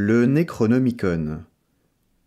Le Necronomicon.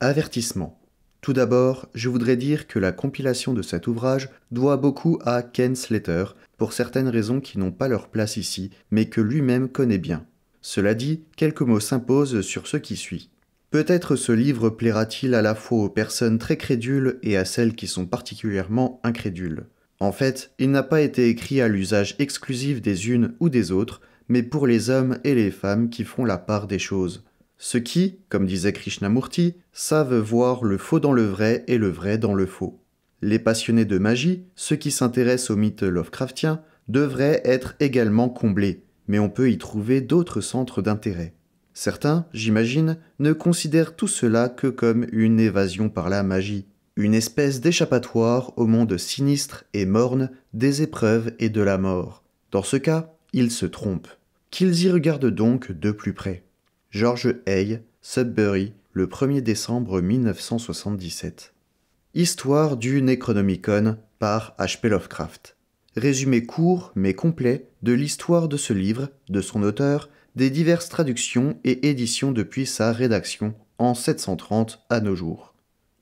Avertissement. Tout d'abord, je voudrais dire que la compilation de cet ouvrage doit beaucoup à Ken Slater, pour certaines raisons qui n'ont pas leur place ici, mais que lui-même connaît bien. Cela dit, quelques mots s'imposent sur ce qui suit. Peut-être ce livre plaira-t-il à la fois aux personnes très crédules et à celles qui sont particulièrement incrédules. En fait, il n'a pas été écrit à l'usage exclusif des unes ou des autres, mais pour les hommes et les femmes qui font la part des choses. Ceux qui, comme disait Krishnamurti, savent voir le faux dans le vrai et le vrai dans le faux. Les passionnés de magie, ceux qui s'intéressent au mythe Lovecraftien, devraient être également comblés, mais on peut y trouver d'autres centres d'intérêt. Certains, j'imagine, ne considèrent tout cela que comme une évasion par la magie, une espèce d'échappatoire au monde sinistre et morne des épreuves et de la mort. Dans ce cas, ils se trompent. Qu'ils y regardent donc de plus près. George Hay, Sudbury, le 1er décembre 1977. Histoire du Necronomicon par H.P. Lovecraft. Résumé court mais complet de l'histoire de ce livre, de son auteur, des diverses traductions et éditions depuis sa rédaction en 730 à nos jours.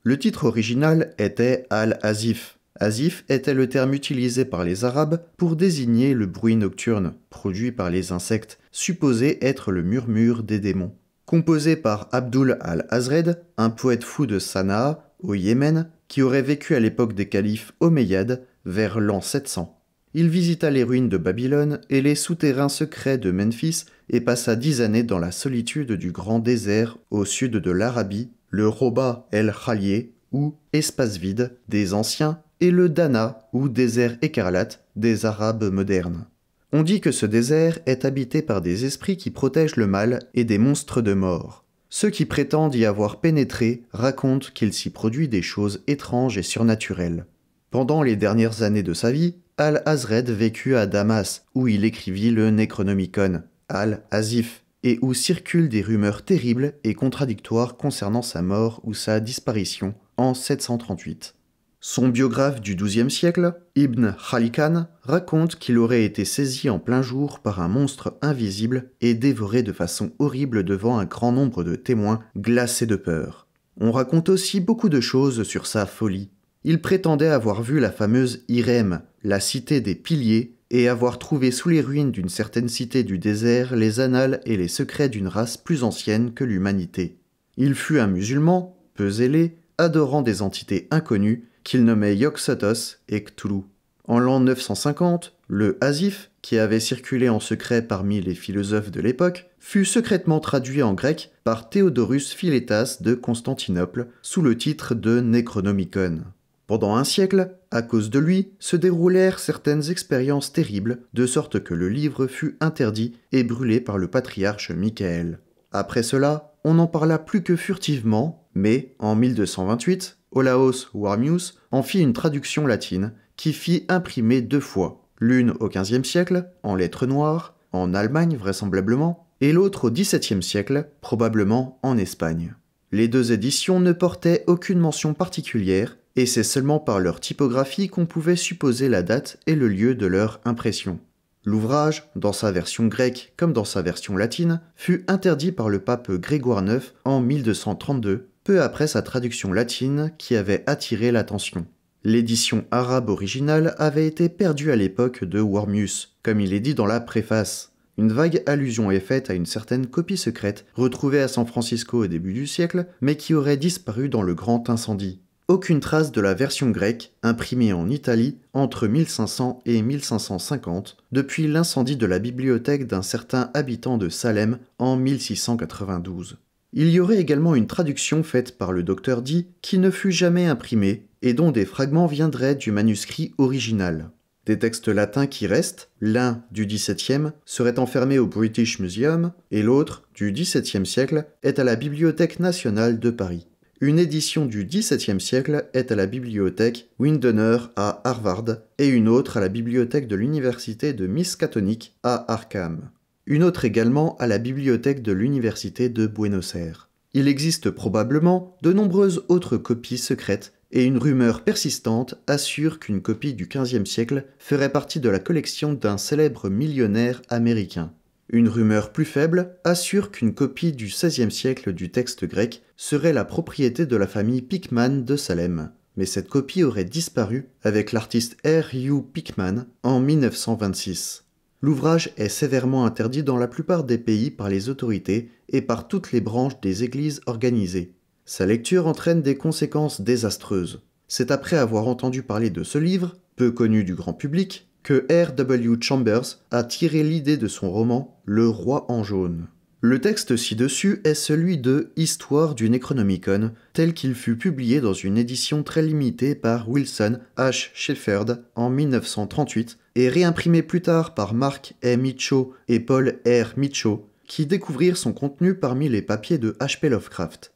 Le titre original était Al-Azif, Asif était le terme utilisé par les Arabes pour désigner le bruit nocturne produit par les insectes, supposé être le murmure des démons. Composé par Abdul al-Azred, un poète fou de Sanaa, au Yémen, qui aurait vécu à l'époque des califes omeyyades, vers l'an 700. Il visita les ruines de Babylone et les souterrains secrets de Memphis et passa dix années dans la solitude du grand désert au sud de l'Arabie, le Roba el Khalieh ou espace vide des anciens et le Dana, ou désert écarlate, des Arabes modernes. On dit que ce désert est habité par des esprits qui protègent le mal et des monstres de mort. Ceux qui prétendent y avoir pénétré racontent qu'il s'y produit des choses étranges et surnaturelles. Pendant les dernières années de sa vie, Al-Azred vécut à Damas, où il écrivit le Necronomicon, Al-Azif, et où circulent des rumeurs terribles et contradictoires concernant sa mort ou sa disparition en 738. Son biographe du XIIe siècle, Ibn Khalikan, raconte qu'il aurait été saisi en plein jour par un monstre invisible et dévoré de façon horrible devant un grand nombre de témoins glacés de peur. On raconte aussi beaucoup de choses sur sa folie. Il prétendait avoir vu la fameuse Irem, la cité des piliers, et avoir trouvé sous les ruines d'une certaine cité du désert les annales et les secrets d'une race plus ancienne que l'humanité. Il fut un musulman, peu zélé, adorant des entités inconnues, qu'il nommait Yoxatos et Cthulhu. En l'an 950, le Asif, qui avait circulé en secret parmi les philosophes de l'époque, fut secrètement traduit en grec par Théodorus Philetas de Constantinople sous le titre de Necronomicon. Pendant un siècle, à cause de lui, se déroulèrent certaines expériences terribles, de sorte que le livre fut interdit et brûlé par le patriarche Michael. Après cela, on n'en parla plus que furtivement, mais en 1228, Olaos Warmius en fit une traduction latine qui fit imprimer deux fois, l'une au XVe siècle, en lettres noires, en Allemagne vraisemblablement, et l'autre au XVIIe siècle, probablement en Espagne. Les deux éditions ne portaient aucune mention particulière, et c'est seulement par leur typographie qu'on pouvait supposer la date et le lieu de leur impression. L'ouvrage, dans sa version grecque comme dans sa version latine, fut interdit par le pape Grégoire IX en 1232 après sa traduction latine qui avait attiré l'attention. L'édition arabe originale avait été perdue à l'époque de Wormius, comme il est dit dans la préface. Une vague allusion est faite à une certaine copie secrète retrouvée à San Francisco au début du siècle, mais qui aurait disparu dans le grand incendie. Aucune trace de la version grecque, imprimée en Italie entre 1500 et 1550, depuis l'incendie de la bibliothèque d'un certain habitant de Salem en 1692. Il y aurait également une traduction faite par le docteur Dee qui ne fut jamais imprimée et dont des fragments viendraient du manuscrit original. Des textes latins qui restent, l'un du XVIIe serait enfermé au British Museum et l'autre du XVIIe siècle est à la Bibliothèque nationale de Paris. Une édition du XVIIe siècle est à la bibliothèque Windener à Harvard et une autre à la bibliothèque de l'université de Miskatonic à Arkham une autre également à la bibliothèque de l'Université de Buenos Aires. Il existe probablement de nombreuses autres copies secrètes et une rumeur persistante assure qu'une copie du XVe siècle ferait partie de la collection d'un célèbre millionnaire américain. Une rumeur plus faible assure qu'une copie du XVIe siècle du texte grec serait la propriété de la famille Pickman de Salem. Mais cette copie aurait disparu avec l'artiste R. Hugh Pickman en 1926. L'ouvrage est sévèrement interdit dans la plupart des pays par les autorités et par toutes les branches des églises organisées. Sa lecture entraîne des conséquences désastreuses. C'est après avoir entendu parler de ce livre, peu connu du grand public, que R. W. Chambers a tiré l'idée de son roman Le Roi en jaune. Le texte ci-dessus est celui de Histoire du Necronomicon, tel qu'il fut publié dans une édition très limitée par Wilson H. Shepherd en 1938 et réimprimé plus tard par Mark A. Michaud et Paul R. Michaud qui découvrirent son contenu parmi les papiers de H.P. Lovecraft.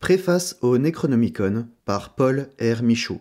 Préface au Necronomicon par Paul R. Michaud.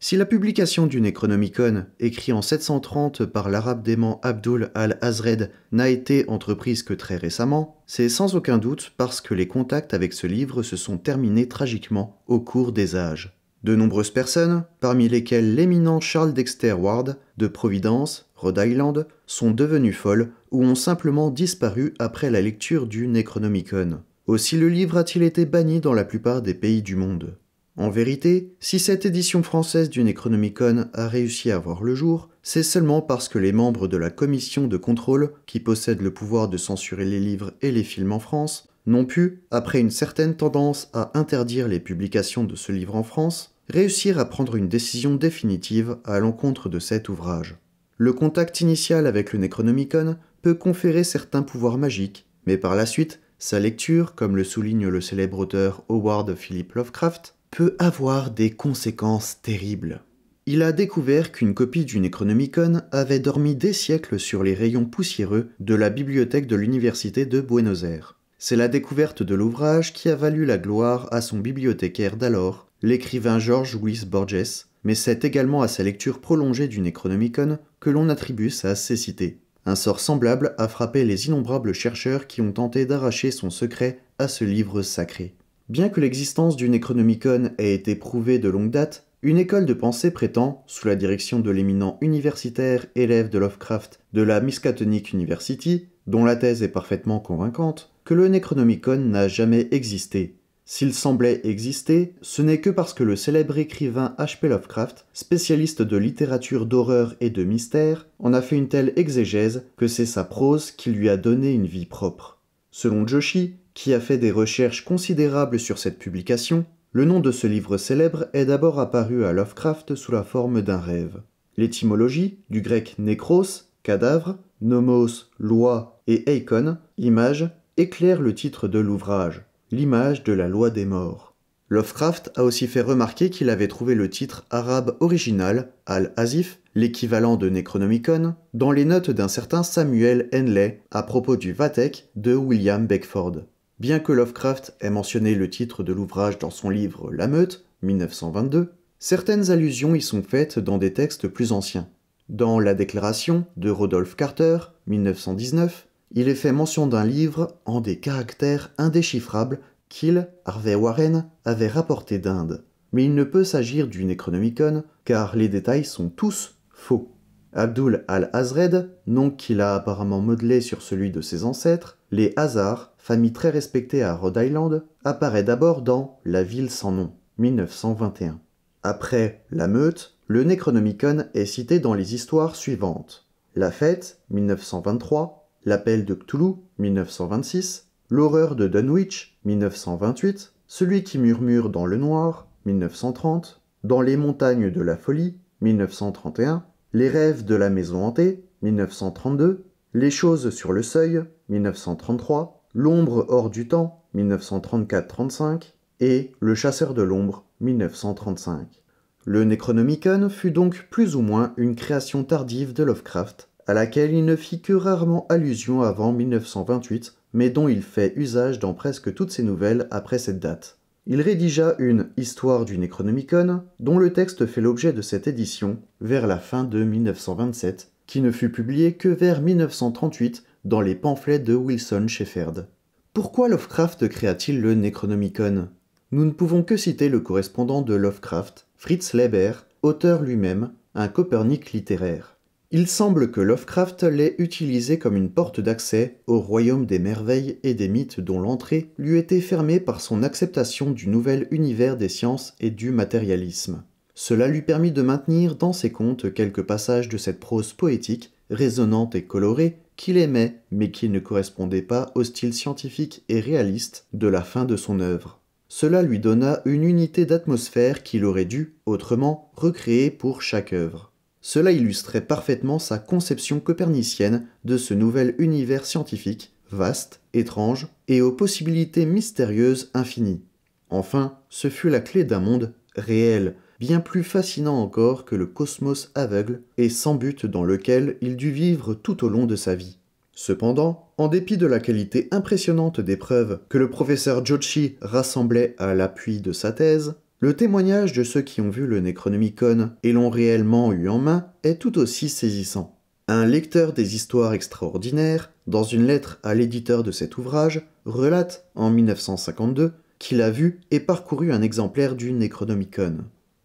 Si la publication du Necronomicon, écrit en 730 par l'arabe dément Abdul al-Azred, n'a été entreprise que très récemment, c'est sans aucun doute parce que les contacts avec ce livre se sont terminés tragiquement au cours des âges. De nombreuses personnes, parmi lesquelles l'éminent Charles Dexter Ward, de Providence, Rhode Island, sont devenues folles ou ont simplement disparu après la lecture du Necronomicon. Aussi le livre a-t-il été banni dans la plupart des pays du monde. En vérité, si cette édition française du Necronomicon a réussi à voir le jour, c'est seulement parce que les membres de la commission de contrôle, qui possède le pouvoir de censurer les livres et les films en France, n'ont pu, après une certaine tendance à interdire les publications de ce livre en France, réussir à prendre une décision définitive à l'encontre de cet ouvrage. Le contact initial avec le Necronomicon peut conférer certains pouvoirs magiques, mais par la suite, sa lecture, comme le souligne le célèbre auteur Howard Philip Lovecraft, peut avoir des conséquences terribles. Il a découvert qu'une copie du Necronomicon avait dormi des siècles sur les rayons poussiéreux de la bibliothèque de l'université de Buenos Aires. C'est la découverte de l'ouvrage qui a valu la gloire à son bibliothécaire d'alors, l'écrivain George Luis Borges, mais c'est également à sa lecture prolongée du Necronomicon que l'on attribue sa cécité. Un sort semblable a frappé les innombrables chercheurs qui ont tenté d'arracher son secret à ce livre sacré. Bien que l'existence du Necronomicon ait été prouvée de longue date, une école de pensée prétend, sous la direction de l'éminent universitaire élève de Lovecraft de la Miskatonic University, dont la thèse est parfaitement convaincante, que le Necronomicon n'a jamais existé. S'il semblait exister, ce n'est que parce que le célèbre écrivain H.P. Lovecraft, spécialiste de littérature d'horreur et de mystère, en a fait une telle exégèse que c'est sa prose qui lui a donné une vie propre. Selon Joshi, qui a fait des recherches considérables sur cette publication, le nom de ce livre célèbre est d'abord apparu à Lovecraft sous la forme d'un rêve. L'étymologie, du grec necros, cadavre, nomos, loi et eikon, image, éclaire le titre de l'ouvrage, l'image de la loi des morts. Lovecraft a aussi fait remarquer qu'il avait trouvé le titre arabe original, Al-Azif, l'équivalent de Necronomicon, dans les notes d'un certain Samuel Henley à propos du Vatek de William Beckford. Bien que Lovecraft ait mentionné le titre de l'ouvrage dans son livre La Meute, 1922, certaines allusions y sont faites dans des textes plus anciens. Dans La Déclaration de Rodolphe Carter, 1919, il est fait mention d'un livre en des caractères indéchiffrables qu'il, Harvey Warren, avait rapporté d'Inde. Mais il ne peut s'agir du Necronomicon, car les détails sont tous faux. Abdul al-Azred, nom qu'il a apparemment modelé sur celui de ses ancêtres, les hasards famille très respectée à Rhode Island, apparaît d'abord dans La ville sans nom, 1921. Après La meute, le Necronomicon est cité dans les histoires suivantes. La fête, 1923, L'appel de Cthulhu, 1926, L'horreur de Dunwich, 1928, Celui qui murmure dans le noir, 1930, Dans les montagnes de la folie, 1931, Les rêves de la maison hantée, 1932, Les choses sur le seuil, 1933, L'ombre hors du temps, 1934-35, et Le chasseur de l'ombre, 1935. Le Necronomicon fut donc plus ou moins une création tardive de Lovecraft, à laquelle il ne fit que rarement allusion avant 1928, mais dont il fait usage dans presque toutes ses nouvelles après cette date. Il rédigea une Histoire du Necronomicon, dont le texte fait l'objet de cette édition, vers la fin de 1927, qui ne fut publiée que vers 1938 dans les pamphlets de Wilson Shefferd. Pourquoi Lovecraft créa-t-il le Necronomicon Nous ne pouvons que citer le correspondant de Lovecraft, Fritz Leiber, auteur lui-même, un Copernic littéraire. Il semble que Lovecraft l'ait utilisé comme une porte d'accès au royaume des merveilles et des mythes dont l'entrée lui était fermée par son acceptation du nouvel univers des sciences et du matérialisme. Cela lui permit de maintenir dans ses contes quelques passages de cette prose poétique, résonnante et colorée, qu'il aimait, mais qui ne correspondait pas au style scientifique et réaliste de la fin de son œuvre. Cela lui donna une unité d'atmosphère qu'il aurait dû, autrement, recréer pour chaque œuvre. Cela illustrait parfaitement sa conception copernicienne de ce nouvel univers scientifique, vaste, étrange et aux possibilités mystérieuses infinies. Enfin, ce fut la clé d'un monde réel, bien plus fascinant encore que le cosmos aveugle et sans but dans lequel il dut vivre tout au long de sa vie. Cependant, en dépit de la qualité impressionnante des preuves que le professeur Jochi rassemblait à l'appui de sa thèse, le témoignage de ceux qui ont vu le Necronomicon et l'ont réellement eu en main est tout aussi saisissant. Un lecteur des histoires extraordinaires, dans une lettre à l'éditeur de cet ouvrage, relate en 1952 qu'il a vu et parcouru un exemplaire du Necronomicon.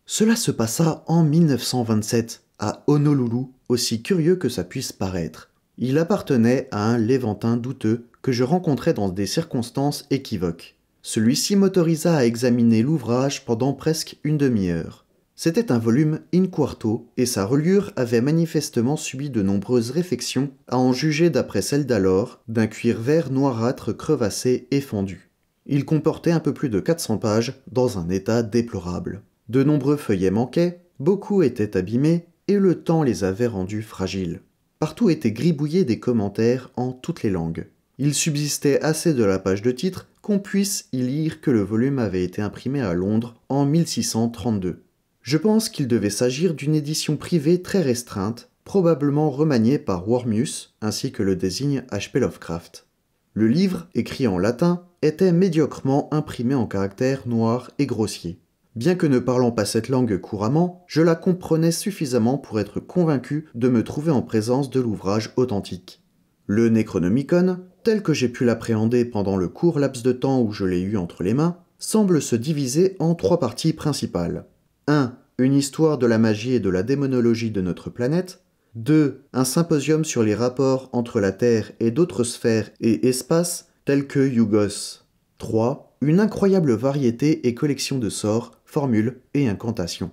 Cela se passa en 1927 à Honolulu, aussi curieux que ça puisse paraître. Il appartenait à un Léventin douteux que je rencontrais dans des circonstances équivoques. Celui-ci m'autorisa à examiner l'ouvrage pendant presque une demi-heure. C'était un volume in quarto et sa reliure avait manifestement subi de nombreuses réfections, à en juger d'après celle d'alors, d'un cuir vert noirâtre crevassé et fendu. Il comportait un peu plus de 400 pages dans un état déplorable. De nombreux feuillets manquaient, beaucoup étaient abîmés, et le temps les avait rendus fragiles. Partout étaient gribouillés des commentaires en toutes les langues. Il subsistait assez de la page de titre qu'on puisse y lire que le volume avait été imprimé à Londres en 1632. Je pense qu'il devait s'agir d'une édition privée très restreinte, probablement remaniée par Wormius, ainsi que le désigne H.P. Lovecraft. Le livre, écrit en latin, était médiocrement imprimé en caractères noirs et grossiers. Bien que ne parlant pas cette langue couramment, je la comprenais suffisamment pour être convaincu de me trouver en présence de l'ouvrage authentique. Le Necronomicon, tel que j'ai pu l'appréhender pendant le court laps de temps où je l'ai eu entre les mains, semble se diviser en trois parties principales. 1. Une histoire de la magie et de la démonologie de notre planète. 2. Un symposium sur les rapports entre la Terre et d'autres sphères et espaces tels que Yugos. 3. Une incroyable variété et collection de sorts formules et incantations.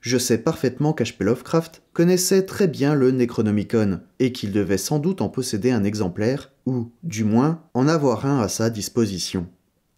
Je sais parfaitement qu'H.P. Lovecraft connaissait très bien le Necronomicon et qu'il devait sans doute en posséder un exemplaire, ou, du moins, en avoir un à sa disposition.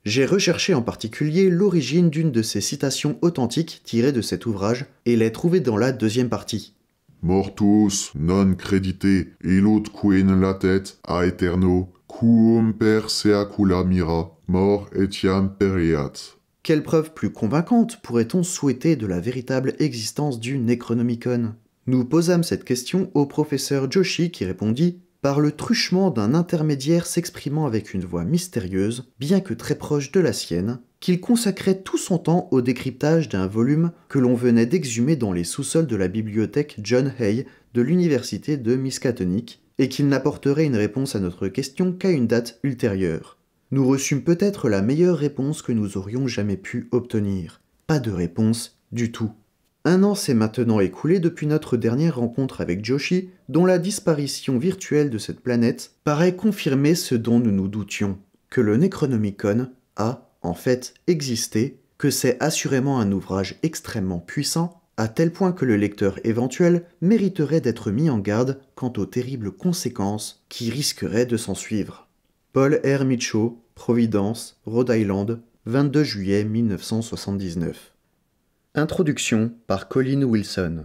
J'ai recherché en particulier l'origine d'une de ces citations authentiques tirées de cet ouvrage et l'ai trouvée dans la deuxième partie. Mortus non crédité, illud quin latet a eterno, quum per seacula mira, mort etiam periat » Quelle preuve plus convaincante pourrait-on souhaiter de la véritable existence du Necronomicon Nous posâmes cette question au professeur Joshi qui répondit par le truchement d'un intermédiaire s'exprimant avec une voix mystérieuse, bien que très proche de la sienne, qu'il consacrait tout son temps au décryptage d'un volume que l'on venait d'exhumer dans les sous-sols de la bibliothèque John Hay de l'université de Miskatonic, et qu'il n'apporterait une réponse à notre question qu'à une date ultérieure nous reçûmes peut-être la meilleure réponse que nous aurions jamais pu obtenir. Pas de réponse du tout. Un an s'est maintenant écoulé depuis notre dernière rencontre avec Joshi, dont la disparition virtuelle de cette planète paraît confirmer ce dont nous nous doutions, que le Necronomicon a, en fait, existé, que c'est assurément un ouvrage extrêmement puissant, à tel point que le lecteur éventuel mériterait d'être mis en garde quant aux terribles conséquences qui risqueraient de s'en suivre. Paul R. Mitchell, Providence, Rhode Island, 22 juillet 1979. Introduction par Colin Wilson.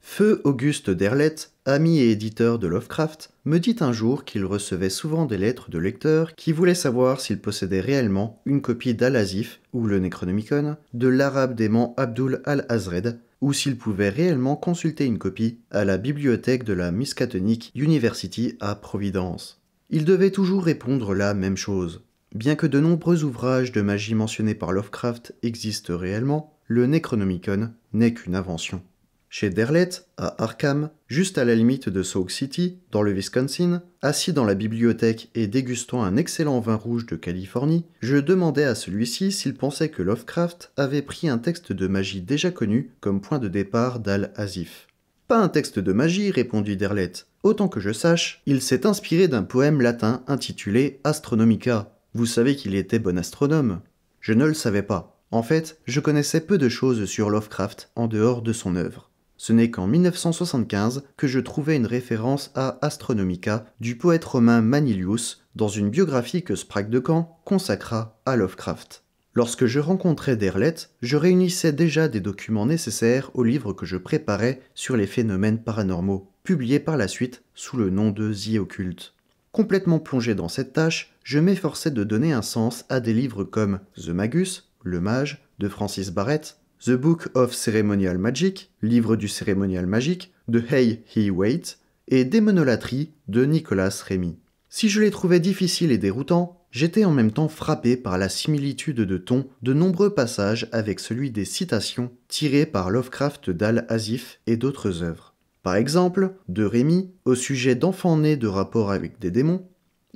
Feu Auguste Derlet, ami et éditeur de Lovecraft, me dit un jour qu'il recevait souvent des lettres de lecteurs qui voulaient savoir s'il possédait réellement une copie d'Al-Azif, ou le Necronomicon, de l'arabe dément Abdul al-Azred, ou s'il pouvait réellement consulter une copie à la bibliothèque de la Miskatonic University à Providence. Il devait toujours répondre la même chose. Bien que de nombreux ouvrages de magie mentionnés par Lovecraft existent réellement, le Necronomicon n'est qu'une invention. Chez Derlet, à Arkham, juste à la limite de Sauk City, dans le Wisconsin, assis dans la bibliothèque et dégustant un excellent vin rouge de Californie, je demandais à celui-ci s'il pensait que Lovecraft avait pris un texte de magie déjà connu comme point de départ d'Al-Azif. Pas un texte de magie, répondit Derleth. Autant que je sache, il s'est inspiré d'un poème latin intitulé Astronomica, vous savez qu'il était bon astronome. Je ne le savais pas. En fait, je connaissais peu de choses sur Lovecraft en dehors de son œuvre. Ce n'est qu'en 1975 que je trouvais une référence à Astronomica du poète romain Manilius dans une biographie que Sprague de Caen consacra à Lovecraft. Lorsque je rencontrais Derlet, je réunissais déjà des documents nécessaires au livre que je préparais sur les phénomènes paranormaux, publié par la suite sous le nom de The Occult. Complètement plongé dans cette tâche, je m'efforçais de donner un sens à des livres comme The Magus, Le Mage, de Francis Barrett, The Book of Ceremonial Magic, livre du cérémonial magique, de Hey He Wait, et Démonolatrie de Nicolas Rémy. Si je les trouvais difficiles et déroutants, j'étais en même temps frappé par la similitude de ton de nombreux passages avec celui des citations tirées par Lovecraft d'Al-Azif et d'autres œuvres. Par exemple, de Rémy, au sujet d'enfants nés de rapport avec des démons,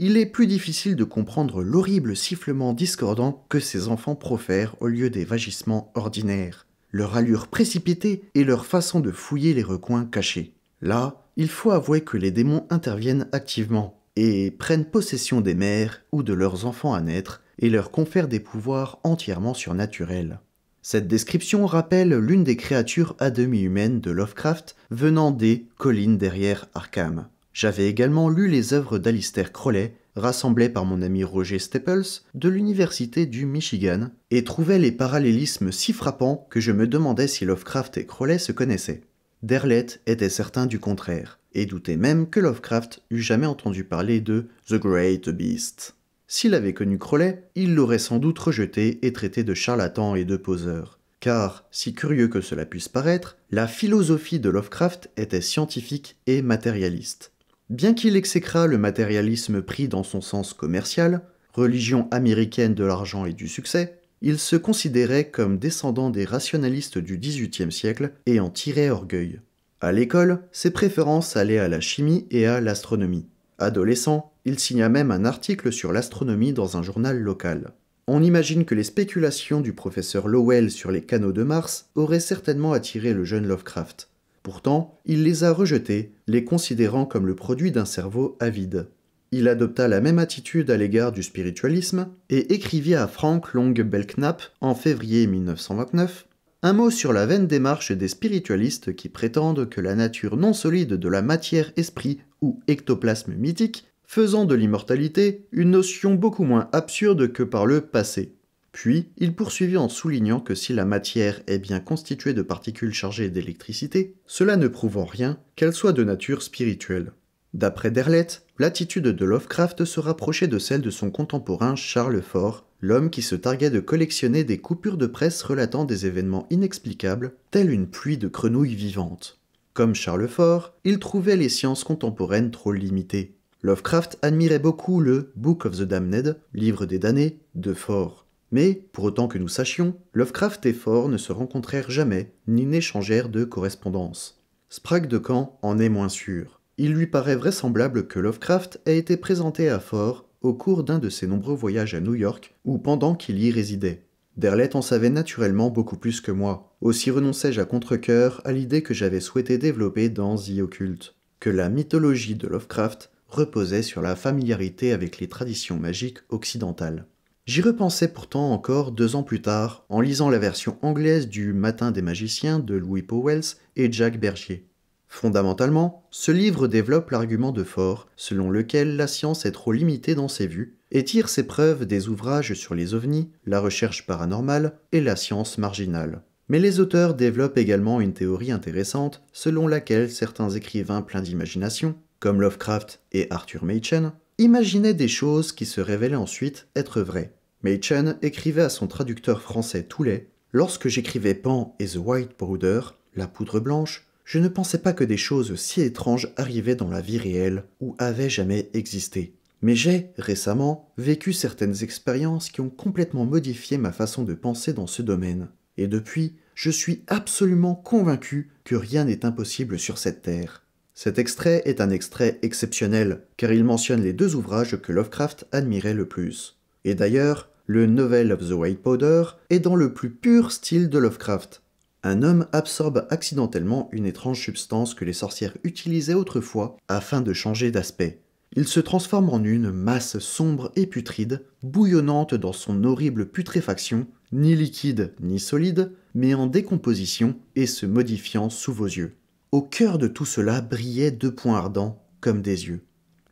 il est plus difficile de comprendre l'horrible sifflement discordant que ces enfants profèrent au lieu des vagissements ordinaires, leur allure précipitée et leur façon de fouiller les recoins cachés. Là, il faut avouer que les démons interviennent activement et prennent possession des mères ou de leurs enfants à naître et leur confèrent des pouvoirs entièrement surnaturels. Cette description rappelle l'une des créatures à demi humaines de Lovecraft venant des collines derrière Arkham. J'avais également lu les œuvres d'Alistair Crowley, rassemblées par mon ami Roger Staples de l'Université du Michigan, et trouvais les parallélismes si frappants que je me demandais si Lovecraft et Crowley se connaissaient. Derlet était certain du contraire, et doutait même que Lovecraft eût jamais entendu parler de The Great Beast. S'il avait connu Crowley, il l'aurait sans doute rejeté et traité de charlatan et de poseur car, si curieux que cela puisse paraître, la philosophie de Lovecraft était scientifique et matérialiste. Bien qu'il exécra le matérialisme pris dans son sens commercial, religion américaine de l'argent et du succès, il se considérait comme descendant des rationalistes du XVIIIe siècle et en tirait orgueil. À l'école, ses préférences allaient à la chimie et à l'astronomie. Adolescent, il signa même un article sur l'astronomie dans un journal local. On imagine que les spéculations du professeur Lowell sur les canaux de Mars auraient certainement attiré le jeune Lovecraft. Pourtant, il les a rejetés, les considérant comme le produit d'un cerveau avide. Il adopta la même attitude à l'égard du spiritualisme et écrivit à Frank Long Belknap en février 1929 un mot sur la vaine démarche des spiritualistes qui prétendent que la nature non solide de la matière esprit ou ectoplasme mythique, faisant de l'immortalité une notion beaucoup moins absurde que par le passé. Puis, il poursuivit en soulignant que si la matière est bien constituée de particules chargées d'électricité, cela ne prouve en rien qu'elle soit de nature spirituelle. D'après Derlet, l'attitude de Lovecraft se rapprochait de celle de son contemporain Charles Fort, l'homme qui se targuait de collectionner des coupures de presse relatant des événements inexplicables, tels une pluie de grenouilles vivantes. Comme Charles Fort, il trouvait les sciences contemporaines trop limitées. Lovecraft admirait beaucoup le Book of the Damned, livre des damnés, de Fort. Mais, pour autant que nous sachions, Lovecraft et Ford ne se rencontrèrent jamais, ni n'échangèrent de correspondance. Sprague de Caen en est moins sûr. Il lui paraît vraisemblable que Lovecraft ait été présenté à Ford au cours d'un de ses nombreux voyages à New York ou pendant qu'il y résidait. Derlet en savait naturellement beaucoup plus que moi, aussi renonçais-je à contre-coeur à l'idée que j'avais souhaité développer dans The Occult, que la mythologie de Lovecraft reposait sur la familiarité avec les traditions magiques occidentales. J'y repensais pourtant encore deux ans plus tard en lisant la version anglaise du Matin des magiciens de Louis Powells et Jack Bergier. Fondamentalement, ce livre développe l'argument de Ford selon lequel la science est trop limitée dans ses vues et tire ses preuves des ouvrages sur les ovnis, la recherche paranormale et la science marginale. Mais les auteurs développent également une théorie intéressante selon laquelle certains écrivains pleins d'imagination, comme Lovecraft et Arthur Machen, Imaginait des choses qui se révélaient ensuite être vraies. Mei Chen écrivait à son traducteur français Toulet Lorsque j'écrivais Pan et The White Powder, la poudre blanche, je ne pensais pas que des choses si étranges arrivaient dans la vie réelle ou avaient jamais existé. Mais j'ai, récemment, vécu certaines expériences qui ont complètement modifié ma façon de penser dans ce domaine. Et depuis, je suis absolument convaincu que rien n'est impossible sur cette terre. Cet extrait est un extrait exceptionnel, car il mentionne les deux ouvrages que Lovecraft admirait le plus. Et d'ailleurs, le Novel of the White Powder est dans le plus pur style de Lovecraft. Un homme absorbe accidentellement une étrange substance que les sorcières utilisaient autrefois afin de changer d'aspect. Il se transforme en une masse sombre et putride, bouillonnante dans son horrible putréfaction, ni liquide ni solide, mais en décomposition et se modifiant sous vos yeux. Au cœur de tout cela brillaient deux points ardents, comme des yeux.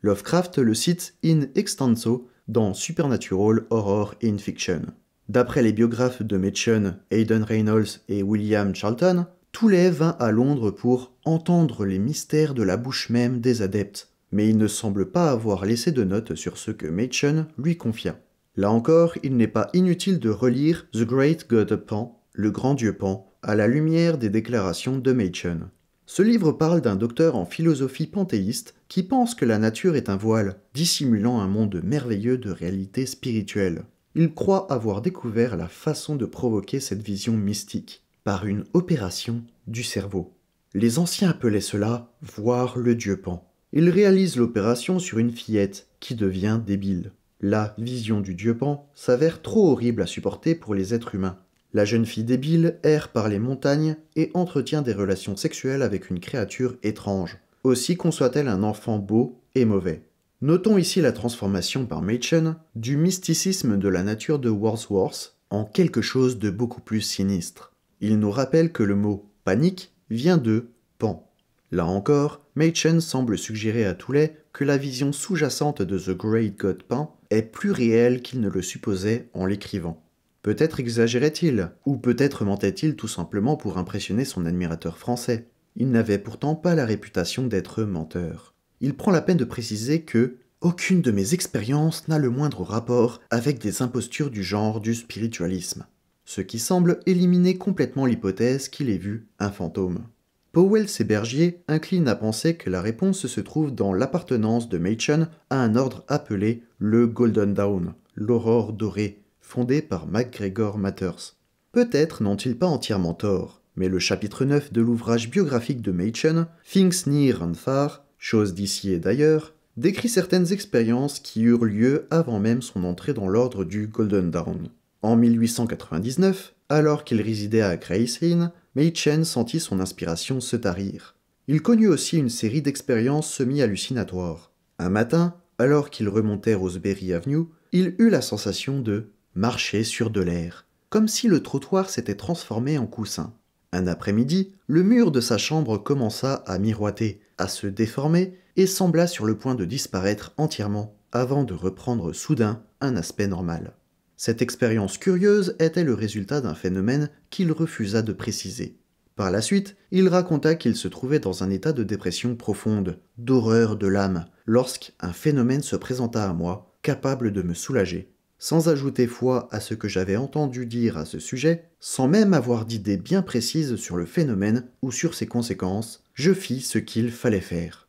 Lovecraft le cite in extenso dans Supernatural Horror in Fiction. D'après les biographes de Machen, Aidan Reynolds et William Charlton, Toulet vint à Londres pour entendre les mystères de la bouche même des adeptes, mais il ne semble pas avoir laissé de notes sur ce que Machen lui confia. Là encore, il n'est pas inutile de relire The Great God Pan, le grand dieu Pan, à la lumière des déclarations de Machen. Ce livre parle d'un docteur en philosophie panthéiste qui pense que la nature est un voile, dissimulant un monde merveilleux de réalité spirituelle. Il croit avoir découvert la façon de provoquer cette vision mystique, par une opération du cerveau. Les anciens appelaient cela voir le dieu Pan. Il réalise l'opération sur une fillette, qui devient débile. La vision du dieu Pan s'avère trop horrible à supporter pour les êtres humains. La jeune fille débile erre par les montagnes et entretient des relations sexuelles avec une créature étrange. Aussi conçoit-elle un enfant beau et mauvais. Notons ici la transformation par Machen du mysticisme de la nature de Wordsworth en quelque chose de beaucoup plus sinistre. Il nous rappelle que le mot panique vient de pan. Là encore, Machen semble suggérer à Toulet que la vision sous-jacente de The Great God Pan est plus réelle qu'il ne le supposait en l'écrivant. Peut-être exagérait-il, ou peut-être mentait-il tout simplement pour impressionner son admirateur français. Il n'avait pourtant pas la réputation d'être menteur. Il prend la peine de préciser que aucune de mes expériences n'a le moindre rapport avec des impostures du genre du spiritualisme, ce qui semble éliminer complètement l'hypothèse qu'il ait vu un fantôme. Powell Sébergier incline à penser que la réponse se trouve dans l'appartenance de Machen à un ordre appelé le Golden Dawn, l'aurore dorée, Fondé par MacGregor Matters. Peut-être n'ont-ils pas entièrement tort, mais le chapitre 9 de l'ouvrage biographique de Machen, Things Near and Far, chose d'ici et d'ailleurs, décrit certaines expériences qui eurent lieu avant même son entrée dans l'ordre du Golden Dawn. En 1899, alors qu'il résidait à Grayslin, Machen sentit son inspiration se tarir. Il connut aussi une série d'expériences semi-hallucinatoires. Un matin, alors qu'il remontait Roseberry Avenue, il eut la sensation de marchait sur de l'air, comme si le trottoir s'était transformé en coussin. Un après-midi, le mur de sa chambre commença à miroiter, à se déformer, et sembla sur le point de disparaître entièrement, avant de reprendre soudain un aspect normal. Cette expérience curieuse était le résultat d'un phénomène qu'il refusa de préciser. Par la suite, il raconta qu'il se trouvait dans un état de dépression profonde, d'horreur de l'âme, lorsqu'un phénomène se présenta à moi, capable de me soulager sans ajouter foi à ce que j'avais entendu dire à ce sujet, sans même avoir d'idée bien précise sur le phénomène ou sur ses conséquences, je fis ce qu'il fallait faire.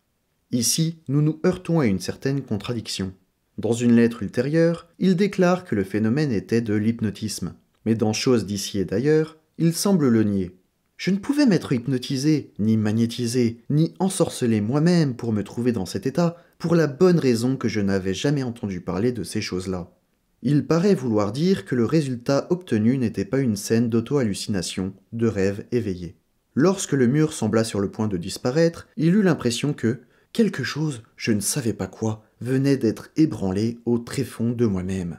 Ici, nous nous heurtons à une certaine contradiction. Dans une lettre ultérieure, il déclare que le phénomène était de l'hypnotisme, mais dans choses d'ici et d'ailleurs, il semble le nier. Je ne pouvais m'être hypnotisé, ni magnétisé, ni ensorcelé moi-même pour me trouver dans cet état, pour la bonne raison que je n'avais jamais entendu parler de ces choses-là. Il paraît vouloir dire que le résultat obtenu n'était pas une scène d'auto-hallucination, de rêve éveillé. Lorsque le mur sembla sur le point de disparaître, il eut l'impression que quelque chose, je ne savais pas quoi, venait d'être ébranlé au tréfonds de moi-même.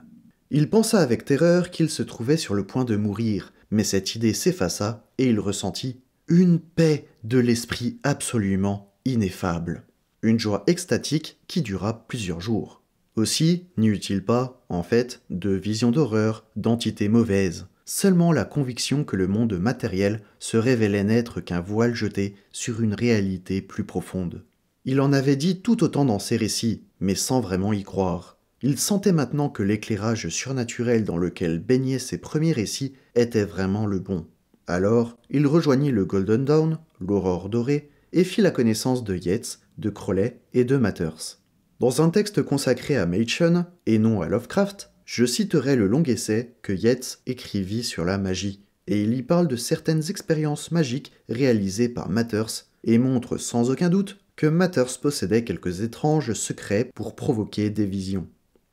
Il pensa avec terreur qu'il se trouvait sur le point de mourir, mais cette idée s'effaça et il ressentit une paix de l'esprit absolument ineffable, une joie extatique qui dura plusieurs jours. Aussi, n'y eut-il pas, en fait, de vision d'horreur, d'entité mauvaise, seulement la conviction que le monde matériel se révélait n'être qu'un voile jeté sur une réalité plus profonde. Il en avait dit tout autant dans ses récits, mais sans vraiment y croire. Il sentait maintenant que l'éclairage surnaturel dans lequel baignaient ses premiers récits était vraiment le bon. Alors, il rejoignit le Golden Dawn, l'aurore dorée, et fit la connaissance de Yates, de Crowley et de Matters. Dans un texte consacré à Machen et non à Lovecraft, je citerai le long essai que Yeats écrivit sur la magie, et il y parle de certaines expériences magiques réalisées par Matters et montre sans aucun doute que Matters possédait quelques étranges secrets pour provoquer des visions.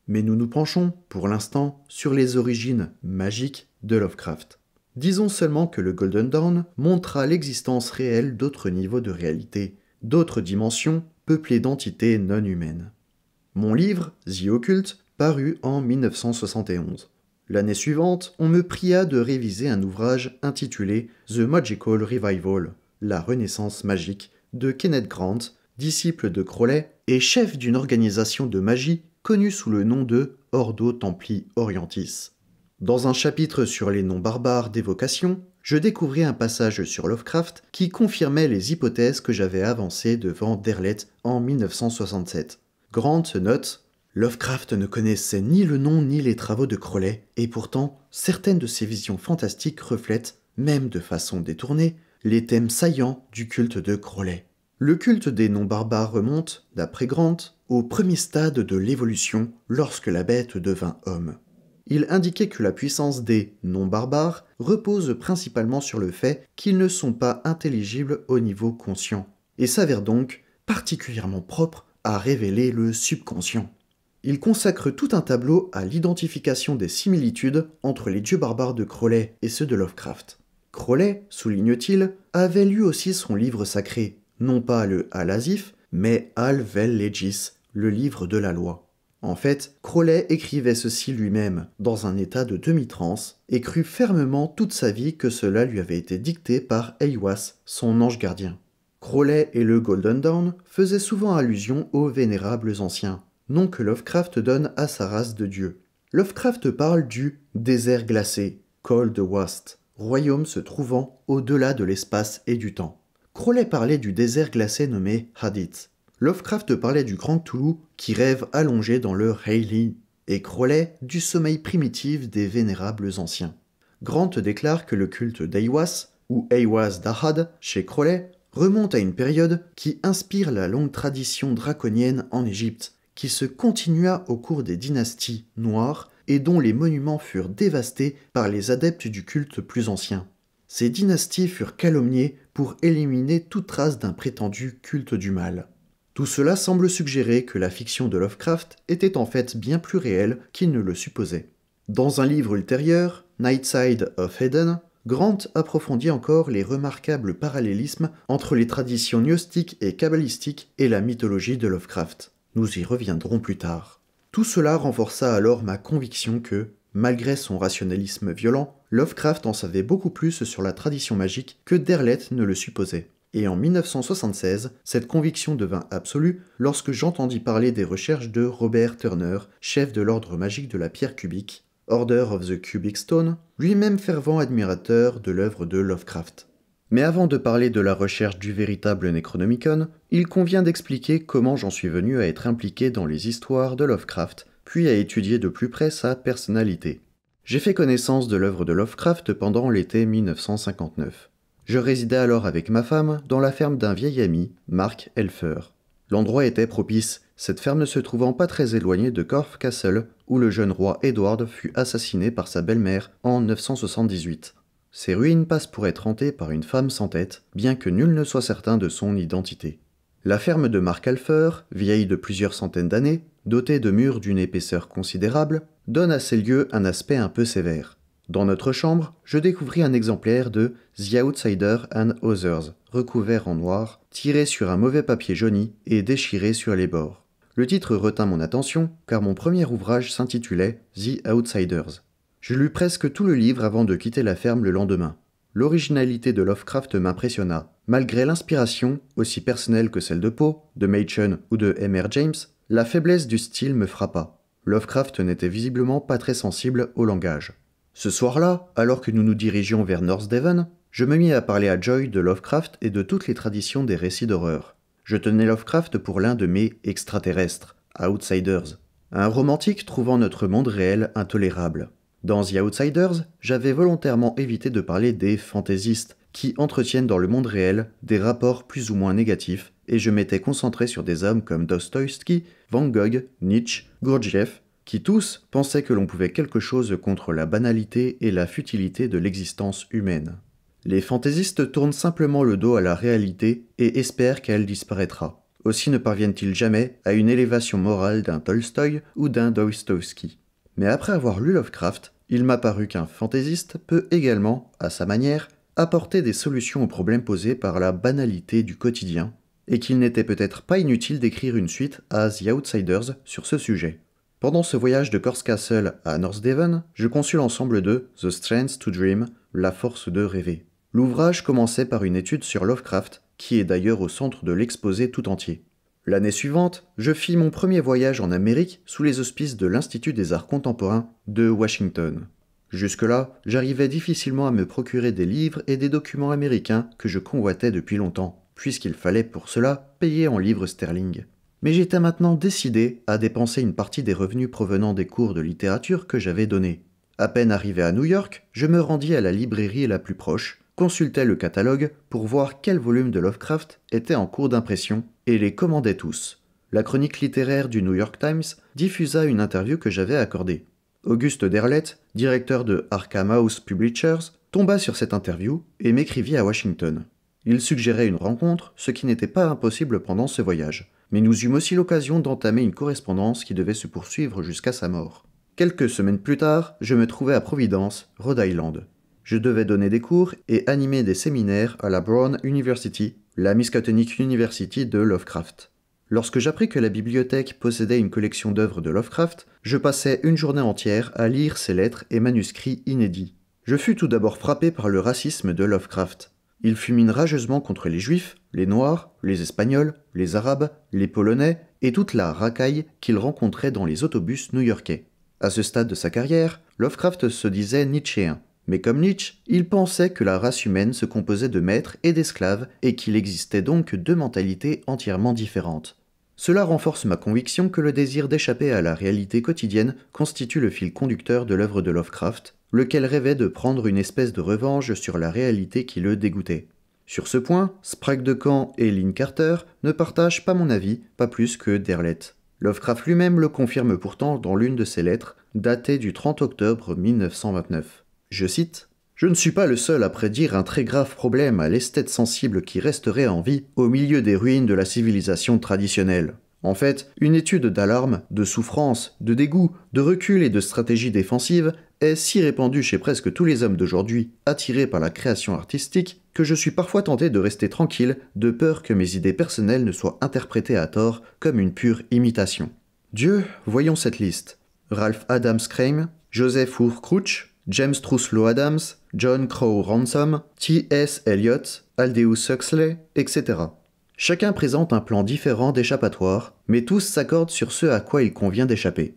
Mais nous nous penchons, pour l'instant, sur les origines magiques de Lovecraft. Disons seulement que le Golden Dawn montra l'existence réelle d'autres niveaux de réalité, d'autres dimensions peuplées d'entités non humaines. Mon livre, The Occult, parut en 1971. L'année suivante, on me pria de réviser un ouvrage intitulé The Magical Revival, la Renaissance magique, de Kenneth Grant, disciple de Crowley et chef d'une organisation de magie connue sous le nom de Ordo Templi Orientis. Dans un chapitre sur les noms barbares d'évocation, je découvris un passage sur Lovecraft qui confirmait les hypothèses que j'avais avancées devant Derlet en 1967. Grant note Lovecraft ne connaissait ni le nom ni les travaux de Crowley, et pourtant, certaines de ses visions fantastiques reflètent, même de façon détournée, les thèmes saillants du culte de Crowley. Le culte des non barbares remonte, d'après Grant, au premier stade de l'évolution lorsque la bête devint homme. Il indiquait que la puissance des non barbares repose principalement sur le fait qu'ils ne sont pas intelligibles au niveau conscient, et s'avère donc particulièrement propre à révéler le subconscient. Il consacre tout un tableau à l'identification des similitudes entre les dieux barbares de Crowley et ceux de Lovecraft. Crowley, souligne-t-il, avait lu aussi son livre sacré, non pas le Al-Azif, mais Al-Vel Legis, le livre de la loi. En fait, Crowley écrivait ceci lui-même, dans un état de demi-trance, et crut fermement toute sa vie que cela lui avait été dicté par Eiwas, son ange gardien. Crowley et le Golden Dawn faisaient souvent allusion aux vénérables anciens, nom que Lovecraft donne à sa race de dieux. Lovecraft parle du désert glacé, Cold Wast, royaume se trouvant au-delà de l'espace et du temps. Crowley parlait du désert glacé nommé Hadith. Lovecraft parlait du grand Toulou qui rêve allongé dans le Hailey, et Crowley du sommeil primitif des vénérables anciens. Grant déclare que le culte d'Eiwas ou Ewas d'Ahad, chez Crowley, remonte à une période qui inspire la longue tradition draconienne en Égypte, qui se continua au cours des dynasties noires et dont les monuments furent dévastés par les adeptes du culte plus ancien. Ces dynasties furent calomniées pour éliminer toute trace d'un prétendu culte du mal. Tout cela semble suggérer que la fiction de Lovecraft était en fait bien plus réelle qu'il ne le supposait. Dans un livre ultérieur, Nightside of Eden, Grant approfondit encore les remarquables parallélismes entre les traditions gnostiques et kabbalistiques et la mythologie de Lovecraft. Nous y reviendrons plus tard. Tout cela renforça alors ma conviction que, malgré son rationalisme violent, Lovecraft en savait beaucoup plus sur la tradition magique que Derleth ne le supposait. Et en 1976, cette conviction devint absolue lorsque j'entendis parler des recherches de Robert Turner, chef de l'ordre magique de la pierre cubique, Order of the Cubic Stone, lui-même fervent admirateur de l'œuvre de Lovecraft. Mais avant de parler de la recherche du véritable Necronomicon, il convient d'expliquer comment j'en suis venu à être impliqué dans les histoires de Lovecraft, puis à étudier de plus près sa personnalité. J'ai fait connaissance de l'œuvre de Lovecraft pendant l'été 1959. Je résidais alors avec ma femme dans la ferme d'un vieil ami, Mark Elfer. L'endroit était propice, cette ferme ne se trouvant pas très éloignée de Corf Castle, où le jeune roi Edward fut assassiné par sa belle-mère en 978. Ces ruines passent pour être hantées par une femme sans tête, bien que nul ne soit certain de son identité. La ferme de Alfer, vieille de plusieurs centaines d'années, dotée de murs d'une épaisseur considérable, donne à ces lieux un aspect un peu sévère. Dans notre chambre, je découvris un exemplaire de The Outsider and Others, recouvert en noir, tiré sur un mauvais papier jauni et déchiré sur les bords. Le titre retint mon attention car mon premier ouvrage s'intitulait The Outsiders. Je lus presque tout le livre avant de quitter la ferme le lendemain. L'originalité de Lovecraft m'impressionna. Malgré l'inspiration, aussi personnelle que celle de Poe, de Machen ou de M.R. James, la faiblesse du style me frappa. Lovecraft n'était visiblement pas très sensible au langage. Ce soir-là, alors que nous nous dirigions vers North Devon, je me mis à parler à Joy de Lovecraft et de toutes les traditions des récits d'horreur je tenais Lovecraft pour l'un de mes extraterrestres, Outsiders, un romantique trouvant notre monde réel intolérable. Dans The Outsiders, j'avais volontairement évité de parler des fantaisistes, qui entretiennent dans le monde réel des rapports plus ou moins négatifs, et je m'étais concentré sur des hommes comme Dostoïevski, Van Gogh, Nietzsche, Gurdjieff, qui tous pensaient que l'on pouvait quelque chose contre la banalité et la futilité de l'existence humaine. Les fantaisistes tournent simplement le dos à la réalité et espèrent qu'elle disparaîtra. Aussi ne parviennent-ils jamais à une élévation morale d'un Tolstoy ou d'un Dostoïevski. Mais après avoir lu Lovecraft, il m'a paru qu'un fantaisiste peut également, à sa manière, apporter des solutions aux problèmes posés par la banalité du quotidien, et qu'il n'était peut-être pas inutile d'écrire une suite à The Outsiders sur ce sujet. Pendant ce voyage de Castle à North Devon, je conçus l'ensemble de The Strength to Dream, la force de rêver. L'ouvrage commençait par une étude sur Lovecraft, qui est d'ailleurs au centre de l'exposé tout entier. L'année suivante, je fis mon premier voyage en Amérique sous les auspices de l'Institut des arts contemporains de Washington. Jusque-là, j'arrivais difficilement à me procurer des livres et des documents américains que je convoitais depuis longtemps, puisqu'il fallait pour cela payer en livres sterling. Mais j'étais maintenant décidé à dépenser une partie des revenus provenant des cours de littérature que j'avais donnés. À peine arrivé à New York, je me rendis à la librairie la plus proche, consultait le catalogue pour voir quel volume de Lovecraft était en cours d'impression et les commandait tous. La chronique littéraire du New York Times diffusa une interview que j'avais accordée. Auguste Derlet, directeur de Arkham House Publishers, tomba sur cette interview et m'écrivit à Washington. Il suggérait une rencontre, ce qui n'était pas impossible pendant ce voyage, mais nous eûmes aussi l'occasion d'entamer une correspondance qui devait se poursuivre jusqu'à sa mort. Quelques semaines plus tard, je me trouvais à Providence, Rhode Island, je devais donner des cours et animer des séminaires à la Brown University, la Miskatonic University de Lovecraft. Lorsque j'appris que la bibliothèque possédait une collection d'œuvres de Lovecraft, je passai une journée entière à lire ses lettres et manuscrits inédits. Je fus tout d'abord frappé par le racisme de Lovecraft. Il fumine rageusement contre les Juifs, les Noirs, les Espagnols, les Arabes, les Polonais et toute la racaille qu'il rencontrait dans les autobus new-yorkais. À ce stade de sa carrière, Lovecraft se disait nietzschéen, mais comme Nietzsche, il pensait que la race humaine se composait de maîtres et d'esclaves et qu'il existait donc deux mentalités entièrement différentes. Cela renforce ma conviction que le désir d'échapper à la réalité quotidienne constitue le fil conducteur de l'œuvre de Lovecraft, lequel rêvait de prendre une espèce de revanche sur la réalité qui le dégoûtait. Sur ce point, Sprague de Caen et Lynn Carter ne partagent pas mon avis, pas plus que Derleth. Lovecraft lui-même le confirme pourtant dans l'une de ses lettres, datée du 30 octobre 1929. Je cite Je ne suis pas le seul à prédire un très grave problème à l'esthète sensible qui resterait en vie au milieu des ruines de la civilisation traditionnelle. En fait, une étude d'alarme, de souffrance, de dégoût, de recul et de stratégie défensive est si répandue chez presque tous les hommes d'aujourd'hui, attirés par la création artistique, que je suis parfois tenté de rester tranquille, de peur que mes idées personnelles ne soient interprétées à tort comme une pure imitation. Dieu, voyons cette liste. Ralph Adams Crame Joseph Ur James Truslow Adams, John Crow Ransom, T.S. Eliot, Aldeus Huxley, etc. Chacun présente un plan différent d'échappatoire, mais tous s'accordent sur ce à quoi il convient d'échapper.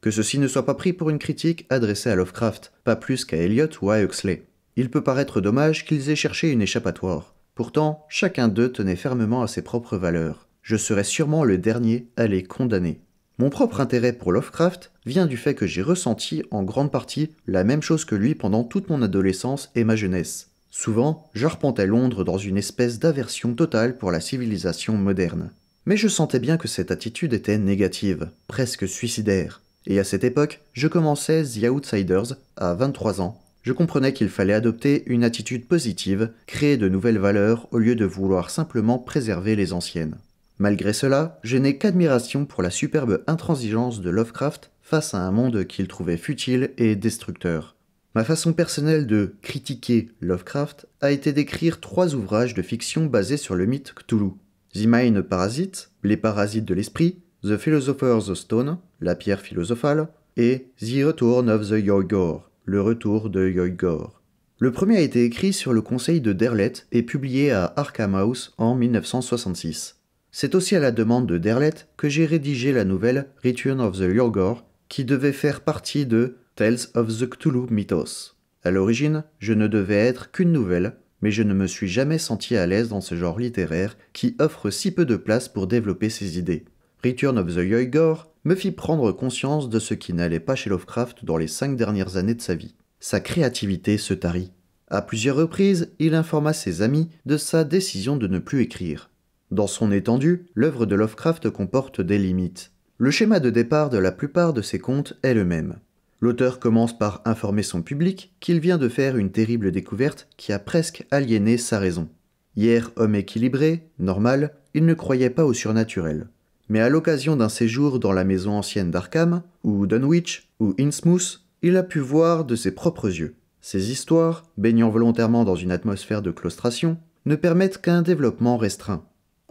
Que ceci ne soit pas pris pour une critique adressée à Lovecraft, pas plus qu'à Eliot ou à Huxley. Il peut paraître dommage qu'ils aient cherché une échappatoire. Pourtant, chacun d'eux tenait fermement à ses propres valeurs. Je serais sûrement le dernier à les condamner. Mon propre intérêt pour Lovecraft vient du fait que j'ai ressenti en grande partie la même chose que lui pendant toute mon adolescence et ma jeunesse. Souvent, je repentais Londres dans une espèce d'aversion totale pour la civilisation moderne. Mais je sentais bien que cette attitude était négative, presque suicidaire. Et à cette époque, je commençais The Outsiders à 23 ans. Je comprenais qu'il fallait adopter une attitude positive, créer de nouvelles valeurs au lieu de vouloir simplement préserver les anciennes. Malgré cela, je n'ai qu'admiration pour la superbe intransigeance de Lovecraft face à un monde qu'il trouvait futile et destructeur. Ma façon personnelle de critiquer Lovecraft a été d'écrire trois ouvrages de fiction basés sur le mythe Cthulhu. The Mind Parasite, Les Parasites de l'Esprit, The Philosopher's Stone, La Pierre Philosophale, et The Return of the Yoigor, Le Retour de Yoigor. Le premier a été écrit sur le conseil de Derlet et publié à Arkham House en 1966. C'est aussi à la demande de Derlet que j'ai rédigé la nouvelle Return of the Yorgor, qui devait faire partie de Tales of the Cthulhu Mythos. À l'origine, je ne devais être qu'une nouvelle, mais je ne me suis jamais senti à l'aise dans ce genre littéraire qui offre si peu de place pour développer ses idées. Return of the Yoigor me fit prendre conscience de ce qui n'allait pas chez Lovecraft dans les cinq dernières années de sa vie. Sa créativité se tarit. À plusieurs reprises, il informa ses amis de sa décision de ne plus écrire. Dans son étendue, l'œuvre de Lovecraft comporte des limites. Le schéma de départ de la plupart de ses contes est le même. L'auteur commence par informer son public qu'il vient de faire une terrible découverte qui a presque aliéné sa raison. Hier, homme équilibré, normal, il ne croyait pas au surnaturel. Mais à l'occasion d'un séjour dans la maison ancienne d'Arkham, ou Dunwich, ou Innsmouth, il a pu voir de ses propres yeux. Ces histoires, baignant volontairement dans une atmosphère de claustration, ne permettent qu'un développement restreint.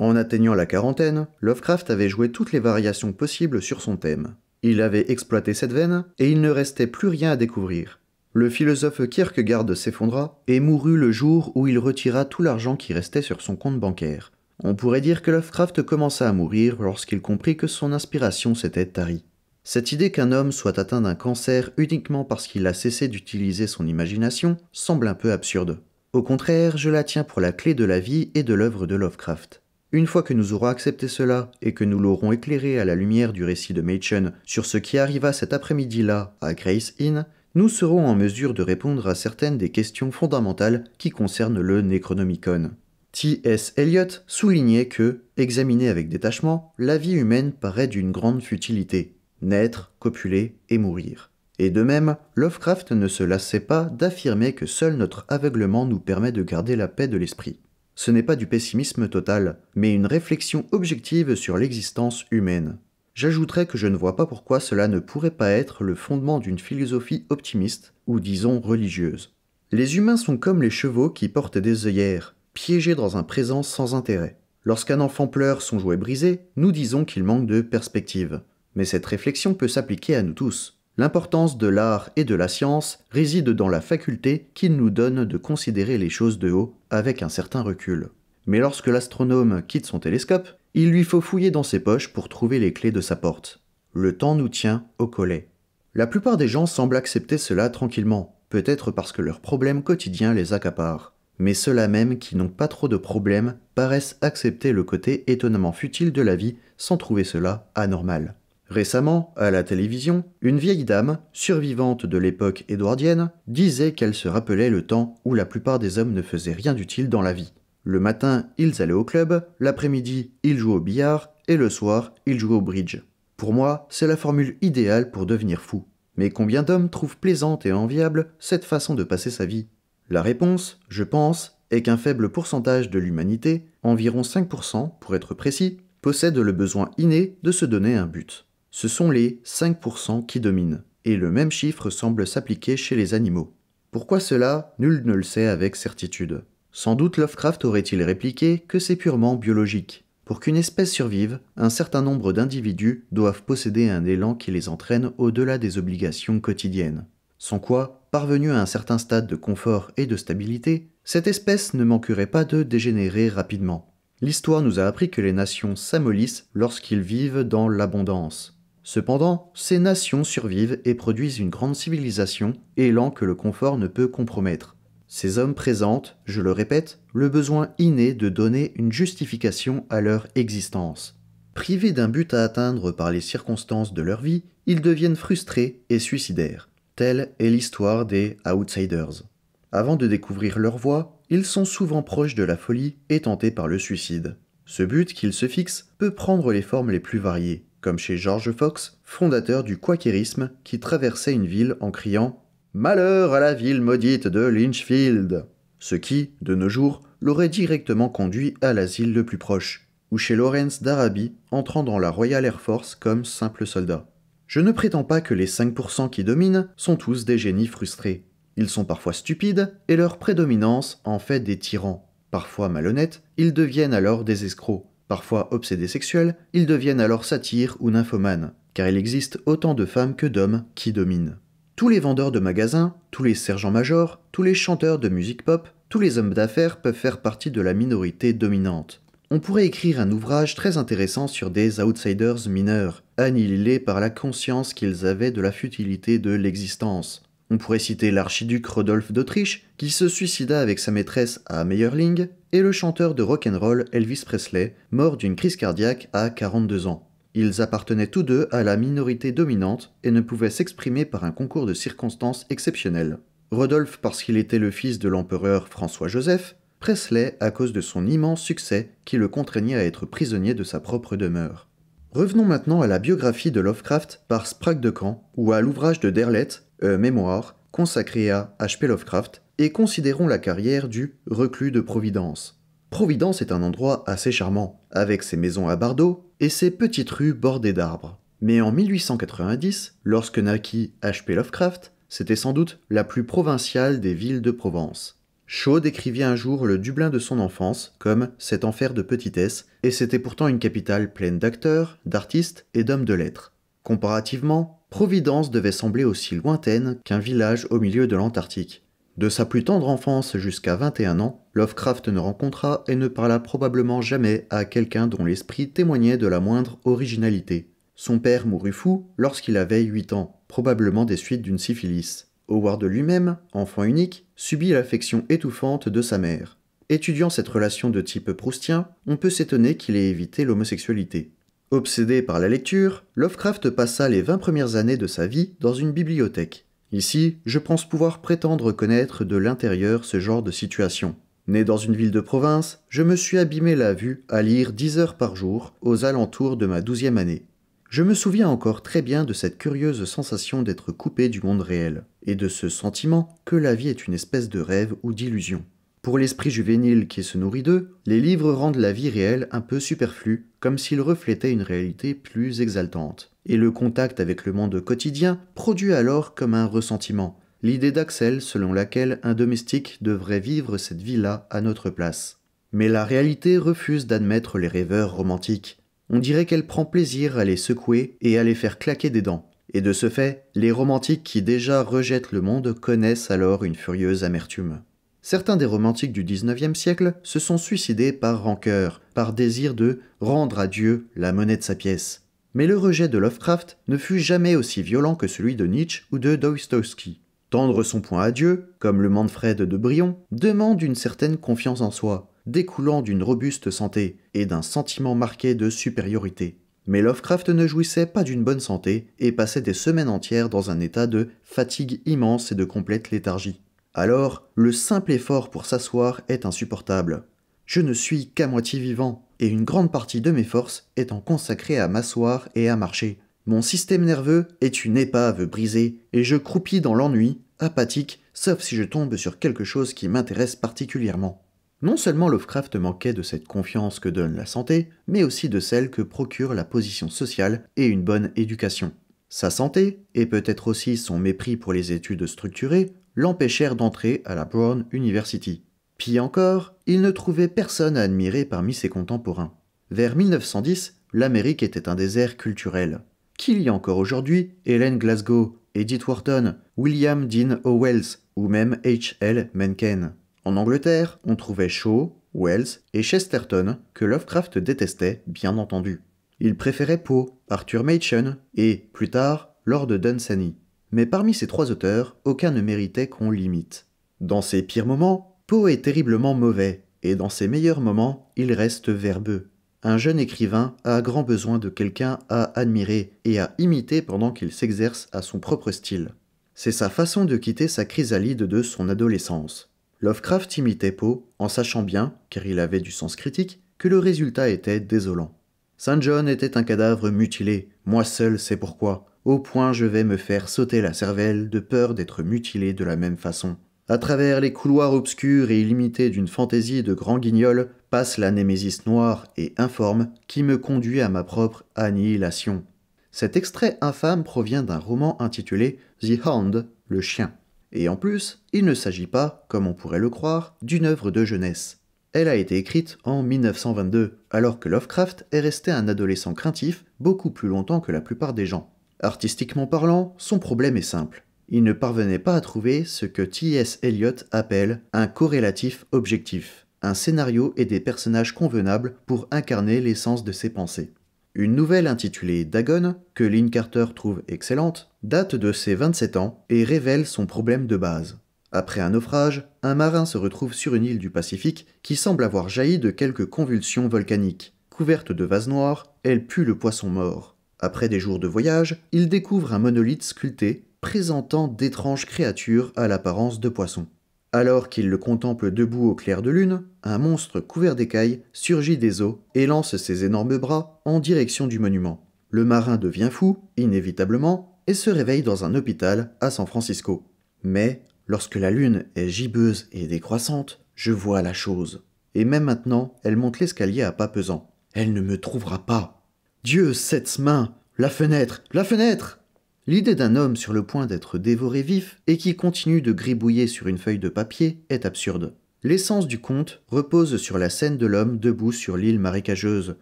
En atteignant la quarantaine, Lovecraft avait joué toutes les variations possibles sur son thème. Il avait exploité cette veine, et il ne restait plus rien à découvrir. Le philosophe Kierkegaard s'effondra et mourut le jour où il retira tout l'argent qui restait sur son compte bancaire. On pourrait dire que Lovecraft commença à mourir lorsqu'il comprit que son inspiration s'était tarie. Cette idée qu'un homme soit atteint d'un cancer uniquement parce qu'il a cessé d'utiliser son imagination semble un peu absurde. Au contraire, je la tiens pour la clé de la vie et de l'œuvre de Lovecraft. Une fois que nous aurons accepté cela et que nous l'aurons éclairé à la lumière du récit de Machen sur ce qui arriva cet après-midi-là à Grace Inn, nous serons en mesure de répondre à certaines des questions fondamentales qui concernent le Necronomicon. T.S. Eliot soulignait que, examiné avec détachement, la vie humaine paraît d'une grande futilité naître, copuler et mourir. Et de même, Lovecraft ne se lassait pas d'affirmer que seul notre aveuglement nous permet de garder la paix de l'esprit. Ce n'est pas du pessimisme total, mais une réflexion objective sur l'existence humaine. J'ajouterai que je ne vois pas pourquoi cela ne pourrait pas être le fondement d'une philosophie optimiste, ou disons religieuse. Les humains sont comme les chevaux qui portent des œillères, piégés dans un présent sans intérêt. Lorsqu'un enfant pleure son jouet brisé, nous disons qu'il manque de perspective. Mais cette réflexion peut s'appliquer à nous tous. L'importance de l'art et de la science réside dans la faculté qu'il nous donne de considérer les choses de haut avec un certain recul. Mais lorsque l'astronome quitte son télescope, il lui faut fouiller dans ses poches pour trouver les clés de sa porte. Le temps nous tient au collet. La plupart des gens semblent accepter cela tranquillement, peut-être parce que leurs problèmes quotidiens les accaparent. Mais ceux-là même qui n'ont pas trop de problèmes paraissent accepter le côté étonnamment futile de la vie sans trouver cela anormal. Récemment, à la télévision, une vieille dame, survivante de l'époque édouardienne, disait qu'elle se rappelait le temps où la plupart des hommes ne faisaient rien d'utile dans la vie. Le matin, ils allaient au club, l'après-midi, ils jouaient au billard, et le soir, ils jouaient au bridge. Pour moi, c'est la formule idéale pour devenir fou. Mais combien d'hommes trouvent plaisante et enviable cette façon de passer sa vie La réponse, je pense, est qu'un faible pourcentage de l'humanité, environ 5% pour être précis, possède le besoin inné de se donner un but ce sont les 5% qui dominent, et le même chiffre semble s'appliquer chez les animaux. Pourquoi cela Nul ne le sait avec certitude. Sans doute Lovecraft aurait-il répliqué que c'est purement biologique. Pour qu'une espèce survive, un certain nombre d'individus doivent posséder un élan qui les entraîne au-delà des obligations quotidiennes. Sans quoi, parvenu à un certain stade de confort et de stabilité, cette espèce ne manquerait pas de dégénérer rapidement. L'histoire nous a appris que les nations s'amollissent lorsqu'ils vivent dans l'abondance, Cependant, ces nations survivent et produisent une grande civilisation, élan que le confort ne peut compromettre. Ces hommes présentent, je le répète, le besoin inné de donner une justification à leur existence. Privés d'un but à atteindre par les circonstances de leur vie, ils deviennent frustrés et suicidaires. Telle est l'histoire des outsiders. Avant de découvrir leur voie, ils sont souvent proches de la folie et tentés par le suicide. Ce but qu'ils se fixent peut prendre les formes les plus variées comme chez George Fox, fondateur du quakerisme qui traversait une ville en criant Malheur à la ville maudite de Lynchfield ce qui, de nos jours, l'aurait directement conduit à l'asile le plus proche, ou chez Lawrence d'Arabie, entrant dans la Royal Air Force comme simple soldat. Je ne prétends pas que les 5% qui dominent sont tous des génies frustrés. Ils sont parfois stupides et leur prédominance en fait des tyrans. Parfois malhonnêtes, ils deviennent alors des escrocs. Parfois obsédés sexuels, ils deviennent alors satyres ou nymphomanes, car il existe autant de femmes que d'hommes qui dominent. Tous les vendeurs de magasins, tous les sergents-majors, tous les chanteurs de musique pop, tous les hommes d'affaires peuvent faire partie de la minorité dominante. On pourrait écrire un ouvrage très intéressant sur des outsiders mineurs, annihilés par la conscience qu'ils avaient de la futilité de l'existence. On pourrait citer l'archiduc Rodolphe d'Autriche, qui se suicida avec sa maîtresse à Meyerling, et le chanteur de rock'n'roll Elvis Presley, mort d'une crise cardiaque à 42 ans. Ils appartenaient tous deux à la minorité dominante et ne pouvaient s'exprimer par un concours de circonstances exceptionnelles. Rodolphe parce qu'il était le fils de l'empereur François-Joseph, Presley à cause de son immense succès qui le contraignait à être prisonnier de sa propre demeure. Revenons maintenant à la biographie de Lovecraft par Sprague de Camp ou à l'ouvrage de Derlet, A Mémoire, consacré à H.P. Lovecraft, et considérons la carrière du reclus de Providence. Providence est un endroit assez charmant, avec ses maisons à bardeaux et ses petites rues bordées d'arbres. Mais en 1890, lorsque naquit H.P. Lovecraft, c'était sans doute la plus provinciale des villes de Provence. Shaw décrivit un jour le Dublin de son enfance comme cet enfer de petitesse, et c'était pourtant une capitale pleine d'acteurs, d'artistes et d'hommes de lettres. Comparativement, Providence devait sembler aussi lointaine qu'un village au milieu de l'Antarctique, de sa plus tendre enfance jusqu'à 21 ans, Lovecraft ne rencontra et ne parla probablement jamais à quelqu'un dont l'esprit témoignait de la moindre originalité. Son père mourut fou lorsqu'il avait 8 ans, probablement des suites d'une syphilis. Howard lui-même, enfant unique, subit l'affection étouffante de sa mère. Étudiant cette relation de type proustien, on peut s'étonner qu'il ait évité l'homosexualité. Obsédé par la lecture, Lovecraft passa les 20 premières années de sa vie dans une bibliothèque. Ici, je pense pouvoir prétendre connaître de l'intérieur ce genre de situation. Né dans une ville de province, je me suis abîmé la vue à lire 10 heures par jour aux alentours de ma douzième année. Je me souviens encore très bien de cette curieuse sensation d'être coupé du monde réel, et de ce sentiment que la vie est une espèce de rêve ou d'illusion. Pour l'esprit juvénile qui se nourrit d'eux, les livres rendent la vie réelle un peu superflue, comme s'ils reflétaient une réalité plus exaltante. Et le contact avec le monde quotidien produit alors comme un ressentiment, l'idée d'Axel selon laquelle un domestique devrait vivre cette vie-là à notre place. Mais la réalité refuse d'admettre les rêveurs romantiques. On dirait qu'elle prend plaisir à les secouer et à les faire claquer des dents. Et de ce fait, les romantiques qui déjà rejettent le monde connaissent alors une furieuse amertume. Certains des romantiques du XIXe siècle se sont suicidés par rancœur, par désir de rendre à Dieu la monnaie de sa pièce. Mais le rejet de Lovecraft ne fut jamais aussi violent que celui de Nietzsche ou de Dostoïevski. Tendre son point à Dieu, comme le Manfred de Brion, demande une certaine confiance en soi, découlant d'une robuste santé et d'un sentiment marqué de supériorité. Mais Lovecraft ne jouissait pas d'une bonne santé et passait des semaines entières dans un état de fatigue immense et de complète léthargie. Alors, le simple effort pour s'asseoir est insupportable. Je ne suis qu'à moitié vivant, et une grande partie de mes forces étant consacrée à m'asseoir et à marcher. Mon système nerveux est une épave brisée, et je croupis dans l'ennui, apathique, sauf si je tombe sur quelque chose qui m'intéresse particulièrement. Non seulement Lovecraft manquait de cette confiance que donne la santé, mais aussi de celle que procure la position sociale et une bonne éducation. Sa santé, et peut-être aussi son mépris pour les études structurées, l'empêchèrent d'entrer à la Brown University. Pis encore, il ne trouvait personne à admirer parmi ses contemporains. Vers 1910, l'Amérique était un désert culturel. Qu'il y a encore aujourd'hui Hélène Glasgow, Edith Wharton, William Dean Owells ou même H.L. Mencken. En Angleterre, on trouvait Shaw, Wells et Chesterton, que Lovecraft détestait, bien entendu. Il préférait Poe, Arthur Machen et, plus tard, Lord Dunsany. Mais parmi ces trois auteurs, aucun ne méritait qu'on l'imite. Dans ses pires moments, Poe est terriblement mauvais, et dans ses meilleurs moments, il reste verbeux. Un jeune écrivain a grand besoin de quelqu'un à admirer et à imiter pendant qu'il s'exerce à son propre style. C'est sa façon de quitter sa chrysalide de son adolescence. Lovecraft imitait Poe en sachant bien, car il avait du sens critique, que le résultat était désolant. Saint John était un cadavre mutilé, moi seul sais pourquoi, au point je vais me faire sauter la cervelle de peur d'être mutilé de la même façon. À travers les couloirs obscurs et illimités d'une fantaisie de grand guignol passe la némésis noire et informe qui me conduit à ma propre annihilation. Cet extrait infâme provient d'un roman intitulé The Hound, le chien. Et en plus, il ne s'agit pas, comme on pourrait le croire, d'une œuvre de jeunesse. Elle a été écrite en 1922, alors que Lovecraft est resté un adolescent craintif beaucoup plus longtemps que la plupart des gens. Artistiquement parlant, son problème est simple. Il ne parvenait pas à trouver ce que T.S. Eliot appelle un corrélatif objectif, un scénario et des personnages convenables pour incarner l'essence de ses pensées. Une nouvelle intitulée Dagon, que Lynn Carter trouve excellente, date de ses 27 ans et révèle son problème de base. Après un naufrage, un marin se retrouve sur une île du Pacifique qui semble avoir jailli de quelques convulsions volcaniques. Couverte de vases noirs, elle pue le poisson mort. Après des jours de voyage, il découvre un monolithe sculpté présentant d'étranges créatures à l'apparence de poissons. Alors qu'il le contemple debout au clair de lune, un monstre couvert d'écailles surgit des eaux et lance ses énormes bras en direction du monument. Le marin devient fou, inévitablement, et se réveille dans un hôpital à San Francisco. Mais, lorsque la lune est gibbeuse et décroissante, je vois la chose. Et même maintenant, elle monte l'escalier à pas pesant. Elle ne me trouvera pas. Dieu, cette main, la fenêtre, la fenêtre L'idée d'un homme sur le point d'être dévoré vif et qui continue de gribouiller sur une feuille de papier est absurde. L'essence du conte repose sur la scène de l'homme debout sur l'île marécageuse,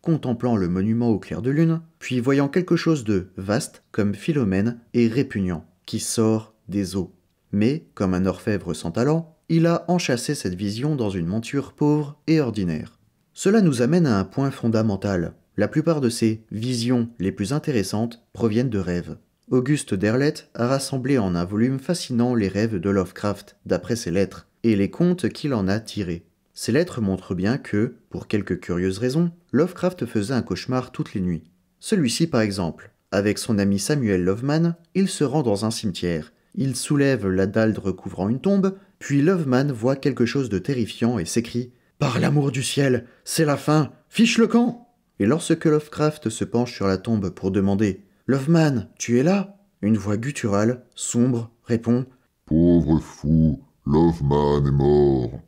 contemplant le monument au clair de lune, puis voyant quelque chose de vaste comme Philomène et répugnant, qui sort des eaux. Mais, comme un orfèvre sans talent, il a enchâssé cette vision dans une monture pauvre et ordinaire. Cela nous amène à un point fondamental. La plupart de ses visions les plus intéressantes proviennent de rêves. Auguste Derlet a rassemblé en un volume fascinant les rêves de Lovecraft, d'après ses lettres, et les contes qu'il en a tirés. Ces lettres montrent bien que, pour quelques curieuses raisons, Lovecraft faisait un cauchemar toutes les nuits. Celui-ci par exemple. Avec son ami Samuel Loveman, il se rend dans un cimetière. Il soulève la dalle recouvrant une tombe, puis Loveman voit quelque chose de terrifiant et s'écrie :« Par l'amour du ciel, c'est la fin, fiche le camp et lorsque Lovecraft se penche sur la tombe pour demander Loveman, tu es là une voix gutturale, sombre, répond Pauvre fou, Loveman est mort.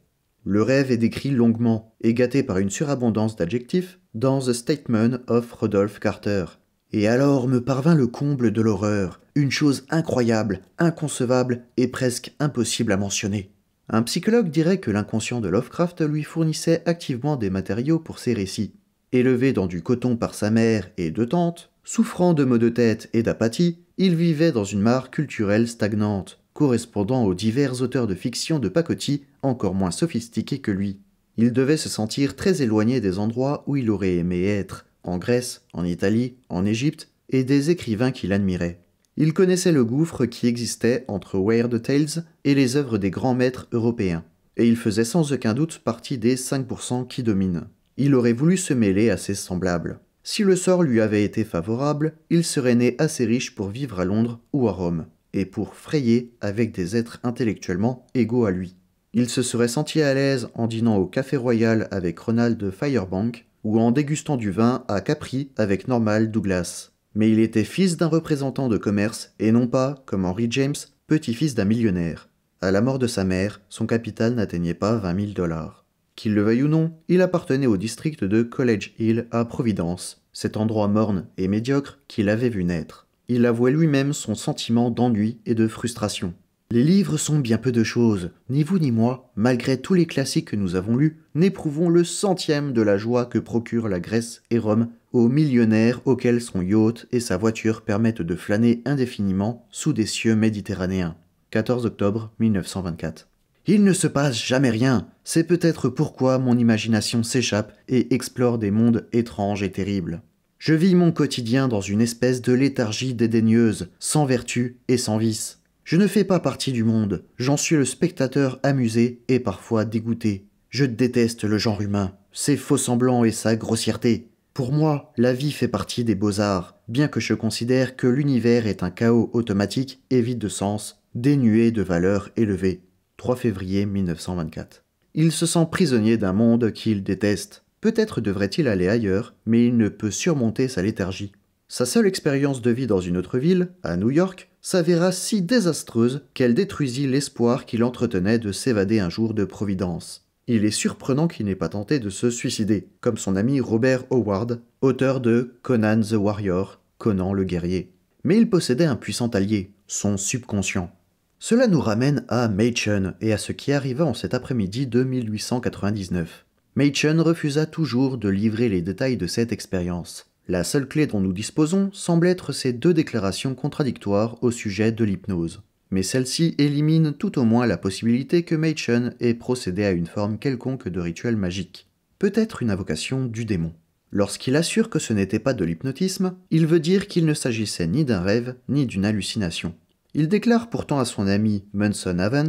Le rêve est décrit longuement et gâté par une surabondance d'adjectifs dans The Statement of Rodolphe Carter. Et alors me parvint le comble de l'horreur, une chose incroyable, inconcevable et presque impossible à mentionner. Un psychologue dirait que l'inconscient de Lovecraft lui fournissait activement des matériaux pour ses récits. Élevé dans du coton par sa mère et deux tantes, souffrant de maux de tête et d'apathie, il vivait dans une mare culturelle stagnante, correspondant aux divers auteurs de fiction de Pacotti encore moins sophistiqués que lui. Il devait se sentir très éloigné des endroits où il aurait aimé être, en Grèce, en Italie, en Égypte, et des écrivains qu'il admirait. Il connaissait le gouffre qui existait entre Weird Tales et les œuvres des grands maîtres européens, et il faisait sans aucun doute partie des 5% qui dominent il aurait voulu se mêler à ses semblables. Si le sort lui avait été favorable, il serait né assez riche pour vivre à Londres ou à Rome, et pour frayer avec des êtres intellectuellement égaux à lui. Il se serait senti à l'aise en dînant au Café Royal avec Ronald Firebank ou en dégustant du vin à Capri avec Normal Douglas. Mais il était fils d'un représentant de commerce et non pas, comme Henry James, petit-fils d'un millionnaire. À la mort de sa mère, son capital n'atteignait pas 20 000 dollars. Qu'il le veuille ou non, il appartenait au district de College Hill à Providence, cet endroit morne et médiocre qu'il avait vu naître. Il avouait lui-même son sentiment d'ennui et de frustration. Les livres sont bien peu de choses. Ni vous ni moi, malgré tous les classiques que nous avons lus, n'éprouvons le centième de la joie que procurent la Grèce et Rome aux millionnaires auxquels son yacht et sa voiture permettent de flâner indéfiniment sous des cieux méditerranéens. 14 octobre 1924. Il ne se passe jamais rien. C'est peut-être pourquoi mon imagination s'échappe et explore des mondes étranges et terribles. Je vis mon quotidien dans une espèce de léthargie dédaigneuse, sans vertu et sans vice. Je ne fais pas partie du monde, j'en suis le spectateur amusé et parfois dégoûté. Je déteste le genre humain, ses faux-semblants et sa grossièreté. Pour moi, la vie fait partie des beaux-arts, bien que je considère que l'univers est un chaos automatique et vide de sens, dénué de valeurs élevées. 3 février 1924. Il se sent prisonnier d'un monde qu'il déteste. Peut-être devrait-il aller ailleurs, mais il ne peut surmonter sa léthargie. Sa seule expérience de vie dans une autre ville, à New York, s'avéra si désastreuse qu'elle détruisit l'espoir qu'il entretenait de s'évader un jour de Providence. Il est surprenant qu'il n'ait pas tenté de se suicider, comme son ami Robert Howard, auteur de Conan the Warrior, Conan le guerrier. Mais il possédait un puissant allié, son subconscient. Cela nous ramène à Machen et à ce qui arriva en cet après-midi de 1899. Machen refusa toujours de livrer les détails de cette expérience. La seule clé dont nous disposons semble être ces deux déclarations contradictoires au sujet de l'hypnose. Mais celle-ci élimine tout au moins la possibilité que Machen ait procédé à une forme quelconque de rituel magique. Peut-être une invocation du démon. Lorsqu'il assure que ce n'était pas de l'hypnotisme, il veut dire qu'il ne s'agissait ni d'un rêve, ni d'une hallucination. Il déclare pourtant à son ami Munson Evans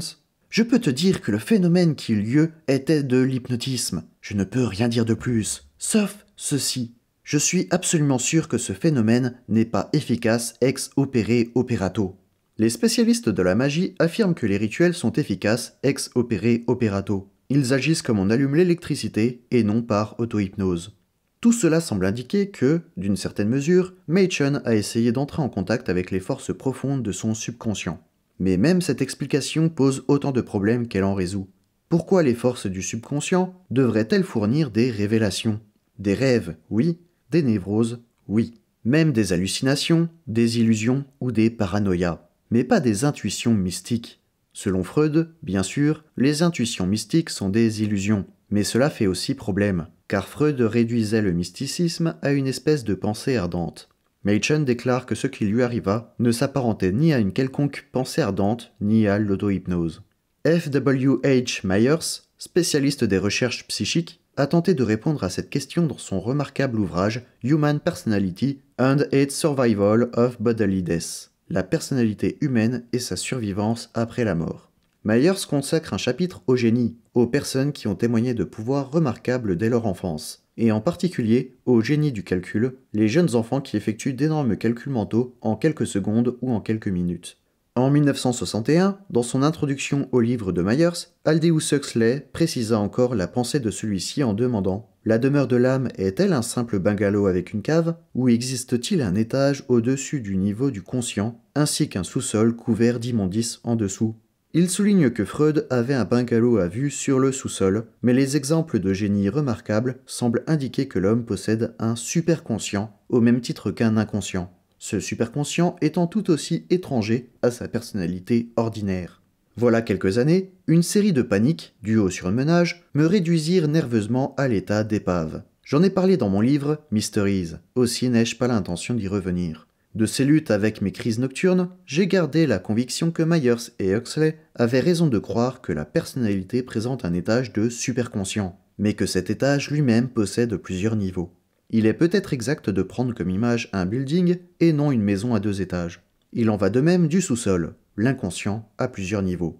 Je peux te dire que le phénomène qui eut lieu était de l'hypnotisme. Je ne peux rien dire de plus, sauf ceci. Je suis absolument sûr que ce phénomène n'est pas efficace ex opere operato. Les spécialistes de la magie affirment que les rituels sont efficaces ex opere operato. Ils agissent comme on allume l'électricité et non par auto-hypnose. Tout cela semble indiquer que, d'une certaine mesure, Machen a essayé d'entrer en contact avec les forces profondes de son subconscient. Mais même cette explication pose autant de problèmes qu'elle en résout. Pourquoi les forces du subconscient devraient-elles fournir des révélations Des rêves, oui, des névroses, oui, même des hallucinations, des illusions ou des paranoïas, mais pas des intuitions mystiques. Selon Freud, bien sûr, les intuitions mystiques sont des illusions, mais cela fait aussi problème car Freud réduisait le mysticisme à une espèce de pensée ardente. Machen déclare que ce qui lui arriva ne s'apparentait ni à une quelconque pensée ardente, ni à l'auto-hypnose. F.W.H. Myers, spécialiste des recherches psychiques, a tenté de répondre à cette question dans son remarquable ouvrage Human Personality and its Survival of Bodily Death, la personnalité humaine et sa survivance après la mort. Myers consacre un chapitre au génie, aux personnes qui ont témoigné de pouvoirs remarquables dès leur enfance, et en particulier au génie du calcul, les jeunes enfants qui effectuent d'énormes calculs mentaux en quelques secondes ou en quelques minutes. En 1961, dans son introduction au livre de Myers, Aldous Huxley précisa encore la pensée de celui-ci en demandant La demeure de l'âme est-elle un simple bungalow avec une cave, ou existe-t-il un étage au-dessus du niveau du conscient, ainsi qu'un sous-sol couvert d'immondices en dessous il souligne que Freud avait un bungalow à vue sur le sous-sol, mais les exemples de génie remarquables semblent indiquer que l'homme possède un superconscient, au même titre qu'un inconscient, ce superconscient étant tout aussi étranger à sa personnalité ordinaire. Voilà quelques années, une série de paniques, dues au surmenage, me réduisirent nerveusement à l'état d'épave. J'en ai parlé dans mon livre Mysteries, aussi n'ai-je pas l'intention d'y revenir. De ces luttes avec mes crises nocturnes, j'ai gardé la conviction que Myers et Huxley avaient raison de croire que la personnalité présente un étage de superconscient, mais que cet étage lui-même possède plusieurs niveaux. Il est peut-être exact de prendre comme image un building et non une maison à deux étages. Il en va de même du sous-sol, l'inconscient à plusieurs niveaux.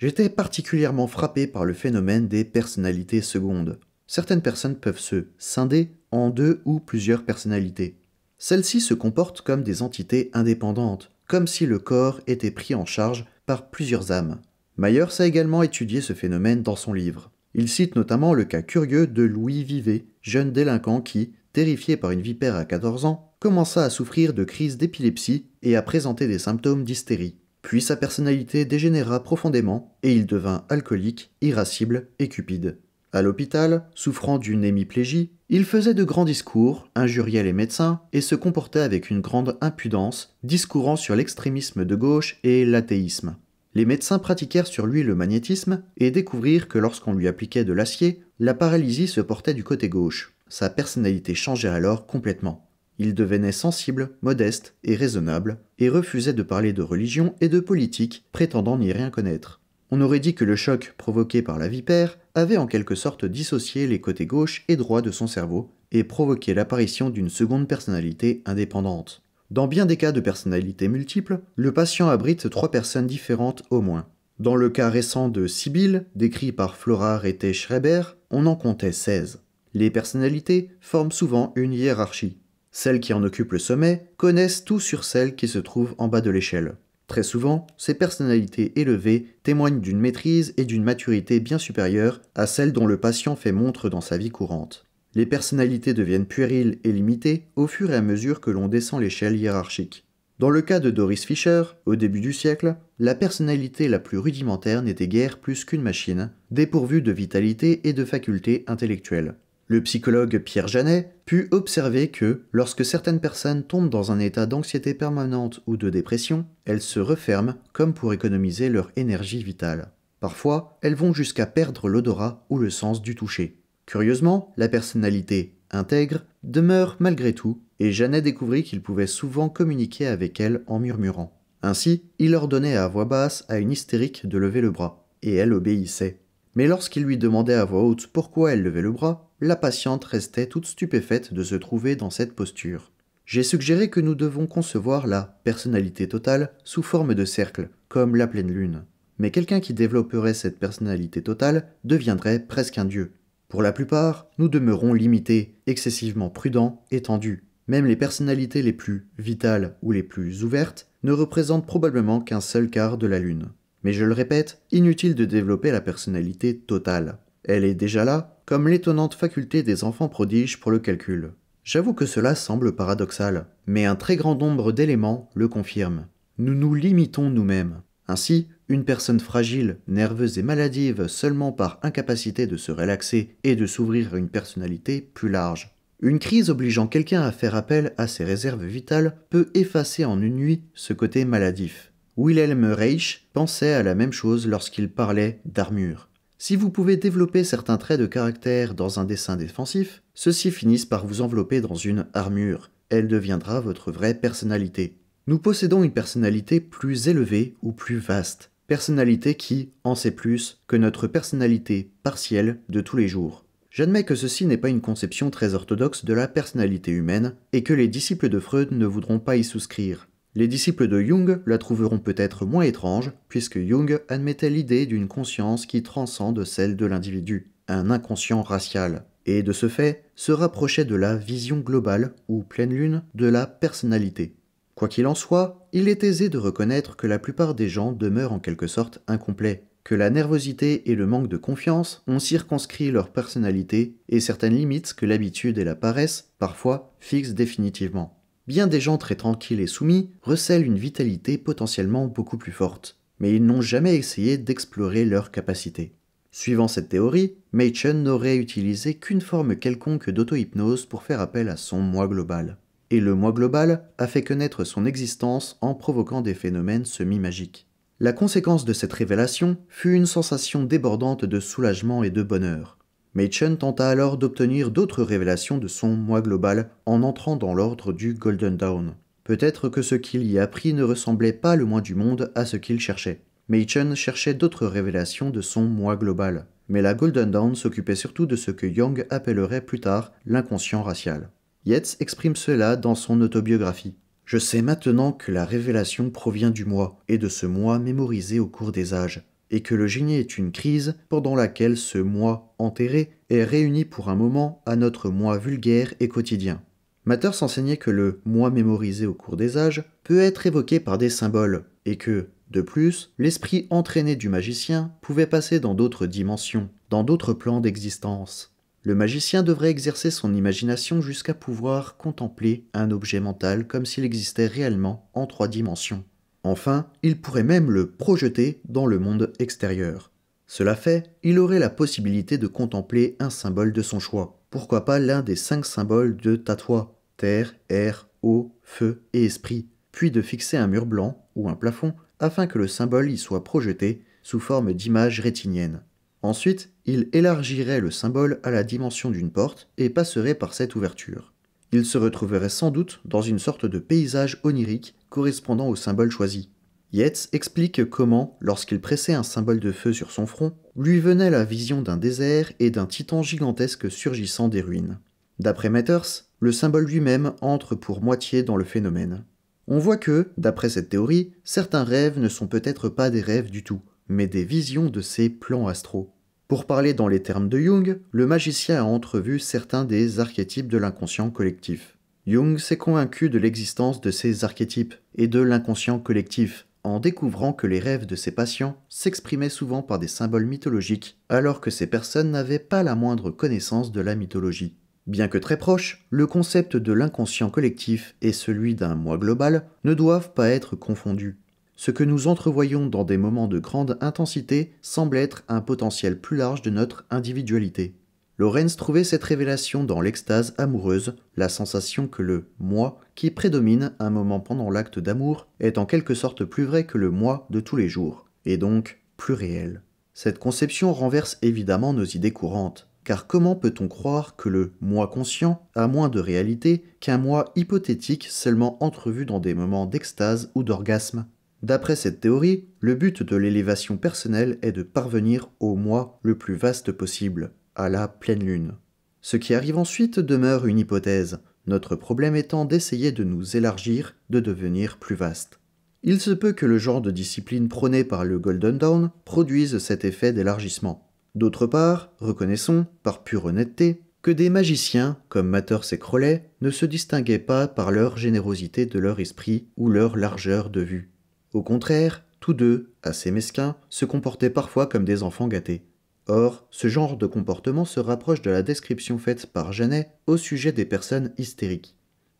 J'étais particulièrement frappé par le phénomène des personnalités secondes. Certaines personnes peuvent se scinder en deux ou plusieurs personnalités. Celles-ci se comportent comme des entités indépendantes, comme si le corps était pris en charge par plusieurs âmes. Myers a également étudié ce phénomène dans son livre. Il cite notamment le cas curieux de Louis Vivet, jeune délinquant qui, terrifié par une vipère à 14 ans, commença à souffrir de crises d'épilepsie et à présenter des symptômes d'hystérie. Puis sa personnalité dégénéra profondément et il devint alcoolique, irascible et cupide. À l'hôpital, souffrant d'une hémiplégie, il faisait de grands discours, injuriait les médecins et se comportait avec une grande impudence, discourant sur l'extrémisme de gauche et l'athéisme. Les médecins pratiquèrent sur lui le magnétisme et découvrirent que lorsqu'on lui appliquait de l'acier, la paralysie se portait du côté gauche. Sa personnalité changeait alors complètement. Il devenait sensible, modeste et raisonnable, et refusait de parler de religion et de politique, prétendant n'y rien connaître. On aurait dit que le choc provoqué par la vipère avait en quelque sorte dissocié les côtés gauche et droit de son cerveau et provoqué l'apparition d'une seconde personnalité indépendante. Dans bien des cas de personnalités multiples, le patient abrite trois personnes différentes au moins. Dans le cas récent de Sibylle, décrit par Flora Rete Schreiber, on en comptait 16. Les personnalités forment souvent une hiérarchie. Celles qui en occupent le sommet connaissent tout sur celles qui se trouvent en bas de l'échelle. Très souvent, ces personnalités élevées témoignent d'une maîtrise et d'une maturité bien supérieures à celles dont le patient fait montre dans sa vie courante. Les personnalités deviennent puériles et limitées au fur et à mesure que l'on descend l'échelle hiérarchique. Dans le cas de Doris Fisher, au début du siècle, la personnalité la plus rudimentaire n'était guère plus qu'une machine, dépourvue de vitalité et de facultés intellectuelles. Le psychologue Pierre Janet put observer que, lorsque certaines personnes tombent dans un état d'anxiété permanente ou de dépression, elles se referment comme pour économiser leur énergie vitale. Parfois, elles vont jusqu'à perdre l'odorat ou le sens du toucher. Curieusement, la personnalité intègre demeure malgré tout, et Janet découvrit qu'il pouvait souvent communiquer avec elle en murmurant. Ainsi, il ordonnait à voix basse à une hystérique de lever le bras, et elle obéissait. Mais lorsqu'il lui demandait à voix haute pourquoi elle levait le bras, la patiente restait toute stupéfaite de se trouver dans cette posture. J'ai suggéré que nous devons concevoir la personnalité totale sous forme de cercle, comme la pleine lune. Mais quelqu'un qui développerait cette personnalité totale deviendrait presque un dieu. Pour la plupart, nous demeurons limités, excessivement prudents et tendus. Même les personnalités les plus vitales ou les plus ouvertes ne représentent probablement qu'un seul quart de la Lune. Mais je le répète, inutile de développer la personnalité totale. Elle est déjà là, comme l'étonnante faculté des enfants prodiges pour le calcul. J'avoue que cela semble paradoxal, mais un très grand nombre d'éléments le confirment. Nous nous limitons nous-mêmes. Ainsi, une personne fragile, nerveuse et maladive seulement par incapacité de se relaxer et de s'ouvrir à une personnalité plus large. Une crise obligeant quelqu'un à faire appel à ses réserves vitales peut effacer en une nuit ce côté maladif. Wilhelm Reich pensait à la même chose lorsqu'il parlait d'armure. Si vous pouvez développer certains traits de caractère dans un dessin défensif, ceux-ci finissent par vous envelopper dans une armure. Elle deviendra votre vraie personnalité. Nous possédons une personnalité plus élevée ou plus vaste, personnalité qui en sait plus que notre personnalité partielle de tous les jours. J'admets que ceci n'est pas une conception très orthodoxe de la personnalité humaine et que les disciples de Freud ne voudront pas y souscrire. Les disciples de Jung la trouveront peut-être moins étrange, puisque Jung admettait l'idée d'une conscience qui transcende celle de l'individu, un inconscient racial, et de ce fait se rapprochait de la vision globale, ou pleine lune, de la personnalité. Quoi qu'il en soit, il est aisé de reconnaître que la plupart des gens demeurent en quelque sorte incomplets, que la nervosité et le manque de confiance ont circonscrit leur personnalité et certaines limites que l'habitude et la paresse, parfois, fixent définitivement bien des gens très tranquilles et soumis recèlent une vitalité potentiellement beaucoup plus forte, mais ils n'ont jamais essayé d'explorer leurs capacités. Suivant cette théorie, Meichen n'aurait utilisé qu'une forme quelconque d'auto-hypnose pour faire appel à son moi global. Et le moi global a fait connaître son existence en provoquant des phénomènes semi-magiques. La conséquence de cette révélation fut une sensation débordante de soulagement et de bonheur Mei Chen tenta alors d'obtenir d'autres révélations de son moi global en entrant dans l'ordre du Golden Dawn. Peut-être que ce qu'il y apprit ne ressemblait pas le moins du monde à ce qu'il cherchait. Mei Chen cherchait d'autres révélations de son moi global, mais la Golden Dawn s'occupait surtout de ce que Yang appellerait plus tard l'inconscient racial. Yeats exprime cela dans son autobiographie. Je sais maintenant que la révélation provient du moi et de ce moi mémorisé au cours des âges et que le génie est une crise pendant laquelle ce moi enterré est réuni pour un moment à notre moi vulgaire et quotidien. Matters enseignait que le moi mémorisé au cours des âges peut être évoqué par des symboles, et que, de plus, l'esprit entraîné du magicien pouvait passer dans d'autres dimensions, dans d'autres plans d'existence. Le magicien devrait exercer son imagination jusqu'à pouvoir contempler un objet mental comme s'il existait réellement en trois dimensions. Enfin, il pourrait même le projeter dans le monde extérieur. Cela fait, il aurait la possibilité de contempler un symbole de son choix. Pourquoi pas l'un des cinq symboles de Tatoua terre, air, eau, feu et esprit, puis de fixer un mur blanc ou un plafond afin que le symbole y soit projeté sous forme d'image rétinienne. Ensuite, il élargirait le symbole à la dimension d'une porte et passerait par cette ouverture. Il se retrouverait sans doute dans une sorte de paysage onirique correspondant au symbole choisi. Yeats explique comment, lorsqu'il pressait un symbole de feu sur son front, lui venait la vision d'un désert et d'un titan gigantesque surgissant des ruines. D'après Matters, le symbole lui-même entre pour moitié dans le phénomène. On voit que, d'après cette théorie, certains rêves ne sont peut-être pas des rêves du tout, mais des visions de ces plans astraux. Pour parler dans les termes de Jung, le magicien a entrevu certains des archétypes de l'inconscient collectif. Jung s'est convaincu de l'existence de ces archétypes et de l'inconscient collectif, en découvrant que les rêves de ses patients s'exprimaient souvent par des symboles mythologiques, alors que ces personnes n'avaient pas la moindre connaissance de la mythologie. Bien que très proches, le concept de l'inconscient collectif et celui d'un moi global ne doivent pas être confondus. Ce que nous entrevoyons dans des moments de grande intensité semble être un potentiel plus large de notre individualité. Lorenz trouvait cette révélation dans l'extase amoureuse, la sensation que le moi qui prédomine un moment pendant l'acte d'amour est en quelque sorte plus vrai que le moi de tous les jours, et donc plus réel. Cette conception renverse évidemment nos idées courantes, car comment peut-on croire que le moi conscient a moins de réalité qu'un moi hypothétique seulement entrevu dans des moments d'extase ou d'orgasme D'après cette théorie, le but de l'élévation personnelle est de parvenir au moi le plus vaste possible, à la pleine lune. Ce qui arrive ensuite demeure une hypothèse, notre problème étant d'essayer de nous élargir, de devenir plus vaste. Il se peut que le genre de discipline prônée par le Golden Dawn produise cet effet d'élargissement. D'autre part, reconnaissons, par pure honnêteté, que des magiciens, comme Matters et Crowley, ne se distinguaient pas par leur générosité de leur esprit ou leur largeur de vue. Au contraire, tous deux, assez mesquins, se comportaient parfois comme des enfants gâtés. Or, ce genre de comportement se rapproche de la description faite par Janet au sujet des personnes hystériques.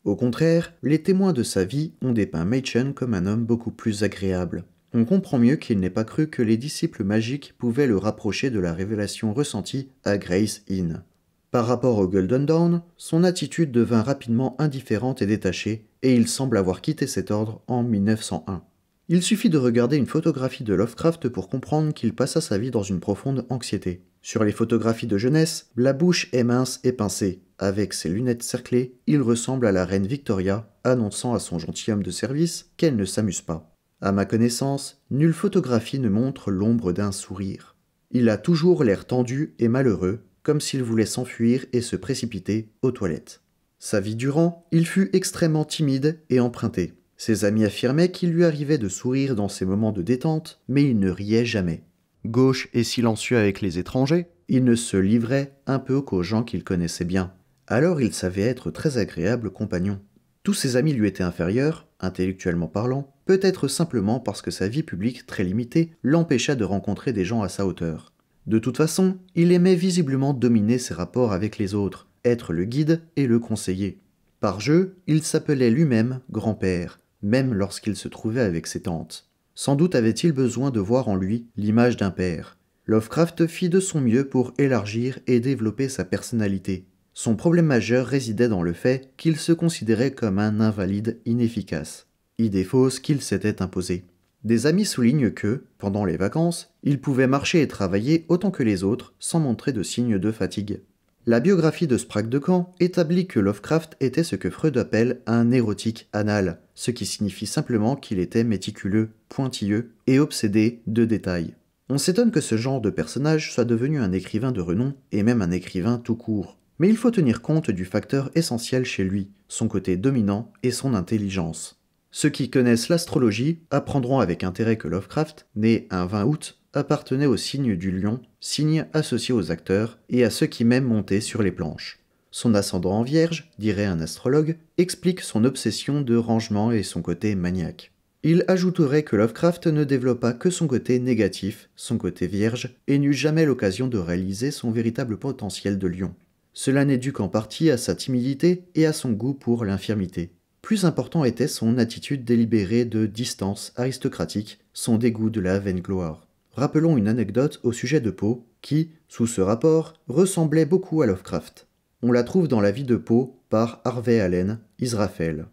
Au contraire, les témoins de sa vie ont dépeint Machen comme un homme beaucoup plus agréable. On comprend mieux qu'il n'ait pas cru que les disciples magiques pouvaient le rapprocher de la révélation ressentie à Grace Inn. Par rapport au Golden Dawn, son attitude devint rapidement indifférente et détachée, et il semble avoir quitté cet ordre en 1901. Il suffit de regarder une photographie de Lovecraft pour comprendre qu'il passa sa vie dans une profonde anxiété. Sur les photographies de jeunesse, la bouche est mince et pincée. Avec ses lunettes cerclées, il ressemble à la reine Victoria, annonçant à son gentilhomme de service qu'elle ne s'amuse pas. À ma connaissance, nulle photographie ne montre l'ombre d'un sourire. Il a toujours l'air tendu et malheureux, comme s'il voulait s'enfuir et se précipiter aux toilettes. Sa vie durant, il fut extrêmement timide et emprunté. Ses amis affirmaient qu'il lui arrivait de sourire dans ses moments de détente, mais il ne riait jamais. Gauche et silencieux avec les étrangers, il ne se livrait un peu qu'aux gens qu'il connaissait bien. Alors il savait être très agréable compagnon. Tous ses amis lui étaient inférieurs, intellectuellement parlant, peut-être simplement parce que sa vie publique très limitée l'empêcha de rencontrer des gens à sa hauteur. De toute façon, il aimait visiblement dominer ses rapports avec les autres, être le guide et le conseiller. Par jeu, il s'appelait lui-même grand-père, même lorsqu'il se trouvait avec ses tantes. Sans doute avait-il besoin de voir en lui l'image d'un père. Lovecraft fit de son mieux pour élargir et développer sa personnalité. Son problème majeur résidait dans le fait qu'il se considérait comme un invalide inefficace, idée fausse qu'il s'était imposée. Des amis soulignent que, pendant les vacances, il pouvait marcher et travailler autant que les autres sans montrer de signes de fatigue. La biographie de Sprague de Caen établit que Lovecraft était ce que Freud appelle un érotique anal, ce qui signifie simplement qu'il était méticuleux, pointilleux et obsédé de détails. On s'étonne que ce genre de personnage soit devenu un écrivain de renom et même un écrivain tout court. Mais il faut tenir compte du facteur essentiel chez lui, son côté dominant et son intelligence. Ceux qui connaissent l'astrologie apprendront avec intérêt que Lovecraft, né un 20 août appartenait au signe du lion, signe associé aux acteurs et à ceux qui même monter sur les planches. Son ascendant en vierge, dirait un astrologue, explique son obsession de rangement et son côté maniaque. Il ajouterait que Lovecraft ne développa que son côté négatif, son côté vierge, et n'eut jamais l'occasion de réaliser son véritable potentiel de lion. Cela n'est dû qu'en partie à sa timidité et à son goût pour l'infirmité. Plus important était son attitude délibérée de distance aristocratique, son dégoût de la vaine gloire rappelons une anecdote au sujet de Poe qui, sous ce rapport, ressemblait beaucoup à Lovecraft. On la trouve dans la vie de Poe par Harvey Allen, Israfel.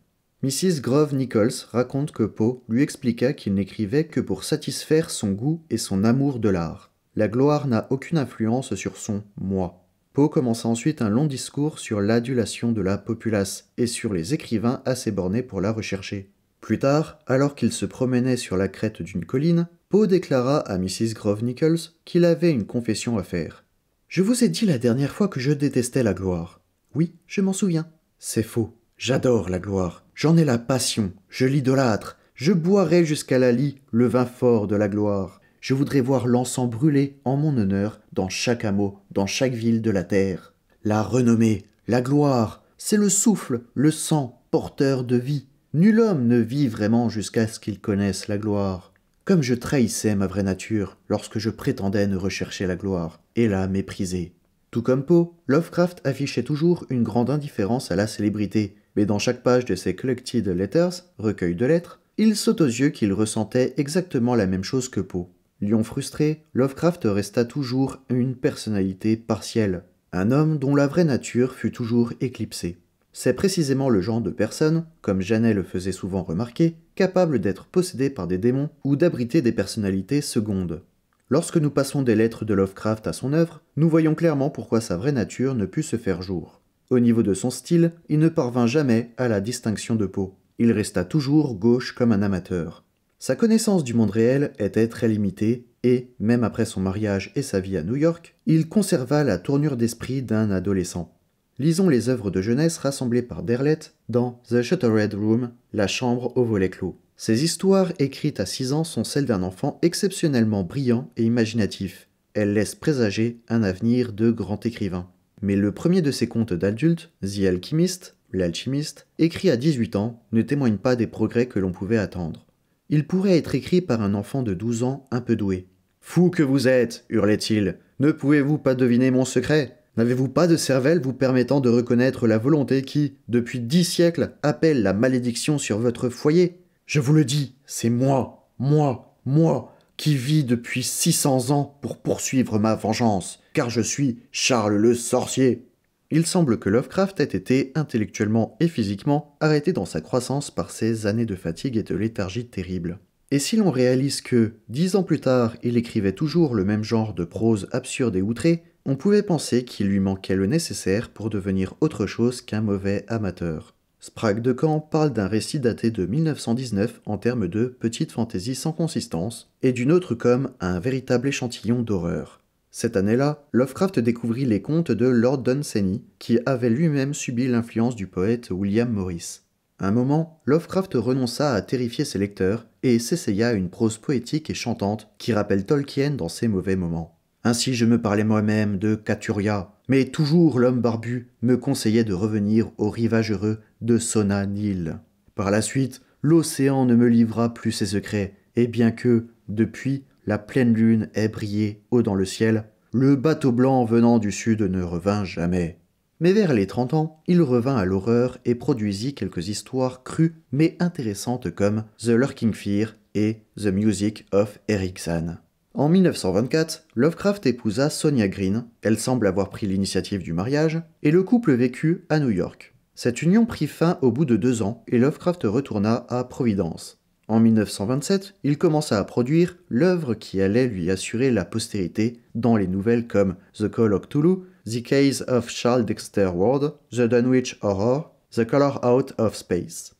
Mrs. Grove Nichols raconte que Poe lui expliqua qu'il n'écrivait que pour satisfaire son goût et son amour de l'art. La gloire n'a aucune influence sur son moi. Poe commença ensuite un long discours sur l'adulation de la populace et sur les écrivains assez bornés pour la rechercher. Plus tard, alors qu'il se promenait sur la crête d'une colline, déclara à Mrs. Grove Nichols qu'il avait une confession à faire. Je vous ai dit la dernière fois que je détestais la gloire. Oui, je m'en souviens. C'est faux. J'adore la gloire. J'en ai la passion. Je l'idolâtre. Je boirai jusqu'à la lie le vin fort de la gloire. Je voudrais voir l'encens brûler en mon honneur dans chaque hameau, dans chaque ville de la terre. La renommée, la gloire, c'est le souffle, le sang, porteur de vie. Nul homme ne vit vraiment jusqu'à ce qu'il connaisse la gloire. Comme je trahissais ma vraie nature lorsque je prétendais ne rechercher la gloire et la mépriser. Tout comme Poe, Lovecraft affichait toujours une grande indifférence à la célébrité, mais dans chaque page de ses Collected Letters, recueil de lettres, il saute aux yeux qu'il ressentait exactement la même chose que Poe. Lion frustré, Lovecraft resta toujours une personnalité partielle, un homme dont la vraie nature fut toujours éclipsée. C'est précisément le genre de personne, comme Janet le faisait souvent remarquer, capable d'être possédée par des démons ou d'abriter des personnalités secondes. Lorsque nous passons des lettres de Lovecraft à son œuvre, nous voyons clairement pourquoi sa vraie nature ne put se faire jour. Au niveau de son style, il ne parvint jamais à la distinction de peau. Il resta toujours gauche comme un amateur. Sa connaissance du monde réel était très limitée, et, même après son mariage et sa vie à New York, il conserva la tournure d'esprit d'un adolescent lisons les œuvres de jeunesse rassemblées par Derlet dans The Shuttered Room, La chambre au volet clos. Ces histoires écrites à 6 ans sont celles d'un enfant exceptionnellement brillant et imaginatif. Elles laissent présager un avenir de grand écrivain. Mais le premier de ses contes d'adulte, The Alchemist, l'alchimiste, écrit à 18 ans, ne témoigne pas des progrès que l'on pouvait attendre. Il pourrait être écrit par un enfant de 12 ans un peu doué. Fou que vous êtes hurlait-il. Ne pouvez-vous pas deviner mon secret N'avez-vous pas de cervelle vous permettant de reconnaître la volonté qui, depuis dix siècles, appelle la malédiction sur votre foyer Je vous le dis, c'est moi, moi, moi, qui vis depuis six cents ans pour poursuivre ma vengeance, car je suis Charles le sorcier. Il semble que Lovecraft ait été, intellectuellement et physiquement, arrêté dans sa croissance par ces années de fatigue et de léthargie terrible. Et si l'on réalise que, dix ans plus tard, il écrivait toujours le même genre de prose absurde et outrée, on pouvait penser qu'il lui manquait le nécessaire pour devenir autre chose qu'un mauvais amateur. Sprague de Camp parle d'un récit daté de 1919 en termes de petite fantaisie sans consistance, et d'une autre comme un véritable échantillon d'horreur. Cette année-là, Lovecraft découvrit les contes de Lord Dunsany, qui avait lui-même subi l'influence du poète William Morris. un moment, Lovecraft renonça à terrifier ses lecteurs et s'essaya à une prose poétique et chantante qui rappelle Tolkien dans ses mauvais moments. Ainsi je me parlais moi-même de Katuria. mais toujours l'homme barbu me conseillait de revenir au rivage heureux de Sona Nil. Par la suite, l'océan ne me livra plus ses secrets, et bien que, depuis, la pleine lune ait brillé haut dans le ciel, le bateau blanc venant du sud ne revint jamais. Mais vers les trente ans, il revint à l'horreur et produisit quelques histoires crues mais intéressantes comme The Lurking Fear et The Music of Ericsson. En 1924, Lovecraft épousa Sonia Green, elle semble avoir pris l'initiative du mariage, et le couple vécut à New York. Cette union prit fin au bout de deux ans et Lovecraft retourna à Providence. En 1927, il commença à produire l'œuvre qui allait lui assurer la postérité dans les nouvelles comme The Call of Cthulhu, The Case of Charles Dexter Ward, The Dunwich Horror, The Color Out of Space.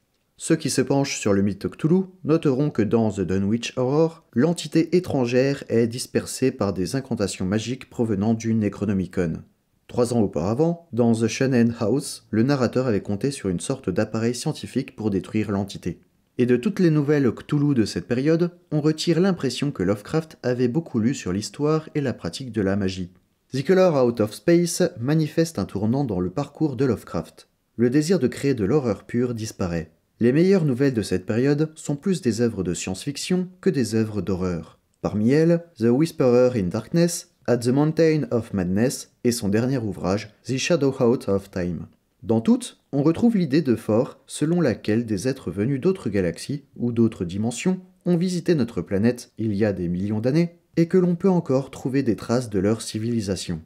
Ceux qui se penchent sur le mythe Cthulhu noteront que dans The Dunwich Horror, l'entité étrangère est dispersée par des incantations magiques provenant du Necronomicon. Trois ans auparavant, dans The Shannon House, le narrateur avait compté sur une sorte d'appareil scientifique pour détruire l'entité. Et de toutes les nouvelles Cthulhu de cette période, on retire l'impression que Lovecraft avait beaucoup lu sur l'histoire et la pratique de la magie. The Color Out of Space manifeste un tournant dans le parcours de Lovecraft. Le désir de créer de l'horreur pure disparaît. Les meilleures nouvelles de cette période sont plus des œuvres de science-fiction que des œuvres d'horreur. Parmi elles, The Whisperer in Darkness, At the Mountain of Madness et son dernier ouvrage, The Shadow Out of Time. Dans toutes, on retrouve l'idée de fort selon laquelle des êtres venus d'autres galaxies ou d'autres dimensions ont visité notre planète il y a des millions d'années et que l'on peut encore trouver des traces de leur civilisation.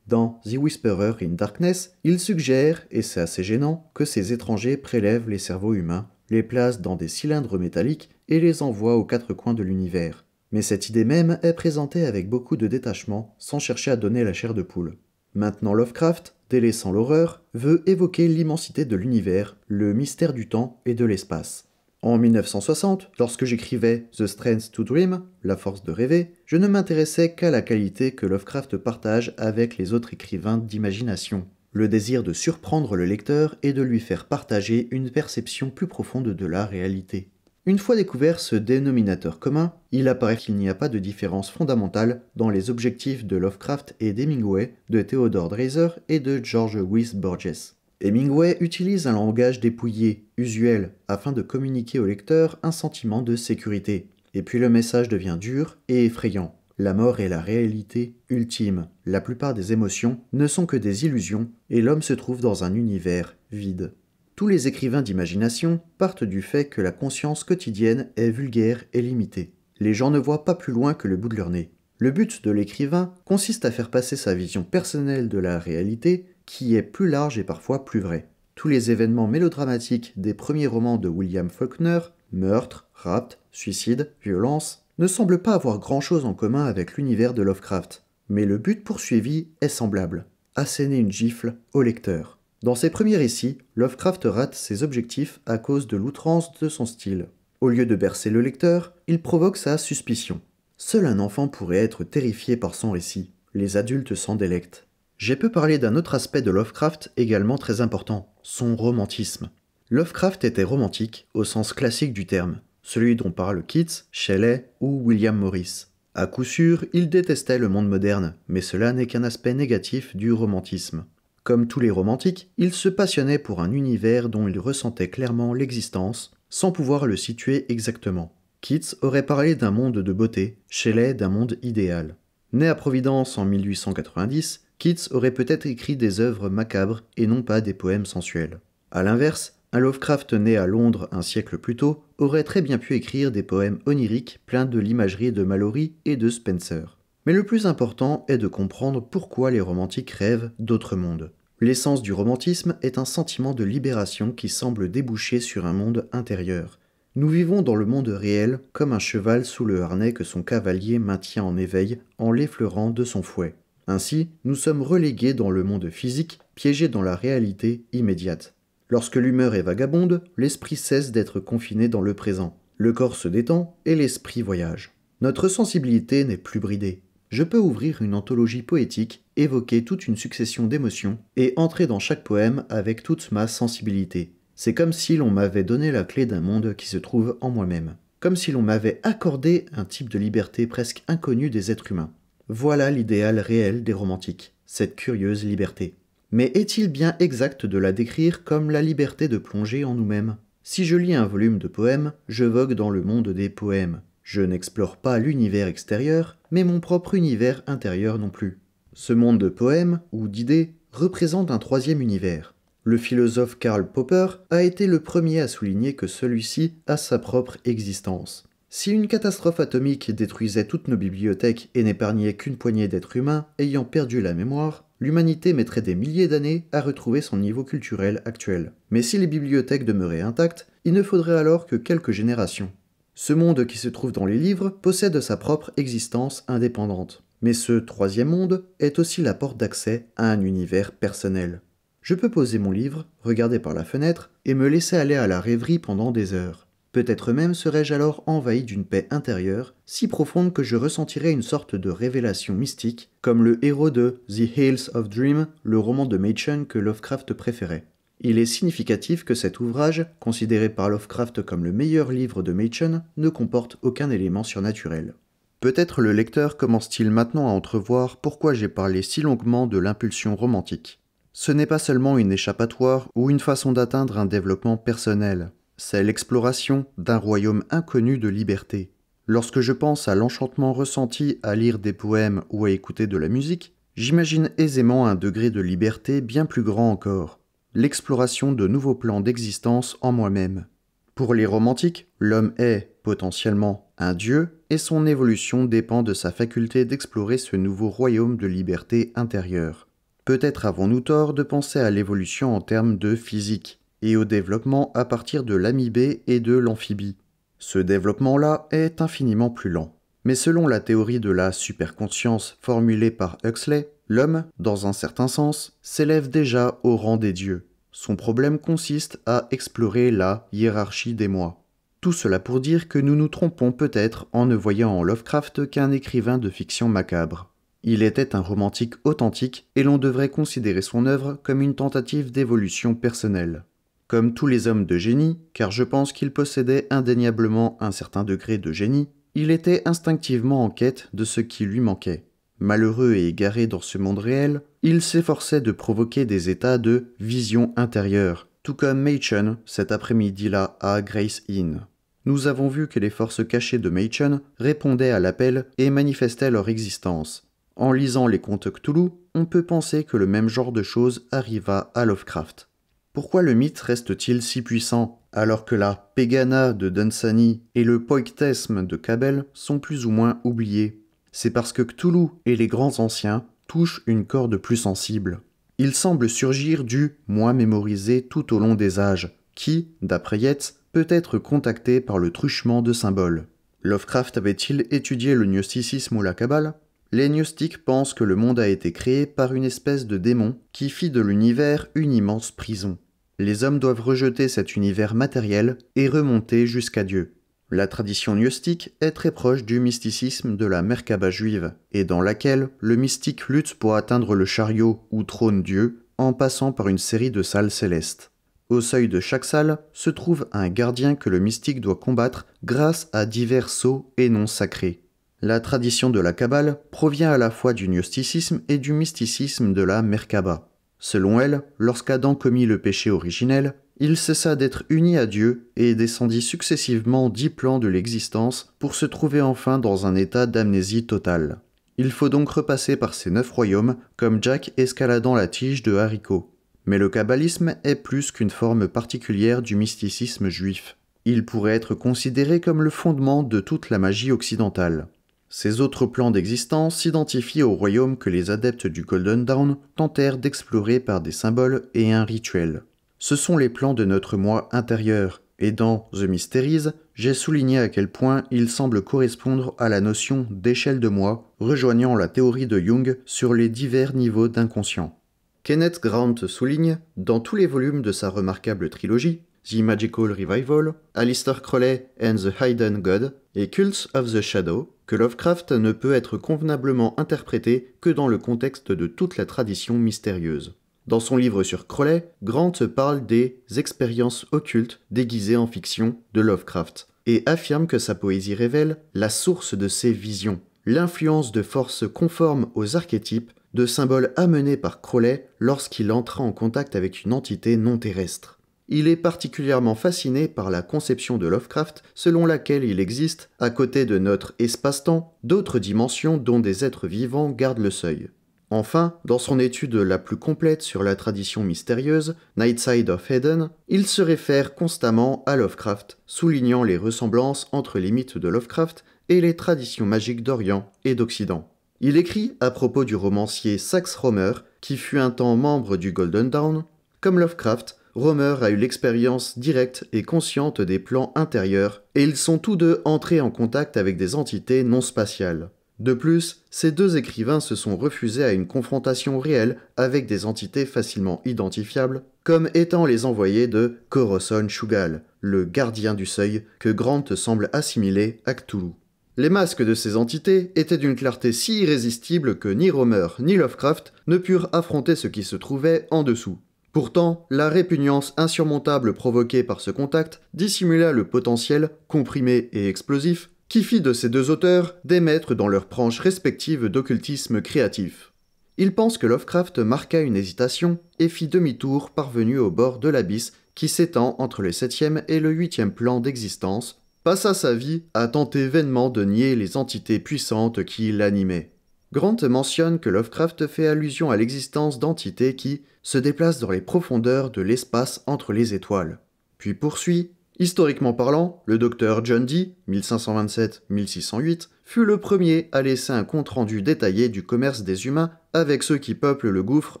Dans The Whisperer in Darkness, il suggère, et c'est assez gênant, que ces étrangers prélèvent les cerveaux humains, les placent dans des cylindres métalliques et les envoient aux quatre coins de l'univers. Mais cette idée même est présentée avec beaucoup de détachement, sans chercher à donner la chair de poule. Maintenant Lovecraft, délaissant l'horreur, veut évoquer l'immensité de l'univers, le mystère du temps et de l'espace. En 1960, lorsque j'écrivais The Strength to Dream, La force de rêver, je ne m'intéressais qu'à la qualité que Lovecraft partage avec les autres écrivains d'imagination, le désir de surprendre le lecteur et de lui faire partager une perception plus profonde de la réalité. Une fois découvert ce dénominateur commun, il apparaît qu'il n'y a pas de différence fondamentale dans les objectifs de Lovecraft et d'Hemingway, de Theodore Dreiser et de George Wyss Borges. Hemingway utilise un langage dépouillé, usuel, afin de communiquer au lecteur un sentiment de sécurité. Et puis le message devient dur et effrayant. La mort est la réalité ultime. La plupart des émotions ne sont que des illusions et l'homme se trouve dans un univers vide. Tous les écrivains d'imagination partent du fait que la conscience quotidienne est vulgaire et limitée. Les gens ne voient pas plus loin que le bout de leur nez. Le but de l'écrivain consiste à faire passer sa vision personnelle de la réalité qui est plus large et parfois plus vrai. Tous les événements mélodramatiques des premiers romans de William Faulkner, meurtre, rapt, suicide, violence, ne semblent pas avoir grand-chose en commun avec l'univers de Lovecraft, mais le but poursuivi est semblable, asséner une gifle au lecteur. Dans ses premiers récits, Lovecraft rate ses objectifs à cause de l'outrance de son style. Au lieu de bercer le lecteur, il provoque sa suspicion. Seul un enfant pourrait être terrifié par son récit, les adultes s'en délectent. J'ai peu parlé d'un autre aspect de Lovecraft également très important, son romantisme. Lovecraft était romantique au sens classique du terme, celui dont parlent Keats, Shelley ou William Morris. À coup sûr, il détestait le monde moderne, mais cela n'est qu'un aspect négatif du romantisme. Comme tous les romantiques, il se passionnait pour un univers dont il ressentait clairement l'existence, sans pouvoir le situer exactement. Keats aurait parlé d'un monde de beauté, Shelley d'un monde idéal. Né à Providence en 1890, Keats aurait peut-être écrit des œuvres macabres et non pas des poèmes sensuels. A l'inverse, un Lovecraft né à Londres un siècle plus tôt aurait très bien pu écrire des poèmes oniriques pleins de l'imagerie de Mallory et de Spencer. Mais le plus important est de comprendre pourquoi les romantiques rêvent d'autres mondes. L'essence du romantisme est un sentiment de libération qui semble déboucher sur un monde intérieur. Nous vivons dans le monde réel comme un cheval sous le harnais que son cavalier maintient en éveil en l'effleurant de son fouet. Ainsi, nous sommes relégués dans le monde physique, piégés dans la réalité immédiate. Lorsque l'humeur est vagabonde, l'esprit cesse d'être confiné dans le présent. Le corps se détend et l'esprit voyage. Notre sensibilité n'est plus bridée. Je peux ouvrir une anthologie poétique, évoquer toute une succession d'émotions et entrer dans chaque poème avec toute ma sensibilité. C'est comme si l'on m'avait donné la clé d'un monde qui se trouve en moi-même. Comme si l'on m'avait accordé un type de liberté presque inconnu des êtres humains. Voilà l'idéal réel des romantiques, cette curieuse liberté. Mais est-il bien exact de la décrire comme la liberté de plonger en nous-mêmes Si je lis un volume de poèmes, je vogue dans le monde des poèmes. Je n'explore pas l'univers extérieur, mais mon propre univers intérieur non plus. Ce monde de poèmes, ou d'idées, représente un troisième univers. Le philosophe Karl Popper a été le premier à souligner que celui-ci a sa propre existence. Si une catastrophe atomique détruisait toutes nos bibliothèques et n'épargnait qu'une poignée d'êtres humains ayant perdu la mémoire, l'humanité mettrait des milliers d'années à retrouver son niveau culturel actuel. Mais si les bibliothèques demeuraient intactes, il ne faudrait alors que quelques générations. Ce monde qui se trouve dans les livres possède sa propre existence indépendante. Mais ce troisième monde est aussi la porte d'accès à un univers personnel. Je peux poser mon livre, regarder par la fenêtre et me laisser aller à la rêverie pendant des heures. Peut-être même serais-je alors envahi d'une paix intérieure, si profonde que je ressentirais une sorte de révélation mystique, comme le héros de The Hills of Dream, le roman de Machen que Lovecraft préférait. Il est significatif que cet ouvrage, considéré par Lovecraft comme le meilleur livre de Machen, ne comporte aucun élément surnaturel. Peut-être le lecteur commence-t-il maintenant à entrevoir pourquoi j'ai parlé si longuement de l'impulsion romantique. Ce n'est pas seulement une échappatoire ou une façon d'atteindre un développement personnel, c'est l'exploration d'un royaume inconnu de liberté. Lorsque je pense à l'enchantement ressenti à lire des poèmes ou à écouter de la musique, j'imagine aisément un degré de liberté bien plus grand encore, l'exploration de nouveaux plans d'existence en moi-même. Pour les romantiques, l'homme est, potentiellement, un dieu, et son évolution dépend de sa faculté d'explorer ce nouveau royaume de liberté intérieure. Peut-être avons-nous tort de penser à l'évolution en termes de physique, et au développement à partir de l'amibé et de l'amphibie. Ce développement-là est infiniment plus lent. Mais selon la théorie de la superconscience formulée par Huxley, l'homme, dans un certain sens, s'élève déjà au rang des dieux. Son problème consiste à explorer la hiérarchie des mois. Tout cela pour dire que nous nous trompons peut-être en ne voyant en Lovecraft qu'un écrivain de fiction macabre. Il était un romantique authentique et l'on devrait considérer son œuvre comme une tentative d'évolution personnelle. Comme tous les hommes de génie, car je pense qu'il possédait indéniablement un certain degré de génie, il était instinctivement en quête de ce qui lui manquait. Malheureux et égaré dans ce monde réel, il s'efforçait de provoquer des états de vision intérieure, tout comme Machen cet après-midi-là à Grace Inn. Nous avons vu que les forces cachées de Machen répondaient à l'appel et manifestaient leur existence. En lisant les contes Cthulhu, on peut penser que le même genre de choses arriva à Lovecraft. Pourquoi le mythe reste-t-il si puissant alors que la Pegana de Dunsany et le Poictesme de Kabel sont plus ou moins oubliés C'est parce que Cthulhu et les grands anciens touchent une corde plus sensible. Il semble surgir du moins mémorisé tout au long des âges, qui, d'après Yeats, peut être contacté par le truchement de symboles. Lovecraft avait-il étudié le gnosticisme ou la Kabbale les gnostiques pensent que le monde a été créé par une espèce de démon qui fit de l'univers une immense prison. Les hommes doivent rejeter cet univers matériel et remonter jusqu'à Dieu. La tradition gnostique est très proche du mysticisme de la Merkaba juive, et dans laquelle le mystique lutte pour atteindre le chariot ou trône Dieu en passant par une série de salles célestes. Au seuil de chaque salle se trouve un gardien que le mystique doit combattre grâce à divers sceaux et noms sacrés. La tradition de la Kabbale provient à la fois du gnosticisme et du mysticisme de la Merkaba. Selon elle, lorsqu'Adam commit le péché originel, il cessa d'être uni à Dieu et descendit successivement dix plans de l'existence pour se trouver enfin dans un état d'amnésie totale. Il faut donc repasser par ces neuf royaumes, comme Jack escaladant la tige de haricot. Mais le kabbalisme est plus qu'une forme particulière du mysticisme juif. Il pourrait être considéré comme le fondement de toute la magie occidentale. Ces autres plans d'existence s'identifient au royaume que les adeptes du Golden Dawn tentèrent d'explorer par des symboles et un rituel. Ce sont les plans de notre moi intérieur, et dans The Mysteries, j'ai souligné à quel point ils semblent correspondre à la notion d'échelle de moi, rejoignant la théorie de Jung sur les divers niveaux d'inconscient. Kenneth Grant souligne, dans tous les volumes de sa remarquable trilogie, The Magical Revival, Alistair Crowley and the Hidden God, et Cults of the Shadow, que Lovecraft ne peut être convenablement interprété que dans le contexte de toute la tradition mystérieuse. Dans son livre sur Crowley, Grant parle des expériences occultes déguisées en fiction de Lovecraft, et affirme que sa poésie révèle la source de ses visions, l'influence de forces conformes aux archétypes, de symboles amenés par Crowley lorsqu'il entra en contact avec une entité non terrestre il est particulièrement fasciné par la conception de Lovecraft selon laquelle il existe, à côté de notre espace-temps, d'autres dimensions dont des êtres vivants gardent le seuil. Enfin, dans son étude la plus complète sur la tradition mystérieuse, Nightside of Eden, il se réfère constamment à Lovecraft, soulignant les ressemblances entre les mythes de Lovecraft et les traditions magiques d'Orient et d'Occident. Il écrit à propos du romancier Sax Romer, qui fut un temps membre du Golden Dawn, comme Lovecraft, Romer a eu l'expérience directe et consciente des plans intérieurs, et ils sont tous deux entrés en contact avec des entités non spatiales. De plus, ces deux écrivains se sont refusés à une confrontation réelle avec des entités facilement identifiables, comme étant les envoyés de Coroson Shugal, le gardien du seuil que Grant semble assimiler à Cthulhu. Les masques de ces entités étaient d'une clarté si irrésistible que ni Romer ni Lovecraft ne purent affronter ce qui se trouvait en dessous. Pourtant, la répugnance insurmontable provoquée par ce contact dissimula le potentiel, comprimé et explosif, qui fit de ces deux auteurs des maîtres dans leurs branches respectives d'occultisme créatif. Il pense que Lovecraft marqua une hésitation et fit demi-tour parvenu au bord de l'abysse qui s'étend entre le 7e et le 8 plan d'existence, passa sa vie à tenter vainement de nier les entités puissantes qui l'animaient. Grant mentionne que Lovecraft fait allusion à l'existence d'entités qui se déplacent dans les profondeurs de l'espace entre les étoiles. Puis poursuit Historiquement parlant, le docteur John Dee, 1527-1608, fut le premier à laisser un compte-rendu détaillé du commerce des humains avec ceux qui peuplent le gouffre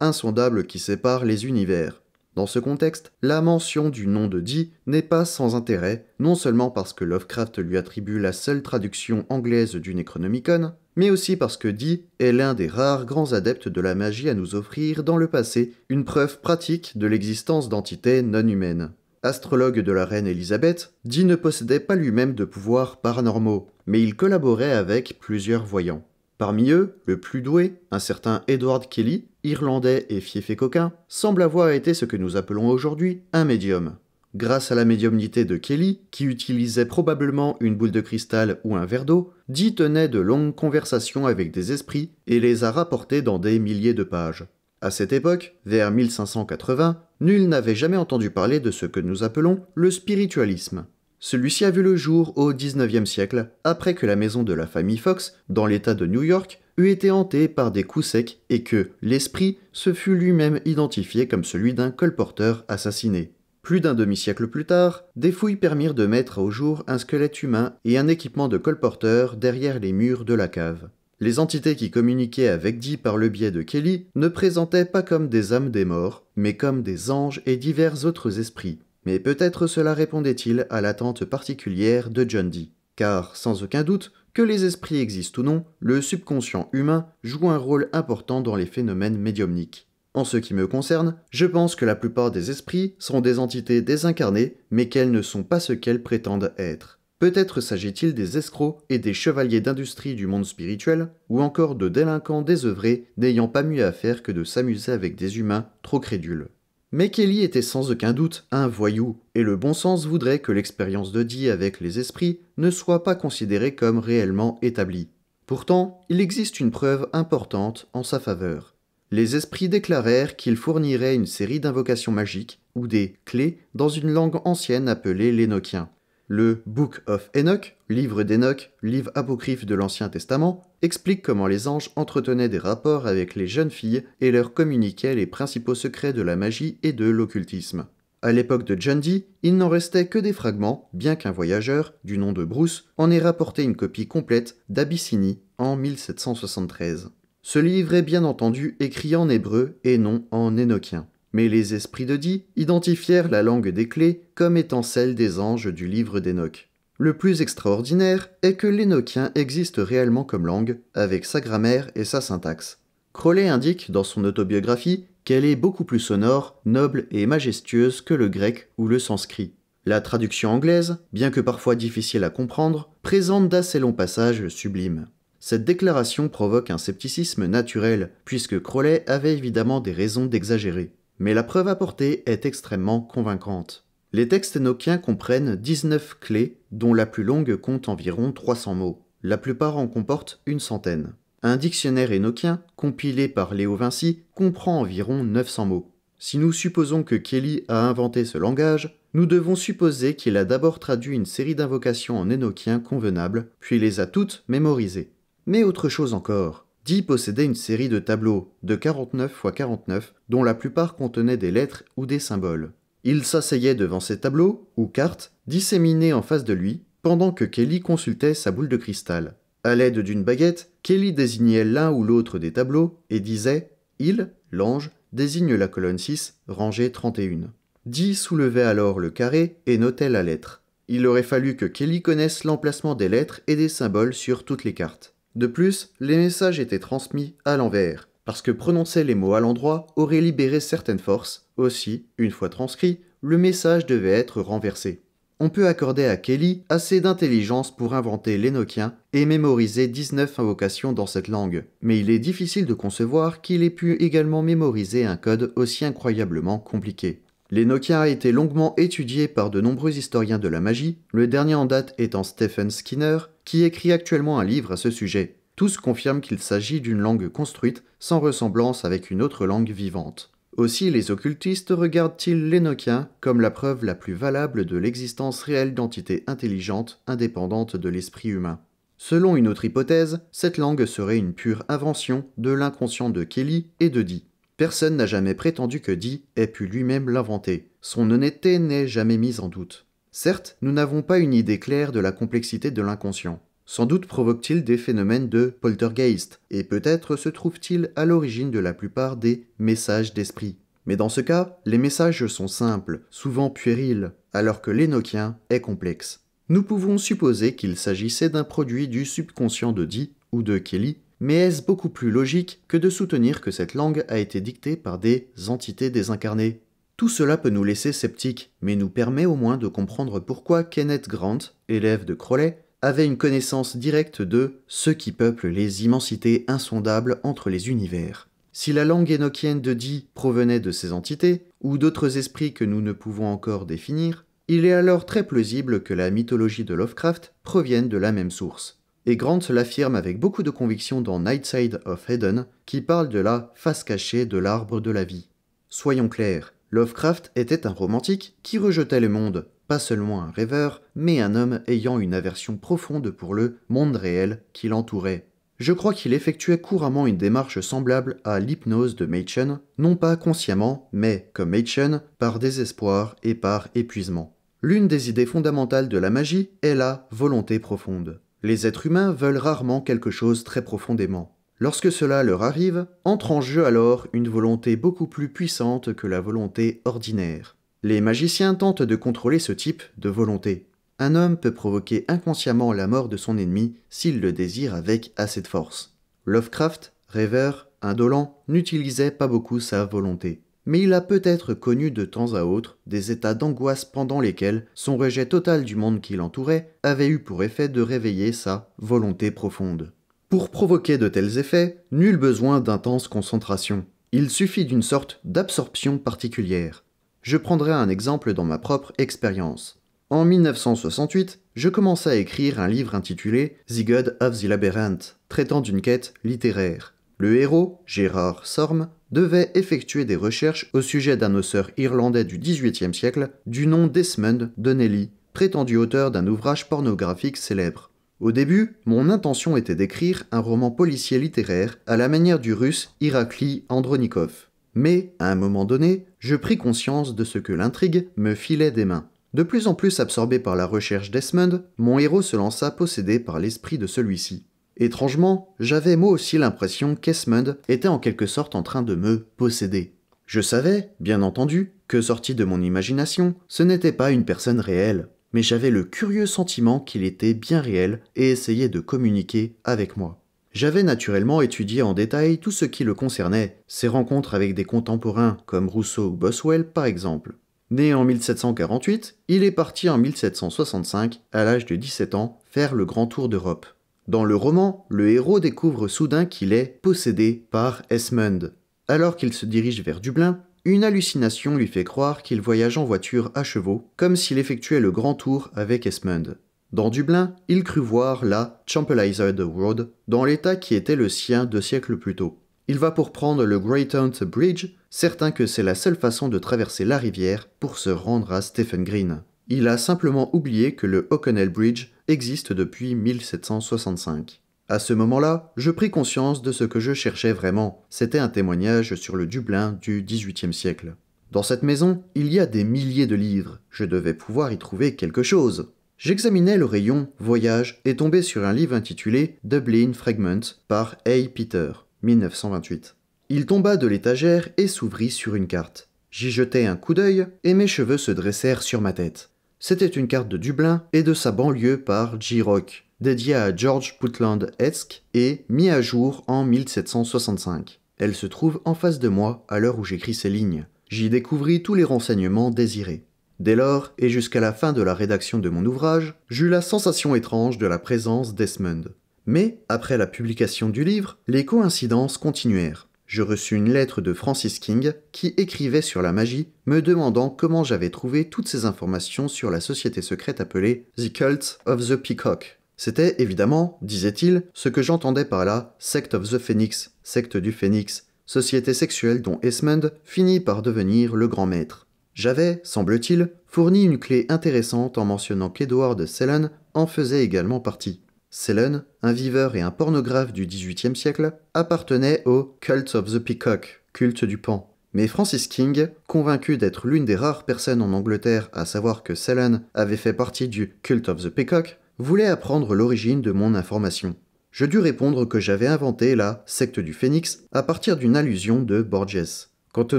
insondable qui sépare les univers. Dans ce contexte, la mention du nom de Dee n'est pas sans intérêt, non seulement parce que Lovecraft lui attribue la seule traduction anglaise du Necronomicon, mais aussi parce que Dee est l'un des rares grands adeptes de la magie à nous offrir dans le passé une preuve pratique de l'existence d'entités non humaines. Astrologue de la reine Elisabeth, Dee ne possédait pas lui-même de pouvoirs paranormaux, mais il collaborait avec plusieurs voyants. Parmi eux, le plus doué, un certain Edward Kelly, irlandais et fiefé coquin, semble avoir été ce que nous appelons aujourd'hui un médium grâce à la médiumnité de Kelly, qui utilisait probablement une boule de cristal ou un verre d'eau, Dee tenait de longues conversations avec des esprits et les a rapportées dans des milliers de pages. À cette époque, vers 1580, nul n'avait jamais entendu parler de ce que nous appelons le spiritualisme. Celui-ci a vu le jour au XIXe siècle, après que la maison de la famille Fox, dans l'État de New York, eût été hantée par des coups secs et que l'esprit se fut lui-même identifié comme celui d'un colporteur assassiné. Plus d'un demi-siècle plus tard, des fouilles permirent de mettre au jour un squelette humain et un équipement de colporteur derrière les murs de la cave. Les entités qui communiquaient avec Dee par le biais de Kelly ne présentaient pas comme des âmes des morts, mais comme des anges et divers autres esprits. Mais peut-être cela répondait-il à l'attente particulière de John Dee. Car, sans aucun doute, que les esprits existent ou non, le subconscient humain joue un rôle important dans les phénomènes médiumniques. En ce qui me concerne, je pense que la plupart des esprits sont des entités désincarnées, mais qu'elles ne sont pas ce qu'elles prétendent être. Peut-être s'agit-il des escrocs et des chevaliers d'industrie du monde spirituel, ou encore de délinquants désœuvrés n'ayant pas mieux à faire que de s'amuser avec des humains trop crédules. Mais Kelly était sans aucun doute un voyou, et le bon sens voudrait que l'expérience de Dee avec les esprits ne soit pas considérée comme réellement établie. Pourtant, il existe une preuve importante en sa faveur les esprits déclarèrent qu'ils fourniraient une série d'invocations magiques ou des clés dans une langue ancienne appelée l'Enochien. Le Book of Enoch, livre d'Enoch, livre apocryphe de l'Ancien Testament, explique comment les anges entretenaient des rapports avec les jeunes filles et leur communiquaient les principaux secrets de la magie et de l'occultisme. À l'époque de John il n'en restait que des fragments, bien qu'un voyageur, du nom de Bruce, en ait rapporté une copie complète d'Abyssinie en 1773. Ce livre est bien entendu écrit en hébreu et non en énochien. Mais les esprits de Die identifièrent la langue des clés comme étant celle des anges du livre d'Enoch. Le plus extraordinaire est que l'énochien existe réellement comme langue, avec sa grammaire et sa syntaxe. Crowley indique dans son autobiographie qu'elle est beaucoup plus sonore, noble et majestueuse que le grec ou le sanskrit. La traduction anglaise, bien que parfois difficile à comprendre, présente d'assez longs passages sublimes. Cette déclaration provoque un scepticisme naturel, puisque Crowley avait évidemment des raisons d'exagérer. Mais la preuve apportée est extrêmement convaincante. Les textes énoquiens comprennent 19 clés, dont la plus longue compte environ 300 mots. La plupart en comportent une centaine. Un dictionnaire énochien, compilé par Léo Vinci, comprend environ 900 mots. Si nous supposons que Kelly a inventé ce langage, nous devons supposer qu'il a d'abord traduit une série d'invocations en énochien convenable, puis les a toutes mémorisées mais autre chose encore. Dee possédait une série de tableaux de 49 x 49 dont la plupart contenaient des lettres ou des symboles. Il s'asseyait devant ces tableaux, ou cartes, disséminées en face de lui, pendant que Kelly consultait sa boule de cristal. À l'aide d'une baguette, Kelly désignait l'un ou l'autre des tableaux et disait Il, l'ange, désigne la colonne 6, rangée 31. Dee soulevait alors le carré et notait la lettre. Il aurait fallu que Kelly connaisse l'emplacement des lettres et des symboles sur toutes les cartes. De plus, les messages étaient transmis à l'envers, parce que prononcer les mots à l'endroit aurait libéré certaines forces. Aussi, une fois transcrit, le message devait être renversé. On peut accorder à Kelly assez d'intelligence pour inventer l'Enochien et mémoriser 19 invocations dans cette langue, mais il est difficile de concevoir qu'il ait pu également mémoriser un code aussi incroyablement compliqué. L'Enochien a été longuement étudié par de nombreux historiens de la magie, le dernier en date étant Stephen Skinner, qui écrit actuellement un livre à ce sujet. Tous confirment qu'il s'agit d'une langue construite, sans ressemblance avec une autre langue vivante. Aussi les occultistes regardent-ils l'Enochien comme la preuve la plus valable de l'existence réelle d'entités intelligentes indépendantes de l'esprit humain. Selon une autre hypothèse, cette langue serait une pure invention de l'inconscient de Kelly et de Dee. Personne n'a jamais prétendu que Dee ait pu lui-même l'inventer. Son honnêteté n'est jamais mise en doute. Certes, nous n'avons pas une idée claire de la complexité de l'inconscient. Sans doute provoque-t-il des phénomènes de poltergeist, et peut-être se trouve-t-il à l'origine de la plupart des messages d'esprit. Mais dans ce cas, les messages sont simples, souvent puérils, alors que l'énochien est complexe. Nous pouvons supposer qu'il s'agissait d'un produit du subconscient de Dee ou de Kelly, mais est-ce beaucoup plus logique que de soutenir que cette langue a été dictée par des entités désincarnées tout cela peut nous laisser sceptiques, mais nous permet au moins de comprendre pourquoi Kenneth Grant, élève de Crowley, avait une connaissance directe de ce qui peuplent les immensités insondables entre les univers. Si la langue énochienne de Dee provenait de ces entités, ou d'autres esprits que nous ne pouvons encore définir, il est alors très plausible que la mythologie de Lovecraft provienne de la même source. Et Grant l'affirme avec beaucoup de conviction dans Nightside of Eden, qui parle de la face cachée de l'arbre de la vie. Soyons clairs, Lovecraft était un romantique qui rejetait le monde, pas seulement un rêveur, mais un homme ayant une aversion profonde pour le monde réel qui l'entourait. Je crois qu'il effectuait couramment une démarche semblable à l'hypnose de Machen, non pas consciemment, mais, comme Machen, par désespoir et par épuisement. L'une des idées fondamentales de la magie est la volonté profonde. Les êtres humains veulent rarement quelque chose très profondément. Lorsque cela leur arrive, entre en jeu alors une volonté beaucoup plus puissante que la volonté ordinaire. Les magiciens tentent de contrôler ce type de volonté. Un homme peut provoquer inconsciemment la mort de son ennemi s'il le désire avec assez de force. Lovecraft, rêveur, indolent, n'utilisait pas beaucoup sa volonté. Mais il a peut-être connu de temps à autre des états d'angoisse pendant lesquels son rejet total du monde qui l'entourait avait eu pour effet de réveiller sa volonté profonde. Pour provoquer de tels effets, nul besoin d'intense concentration. Il suffit d'une sorte d'absorption particulière. Je prendrai un exemple dans ma propre expérience. En 1968, je commençais à écrire un livre intitulé The God of the Labyrinth, traitant d'une quête littéraire. Le héros, Gérard Sorm, devait effectuer des recherches au sujet d'un osseur irlandais du XVIIIe siècle du nom d'Esmond Donnelly, prétendu auteur d'un ouvrage pornographique célèbre. Au début, mon intention était d'écrire un roman policier littéraire à la manière du russe Irakli Andronikov. Mais, à un moment donné, je pris conscience de ce que l'intrigue me filait des mains. De plus en plus absorbé par la recherche d'Esmond, mon héros se lança possédé par l'esprit de celui-ci. Étrangement, j'avais moi aussi l'impression qu'Esmond était en quelque sorte en train de me posséder. Je savais, bien entendu, que sorti de mon imagination, ce n'était pas une personne réelle mais j'avais le curieux sentiment qu'il était bien réel et essayait de communiquer avec moi. J'avais naturellement étudié en détail tout ce qui le concernait, ses rencontres avec des contemporains comme Rousseau ou Boswell par exemple. Né en 1748, il est parti en 1765, à l'âge de 17 ans, faire le grand tour d'Europe. Dans le roman, le héros découvre soudain qu'il est possédé par Esmond. Alors qu'il se dirige vers Dublin, une hallucination lui fait croire qu'il voyage en voiture à chevaux, comme s'il effectuait le grand tour avec Esmond. Dans Dublin, il crut voir la Champelized Road, dans l'état qui était le sien deux siècles plus tôt. Il va pour prendre le Great Hunt Bridge, certain que c'est la seule façon de traverser la rivière pour se rendre à Stephen Green. Il a simplement oublié que le O'Connell Bridge existe depuis 1765. À ce moment-là, je pris conscience de ce que je cherchais vraiment. C'était un témoignage sur le Dublin du XVIIIe siècle. Dans cette maison, il y a des milliers de livres. Je devais pouvoir y trouver quelque chose. J'examinais le rayon Voyage et tombai sur un livre intitulé Dublin Fragment par A. Peter, 1928. Il tomba de l'étagère et s'ouvrit sur une carte. J'y jetai un coup d'œil et mes cheveux se dressèrent sur ma tête. C'était une carte de Dublin et de sa banlieue par J. Rock, dédiée à George Putland Esk et mis à jour en 1765. Elle se trouve en face de moi à l'heure où j'écris ces lignes. J'y découvris tous les renseignements désirés. Dès lors, et jusqu'à la fin de la rédaction de mon ouvrage, j'eus la sensation étrange de la présence d'Esmond. Mais, après la publication du livre, les coïncidences continuèrent. Je reçus une lettre de Francis King qui écrivait sur la magie, me demandant comment j'avais trouvé toutes ces informations sur la société secrète appelée The Cult of the Peacock. C'était évidemment, disait-il, ce que j'entendais par là, Sect of the Phoenix, secte du phoenix », société sexuelle dont Esmond finit par devenir le grand maître. J'avais, semble-t-il, fourni une clé intéressante en mentionnant qu'Edward Sellen en faisait également partie. Sellen, un viveur et un pornographe du XVIIIe siècle, appartenait au Cult of the Peacock, culte du pan. Mais Francis King, convaincu d'être l'une des rares personnes en Angleterre à savoir que Sellen avait fait partie du Cult of the Peacock, voulait apprendre l'origine de mon information. Je dus répondre que j'avais inventé la secte du phénix à partir d'une allusion de Borges. Quant au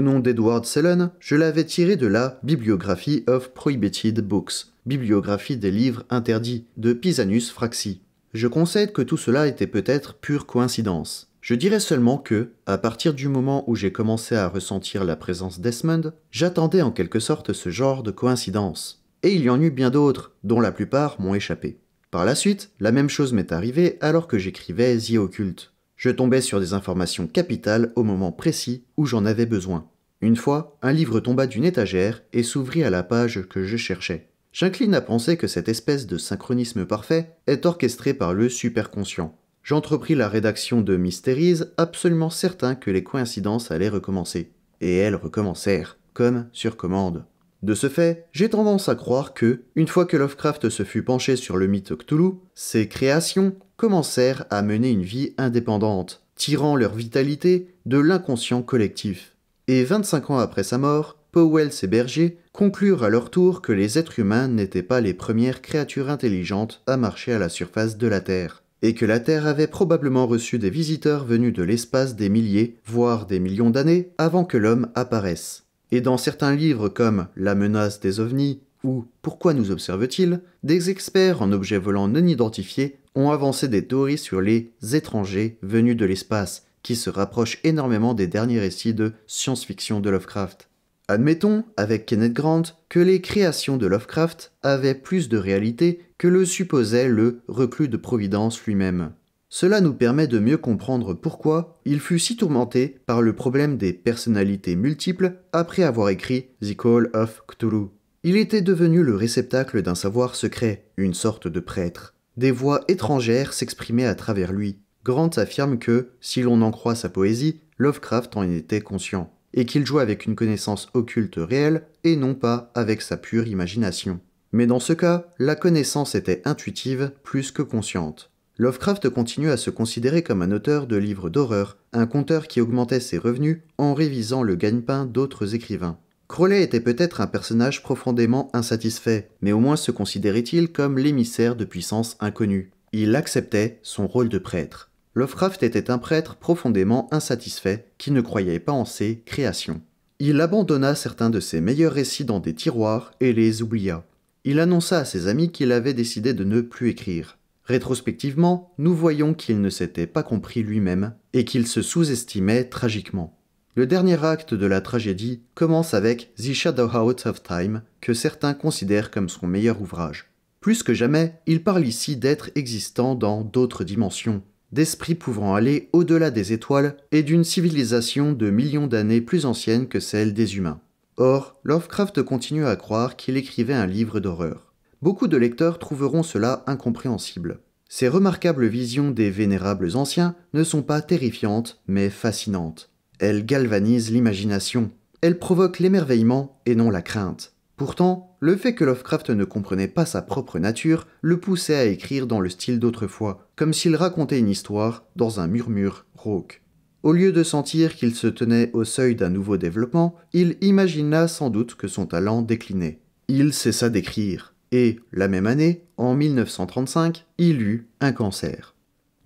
nom d'Edward Sellon, je l'avais tiré de la Bibliography of Prohibited Books, bibliographie des livres interdits, de Pisanus Fraxi. Je concède que tout cela était peut-être pure coïncidence. Je dirais seulement que, à partir du moment où j'ai commencé à ressentir la présence d'Esmond, j'attendais en quelque sorte ce genre de coïncidence. Et il y en eut bien d'autres, dont la plupart m'ont échappé. Par la suite, la même chose m'est arrivée alors que j'écrivais The occulte. Je tombais sur des informations capitales au moment précis où j'en avais besoin. Une fois, un livre tomba d'une étagère et s'ouvrit à la page que je cherchais. J'incline à penser que cette espèce de synchronisme parfait est orchestrée par le superconscient. J'entrepris la rédaction de Mysteries, absolument certain que les coïncidences allaient recommencer. Et elles recommencèrent, comme sur commande. De ce fait, j'ai tendance à croire que, une fois que Lovecraft se fut penché sur le mythe Cthulhu, ses créations commencèrent à mener une vie indépendante, tirant leur vitalité de l'inconscient collectif. Et 25 ans après sa mort, Powell et Berger conclurent à leur tour que les êtres humains n'étaient pas les premières créatures intelligentes à marcher à la surface de la Terre, et que la Terre avait probablement reçu des visiteurs venus de l'espace des milliers, voire des millions d'années avant que l'homme apparaisse. Et dans certains livres comme La menace des ovnis ou Pourquoi nous observe-t-il, des experts en objets volants non identifiés ont avancé des théories sur les étrangers venus de l'espace, qui se rapprochent énormément des derniers récits de science-fiction de Lovecraft. Admettons, avec Kenneth Grant, que les créations de Lovecraft avaient plus de réalité que le supposait le reclus de Providence lui-même. Cela nous permet de mieux comprendre pourquoi il fut si tourmenté par le problème des personnalités multiples après avoir écrit The Call of Cthulhu. Il était devenu le réceptacle d'un savoir secret, une sorte de prêtre. Des voix étrangères s'exprimaient à travers lui. Grant affirme que, si l'on en croit sa poésie, Lovecraft en était conscient, et qu'il jouait avec une connaissance occulte réelle et non pas avec sa pure imagination. Mais dans ce cas, la connaissance était intuitive plus que consciente. Lovecraft continue à se considérer comme un auteur de livres d'horreur, un conteur qui augmentait ses revenus en révisant le gagne-pain d'autres écrivains. Crowley était peut-être un personnage profondément insatisfait, mais au moins se considérait-il comme l'émissaire de puissances inconnues. Il acceptait son rôle de prêtre. Lovecraft était un prêtre profondément insatisfait qui ne croyait pas en ses créations. Il abandonna certains de ses meilleurs récits dans des tiroirs et les oublia. Il annonça à ses amis qu'il avait décidé de ne plus écrire. Rétrospectivement, nous voyons qu'il ne s'était pas compris lui-même et qu'il se sous-estimait tragiquement. Le dernier acte de la tragédie commence avec The Shadow Out of Time, que certains considèrent comme son meilleur ouvrage. Plus que jamais, il parle ici d'êtres existants dans d'autres dimensions, d'esprits pouvant aller au-delà des étoiles et d'une civilisation de millions d'années plus ancienne que celle des humains. Or, Lovecraft continue à croire qu'il écrivait un livre d'horreur. Beaucoup de lecteurs trouveront cela incompréhensible. Ces remarquables visions des vénérables anciens ne sont pas terrifiantes, mais fascinantes. Elles galvanisent l'imagination, elles provoquent l'émerveillement et non la crainte. Pourtant, le fait que Lovecraft ne comprenait pas sa propre nature le poussait à écrire dans le style d'autrefois, comme s'il racontait une histoire dans un murmure rauque. Au lieu de sentir qu'il se tenait au seuil d'un nouveau développement, il imagina sans doute que son talent déclinait. Il cessa d'écrire et, la même année, en 1935, il eut un cancer.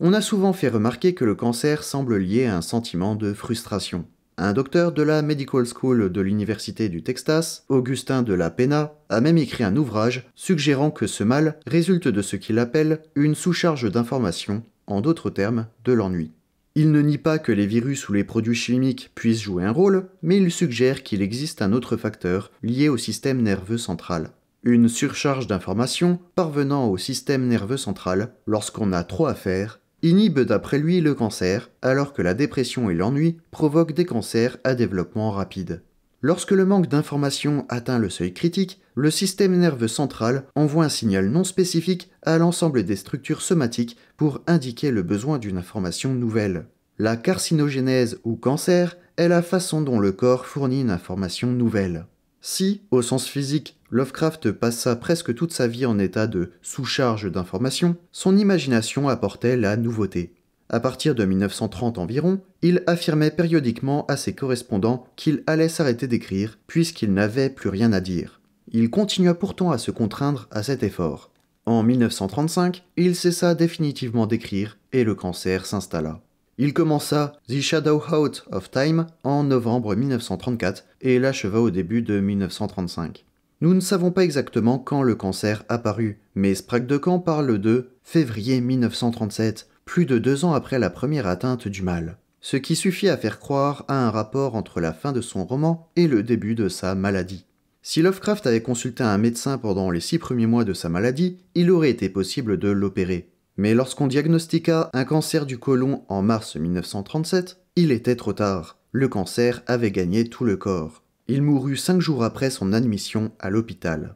On a souvent fait remarquer que le cancer semble lié à un sentiment de frustration. Un docteur de la Medical School de l'Université du Texas, Augustin de la Pena, a même écrit un ouvrage suggérant que ce mal résulte de ce qu'il appelle une sous-charge d'information, en d'autres termes, de l'ennui. Il ne nie pas que les virus ou les produits chimiques puissent jouer un rôle, mais il suggère qu'il existe un autre facteur lié au système nerveux central. Une surcharge d'informations parvenant au système nerveux central lorsqu'on a trop à faire inhibe d'après lui le cancer, alors que la dépression et l'ennui provoquent des cancers à développement rapide. Lorsque le manque d'informations atteint le seuil critique, le système nerveux central envoie un signal non spécifique à l'ensemble des structures somatiques pour indiquer le besoin d'une information nouvelle. La carcinogénèse ou cancer est la façon dont le corps fournit une information nouvelle. Si, au sens physique, Lovecraft passa presque toute sa vie en état de sous-charge d'informations, son imagination apportait la nouveauté. À partir de 1930 environ, il affirmait périodiquement à ses correspondants qu'il allait s'arrêter d'écrire puisqu'il n'avait plus rien à dire. Il continua pourtant à se contraindre à cet effort. En 1935, il cessa définitivement d'écrire et le cancer s'installa. Il commença The Shadow Out of Time en novembre 1934 et l'acheva au début de 1935. Nous ne savons pas exactement quand le cancer apparut, mais Sprague de Camp parle de février 1937, plus de deux ans après la première atteinte du mal, ce qui suffit à faire croire à un rapport entre la fin de son roman et le début de sa maladie. Si Lovecraft avait consulté un médecin pendant les six premiers mois de sa maladie, il aurait été possible de l'opérer. Mais lorsqu'on diagnostiqua un cancer du côlon en mars 1937, il était trop tard. Le cancer avait gagné tout le corps. Il mourut cinq jours après son admission à l'hôpital.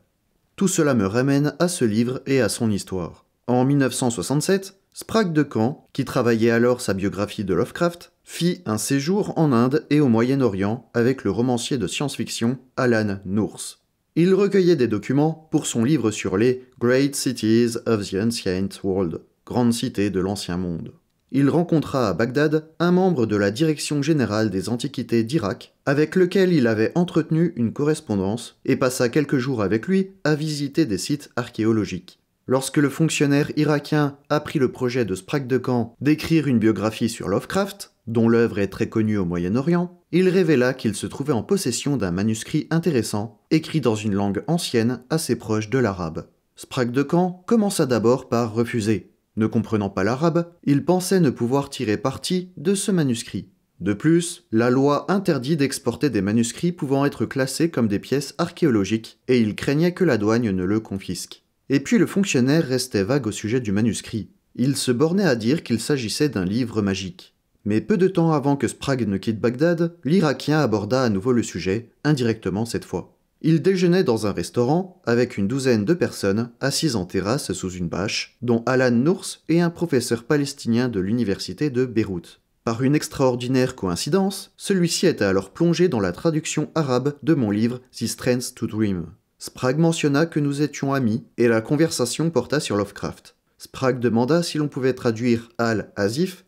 Tout cela me ramène à ce livre et à son histoire. En 1967, Sprague de Caen, qui travaillait alors sa biographie de Lovecraft, fit un séjour en Inde et au Moyen-Orient avec le romancier de science-fiction Alan Nourse il recueillait des documents pour son livre sur les Great Cities of the Ancient World, grandes cités de l'Ancien Monde. Il rencontra à Bagdad un membre de la Direction générale des antiquités d'Irak, avec lequel il avait entretenu une correspondance, et passa quelques jours avec lui à visiter des sites archéologiques. Lorsque le fonctionnaire irakien apprit le projet de Sprague de Camp d'écrire une biographie sur Lovecraft, dont l'œuvre est très connue au Moyen-Orient, il révéla qu'il se trouvait en possession d'un manuscrit intéressant, écrit dans une langue ancienne assez proche de l'arabe. Sprague de Camp commença d'abord par refuser. Ne comprenant pas l'arabe, il pensait ne pouvoir tirer parti de ce manuscrit. De plus, la loi interdit d'exporter des manuscrits pouvant être classés comme des pièces archéologiques, et il craignait que la douane ne le confisque. Et puis le fonctionnaire restait vague au sujet du manuscrit. Il se bornait à dire qu'il s'agissait d'un livre magique. Mais peu de temps avant que Sprague ne quitte Bagdad, l'Irakien aborda à nouveau le sujet, indirectement cette fois. Il déjeunait dans un restaurant avec une douzaine de personnes assises en terrasse sous une bâche, dont Alan Nours et un professeur palestinien de l'université de Beyrouth. Par une extraordinaire coïncidence, celui-ci était alors plongé dans la traduction arabe de mon livre The Strength to Dream. Sprague mentionna que nous étions amis et la conversation porta sur Lovecraft. Sprague demanda si l'on pouvait traduire Al-Azif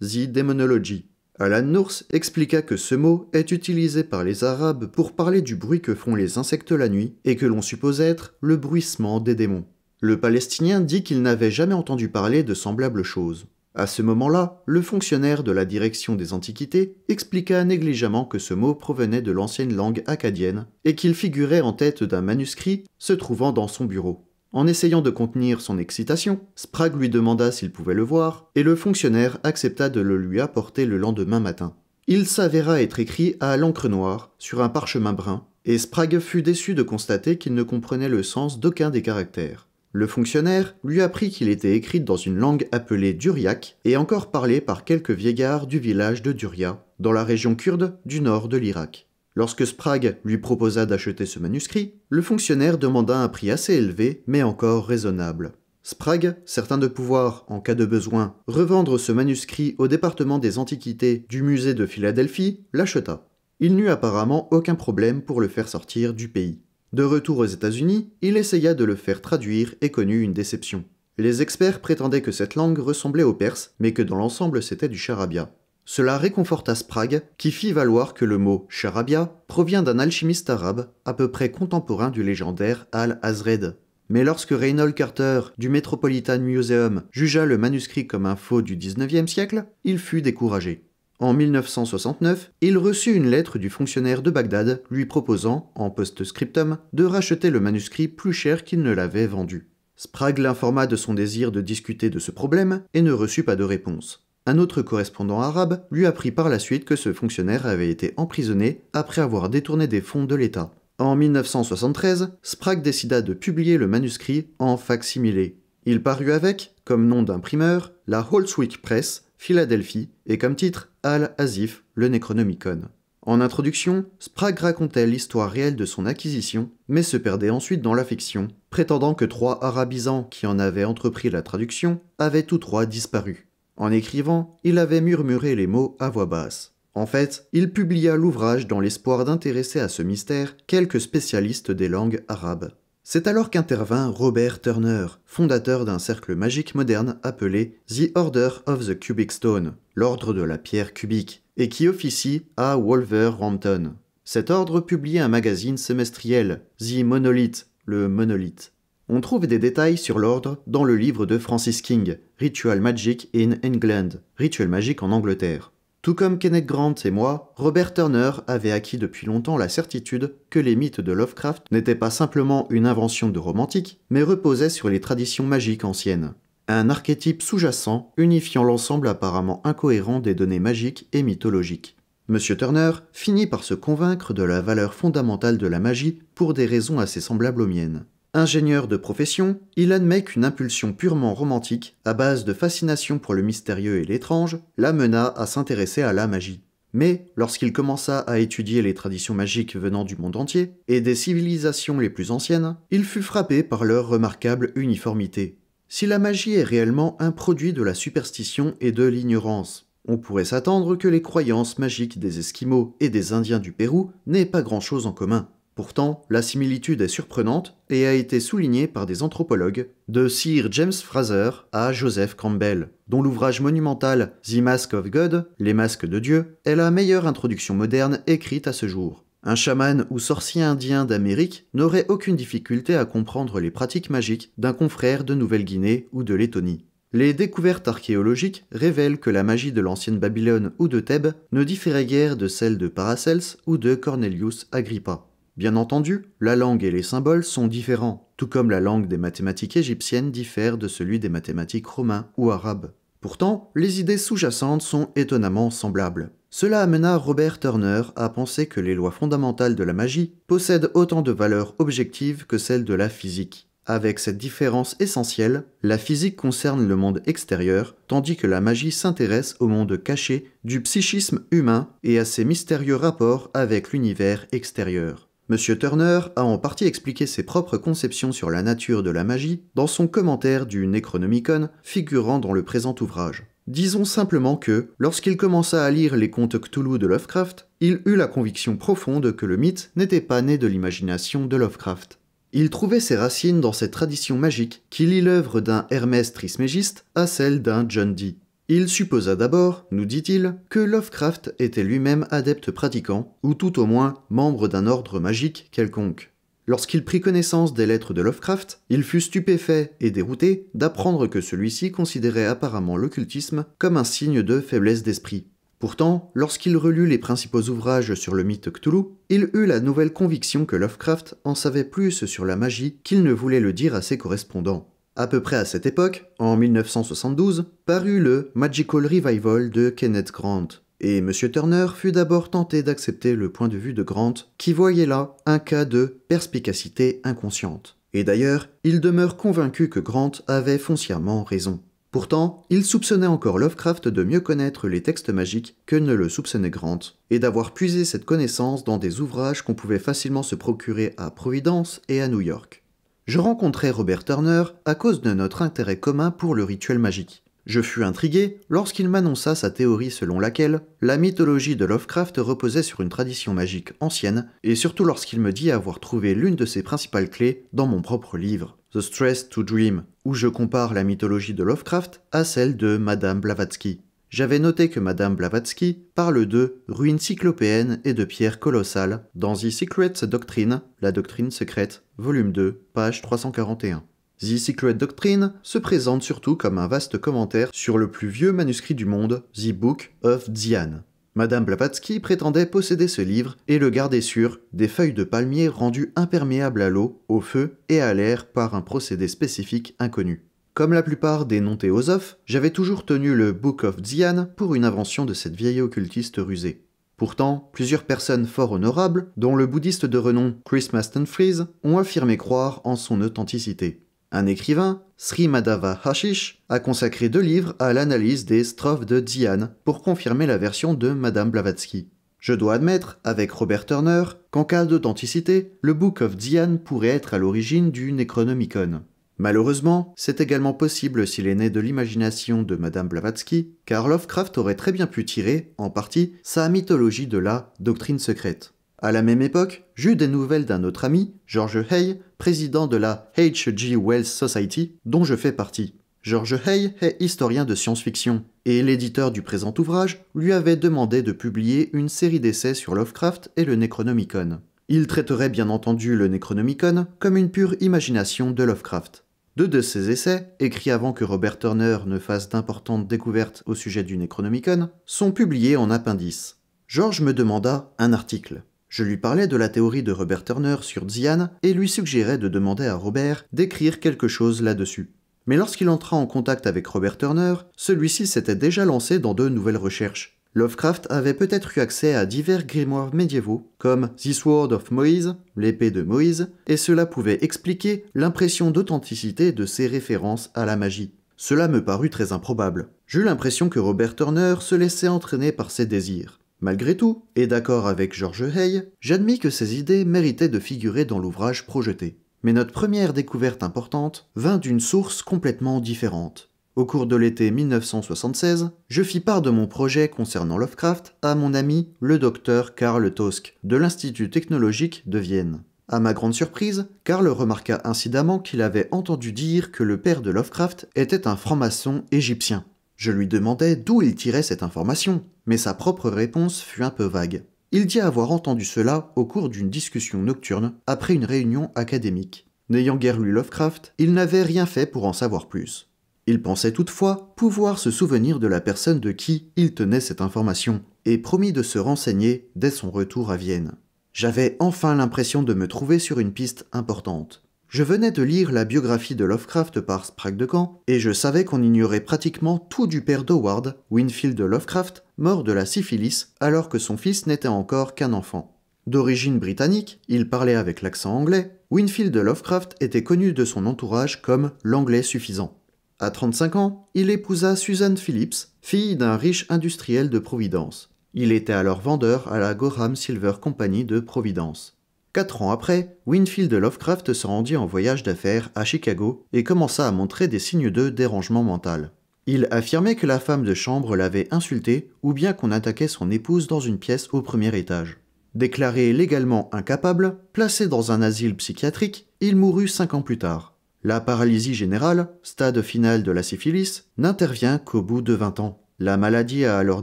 The Demonology. Alan Nours expliqua que ce mot est utilisé par les Arabes pour parler du bruit que font les insectes la nuit et que l'on suppose être le bruissement des démons. Le Palestinien dit qu'il n'avait jamais entendu parler de semblables choses. À ce moment-là, le fonctionnaire de la direction des antiquités expliqua négligemment que ce mot provenait de l'ancienne langue acadienne et qu'il figurait en tête d'un manuscrit se trouvant dans son bureau. En essayant de contenir son excitation, Sprague lui demanda s'il pouvait le voir, et le fonctionnaire accepta de le lui apporter le lendemain matin. Il s'avéra être écrit à l'encre noire, sur un parchemin brun, et Sprague fut déçu de constater qu'il ne comprenait le sens d'aucun des caractères. Le fonctionnaire lui apprit qu'il était écrit dans une langue appelée Duriak et encore parlée par quelques vieillards du village de Duria, dans la région kurde du nord de l'Irak. Lorsque Sprague lui proposa d'acheter ce manuscrit, le fonctionnaire demanda un prix assez élevé, mais encore raisonnable. Sprague, certain de pouvoir, en cas de besoin, revendre ce manuscrit au département des antiquités du musée de Philadelphie, l'acheta. Il n'eut apparemment aucun problème pour le faire sortir du pays. De retour aux États-Unis, il essaya de le faire traduire et connut une déception. Les experts prétendaient que cette langue ressemblait au perse, mais que dans l'ensemble c'était du charabia. Cela réconforta Sprague, qui fit valoir que le mot charabia provient d'un alchimiste arabe à peu près contemporain du légendaire Al-Azred. Mais lorsque Reynold Carter du Metropolitan Museum jugea le manuscrit comme un faux du 19e siècle, il fut découragé. En 1969, il reçut une lettre du fonctionnaire de Bagdad lui proposant, en post-scriptum, de racheter le manuscrit plus cher qu'il ne l'avait vendu. Sprague l'informa de son désir de discuter de ce problème et ne reçut pas de réponse. Un autre correspondant arabe lui apprit par la suite que ce fonctionnaire avait été emprisonné après avoir détourné des fonds de l'État. En 1973, Sprague décida de publier le manuscrit en facsimilé. Il parut avec, comme nom d'imprimeur, la Holswick Press, Philadelphie, et comme titre Al-Azif, le Necronomicon. En introduction, Sprague racontait l'histoire réelle de son acquisition, mais se perdait ensuite dans la fiction, prétendant que trois arabisans qui en avaient entrepris la traduction avaient tous trois disparu. En écrivant, il avait murmuré les mots à voix basse. En fait, il publia l'ouvrage dans l'espoir d'intéresser à ce mystère quelques spécialistes des langues arabes. C'est alors qu'intervint Robert Turner, fondateur d'un cercle magique moderne appelé The Order of the Cubic Stone, l'ordre de la pierre cubique, et qui officie à Wolverhampton. Cet ordre publie un magazine semestriel, The Monolith, le monolithe, on trouve des détails sur l'ordre dans le livre de Francis King, Ritual Magic in England, Rituel magique en Angleterre. Tout comme Kenneth Grant et moi, Robert Turner avait acquis depuis longtemps la certitude que les mythes de Lovecraft n'étaient pas simplement une invention de romantique, mais reposaient sur les traditions magiques anciennes. Un archétype sous-jacent unifiant l'ensemble apparemment incohérent des données magiques et mythologiques. Monsieur Turner finit par se convaincre de la valeur fondamentale de la magie pour des raisons assez semblables aux miennes. Ingénieur de profession, il admet qu'une impulsion purement romantique, à base de fascination pour le mystérieux et l'étrange, l'amena à s'intéresser à la magie. Mais lorsqu'il commença à étudier les traditions magiques venant du monde entier et des civilisations les plus anciennes, il fut frappé par leur remarquable uniformité. Si la magie est réellement un produit de la superstition et de l'ignorance, on pourrait s'attendre que les croyances magiques des Esquimaux et des Indiens du Pérou n'aient pas grand-chose en commun. Pourtant, la similitude est surprenante et a été soulignée par des anthropologues, de Sir James Fraser à Joseph Campbell, dont l'ouvrage monumental The Mask of God, Les Masques de Dieu, est la meilleure introduction moderne écrite à ce jour. Un chaman ou sorcier indien d'Amérique n'aurait aucune difficulté à comprendre les pratiques magiques d'un confrère de Nouvelle-Guinée ou de Lettonie. Les découvertes archéologiques révèlent que la magie de l'ancienne Babylone ou de Thèbes ne différait guère de celle de Paracels ou de Cornelius Agrippa. Bien entendu, la langue et les symboles sont différents, tout comme la langue des mathématiques égyptiennes diffère de celui des mathématiques romains ou arabes. Pourtant, les idées sous-jacentes sont étonnamment semblables. Cela amena Robert Turner à penser que les lois fondamentales de la magie possèdent autant de valeurs objectives que celles de la physique. Avec cette différence essentielle, la physique concerne le monde extérieur, tandis que la magie s'intéresse au monde caché du psychisme humain et à ses mystérieux rapports avec l'univers extérieur. M. Turner a en partie expliqué ses propres conceptions sur la nature de la magie dans son commentaire du Necronomicon figurant dans le présent ouvrage. Disons simplement que, lorsqu'il commença à lire les contes Cthulhu de Lovecraft, il eut la conviction profonde que le mythe n'était pas né de l'imagination de Lovecraft. Il trouvait ses racines dans cette tradition magique qui lie l'œuvre d'un Hermès Trismégiste à celle d'un John Dee. Il supposa d'abord, nous dit-il, que Lovecraft était lui-même adepte pratiquant, ou tout au moins membre d'un ordre magique quelconque. Lorsqu'il prit connaissance des lettres de Lovecraft, il fut stupéfait et dérouté d'apprendre que celui-ci considérait apparemment l'occultisme comme un signe de faiblesse d'esprit. Pourtant, lorsqu'il relut les principaux ouvrages sur le mythe Cthulhu, il eut la nouvelle conviction que Lovecraft en savait plus sur la magie qu'il ne voulait le dire à ses correspondants. À peu près à cette époque, en 1972, parut le Magical Revival de Kenneth Grant, et M. Turner fut d'abord tenté d'accepter le point de vue de Grant, qui voyait là un cas de perspicacité inconsciente. Et d'ailleurs, il demeure convaincu que Grant avait foncièrement raison. Pourtant, il soupçonnait encore Lovecraft de mieux connaître les textes magiques que ne le soupçonnait Grant, et d'avoir puisé cette connaissance dans des ouvrages qu'on pouvait facilement se procurer à Providence et à New York. Je rencontrai Robert Turner à cause de notre intérêt commun pour le rituel magique. Je fus intrigué lorsqu'il m'annonça sa théorie selon laquelle la mythologie de Lovecraft reposait sur une tradition magique ancienne, et surtout lorsqu'il me dit avoir trouvé l'une de ses principales clés dans mon propre livre, The Stress to Dream, où je compare la mythologie de Lovecraft à celle de Madame Blavatsky j'avais noté que Madame Blavatsky parle de ruines cyclopéennes et de pierres colossales dans The Secret Doctrine, la doctrine secrète, volume 2, page 341. The Secret Doctrine se présente surtout comme un vaste commentaire sur le plus vieux manuscrit du monde, The Book of Diane. Madame Blavatsky prétendait posséder ce livre et le garder sur des feuilles de palmier rendues imperméables à l'eau, au feu et à l'air par un procédé spécifique inconnu. Comme la plupart des non-théosophes, j'avais toujours tenu le Book of Zian pour une invention de cette vieille occultiste rusée. Pourtant, plusieurs personnes fort honorables, dont le bouddhiste de renom Chris Mastenfries, ont affirmé croire en son authenticité. Un écrivain, Sri Madhava Hashish, a consacré deux livres à l'analyse des strophes de Diane pour confirmer la version de Madame Blavatsky. Je dois admettre, avec Robert Turner, qu'en cas d'authenticité, le Book of Diane pourrait être à l'origine du Necronomicon. Malheureusement, c'est également possible s'il est né de l'imagination de Madame Blavatsky, car Lovecraft aurait très bien pu tirer, en partie, sa mythologie de la doctrine secrète. À la même époque, j'eus des nouvelles d'un autre ami, George Hay, président de la H.G. Wells Society, dont je fais partie. George Hay est historien de science-fiction, et l'éditeur du présent ouvrage lui avait demandé de publier une série d'essais sur Lovecraft et le Necronomicon. Il traiterait bien entendu le Necronomicon comme une pure imagination de Lovecraft. Deux de ses essais, écrits avant que Robert Turner ne fasse d'importantes découvertes au sujet du Necronomicon, sont publiés en appendice. George me demanda un article. Je lui parlais de la théorie de Robert Turner sur Zian et lui suggérais de demander à Robert d'écrire quelque chose là-dessus. Mais lorsqu'il entra en contact avec Robert Turner, celui-ci s'était déjà lancé dans de nouvelles recherches. Lovecraft avait peut-être eu accès à divers grimoires médiévaux, comme The Sword of Moïse, l'épée de Moïse, et cela pouvait expliquer l'impression d'authenticité de ses références à la magie. Cela me parut très improbable. J'eus l'impression que Robert Turner se laissait entraîner par ses désirs. Malgré tout, et d'accord avec George Hay, j'admis que ses idées méritaient de figurer dans l'ouvrage projeté. Mais notre première découverte importante vint d'une source complètement différente. Au cours de l'été 1976, je fis part de mon projet concernant Lovecraft à mon ami le docteur Karl Tosk de l'Institut technologique de Vienne. À ma grande surprise, Karl remarqua incidemment qu'il avait entendu dire que le père de Lovecraft était un franc-maçon égyptien. Je lui demandais d'où il tirait cette information, mais sa propre réponse fut un peu vague. Il dit avoir entendu cela au cours d'une discussion nocturne après une réunion académique. N'ayant guère lu Lovecraft, il n'avait rien fait pour en savoir plus. Il pensait toutefois pouvoir se souvenir de la personne de qui il tenait cette information, et promit de se renseigner dès son retour à Vienne. J'avais enfin l'impression de me trouver sur une piste importante. Je venais de lire la biographie de Lovecraft par Sprague de Camp, et je savais qu'on ignorait pratiquement tout du père d'Howard, Winfield Lovecraft, mort de la syphilis alors que son fils n'était encore qu'un enfant. D'origine britannique, il parlait avec l'accent anglais, Winfield Lovecraft était connu de son entourage comme l'anglais suffisant. À 35 ans, il épousa Suzanne Phillips, fille d'un riche industriel de Providence. Il était alors vendeur à la Gorham Silver Company de Providence. Quatre ans après, Winfield Lovecraft se rendit en voyage d'affaires à Chicago et commença à montrer des signes de dérangement mental. Il affirmait que la femme de chambre l'avait insulté ou bien qu'on attaquait son épouse dans une pièce au premier étage. Déclaré légalement incapable, placé dans un asile psychiatrique, il mourut cinq ans plus tard. La paralysie générale, stade final de la syphilis, n'intervient qu'au bout de 20 ans. La maladie a alors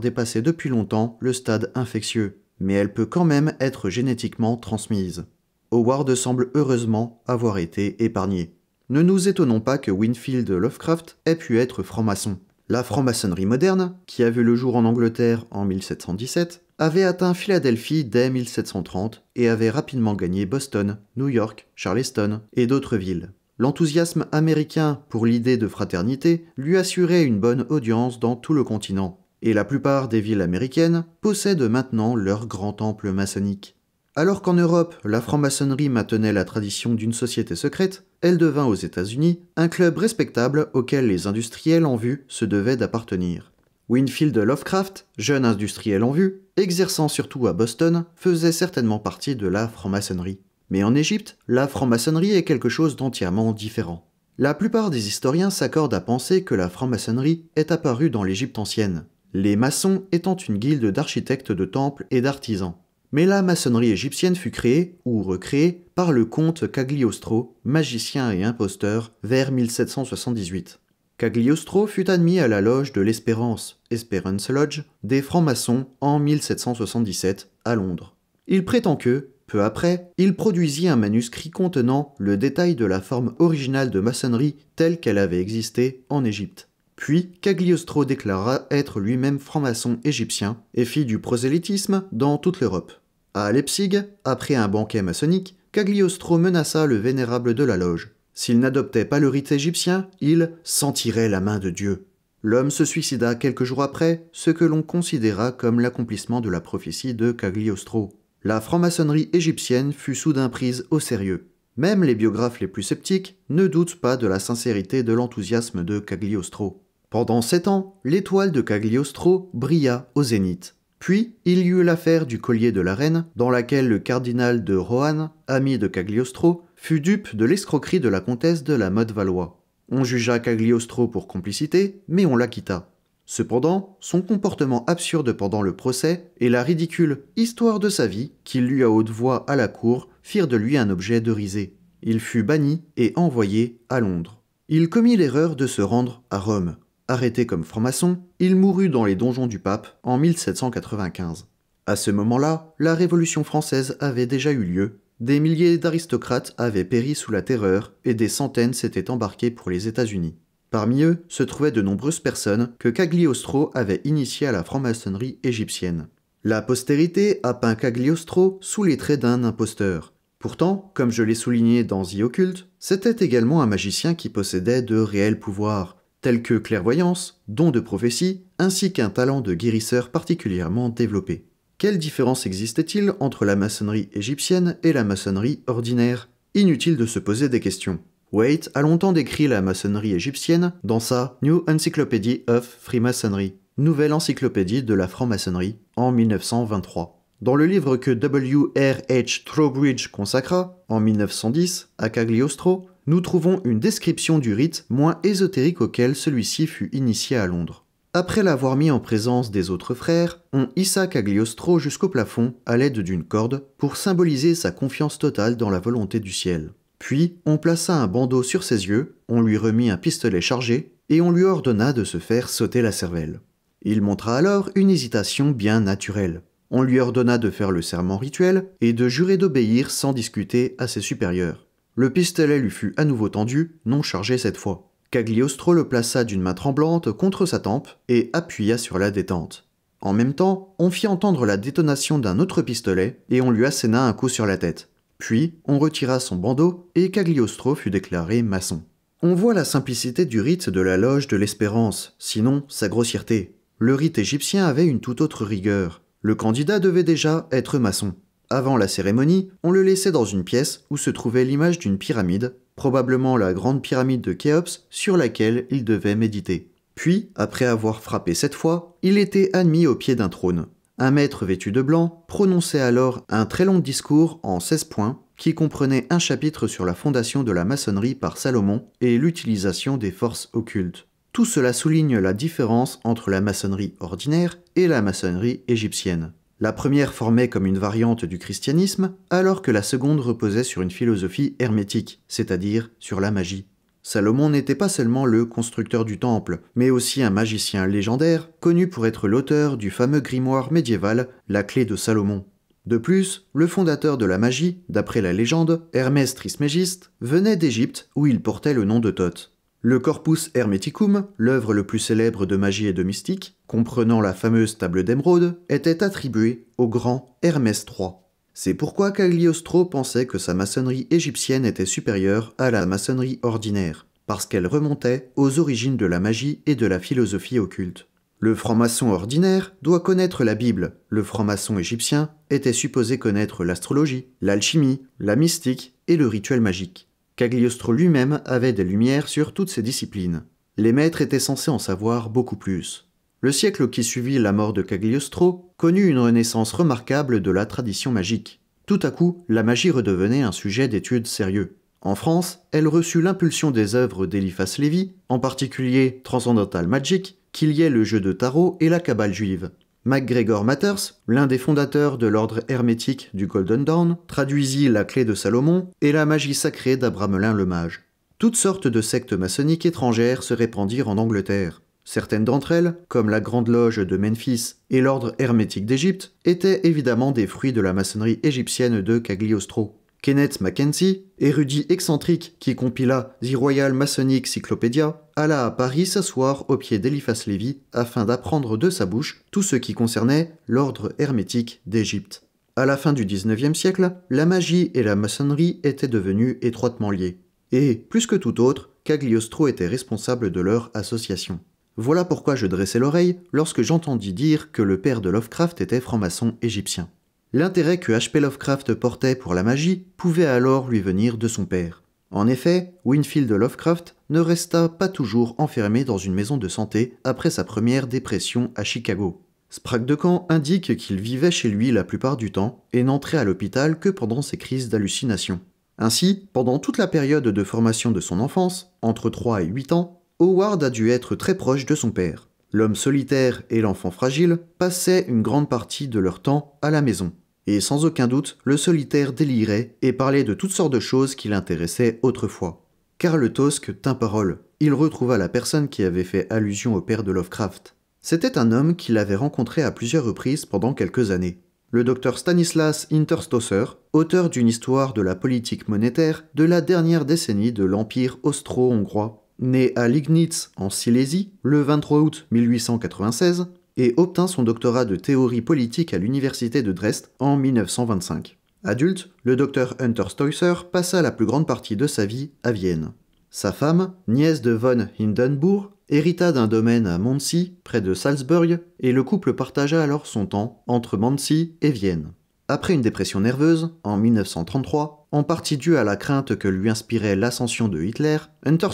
dépassé depuis longtemps le stade infectieux, mais elle peut quand même être génétiquement transmise. Howard semble heureusement avoir été épargné. Ne nous étonnons pas que Winfield Lovecraft ait pu être franc-maçon. La franc-maçonnerie moderne, qui a vu le jour en Angleterre en 1717, avait atteint Philadelphie dès 1730 et avait rapidement gagné Boston, New York, Charleston et d'autres villes. L'enthousiasme américain pour l'idée de fraternité lui assurait une bonne audience dans tout le continent, et la plupart des villes américaines possèdent maintenant leur grand temple maçonnique. Alors qu'en Europe, la franc-maçonnerie maintenait la tradition d'une société secrète, elle devint aux États-Unis un club respectable auquel les industriels en vue se devaient d'appartenir. Winfield Lovecraft, jeune industriel en vue, exerçant surtout à Boston, faisait certainement partie de la franc-maçonnerie. Mais en Égypte, la franc-maçonnerie est quelque chose d'entièrement différent. La plupart des historiens s'accordent à penser que la franc-maçonnerie est apparue dans l'Égypte ancienne, les maçons étant une guilde d'architectes de temples et d'artisans. Mais la maçonnerie égyptienne fut créée, ou recréée, par le comte Cagliostro, magicien et imposteur, vers 1778. Cagliostro fut admis à la loge de l'Espérance, Esperance Lodge, des francs-maçons en 1777 à Londres. Il prétend que, peu après, il produisit un manuscrit contenant le détail de la forme originale de maçonnerie telle qu'elle avait existé en Égypte. Puis, Cagliostro déclara être lui-même franc-maçon égyptien et fit du prosélytisme dans toute l'Europe. À Leipzig, après un banquet maçonnique, Cagliostro menaça le vénérable de la loge. S'il n'adoptait pas le rite égyptien, il sentirait la main de Dieu. L'homme se suicida quelques jours après, ce que l'on considéra comme l'accomplissement de la prophétie de Cagliostro la franc-maçonnerie égyptienne fut soudain prise au sérieux. Même les biographes les plus sceptiques ne doutent pas de la sincérité de l'enthousiasme de Cagliostro. Pendant sept ans, l'étoile de Cagliostro brilla au zénith. Puis, il y eut l'affaire du collier de la reine, dans laquelle le cardinal de Rohan, ami de Cagliostro, fut dupe de l'escroquerie de la comtesse de la Motte-Valois. On jugea Cagliostro pour complicité, mais on l'acquitta. Cependant, son comportement absurde pendant le procès et la ridicule histoire de sa vie qu'il lut à haute voix à la cour firent de lui un objet de risée. Il fut banni et envoyé à Londres. Il commit l'erreur de se rendre à Rome. Arrêté comme franc-maçon, il mourut dans les donjons du pape en 1795. À ce moment-là, la Révolution française avait déjà eu lieu, des milliers d'aristocrates avaient péri sous la terreur et des centaines s'étaient embarqués pour les États-Unis. Parmi eux se trouvaient de nombreuses personnes que Cagliostro avait initiées à la franc-maçonnerie égyptienne. La postérité a peint Cagliostro sous les traits d'un imposteur. Pourtant, comme je l'ai souligné dans The Occult, c'était également un magicien qui possédait de réels pouvoirs, tels que clairvoyance, dons de prophétie, ainsi qu'un talent de guérisseur particulièrement développé. Quelle différence existait-il entre la maçonnerie égyptienne et la maçonnerie ordinaire Inutile de se poser des questions. Waite a longtemps décrit la maçonnerie égyptienne dans sa New Encyclopedia of Freemasonry, nouvelle encyclopédie de la franc-maçonnerie, en 1923. Dans le livre que W. R. H. Trowbridge consacra, en 1910, à Cagliostro, nous trouvons une description du rite moins ésotérique auquel celui-ci fut initié à Londres. Après l'avoir mis en présence des autres frères, on hissa Cagliostro jusqu'au plafond à l'aide d'une corde pour symboliser sa confiance totale dans la volonté du ciel. Puis on plaça un bandeau sur ses yeux, on lui remit un pistolet chargé, et on lui ordonna de se faire sauter la cervelle. Il montra alors une hésitation bien naturelle. On lui ordonna de faire le serment rituel et de jurer d'obéir sans discuter à ses supérieurs. Le pistolet lui fut à nouveau tendu, non chargé cette fois. Cagliostro le plaça d'une main tremblante contre sa tempe et appuya sur la détente. En même temps, on fit entendre la détonation d'un autre pistolet et on lui asséna un coup sur la tête. Puis, on retira son bandeau et Cagliostro fut déclaré maçon. On voit la simplicité du rite de la loge de l'Espérance, sinon sa grossièreté. Le rite égyptien avait une toute autre rigueur. Le candidat devait déjà être maçon. Avant la cérémonie, on le laissait dans une pièce où se trouvait l'image d'une pyramide, probablement la grande pyramide de Khéops, sur laquelle il devait méditer. Puis, après avoir frappé cette fois, il était admis au pied d'un trône. Un maître vêtu de blanc prononçait alors un très long discours en 16 points qui comprenait un chapitre sur la fondation de la maçonnerie par Salomon et l'utilisation des forces occultes. Tout cela souligne la différence entre la maçonnerie ordinaire et la maçonnerie égyptienne. La première formait comme une variante du christianisme, alors que la seconde reposait sur une philosophie hermétique, c'est-à-dire sur la magie. Salomon n'était pas seulement le constructeur du temple, mais aussi un magicien légendaire, connu pour être l'auteur du fameux grimoire médiéval La clé de Salomon. De plus, le fondateur de la magie, d'après la légende, Hermès Trismégiste, venait d'Égypte où il portait le nom de Thoth. Le Corpus Hermeticum, l'œuvre le plus célèbre de magie et de mystique, comprenant la fameuse table d'émeraude, était attribué au grand Hermès III. C'est pourquoi Cagliostro pensait que sa maçonnerie égyptienne était supérieure à la maçonnerie ordinaire, parce qu'elle remontait aux origines de la magie et de la philosophie occulte. Le franc-maçon ordinaire doit connaître la Bible, le franc-maçon égyptien était supposé connaître l'astrologie, l'alchimie, la mystique et le rituel magique. Cagliostro lui-même avait des lumières sur toutes ces disciplines. Les maîtres étaient censés en savoir beaucoup plus. Le siècle qui suivit la mort de Cagliostro connut une renaissance remarquable de la tradition magique. Tout à coup, la magie redevenait un sujet d'étude sérieux. En France, elle reçut l'impulsion des œuvres d'Eliphas Lévy, en particulier Transcendental Magic, qui liait le jeu de tarot et la cabale juive. MacGregor Matters, l'un des fondateurs de l'ordre hermétique du Golden Dawn, traduisit la clé de Salomon et la magie sacrée d'Abramelin le Mage. Toutes sortes de sectes maçonniques étrangères se répandirent en Angleterre. Certaines d'entre elles, comme la Grande Loge de Memphis et l'Ordre hermétique d'Égypte, étaient évidemment des fruits de la maçonnerie égyptienne de Cagliostro. Kenneth Mackenzie, érudit excentrique qui compila The Royal Masonic Cyclopédia, alla à Paris s'asseoir au pied d'Eliphas Lévy afin d'apprendre de sa bouche tout ce qui concernait l'ordre hermétique d'Égypte. À la fin du XIXe siècle, la magie et la maçonnerie étaient devenues étroitement liées. Et, plus que tout autre, Cagliostro était responsable de leur association. Voilà pourquoi je dressais l'oreille lorsque j'entendis dire que le père de Lovecraft était franc-maçon égyptien. L'intérêt que H.P. Lovecraft portait pour la magie pouvait alors lui venir de son père. En effet, Winfield Lovecraft ne resta pas toujours enfermé dans une maison de santé après sa première dépression à Chicago. Sprague de Camp indique qu'il vivait chez lui la plupart du temps et n'entrait à l'hôpital que pendant ses crises d'hallucination. Ainsi, pendant toute la période de formation de son enfance, entre 3 et 8 ans, Howard a dû être très proche de son père. L'homme solitaire et l'enfant fragile passaient une grande partie de leur temps à la maison. Et sans aucun doute, le solitaire délirait et parlait de toutes sortes de choses qui l'intéressaient autrefois. Car le Tosque tint parole. Il retrouva la personne qui avait fait allusion au père de Lovecraft. C'était un homme qu'il avait rencontré à plusieurs reprises pendant quelques années. Le docteur Stanislas Interstosser, auteur d'une histoire de la politique monétaire de la dernière décennie de l'Empire austro-hongrois, né à Lignitz en Silésie le 23 août 1896 et obtint son doctorat de théorie politique à l'université de Dresde en 1925. Adulte, le docteur Hunter Stoisser passa la plus grande partie de sa vie à Vienne. Sa femme, nièce de von Hindenburg, hérita d'un domaine à Moncy, près de Salzburg, et le couple partagea alors son temps entre Moncy et Vienne. Après une dépression nerveuse, en 1933, en partie due à la crainte que lui inspirait l'ascension de Hitler, Hunter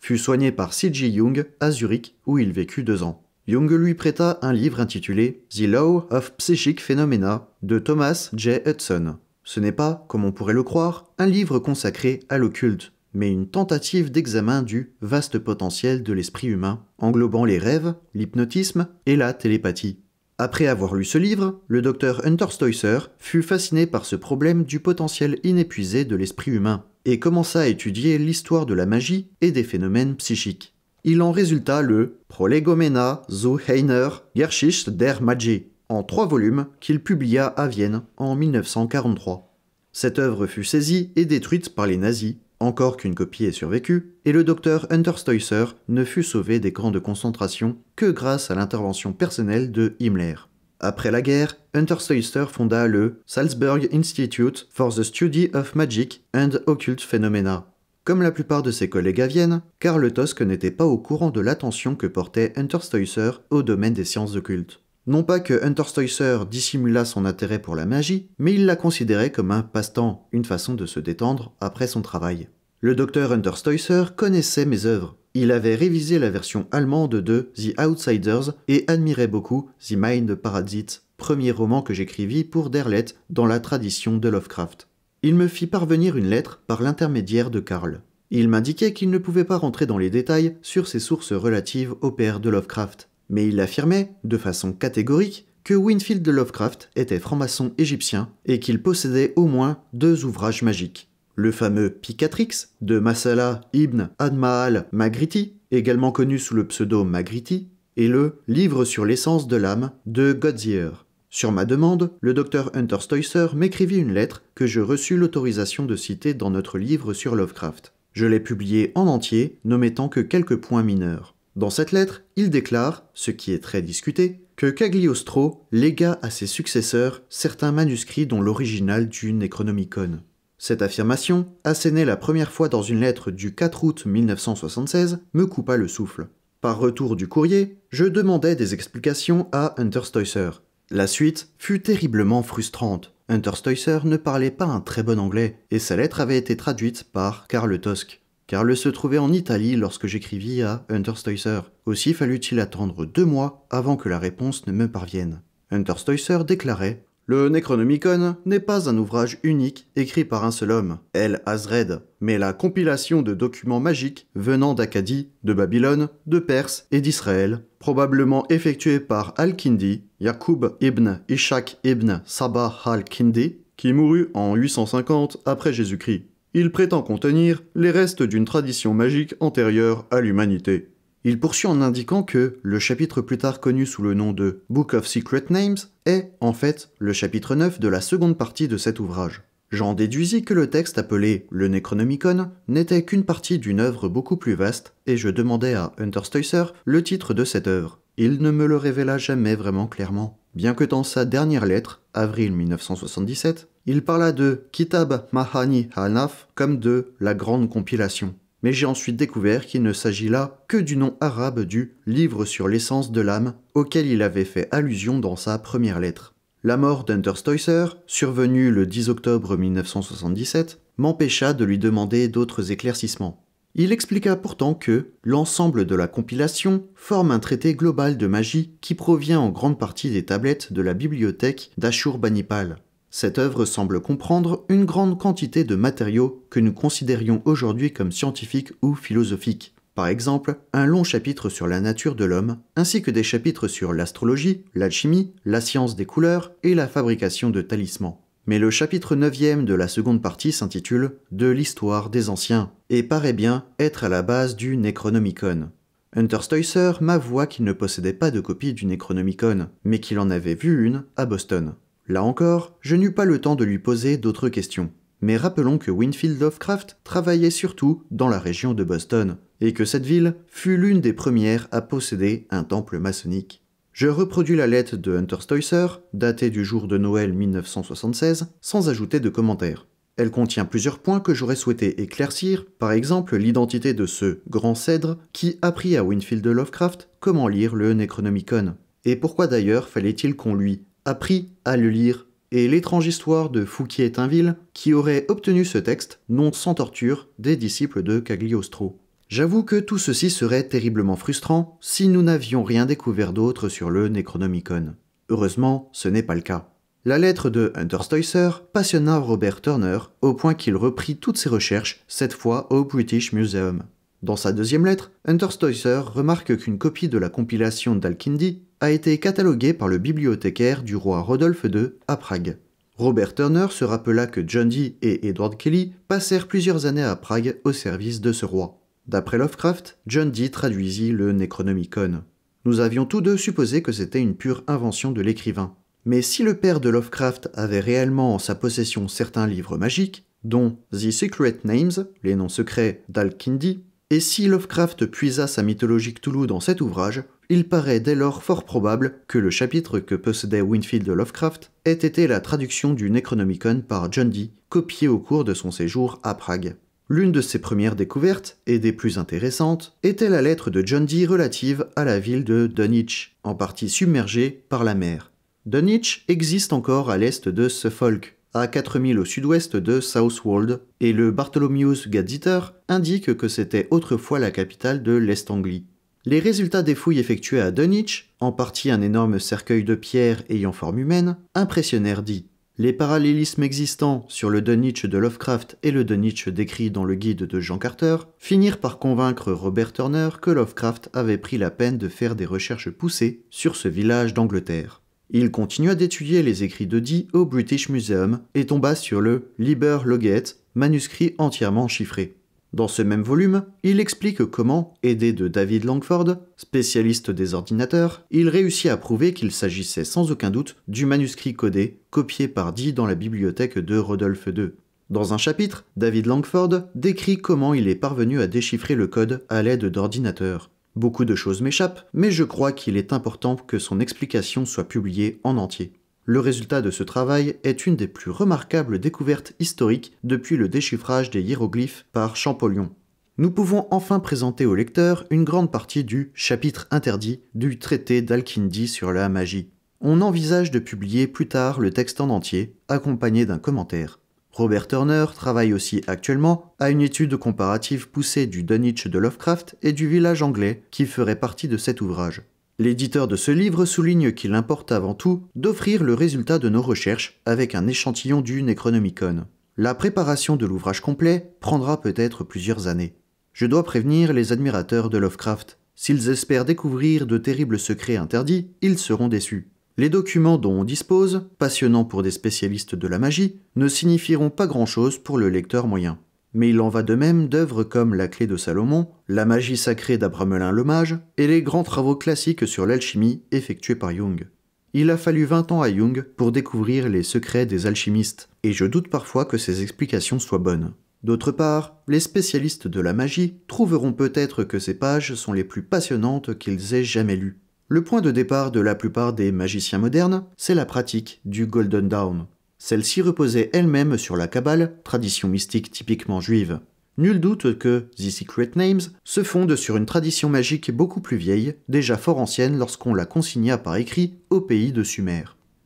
fut soigné par C.G. Jung à Zurich, où il vécut deux ans. Jung lui prêta un livre intitulé The Law of Psychic Phenomena de Thomas J. Hudson. Ce n'est pas, comme on pourrait le croire, un livre consacré à l'occulte, mais une tentative d'examen du vaste potentiel de l'esprit humain, englobant les rêves, l'hypnotisme et la télépathie. Après avoir lu ce livre, le docteur Stoisser fut fasciné par ce problème du potentiel inépuisé de l'esprit humain et commença à étudier l'histoire de la magie et des phénomènes psychiques. Il en résulta le Prolegomena zu Heiner Geschichte der Magie en trois volumes qu'il publia à Vienne en 1943. Cette œuvre fut saisie et détruite par les nazis encore qu'une copie ait survécu, et le docteur Untersteuser ne fut sauvé des camps de concentration que grâce à l'intervention personnelle de Himmler. Après la guerre, Untersteuser fonda le Salzburg Institute for the Study of Magic and Occult Phenomena. Comme la plupart de ses collègues à Vienne, Karl Tosk n'était pas au courant de l'attention que portait Untersteuser au domaine des sciences occultes. Non pas que Hunter Stoicer dissimulât son intérêt pour la magie, mais il la considérait comme un passe-temps, une façon de se détendre après son travail. Le docteur Hunter connaissait mes œuvres. Il avait révisé la version allemande de The Outsiders et admirait beaucoup The Mind Parasite, premier roman que j'écrivis pour Derlet dans la tradition de Lovecraft. Il me fit parvenir une lettre par l'intermédiaire de Karl. Il m'indiquait qu'il ne pouvait pas rentrer dans les détails sur ses sources relatives au père de Lovecraft, mais il affirmait, de façon catégorique, que Winfield Lovecraft était franc-maçon égyptien et qu'il possédait au moins deux ouvrages magiques. Le fameux Picatrix de Masala ibn Admaal Magriti, également connu sous le pseudo Magriti, et le Livre sur l'essence de l'âme de Godzier. Sur ma demande, le docteur Hunter Stoisser m'écrivit une lettre que je reçus l'autorisation de citer dans notre livre sur Lovecraft. Je l'ai publié en entier, n'omettant que quelques points mineurs. Dans cette lettre, il déclare, ce qui est très discuté, que Cagliostro légua à ses successeurs certains manuscrits dont l'original du Necronomicon. Cette affirmation, assénée la première fois dans une lettre du 4 août 1976, me coupa le souffle. Par retour du courrier, je demandais des explications à Unterstoiser. La suite fut terriblement frustrante. Unterstoiser ne parlait pas un très bon anglais et sa lettre avait été traduite par Karl Tosk car le se trouvait en Italie lorsque j'écrivis à Stoisser. Aussi fallut-il attendre deux mois avant que la réponse ne me parvienne. Hunter Stoisser déclarait le Necronomicon n'est pas un ouvrage unique écrit par un seul homme, El Azred, mais la compilation de documents magiques venant d'Acadie, de Babylone, de Perse et d'Israël, probablement effectuée par Al-Kindi, Yaqub ibn Ishaq ibn Sabah al-Kindi, qui mourut en 850 après Jésus-Christ. Il prétend contenir les restes d'une tradition magique antérieure à l'humanité. Il poursuit en indiquant que le chapitre plus tard connu sous le nom de Book of Secret Names est, en fait, le chapitre 9 de la seconde partie de cet ouvrage. J'en déduisis que le texte appelé le Necronomicon n'était qu'une partie d'une œuvre beaucoup plus vaste, et je demandais à Hunter le titre de cette œuvre. Il ne me le révéla jamais vraiment clairement. Bien que dans sa dernière lettre, avril 1977, il parla de Kitab Mahani Hanaf comme de la grande compilation. Mais j'ai ensuite découvert qu'il ne s'agit là que du nom arabe du livre sur l'essence de l'âme auquel il avait fait allusion dans sa première lettre. La mort d'Unterstoycer, survenue le 10 octobre 1977, m'empêcha de lui demander d'autres éclaircissements. Il expliqua pourtant que l'ensemble de la compilation forme un traité global de magie qui provient en grande partie des tablettes de la bibliothèque d'Ashurbanipal. Cette œuvre semble comprendre une grande quantité de matériaux que nous considérions aujourd'hui comme scientifiques ou philosophiques. Par exemple, un long chapitre sur la nature de l'homme, ainsi que des chapitres sur l'astrologie, l'alchimie, la science des couleurs et la fabrication de talismans mais le chapitre 9e de la seconde partie s'intitule De l'histoire des anciens et paraît bien être à la base du Necronomicon. Hunter m'avoua qu'il ne possédait pas de copie du Necronomicon, mais qu'il en avait vu une à Boston. Là encore, je n'eus pas le temps de lui poser d'autres questions. Mais rappelons que Winfield Lovecraft travaillait surtout dans la région de Boston, et que cette ville fut l'une des premières à posséder un temple maçonnique. Je reproduis la lettre de Hunter Stoyser, datée du jour de Noël 1976, sans ajouter de commentaires. Elle contient plusieurs points que j'aurais souhaité éclaircir, par exemple l'identité de ce grand cèdre qui apprit à Winfield Lovecraft comment lire le Necronomicon. Et pourquoi d'ailleurs fallait-il qu'on lui apprit à le lire et l'étrange histoire de Fouquier-Tinville qui aurait obtenu ce texte, non sans torture, des disciples de Cagliostro. J'avoue que tout ceci serait terriblement frustrant si nous n'avions rien découvert d'autre sur le Necronomicon. Heureusement, ce n'est pas le cas. La lettre de Hunter passionna Robert Turner au point qu'il reprit toutes ses recherches, cette fois au British Museum. Dans sa deuxième lettre, Hunter remarque qu'une copie de la compilation d'Alkindi a été cataloguée par le bibliothécaire du roi Rodolphe II à Prague. Robert Turner se rappela que John Dee et Edward Kelly passèrent plusieurs années à Prague au service de ce roi. D'après Lovecraft, John Dee traduisit le Necronomicon. Nous avions tous deux supposé que c'était une pure invention de l'écrivain. Mais si le père de Lovecraft avait réellement en sa possession certains livres magiques, dont The Secret Names, les noms secrets dal et si Lovecraft puisa sa mythologie Toulouse dans cet ouvrage, il paraît dès lors fort probable que le chapitre que possédait Winfield de Lovecraft ait été la traduction du Necronomicon par John Dee, copié au cours de son séjour à Prague. L'une de ses premières découvertes, et des plus intéressantes, était la lettre de John Dee relative à la ville de Dunwich, en partie submergée par la mer. Dunwich existe encore à l'est de Suffolk, à 4000 au sud-ouest de Southwold, et le Bartholomew's Gazetteer indique que c'était autrefois la capitale de l'Est Anglie. Les résultats des fouilles effectuées à Dunwich, en partie un énorme cercueil de pierre ayant forme humaine, impressionnèrent Dee. Les parallélismes existants sur le de de Lovecraft et le de décrit dans le guide de Jean Carter finirent par convaincre Robert Turner que Lovecraft avait pris la peine de faire des recherches poussées sur ce village d'Angleterre. Il continua d'étudier les écrits de Dee au British Museum et tomba sur le Liber Loggett, manuscrit entièrement chiffré. Dans ce même volume, il explique comment, aidé de David Langford, spécialiste des ordinateurs, il réussit à prouver qu'il s'agissait sans aucun doute du manuscrit codé copié par Dee dans la bibliothèque de Rodolphe II. Dans un chapitre, David Langford décrit comment il est parvenu à déchiffrer le code à l'aide d'ordinateurs. Beaucoup de choses m'échappent, mais je crois qu'il est important que son explication soit publiée en entier. Le résultat de ce travail est une des plus remarquables découvertes historiques depuis le déchiffrage des hiéroglyphes par Champollion. Nous pouvons enfin présenter au lecteur une grande partie du chapitre interdit du traité d'Alkindi sur la magie. On envisage de publier plus tard le texte en entier, accompagné d'un commentaire. Robert Turner travaille aussi actuellement à une étude comparative poussée du Dunwich de Lovecraft et du village anglais qui ferait partie de cet ouvrage. L'éditeur de ce livre souligne qu'il importe avant tout d'offrir le résultat de nos recherches avec un échantillon du Necronomicon. La préparation de l'ouvrage complet prendra peut-être plusieurs années. Je dois prévenir les admirateurs de Lovecraft. S'ils espèrent découvrir de terribles secrets interdits, ils seront déçus. Les documents dont on dispose, passionnants pour des spécialistes de la magie, ne signifieront pas grand-chose pour le lecteur moyen mais il en va de même d'œuvres comme la clé de Salomon, la magie sacrée d'Abramelin le Mage et les grands travaux classiques sur l'alchimie effectués par Jung. Il a fallu 20 ans à Jung pour découvrir les secrets des alchimistes, et je doute parfois que ses explications soient bonnes. D'autre part, les spécialistes de la magie trouveront peut-être que ces pages sont les plus passionnantes qu'ils aient jamais lues. Le point de départ de la plupart des magiciens modernes, c'est la pratique du Golden Dawn, celle-ci reposait elle-même sur la Kabbale, tradition mystique typiquement juive. Nul doute que The Secret Names se fonde sur une tradition magique beaucoup plus vieille, déjà fort ancienne lorsqu'on la consigna par écrit au pays de Sumer.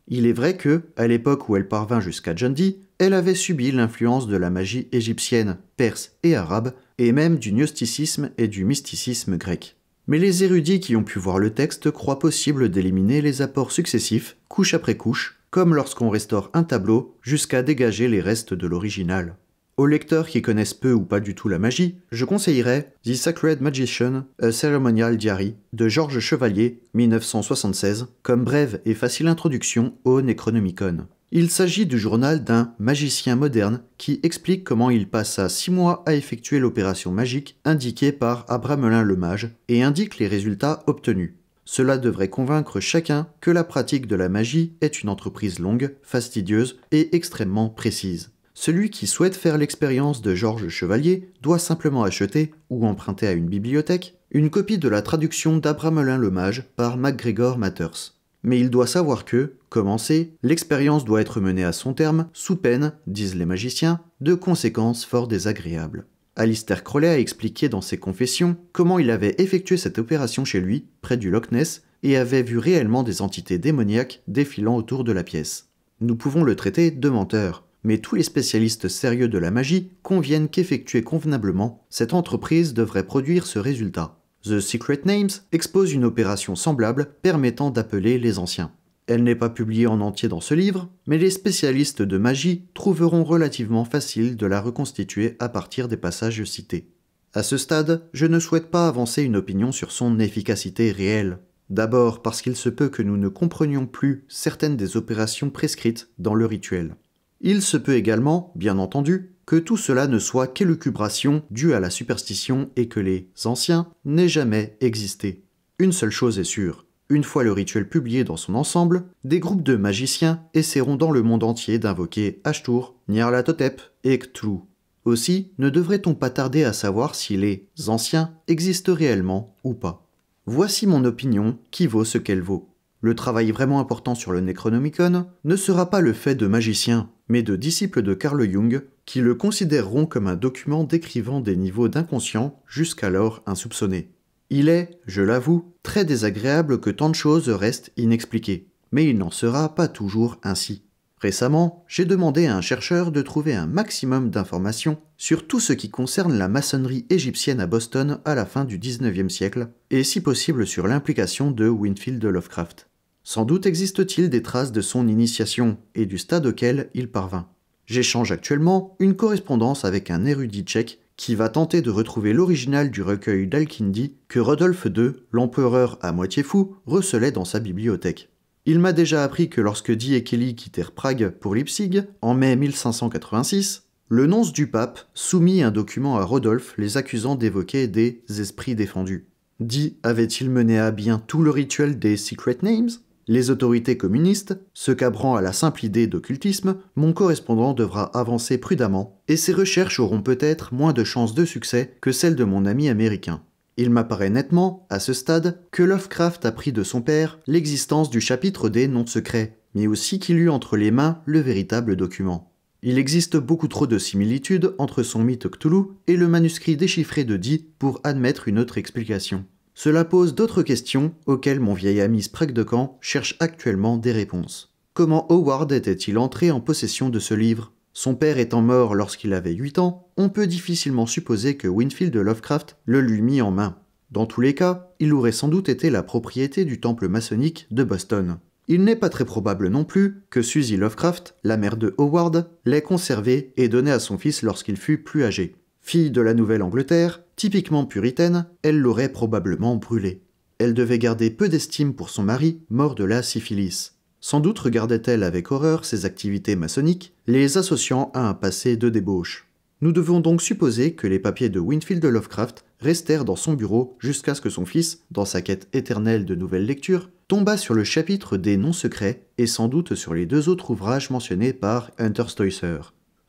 Il est vrai que, à l'époque où elle parvint jusqu'à Jandi, elle avait subi l'influence de la magie égyptienne, perse et arabe, et même du gnosticisme et du mysticisme grec. Mais les érudits qui ont pu voir le texte croient possible d'éliminer les apports successifs, couche après couche, comme lorsqu'on restaure un tableau jusqu'à dégager les restes de l'original. Aux lecteurs qui connaissent peu ou pas du tout la magie, je conseillerais The Sacred Magician, A Ceremonial Diary de Georges Chevalier, 1976, comme brève et facile introduction au Necronomicon. Il s'agit du journal d'un magicien moderne qui explique comment il passa six mois à effectuer l'opération magique indiquée par Abramelin le Mage et indique les résultats obtenus. Cela devrait convaincre chacun que la pratique de la magie est une entreprise longue, fastidieuse et extrêmement précise. Celui qui souhaite faire l'expérience de Georges Chevalier doit simplement acheter, ou emprunter à une bibliothèque, une copie de la traduction d'Abramelin le Mage par MacGregor Matters. Mais il doit savoir que, commencer, l'expérience doit être menée à son terme, sous peine, disent les magiciens, de conséquences fort désagréables. Alistair Crowley a expliqué dans ses confessions comment il avait effectué cette opération chez lui, près du Loch Ness, et avait vu réellement des entités démoniaques défilant autour de la pièce. Nous pouvons le traiter de menteur, mais tous les spécialistes sérieux de la magie conviennent qu'effectuer convenablement, cette entreprise devrait produire ce résultat. The Secret Names expose une opération semblable permettant d'appeler les anciens. Elle n'est pas publiée en entier dans ce livre, mais les spécialistes de magie trouveront relativement facile de la reconstituer à partir des passages cités. À ce stade, je ne souhaite pas avancer une opinion sur son efficacité réelle. D'abord parce qu'il se peut que nous ne comprenions plus certaines des opérations prescrites dans le rituel. Il se peut également, bien entendu, que tout cela ne soit qu'élucubration due à la superstition et que les anciens n'aient jamais existé. Une seule chose est sûre, une fois le rituel publié dans son ensemble, des groupes de magiciens essaieront dans le monde entier d'invoquer Ashtur, Nyarlathotep et Cthulhu. Aussi, ne devrait-on pas tarder à savoir si les anciens existent réellement ou pas. Voici mon opinion qui vaut ce qu'elle vaut. Le travail vraiment important sur le Necronomicon ne sera pas le fait de magiciens, mais de disciples de Carl Jung qui le considéreront comme un document décrivant des niveaux d'inconscient jusqu'alors insoupçonnés. Il est, je l'avoue, très désagréable que tant de choses restent inexpliquées, mais il n'en sera pas toujours ainsi. Récemment, j'ai demandé à un chercheur de trouver un maximum d'informations sur tout ce qui concerne la maçonnerie égyptienne à Boston à la fin du 19e siècle, et si possible sur l'implication de Winfield Lovecraft. Sans doute existe-t-il des traces de son initiation et du stade auquel il parvint. J'échange actuellement une correspondance avec un érudit tchèque qui va tenter de retrouver l'original du recueil d'Alkindi que Rodolphe II, l'empereur à moitié fou, recelait dans sa bibliothèque. Il m'a déjà appris que lorsque Di et Kelly quittèrent Prague pour Leipzig en mai 1586, le nonce du pape soumit un document à Rodolphe les accusant d'évoquer des esprits défendus. Di avait-il mené à bien tout le rituel des Secret Names les autorités communistes, se cabrant à la simple idée d'occultisme, mon correspondant devra avancer prudemment, et ses recherches auront peut-être moins de chances de succès que celles de mon ami américain. Il m'apparaît nettement, à ce stade, que Lovecraft a pris de son père l'existence du chapitre des noms secrets, mais aussi qu'il eut entre les mains le véritable document. Il existe beaucoup trop de similitudes entre son mythe Cthulhu et le manuscrit déchiffré de Dee pour admettre une autre explication. Cela pose d'autres questions auxquelles mon vieil ami Sprague de Camp cherche actuellement des réponses. Comment Howard était-il entré en possession de ce livre Son père étant mort lorsqu'il avait 8 ans, on peut difficilement supposer que Winfield Lovecraft le lui mit en main. Dans tous les cas, il aurait sans doute été la propriété du temple maçonnique de Boston. Il n'est pas très probable non plus que Suzy Lovecraft, la mère de Howard, l'ait conservé et donné à son fils lorsqu'il fut plus âgé. Fille de la Nouvelle-Angleterre, typiquement puritaine, elle l'aurait probablement brûlée. Elle devait garder peu d'estime pour son mari, mort de la syphilis. Sans doute regardait-elle avec horreur ses activités maçonniques, les associant à un passé de débauche. Nous devons donc supposer que les papiers de Winfield Lovecraft restèrent dans son bureau jusqu'à ce que son fils, dans sa quête éternelle de nouvelles lectures, tomba sur le chapitre des noms secrets et sans doute sur les deux autres ouvrages mentionnés par Hunter Stoisser.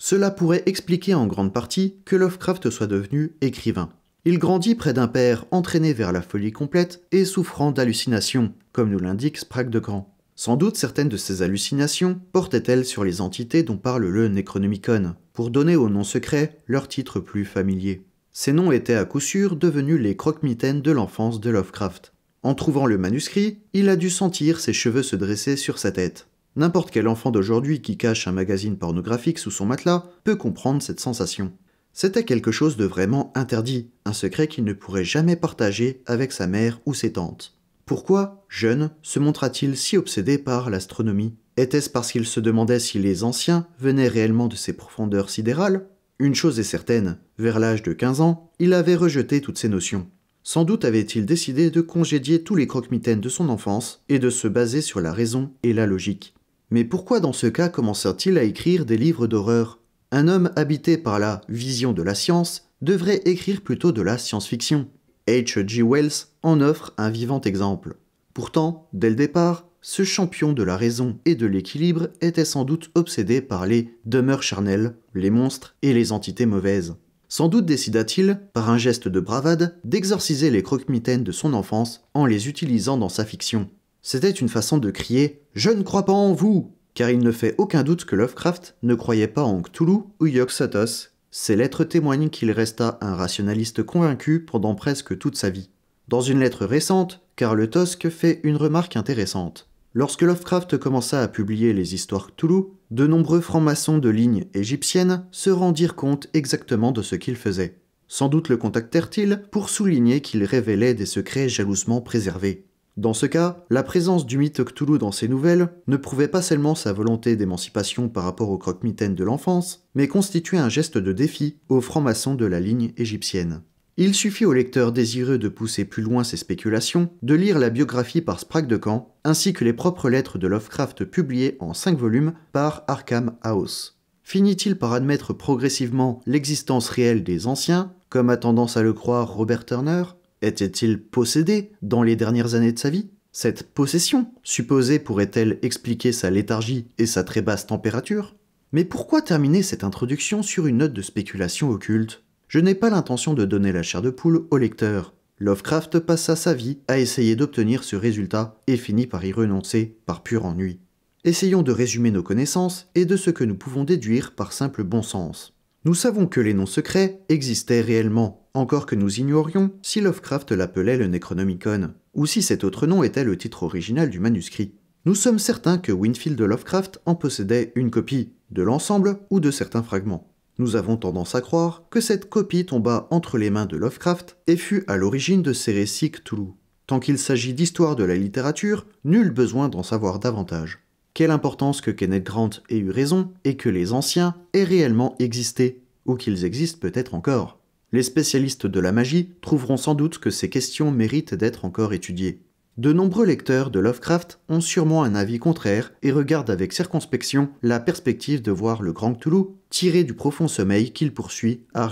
Cela pourrait expliquer en grande partie que Lovecraft soit devenu écrivain. Il grandit près d'un père entraîné vers la folie complète et souffrant d'hallucinations, comme nous l'indique Sprague de Grand. Sans doute certaines de ces hallucinations portaient-elles sur les entités dont parle le Necronomicon, pour donner aux noms secrets leur titre plus familier. Ces noms étaient à coup sûr devenus les croque-mitaines de l'enfance de Lovecraft. En trouvant le manuscrit, il a dû sentir ses cheveux se dresser sur sa tête. N'importe quel enfant d'aujourd'hui qui cache un magazine pornographique sous son matelas peut comprendre cette sensation. C'était quelque chose de vraiment interdit, un secret qu'il ne pourrait jamais partager avec sa mère ou ses tantes. Pourquoi, jeune, se montra-t-il si obsédé par l'astronomie Était-ce parce qu'il se demandait si les anciens venaient réellement de ces profondeurs sidérales Une chose est certaine, vers l'âge de 15 ans, il avait rejeté toutes ces notions. Sans doute avait-il décidé de congédier tous les croque-mitaines de son enfance et de se baser sur la raison et la logique. Mais pourquoi dans ce cas commença-t-il à écrire des livres d'horreur Un homme habité par la vision de la science devrait écrire plutôt de la science-fiction. H.G. Wells en offre un vivant exemple. Pourtant, dès le départ, ce champion de la raison et de l'équilibre était sans doute obsédé par les demeures charnelles, les monstres et les entités mauvaises. Sans doute décida-t-il, par un geste de bravade, d'exorciser les croque-mitaines de son enfance en les utilisant dans sa fiction. C'était une façon de crier Je ne crois pas en vous car il ne fait aucun doute que Lovecraft ne croyait pas en Cthulhu ou Yoxatos. Ces lettres témoignent qu'il resta un rationaliste convaincu pendant presque toute sa vie. Dans une lettre récente, Karl Tosk fait une remarque intéressante. Lorsque Lovecraft commença à publier les histoires Cthulhu, de nombreux francs-maçons de ligne égyptienne se rendirent compte exactement de ce qu'il faisait. Sans doute le contactèrent-ils pour souligner qu'il révélait des secrets jalousement préservés. Dans ce cas, la présence du mythe Cthulhu dans ses nouvelles ne prouvait pas seulement sa volonté d'émancipation par rapport au croque de l'enfance, mais constituait un geste de défi aux francs-maçons de la ligne égyptienne. Il suffit au lecteur désireux de pousser plus loin ses spéculations de lire la biographie par Sprague de Camp, ainsi que les propres lettres de Lovecraft publiées en 5 volumes par Arkham House. Finit-il par admettre progressivement l'existence réelle des anciens, comme a tendance à le croire Robert Turner, était-il possédé dans les dernières années de sa vie Cette possession supposée pourrait-elle expliquer sa léthargie et sa très basse température Mais pourquoi terminer cette introduction sur une note de spéculation occulte Je n'ai pas l'intention de donner la chair de poule au lecteur. Lovecraft passa sa vie à essayer d'obtenir ce résultat et finit par y renoncer par pur ennui. Essayons de résumer nos connaissances et de ce que nous pouvons déduire par simple bon sens. Nous savons que les noms secrets existaient réellement encore que nous ignorions si Lovecraft l'appelait le Necronomicon, ou si cet autre nom était le titre original du manuscrit. Nous sommes certains que Winfield Lovecraft en possédait une copie, de l'ensemble ou de certains fragments. Nous avons tendance à croire que cette copie tomba entre les mains de Lovecraft et fut à l'origine de ses récits Cthulhu. Tant qu'il s'agit d'histoire de la littérature, nul besoin d'en savoir davantage. Quelle importance que Kenneth Grant ait eu raison et que les anciens aient réellement existé, ou qu'ils existent peut-être encore. Les spécialistes de la magie trouveront sans doute que ces questions méritent d'être encore étudiées. De nombreux lecteurs de Lovecraft ont sûrement un avis contraire et regardent avec circonspection la perspective de voir le Grand Cthulhu tiré du profond sommeil qu'il poursuit à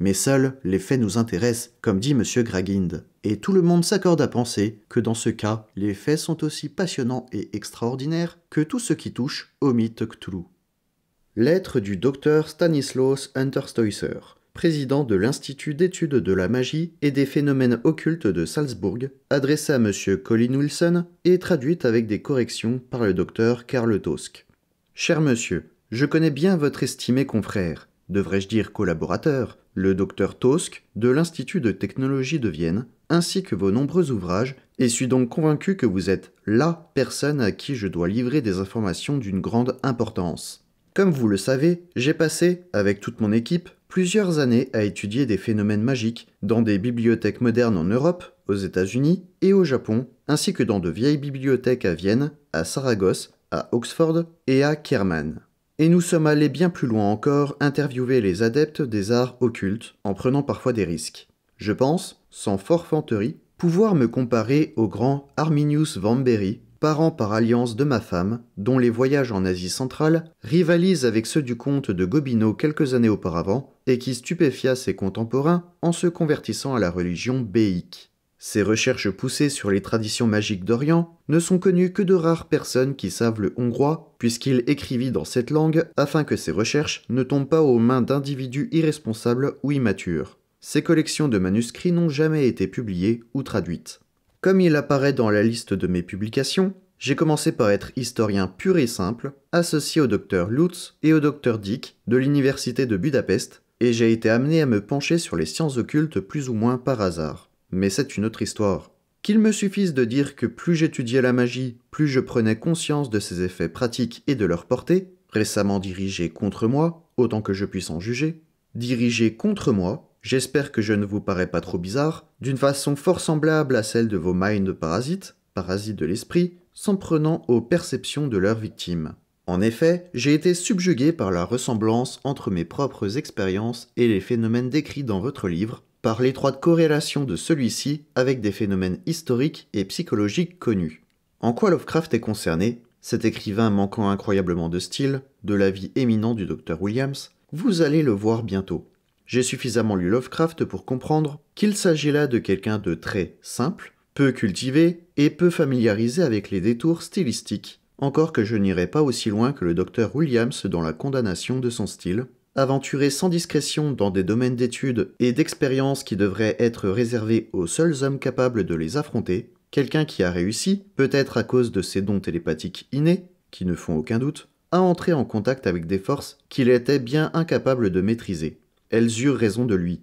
Mais seuls les faits nous intéressent, comme dit M. Gragind. Et tout le monde s'accorde à penser que dans ce cas, les faits sont aussi passionnants et extraordinaires que tout ce qui touche au mythe Cthulhu. Lettre du docteur Stanislaus Stoisser président de l'Institut d'études de la magie et des phénomènes occultes de Salzbourg, adressé à Monsieur Colin Wilson et traduite avec des corrections par le docteur Karl Tosk. Cher monsieur, je connais bien votre estimé confrère, devrais-je dire collaborateur, le docteur Tosk de l'Institut de technologie de Vienne, ainsi que vos nombreux ouvrages, et suis donc convaincu que vous êtes LA personne à qui je dois livrer des informations d'une grande importance. Comme vous le savez, j'ai passé, avec toute mon équipe, plusieurs années à étudier des phénomènes magiques dans des bibliothèques modernes en Europe, aux États-Unis et au Japon, ainsi que dans de vieilles bibliothèques à Vienne, à Saragosse, à Oxford et à Kerman. Et nous sommes allés bien plus loin encore interviewer les adeptes des arts occultes en prenant parfois des risques. Je pense, sans forfanterie, pouvoir me comparer au grand Arminius Vamberi parent par alliance de ma femme, dont les voyages en Asie centrale rivalisent avec ceux du comte de Gobineau quelques années auparavant, et qui stupéfia ses contemporains en se convertissant à la religion béique. Ses recherches poussées sur les traditions magiques d'Orient ne sont connues que de rares personnes qui savent le hongrois, puisqu'il écrivit dans cette langue afin que ses recherches ne tombent pas aux mains d'individus irresponsables ou immatures. Ses collections de manuscrits n'ont jamais été publiées ou traduites. Comme il apparaît dans la liste de mes publications, j'ai commencé par être historien pur et simple, associé au docteur Lutz et au docteur Dick de l'université de Budapest, et j'ai été amené à me pencher sur les sciences occultes plus ou moins par hasard. Mais c'est une autre histoire. Qu'il me suffise de dire que plus j'étudiais la magie, plus je prenais conscience de ses effets pratiques et de leur portée, récemment dirigés contre moi, autant que je puisse en juger, dirigés contre moi, j'espère que je ne vous parais pas trop bizarre, d'une façon fort semblable à celle de vos mind parasites, parasites de l'esprit, s'en prenant aux perceptions de leurs victimes. En effet, j'ai été subjugué par la ressemblance entre mes propres expériences et les phénomènes décrits dans votre livre, par l'étroite corrélation de celui-ci avec des phénomènes historiques et psychologiques connus. En quoi Lovecraft est concerné Cet écrivain manquant incroyablement de style, de l'avis éminent du docteur Williams, vous allez le voir bientôt. J'ai suffisamment lu Lovecraft pour comprendre qu'il s'agit là de quelqu'un de très simple, peu cultivé et peu familiarisé avec les détours stylistiques, encore que je n'irai pas aussi loin que le docteur Williams dans la condamnation de son style, aventuré sans discrétion dans des domaines d'études et d'expériences qui devraient être réservés aux seuls hommes capables de les affronter, quelqu'un qui a réussi, peut-être à cause de ses dons télépathiques innés, qui ne font aucun doute, à entrer en contact avec des forces qu'il était bien incapable de maîtriser elles eurent raison de lui.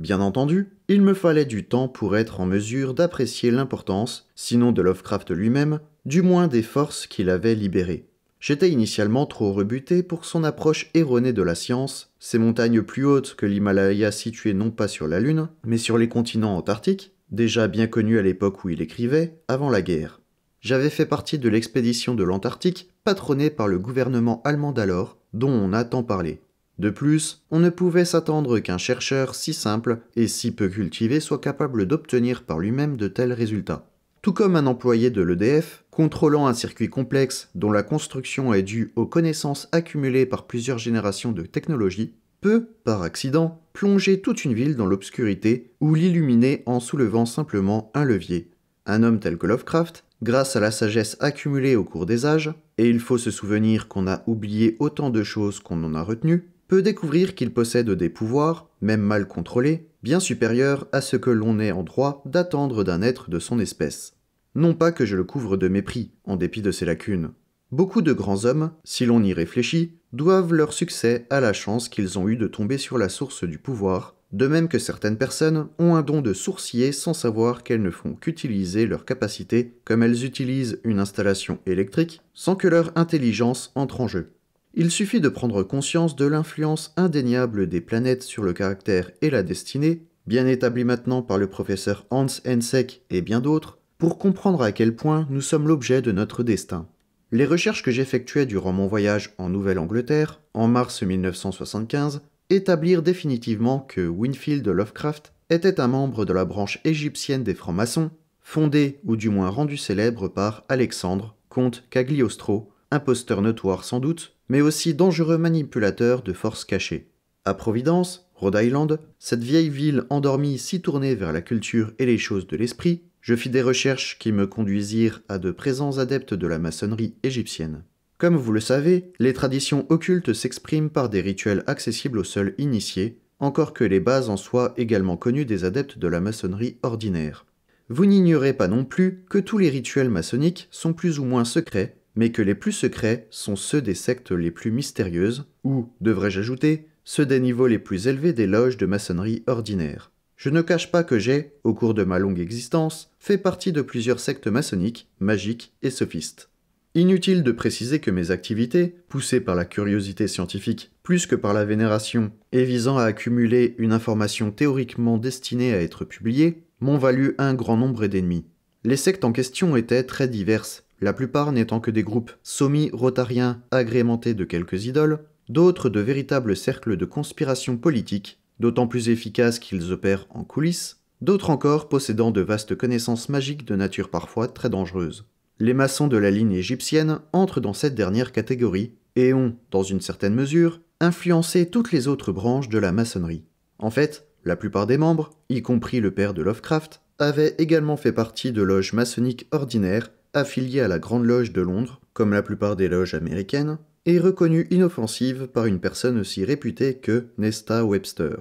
Bien entendu, il me fallait du temps pour être en mesure d'apprécier l'importance, sinon de Lovecraft lui-même, du moins des forces qu'il avait libérées. J'étais initialement trop rebuté pour son approche erronée de la science, ces montagnes plus hautes que l'Himalaya situées non pas sur la Lune, mais sur les continents antarctiques, déjà bien connus à l'époque où il écrivait, avant la guerre. J'avais fait partie de l'expédition de l'Antarctique patronnée par le gouvernement allemand d'alors, dont on a tant parlé. De plus, on ne pouvait s'attendre qu'un chercheur si simple et si peu cultivé soit capable d'obtenir par lui-même de tels résultats. Tout comme un employé de l'EDF, contrôlant un circuit complexe dont la construction est due aux connaissances accumulées par plusieurs générations de technologies, peut, par accident, plonger toute une ville dans l'obscurité ou l'illuminer en soulevant simplement un levier. Un homme tel que Lovecraft, grâce à la sagesse accumulée au cours des âges, et il faut se souvenir qu'on a oublié autant de choses qu'on en a retenu, peut découvrir qu'il possède des pouvoirs, même mal contrôlés, bien supérieurs à ce que l'on est en droit d'attendre d'un être de son espèce. Non pas que je le couvre de mépris, en dépit de ses lacunes. Beaucoup de grands hommes, si l'on y réfléchit, doivent leur succès à la chance qu'ils ont eue de tomber sur la source du pouvoir, de même que certaines personnes ont un don de sourcier sans savoir qu'elles ne font qu'utiliser leurs capacités comme elles utilisent une installation électrique sans que leur intelligence entre en jeu. Il suffit de prendre conscience de l'influence indéniable des planètes sur le caractère et la destinée, bien établie maintenant par le professeur Hans Hensek et bien d'autres, pour comprendre à quel point nous sommes l'objet de notre destin. Les recherches que j'effectuais durant mon voyage en Nouvelle-Angleterre, en mars 1975, établirent définitivement que Winfield Lovecraft était un membre de la branche égyptienne des francs-maçons, fondée ou du moins rendue célèbre par Alexandre, comte Cagliostro, imposteur notoire sans doute, mais aussi dangereux manipulateurs de forces cachées. À Providence, Rhode Island, cette vieille ville endormie si tournée vers la culture et les choses de l'esprit, je fis des recherches qui me conduisirent à de présents adeptes de la maçonnerie égyptienne. Comme vous le savez, les traditions occultes s'expriment par des rituels accessibles aux seuls initiés, encore que les bases en soient également connues des adeptes de la maçonnerie ordinaire. Vous n'ignorez pas non plus que tous les rituels maçonniques sont plus ou moins secrets mais que les plus secrets sont ceux des sectes les plus mystérieuses, ou, devrais-je ajouter, ceux des niveaux les plus élevés des loges de maçonnerie ordinaire. Je ne cache pas que j'ai, au cours de ma longue existence, fait partie de plusieurs sectes maçonniques, magiques et sophistes. Inutile de préciser que mes activités, poussées par la curiosité scientifique plus que par la vénération et visant à accumuler une information théoriquement destinée à être publiée, m'ont valu un grand nombre d'ennemis. Les sectes en question étaient très diverses la plupart n'étant que des groupes sommis rotariens agrémentés de quelques idoles, d'autres de véritables cercles de conspiration politique, d'autant plus efficaces qu'ils opèrent en coulisses, d'autres encore possédant de vastes connaissances magiques de nature parfois très dangereuse. Les maçons de la ligne égyptienne entrent dans cette dernière catégorie et ont, dans une certaine mesure, influencé toutes les autres branches de la maçonnerie. En fait, la plupart des membres, y compris le père de Lovecraft, avaient également fait partie de loges maçonniques ordinaires Affilié à la Grande Loge de Londres, comme la plupart des loges américaines, et reconnue inoffensive par une personne aussi réputée que Nesta Webster.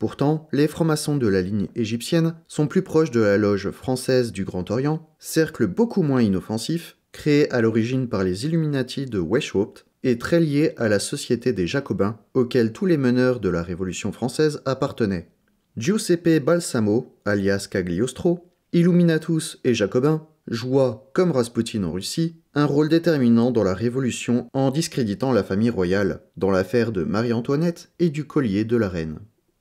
Pourtant, les francs-maçons de la ligne égyptienne sont plus proches de la loge française du Grand Orient, cercle beaucoup moins inoffensif, créé à l'origine par les Illuminati de Weishaupt et très lié à la Société des Jacobins, auquel tous les meneurs de la Révolution française appartenaient. Giuseppe Balsamo, alias Cagliostro, Illuminatus et Jacobin, joua, comme Rasputin en Russie, un rôle déterminant dans la Révolution en discréditant la famille royale, dans l'affaire de Marie-Antoinette et du collier de la reine.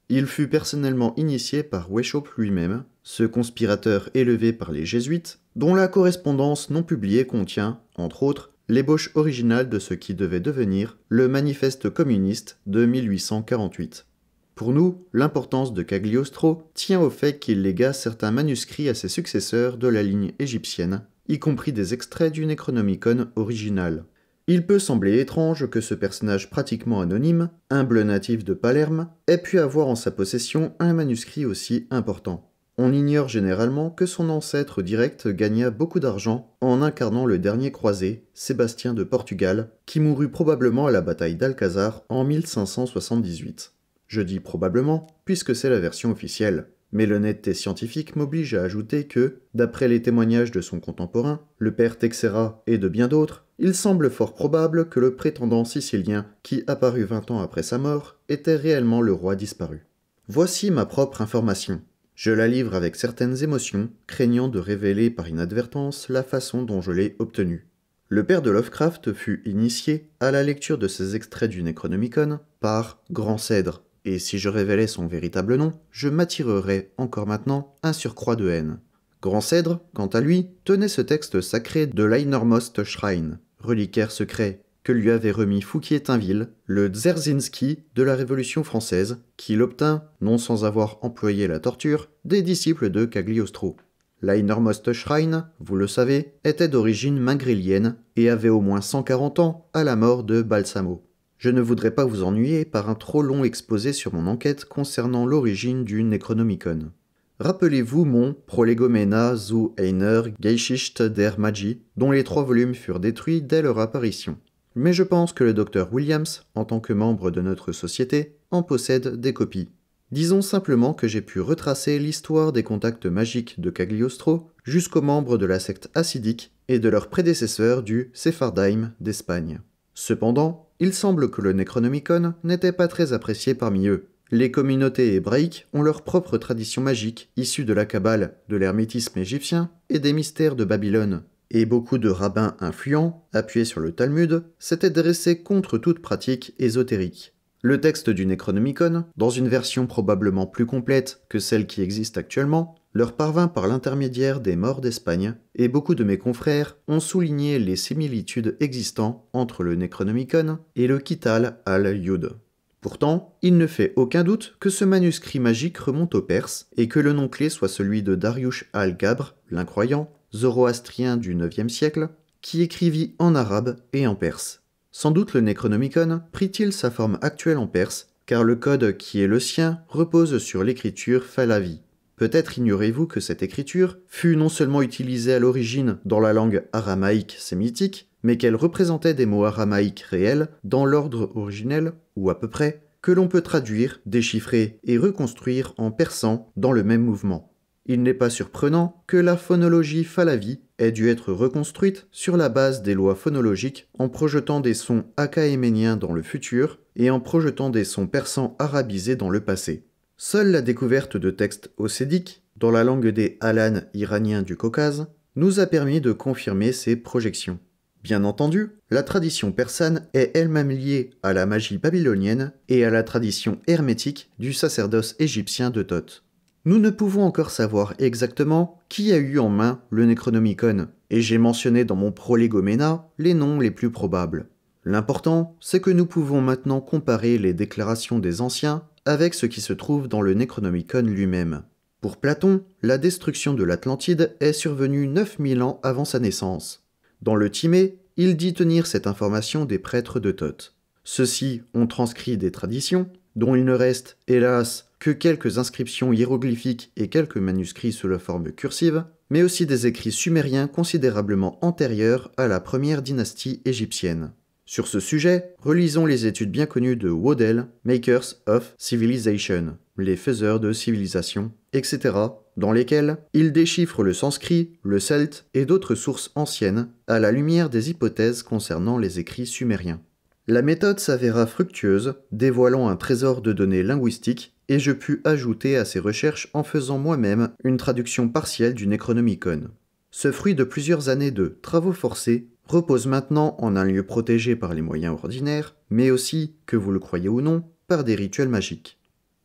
Il fut personnellement initié par Weishaupt lui-même, ce conspirateur élevé par les jésuites, dont la correspondance non publiée contient, entre autres, l'ébauche originale de ce qui devait devenir le manifeste communiste de 1848. Pour nous, l'importance de Cagliostro tient au fait qu'il légua certains manuscrits à ses successeurs de la ligne égyptienne, y compris des extraits du Necronomicon original. Il peut sembler étrange que ce personnage pratiquement anonyme, humble natif de Palerme, ait pu avoir en sa possession un manuscrit aussi important. On ignore généralement que son ancêtre direct gagna beaucoup d'argent en incarnant le dernier croisé, Sébastien de Portugal, qui mourut probablement à la bataille d'Alcazar en 1578. Je dis probablement, puisque c'est la version officielle. Mais l'honnêteté scientifique m'oblige à ajouter que, d'après les témoignages de son contemporain, le père Texera et de bien d'autres, il semble fort probable que le prétendant sicilien, qui apparut 20 ans après sa mort, était réellement le roi disparu. Voici ma propre information. Je la livre avec certaines émotions, craignant de révéler par inadvertance la façon dont je l'ai obtenue. Le père de Lovecraft fut initié à la lecture de ces extraits du Necronomicon par Grand Cèdre, et si je révélais son véritable nom, je m'attirerais encore maintenant un surcroît de haine. Grand Cèdre, quant à lui, tenait ce texte sacré de l'Einermost Shrine, reliquaire secret que lui avait remis Fouquier Tinville, le Dzerzinski de la Révolution française, qu'il obtint, non sans avoir employé la torture, des disciples de Cagliostro. L'Einermost Shrine, vous le savez, était d'origine mingrélienne et avait au moins 140 ans à la mort de Balsamo. Je ne voudrais pas vous ennuyer par un trop long exposé sur mon enquête concernant l'origine du Necronomicon. Rappelez-vous mon Prolegomena zu einer Geschichte der Magie, dont les trois volumes furent détruits dès leur apparition. Mais je pense que le docteur Williams, en tant que membre de notre société, en possède des copies. Disons simplement que j'ai pu retracer l'histoire des contacts magiques de Cagliostro jusqu'aux membres de la secte acidique et de leurs prédécesseurs du Sephardim d'Espagne. Cependant, il semble que le Necronomicon n'était pas très apprécié parmi eux. Les communautés hébraïques ont leur propre tradition magique, issue de la Kabbale, de l'hermétisme égyptien et des mystères de Babylone. Et beaucoup de rabbins influents, appuyés sur le Talmud, s'étaient dressés contre toute pratique ésotérique. Le texte du Necronomicon, dans une version probablement plus complète que celle qui existe actuellement, leur parvint par l'intermédiaire des morts d'Espagne, et beaucoup de mes confrères ont souligné les similitudes existant entre le Necronomicon et le Kital al-Yud. Pourtant, il ne fait aucun doute que ce manuscrit magique remonte aux Perses et que le nom clé soit celui de Dariush al gabr l'incroyant, zoroastrien du IXe siècle, qui écrivit en arabe et en perse. Sans doute le Necronomicon prit-il sa forme actuelle en perse, car le code qui est le sien repose sur l'écriture Falavi. Peut-être ignorez-vous que cette écriture fut non seulement utilisée à l'origine dans la langue aramaïque sémitique, mais qu'elle représentait des mots aramaïques réels dans l'ordre originel, ou à peu près, que l'on peut traduire, déchiffrer et reconstruire en persan dans le même mouvement. Il n'est pas surprenant que la phonologie Falavi ait dû être reconstruite sur la base des lois phonologiques en projetant des sons achaéméniens dans le futur et en projetant des sons persans arabisés dans le passé. Seule la découverte de textes ossédiques, dans la langue des Alanes iraniens du Caucase, nous a permis de confirmer ces projections. Bien entendu, la tradition persane est elle-même liée à la magie babylonienne et à la tradition hermétique du sacerdoce égyptien de Thoth nous ne pouvons encore savoir exactement qui a eu en main le Necronomicon, et j'ai mentionné dans mon prolégoména les noms les plus probables. L'important, c'est que nous pouvons maintenant comparer les déclarations des anciens avec ce qui se trouve dans le Necronomicon lui-même. Pour Platon, la destruction de l'Atlantide est survenue 9000 ans avant sa naissance. Dans le Timée, il dit tenir cette information des prêtres de Thoth. Ceux-ci ont transcrit des traditions, dont il ne reste, hélas, que quelques inscriptions hiéroglyphiques et quelques manuscrits sous la forme cursive, mais aussi des écrits sumériens considérablement antérieurs à la première dynastie égyptienne. Sur ce sujet, relisons les études bien connues de Waddell, Makers of Civilization, les faiseurs de civilisation, etc., dans lesquelles il déchiffre le sanskrit, le celte et d'autres sources anciennes à la lumière des hypothèses concernant les écrits sumériens. La méthode s'avéra fructueuse, dévoilant un trésor de données linguistiques et je pus ajouter à ces recherches en faisant moi-même une traduction partielle du Necronomicon. Ce fruit de plusieurs années de travaux forcés repose maintenant en un lieu protégé par les moyens ordinaires, mais aussi, que vous le croyez ou non, par des rituels magiques.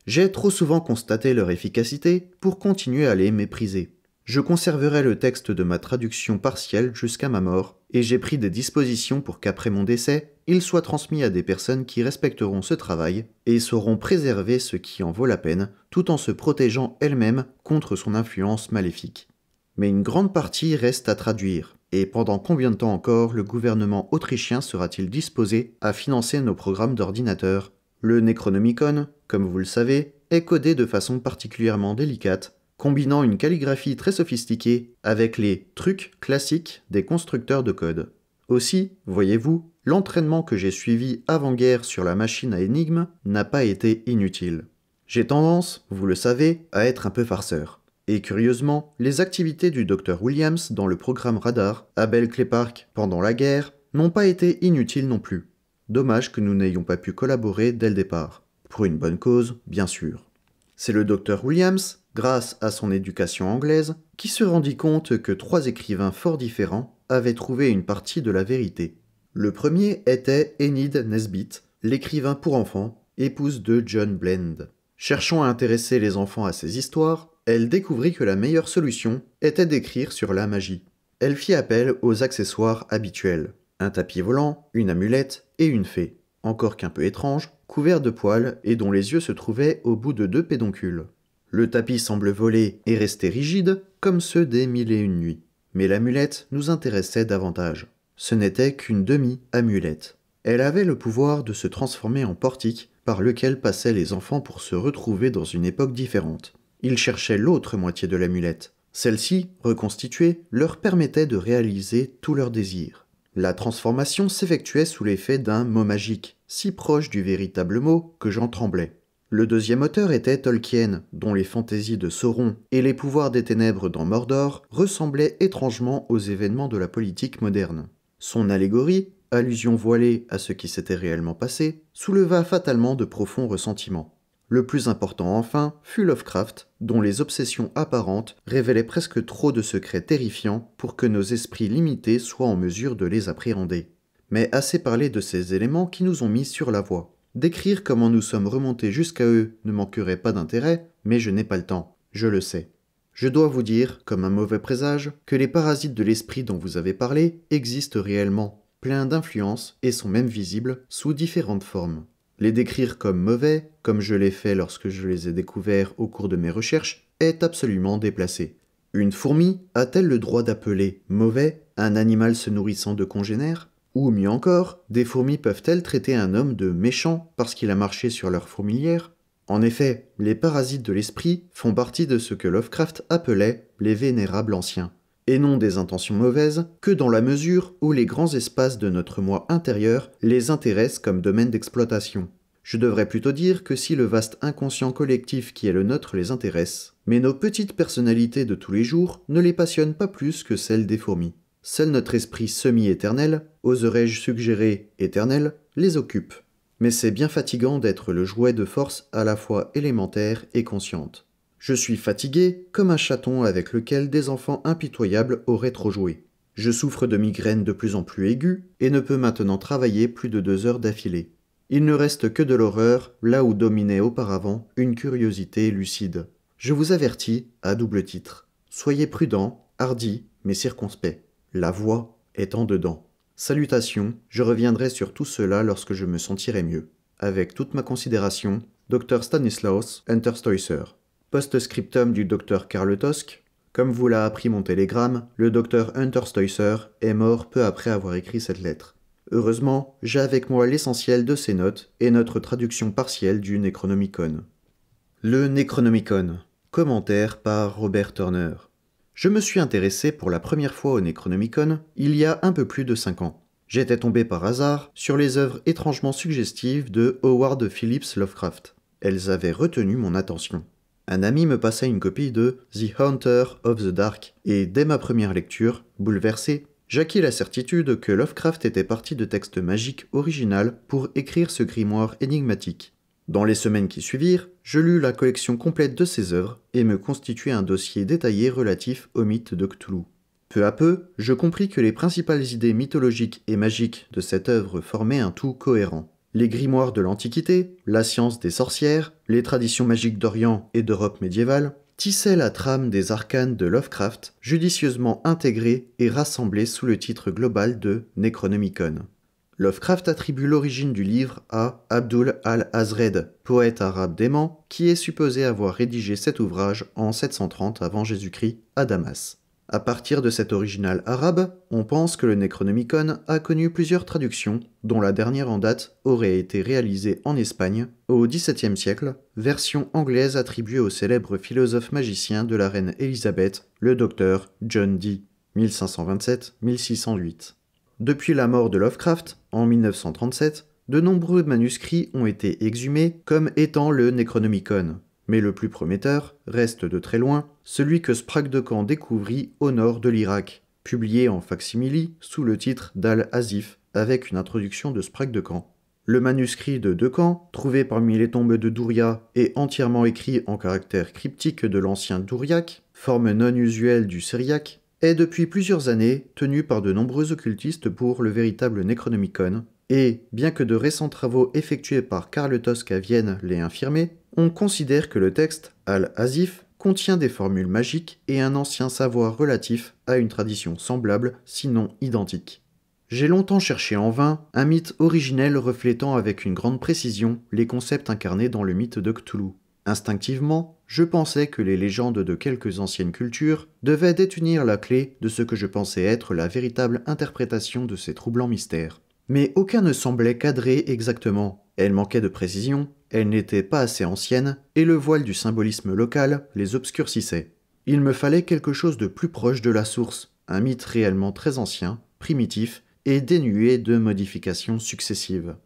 J'ai trop souvent constaté leur efficacité pour continuer à les mépriser. Je conserverai le texte de ma traduction partielle jusqu'à ma mort, et j'ai pris des dispositions pour qu'après mon décès, il soit transmis à des personnes qui respecteront ce travail et sauront préserver ce qui en vaut la peine tout en se protégeant elles-mêmes contre son influence maléfique. Mais une grande partie reste à traduire. Et pendant combien de temps encore le gouvernement autrichien sera-t-il disposé à financer nos programmes d'ordinateur Le Necronomicon, comme vous le savez, est codé de façon particulièrement délicate, combinant une calligraphie très sophistiquée avec les trucs classiques des constructeurs de code. Aussi, voyez-vous, l'entraînement que j'ai suivi avant-guerre sur la machine à énigmes n'a pas été inutile. J'ai tendance, vous le savez, à être un peu farceur. Et curieusement, les activités du docteur Williams dans le programme Radar, à Clay Park pendant la guerre, n'ont pas été inutiles non plus. Dommage que nous n'ayons pas pu collaborer dès le départ. Pour une bonne cause, bien sûr. C'est le docteur Williams grâce à son éducation anglaise, qui se rendit compte que trois écrivains fort différents avaient trouvé une partie de la vérité. Le premier était Enid Nesbit, l'écrivain pour enfants, épouse de John Blend. Cherchant à intéresser les enfants à ces histoires, elle découvrit que la meilleure solution était d'écrire sur la magie. Elle fit appel aux accessoires habituels un tapis volant, une amulette et une fée, encore qu'un peu étrange, couvert de poils et dont les yeux se trouvaient au bout de deux pédoncules. Le tapis semble voler et rester rigide, comme ceux des mille et une nuits. Mais l'amulette nous intéressait davantage. Ce n'était qu'une demi-amulette. Elle avait le pouvoir de se transformer en portique par lequel passaient les enfants pour se retrouver dans une époque différente. Ils cherchaient l'autre moitié de l'amulette. Celle-ci, reconstituée, leur permettait de réaliser tous leurs désirs. La transformation s'effectuait sous l'effet d'un mot magique, si proche du véritable mot que j'en tremblais. Le deuxième auteur était Tolkien, dont les fantaisies de Sauron et les pouvoirs des ténèbres dans Mordor ressemblaient étrangement aux événements de la politique moderne. Son allégorie, allusion voilée à ce qui s'était réellement passé, souleva fatalement de profonds ressentiments. Le plus important enfin fut Lovecraft, dont les obsessions apparentes révélaient presque trop de secrets terrifiants pour que nos esprits limités soient en mesure de les appréhender. Mais assez parlé de ces éléments qui nous ont mis sur la voie. Décrire comment nous sommes remontés jusqu'à eux ne manquerait pas d'intérêt, mais je n'ai pas le temps, je le sais. Je dois vous dire, comme un mauvais présage, que les parasites de l'esprit dont vous avez parlé existent réellement, pleins d'influence et sont même visibles sous différentes formes. Les décrire comme mauvais, comme je l'ai fait lorsque je les ai découverts au cours de mes recherches, est absolument déplacé. Une fourmi a-t-elle le droit d'appeler mauvais un animal se nourrissant de congénères ou mieux encore, des fourmis peuvent-elles traiter un homme de méchant parce qu'il a marché sur leur fourmilière En effet, les parasites de l'esprit font partie de ce que Lovecraft appelait les vénérables anciens, et non des intentions mauvaises que dans la mesure où les grands espaces de notre moi intérieur les intéressent comme domaine d'exploitation. Je devrais plutôt dire que si le vaste inconscient collectif qui est le nôtre les intéresse, mais nos petites personnalités de tous les jours ne les passionnent pas plus que celles des fourmis seul notre esprit semi-éternel, oserais-je suggérer éternel, les occupe. Mais c'est bien fatigant d'être le jouet de forces à la fois élémentaires et conscientes. Je suis fatigué comme un chaton avec lequel des enfants impitoyables auraient trop joué. Je souffre de migraines de plus en plus aiguës et ne peux maintenant travailler plus de deux heures d'affilée. Il ne reste que de l'horreur là où dominait auparavant une curiosité lucide. Je vous avertis, à double titre. Soyez prudent, hardi, mais circonspect. La voix est en dedans. Salutations, je reviendrai sur tout cela lorsque je me sentirai mieux. Avec toute ma considération, Dr Stanislaus hunter Post-scriptum du Dr Karl Tosk. Comme vous l'a appris mon télégramme, le Dr Hunterstoisser est mort peu après avoir écrit cette lettre. Heureusement, j'ai avec moi l'essentiel de ses notes et notre traduction partielle du Necronomicon. Le Necronomicon. Commentaire par Robert Turner. Je me suis intéressé pour la première fois au Necronomicon il y a un peu plus de 5 ans. J'étais tombé par hasard sur les œuvres étrangement suggestives de Howard Phillips Lovecraft. Elles avaient retenu mon attention. Un ami me passa une copie de The Hunter of the Dark, et dès ma première lecture, bouleversé, j'acquis la certitude que Lovecraft était parti de textes magiques original pour écrire ce grimoire énigmatique. Dans les semaines qui suivirent, je lus la collection complète de ses œuvres et me constituai un dossier détaillé relatif au mythe de Cthulhu. Peu à peu, je compris que les principales idées mythologiques et magiques de cette œuvre formaient un tout cohérent. Les grimoires de l'Antiquité, la science des sorcières, les traditions magiques d'Orient et d'Europe médiévale tissaient la trame des arcanes de Lovecraft, judicieusement intégrées et rassemblées sous le titre global de Necronomicon. Lovecraft attribue l'origine du livre à Abdul al-Azred, poète arabe dément, qui est supposé avoir rédigé cet ouvrage en 730 avant Jésus-Christ à Damas. À partir de cet original arabe, on pense que le Necronomicon a connu plusieurs traductions, dont la dernière en date aurait été réalisée en Espagne au XVIIe siècle, version anglaise attribuée au célèbre philosophe magicien de la reine Élisabeth, le docteur John Dee, 1527-1608. Depuis la mort de Lovecraft, en 1937, de nombreux manuscrits ont été exhumés comme étant le Necronomicon, mais le plus prometteur reste de très loin celui que Sprague de Camp découvrit au nord de l'Irak, publié en facsimili sous le titre d'Al-Azif avec une introduction de Sprague de Camp. Le manuscrit de De Camp, trouvé parmi les tombes de Douria et entièrement écrit en caractères cryptiques de l'ancien douriaque, forme non usuelle du syriaque, est depuis plusieurs années tenu par de nombreux occultistes pour le véritable Necronomicon, et bien que de récents travaux effectués par Karl Tosk à Vienne l'aient infirmé, on considère que le texte, Al-Azif, contient des formules magiques et un ancien savoir relatif à une tradition semblable, sinon identique. J'ai longtemps cherché en vain un mythe originel reflétant avec une grande précision les concepts incarnés dans le mythe de Cthulhu. Instinctivement, je pensais que les légendes de quelques anciennes cultures devaient détenir la clé de ce que je pensais être la véritable interprétation de ces troublants mystères. Mais aucun ne semblait cadré exactement. Elles manquaient de précision, elles n'étaient pas assez anciennes, et le voile du symbolisme local les obscurcissait. Il me fallait quelque chose de plus proche de la source, un mythe réellement très ancien, primitif, et dénué de modifications successives.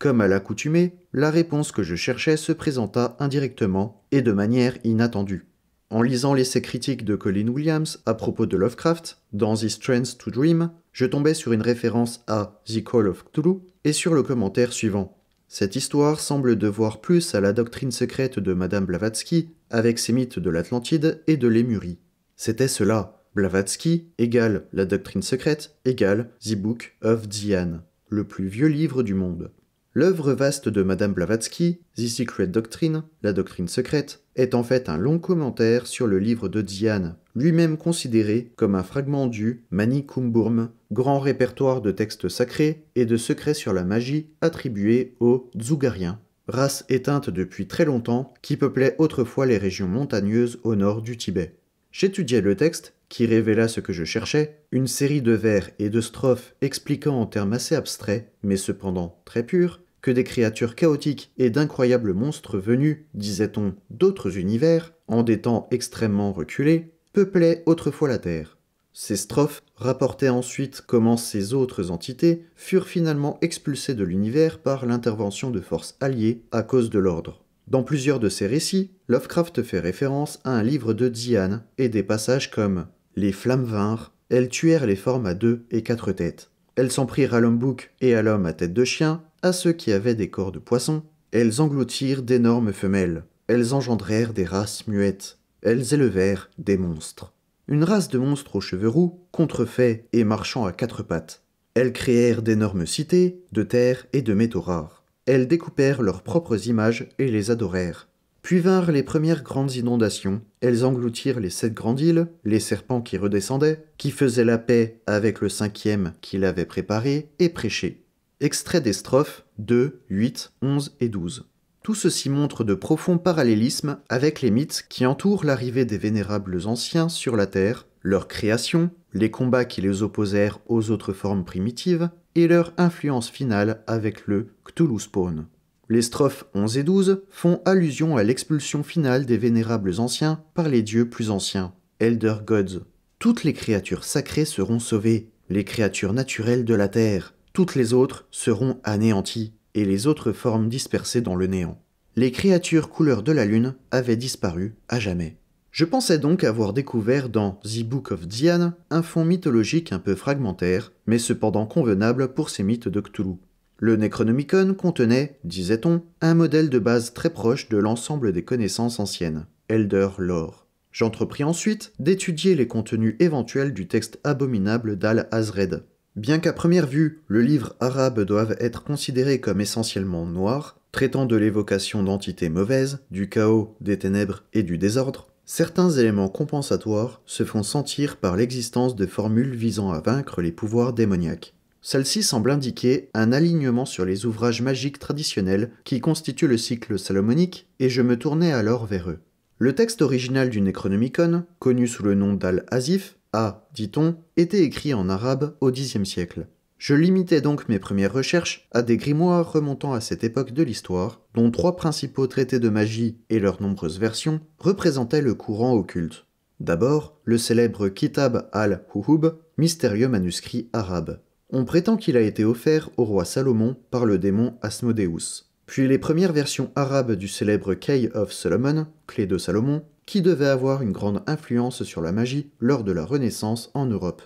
Comme à l'accoutumée, la réponse que je cherchais se présenta indirectement et de manière inattendue. En lisant l'essai critique de Colin Williams à propos de Lovecraft, dans The Strength to Dream, je tombais sur une référence à The Call of Cthulhu et sur le commentaire suivant. Cette histoire semble devoir plus à la doctrine secrète de Madame Blavatsky avec ses mythes de l'Atlantide et de l'Émurie. C'était cela. Blavatsky égale la doctrine secrète égale The Book of Dian, le plus vieux livre du monde. L'œuvre vaste de Madame Blavatsky, The Secret Doctrine, la doctrine secrète, est en fait un long commentaire sur le livre de Diane, lui-même considéré comme un fragment du Mani Kumburm, grand répertoire de textes sacrés et de secrets sur la magie attribués aux Dzugariens, race éteinte depuis très longtemps qui peuplait autrefois les régions montagneuses au nord du Tibet. J'étudiais le texte qui révéla ce que je cherchais, une série de vers et de strophes expliquant en termes assez abstraits, mais cependant très purs, que des créatures chaotiques et d'incroyables monstres venus, disait-on, d'autres univers, en des temps extrêmement reculés, peuplaient autrefois la Terre. Ces strophes rapportaient ensuite comment ces autres entités furent finalement expulsées de l'univers par l'intervention de forces alliées à cause de l'ordre. Dans plusieurs de ses récits, Lovecraft fait référence à un livre de Diane et des passages comme les flammes vinrent, elles tuèrent les formes à deux et quatre têtes. Elles s'en prirent à l'homme bouc et à l'homme à tête de chien, à ceux qui avaient des corps de poisson. Elles engloutirent d'énormes femelles. Elles engendrèrent des races muettes. Elles élevèrent des monstres. Une race de monstres aux cheveux roux, contrefaits et marchant à quatre pattes. Elles créèrent d'énormes cités, de terres et de métaux rares. Elles découpèrent leurs propres images et les adorèrent. Puis vinrent les premières grandes inondations. Elles engloutirent les sept grandes îles, les serpents qui redescendaient, qui faisaient la paix avec le cinquième qui avait préparé et prêché. Extrait des strophes 2, 8, 11 et 12. Tout ceci montre de profonds parallélismes avec les mythes qui entourent l'arrivée des vénérables anciens sur la Terre, leur création, les combats qui les opposèrent aux autres formes primitives, et leur influence finale avec le Cthulhu Spawn. Les strophes 11 et 12 font allusion à l'expulsion finale des vénérables anciens par les dieux plus anciens, Elder Gods. Toutes les créatures sacrées seront sauvées, les créatures naturelles de la Terre, toutes les autres seront anéanties, et les autres formes dispersées dans le néant. Les créatures couleur de la lune avaient disparu à jamais. Je pensais donc avoir découvert dans The Book of Diane un fond mythologique un peu fragmentaire, mais cependant convenable pour ces mythes de Cthulhu. Le Necronomicon contenait, disait-on, un modèle de base très proche de l'ensemble des connaissances anciennes, Elder Lore. J'entrepris ensuite d'étudier les contenus éventuels du texte abominable d'Al-Azred. Bien qu'à première vue, le livre arabe doive être considéré comme essentiellement noir, traitant de l'évocation d'entités mauvaises, du chaos, des ténèbres et du désordre, certains éléments compensatoires se font sentir par l'existence de formules visant à vaincre les pouvoirs démoniaques. Celle-ci semble indiquer un alignement sur les ouvrages magiques traditionnels qui constituent le cycle salomonique, et je me tournais alors vers eux. Le texte original du Necronomicon, connu sous le nom d'Al-Azif, a, dit-on, été écrit en arabe au Xe siècle. Je limitais donc mes premières recherches à des grimoires remontant à cette époque de l'histoire, dont trois principaux traités de magie et leurs nombreuses versions représentaient le courant occulte. D'abord, le célèbre Kitab al-Huhub, mystérieux manuscrit arabe. On prétend qu'il a été offert au roi Salomon par le démon Asmodeus. Puis les premières versions arabes du célèbre Key of Solomon, clé de Salomon, qui devait avoir une grande influence sur la magie lors de la Renaissance en Europe.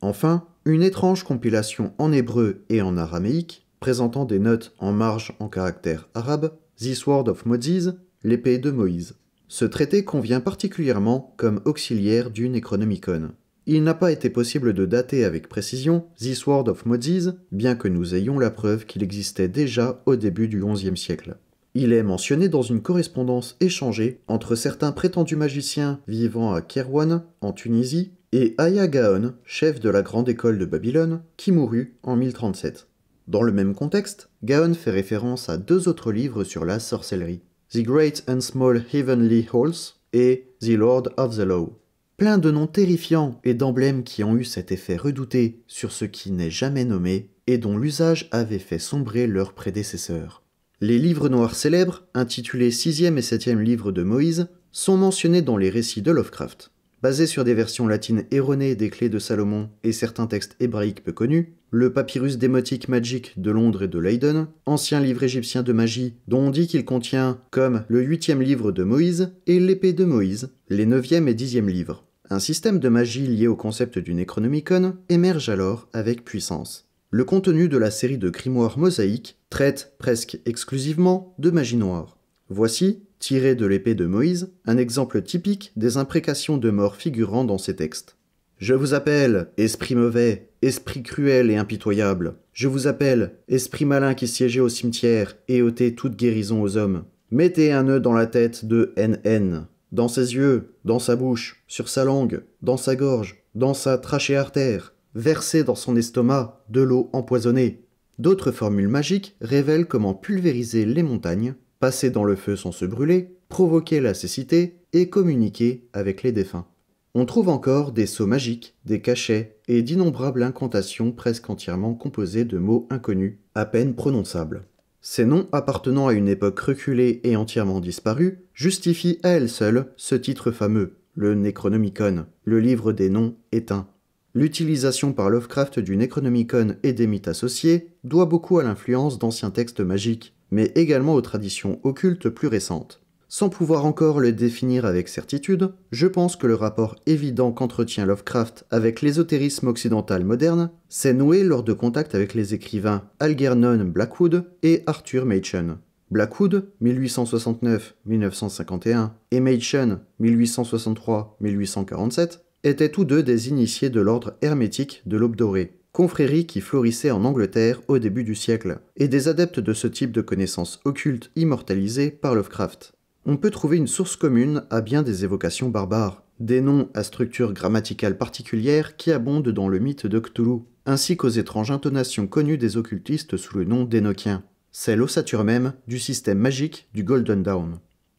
Enfin, une étrange compilation en hébreu et en araméique, présentant des notes en marge en caractère arabe, The Sword of Moses, l'épée de Moïse. Ce traité convient particulièrement comme auxiliaire du Necronomicon. Il n'a pas été possible de dater avec précision The Sword of Moses, bien que nous ayons la preuve qu'il existait déjà au début du XIe siècle. Il est mentionné dans une correspondance échangée entre certains prétendus magiciens vivant à Kerwan en Tunisie, et Aya Gaon, chef de la grande école de Babylone, qui mourut en 1037. Dans le même contexte, Gaon fait référence à deux autres livres sur la sorcellerie, The Great and Small Heavenly Halls et The Lord of the Law plein de noms terrifiants et d'emblèmes qui ont eu cet effet redouté sur ce qui n'est jamais nommé et dont l'usage avait fait sombrer leurs prédécesseurs. Les livres noirs célèbres, intitulés 6e et 7e livres de Moïse, sont mentionnés dans les récits de Lovecraft. Basés sur des versions latines erronées des clés de Salomon et certains textes hébraïques peu connus, le papyrus démotique magique de Londres et de Leiden, ancien livre égyptien de magie dont on dit qu'il contient, comme le 8e livre de Moïse et l'épée de Moïse, les 9e et 10e livres. Un système de magie lié au concept du Necronomicon émerge alors avec puissance. Le contenu de la série de grimoires mosaïques traite presque exclusivement de magie noire. Voici, tiré de l'épée de Moïse, un exemple typique des imprécations de mort figurant dans ces textes. Je vous appelle, esprit mauvais, esprit cruel et impitoyable. Je vous appelle, esprit malin qui siégeait au cimetière et ôtez toute guérison aux hommes. Mettez un nœud dans la tête de NN dans ses yeux, dans sa bouche, sur sa langue, dans sa gorge, dans sa trachée artère, verser dans son estomac de l'eau empoisonnée. D'autres formules magiques révèlent comment pulvériser les montagnes, passer dans le feu sans se brûler, provoquer la cécité et communiquer avec les défunts. On trouve encore des sceaux magiques, des cachets et d'innombrables incantations presque entièrement composées de mots inconnus, à peine prononçables. Ces noms appartenant à une époque reculée et entièrement disparue justifient à elles seules ce titre fameux, le Necronomicon, le livre des noms éteints. L'utilisation par Lovecraft du Necronomicon et des mythes associés doit beaucoup à l'influence d'anciens textes magiques, mais également aux traditions occultes plus récentes. Sans pouvoir encore le définir avec certitude, je pense que le rapport évident qu'entretient Lovecraft avec l'ésotérisme occidental moderne s'est noué lors de contacts avec les écrivains Algernon Blackwood et Arthur Machen. Blackwood 1869-1951 et Machen 1863-1847 étaient tous deux des initiés de l'ordre hermétique de l'aube dorée, confrérie qui florissait en Angleterre au début du siècle, et des adeptes de ce type de connaissances occultes immortalisées par Lovecraft on peut trouver une source commune à bien des évocations barbares, des noms à structure grammaticale particulière qui abondent dans le mythe de Cthulhu, ainsi qu'aux étranges intonations connues des occultistes sous le nom d'Enochien. C’est l’ossature même du système magique du Golden Dawn.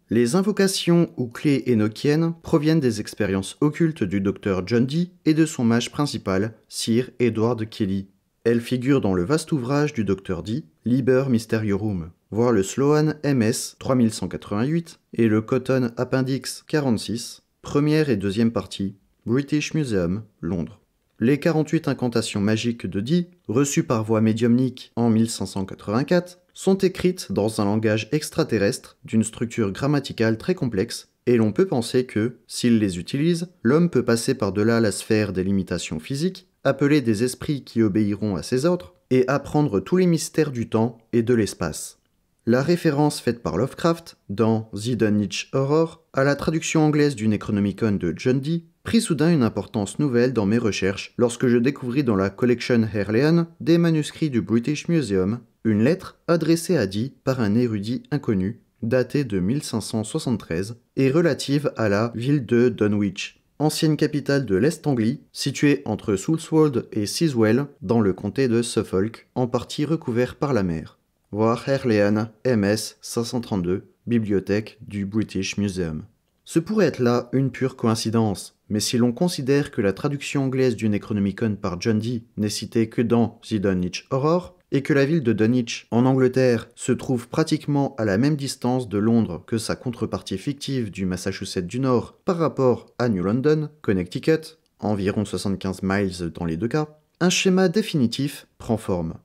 Les invocations ou clés Enochiennes proviennent des expériences occultes du docteur John Dee et de son mage principal, Sir Edward Kelly. Elles figurent dans le vaste ouvrage du docteur Dee, Liber Mysteriorum voir le Sloan MS 3188 et le Cotton Appendix 46, première et deuxième partie, British Museum, Londres. Les 48 incantations magiques de Dee, reçues par voie médiumnique en 1584, sont écrites dans un langage extraterrestre d'une structure grammaticale très complexe, et l'on peut penser que, s'il les utilise, l'homme peut passer par-delà la sphère des limitations physiques, appeler des esprits qui obéiront à ses ordres, et apprendre tous les mystères du temps et de l'espace la référence faite par Lovecraft, dans The Dunwich Horror, à la traduction anglaise du Necronomicon de John Dee, prit soudain une importance nouvelle dans mes recherches lorsque je découvris dans la collection Herlean des manuscrits du British Museum une lettre adressée à Dee par un érudit inconnu, datée de 1573 et relative à la ville de Dunwich, ancienne capitale de l'Est Anglie, située entre Soulswold et Siswell dans le comté de Suffolk, en partie recouverte par la mer voir Herlean, MS 532, bibliothèque du British Museum. Ce pourrait être là une pure coïncidence, mais si l'on considère que la traduction anglaise du Necronomicon par John Dee n'est citée que dans The Dunwich Horror, et que la ville de Dunwich, en Angleterre, se trouve pratiquement à la même distance de Londres que sa contrepartie fictive du Massachusetts du Nord par rapport à New London, Connecticut, environ 75 miles dans les deux cas, un schéma définitif prend forme.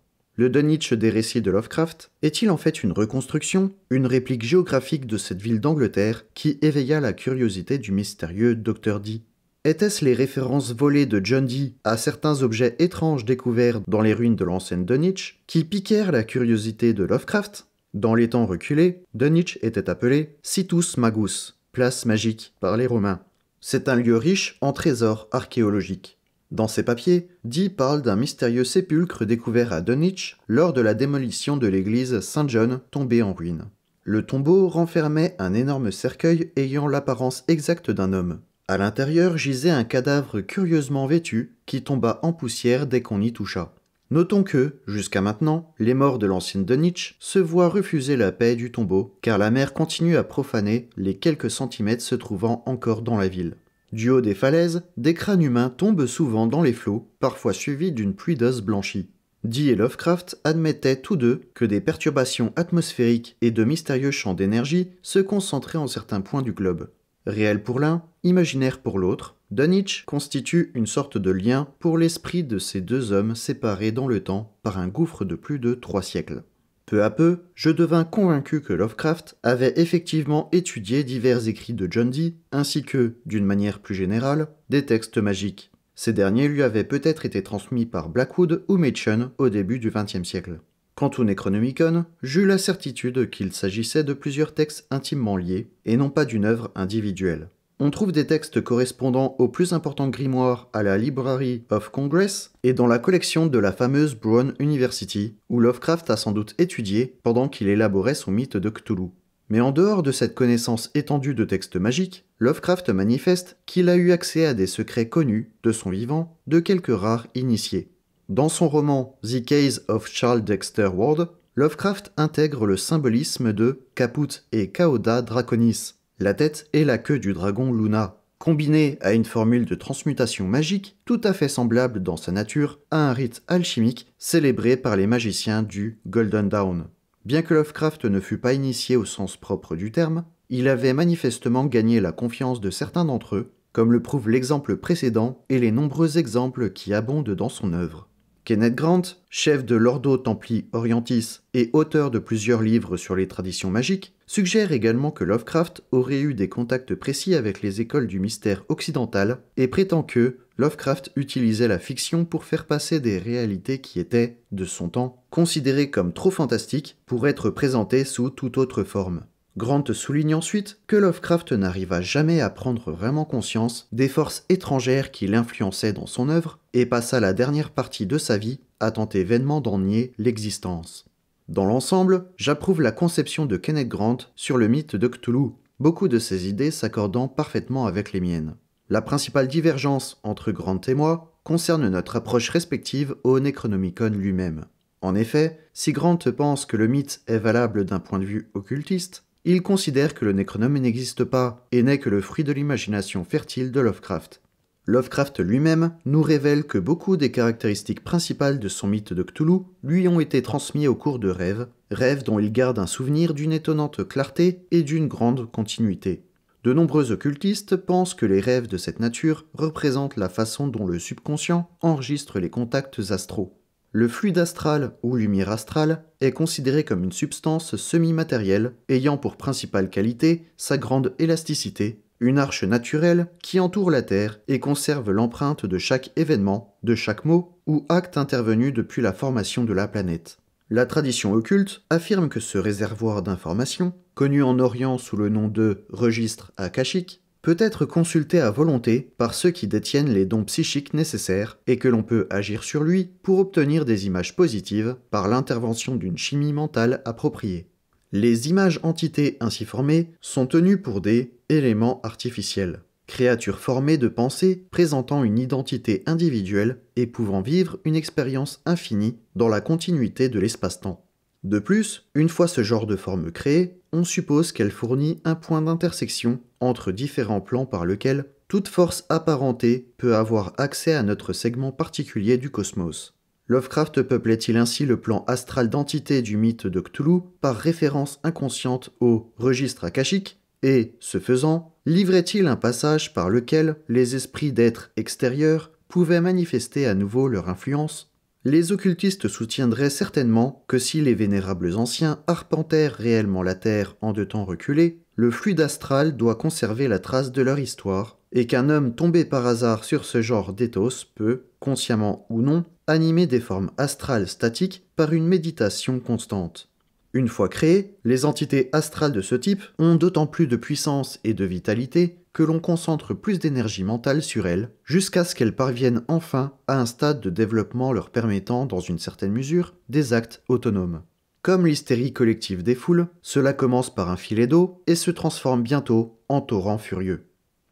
Le Dunwich des récits de Lovecraft est-il en fait une reconstruction, une réplique géographique de cette ville d'Angleterre qui éveilla la curiosité du mystérieux Dr. Dee Étaient-ce les références volées de John Dee à certains objets étranges découverts dans les ruines de l'ancienne Dunwich qui piquèrent la curiosité de Lovecraft Dans les temps reculés, Dunwich était appelé Situs Magus, place magique par les Romains. C'est un lieu riche en trésors archéologiques. Dans ses papiers, Dee parle d'un mystérieux sépulcre découvert à Dunwich lors de la démolition de l'église Saint-John tombée en ruine. Le tombeau renfermait un énorme cercueil ayant l'apparence exacte d'un homme. À l'intérieur gisait un cadavre curieusement vêtu qui tomba en poussière dès qu'on y toucha. Notons que, jusqu'à maintenant, les morts de l'ancienne Dunwich se voient refuser la paix du tombeau, car la mer continue à profaner les quelques centimètres se trouvant encore dans la ville. Du haut des falaises, des crânes humains tombent souvent dans les flots, parfois suivis d'une pluie d'os blanchis. Dee et Lovecraft admettaient tous deux que des perturbations atmosphériques et de mystérieux champs d'énergie se concentraient en certains points du globe. Réel pour l'un, imaginaire pour l'autre, Dunwich constitue une sorte de lien pour l'esprit de ces deux hommes séparés dans le temps par un gouffre de plus de trois siècles. Peu à peu, je devins convaincu que Lovecraft avait effectivement étudié divers écrits de John Dee, ainsi que, d'une manière plus générale, des textes magiques. Ces derniers lui avaient peut-être été transmis par Blackwood ou Machen au début du XXe siècle. Quant au Necronomicon, j'eus la certitude qu'il s'agissait de plusieurs textes intimement liés, et non pas d'une œuvre individuelle. On trouve des textes correspondant aux plus importants grimoires à la Library of Congress et dans la collection de la fameuse Brown University, où Lovecraft a sans doute étudié pendant qu'il élaborait son mythe de Cthulhu. Mais en dehors de cette connaissance étendue de textes magiques, Lovecraft manifeste qu'il a eu accès à des secrets connus, de son vivant, de quelques rares initiés. Dans son roman The Case of Charles Dexter Ward, Lovecraft intègre le symbolisme de Caput et Cauda Draconis, la tête et la queue du dragon Luna, combinées à une formule de transmutation magique tout à fait semblable dans sa nature à un rite alchimique célébré par les magiciens du Golden Dawn. Bien que Lovecraft ne fût pas initié au sens propre du terme, il avait manifestement gagné la confiance de certains d'entre eux, comme le prouve l'exemple précédent et les nombreux exemples qui abondent dans son œuvre. Kenneth Grant, chef de l'Ordo Templi Orientis et auteur de plusieurs livres sur les traditions magiques, suggère également que Lovecraft aurait eu des contacts précis avec les écoles du mystère occidental et prétend que Lovecraft utilisait la fiction pour faire passer des réalités qui étaient, de son temps, considérées comme trop fantastiques pour être présentées sous toute autre forme. Grant souligne ensuite que Lovecraft n'arriva jamais à prendre vraiment conscience des forces étrangères qui l'influençaient dans son œuvre et passa la dernière partie de sa vie à tenter vainement d'en nier l'existence. Dans l'ensemble, j'approuve la conception de Kenneth Grant sur le mythe de Cthulhu, beaucoup de ses idées s'accordant parfaitement avec les miennes. La principale divergence entre Grant et moi concerne notre approche respective au Necronomicon lui-même. En effet, si Grant pense que le mythe est valable d'un point de vue occultiste, il considère que le Necronome n'existe pas et n'est que le fruit de l'imagination fertile de Lovecraft. Lovecraft lui-même nous révèle que beaucoup des caractéristiques principales de son mythe de Cthulhu lui ont été transmises au cours de rêves, rêves dont il garde un souvenir d'une étonnante clarté et d'une grande continuité. De nombreux occultistes pensent que les rêves de cette nature représentent la façon dont le subconscient enregistre les contacts astraux. Le fluide astral ou lumière astrale est considéré comme une substance semi-matérielle ayant pour principale qualité sa grande élasticité, une arche naturelle qui entoure la Terre et conserve l'empreinte de chaque événement, de chaque mot ou acte intervenu depuis la formation de la planète. La tradition occulte affirme que ce réservoir d'information, connu en Orient sous le nom de registre akashique, peut être consulté à volonté par ceux qui détiennent les dons psychiques nécessaires et que l'on peut agir sur lui pour obtenir des images positives par l'intervention d'une chimie mentale appropriée. Les images entités ainsi formées sont tenues pour des éléments artificiels, créatures formées de pensées présentant une identité individuelle et pouvant vivre une expérience infinie dans la continuité de l'espace-temps. De plus, une fois ce genre de forme créée, on suppose qu'elle fournit un point d'intersection entre différents plans par lequel toute force apparentée peut avoir accès à notre segment particulier du cosmos. Lovecraft peuplait-il ainsi le plan astral d'entité du mythe de Cthulhu par référence inconsciente au registre akashique et, ce faisant, livrait-il un passage par lequel les esprits d'êtres extérieurs pouvaient manifester à nouveau leur influence les occultistes soutiendraient certainement que si les vénérables anciens arpentèrent réellement la Terre en deux temps reculés, le fluide astral doit conserver la trace de leur histoire, et qu'un homme tombé par hasard sur ce genre d'éthos peut, consciemment ou non, animer des formes astrales statiques par une méditation constante. Une fois créées, les entités astrales de ce type ont d'autant plus de puissance et de vitalité que l'on concentre plus d'énergie mentale sur elles, jusqu'à ce qu'elles parviennent enfin à un stade de développement leur permettant, dans une certaine mesure, des actes autonomes. Comme l'hystérie collective des foules, cela commence par un filet d'eau et se transforme bientôt en torrent furieux.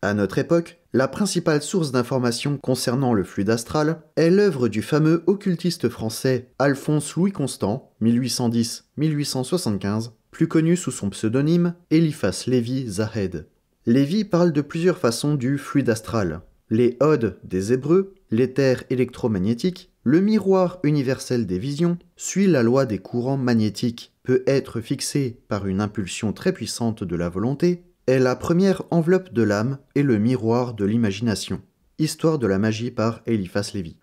À notre époque, la principale source d'information concernant le flux astral est l'œuvre du fameux occultiste français Alphonse Louis Constant, 1810-1875, plus connu sous son pseudonyme Eliphas Lévy Zahed. Lévi parle de plusieurs façons du fluide astral les odes des Hébreux, l'éther électromagnétique, le miroir universel des visions, suit la loi des courants magnétiques, peut être fixé par une impulsion très puissante de la volonté, est la première enveloppe de l'âme et le miroir de l'imagination. Histoire de la magie par Eliphas Lévi.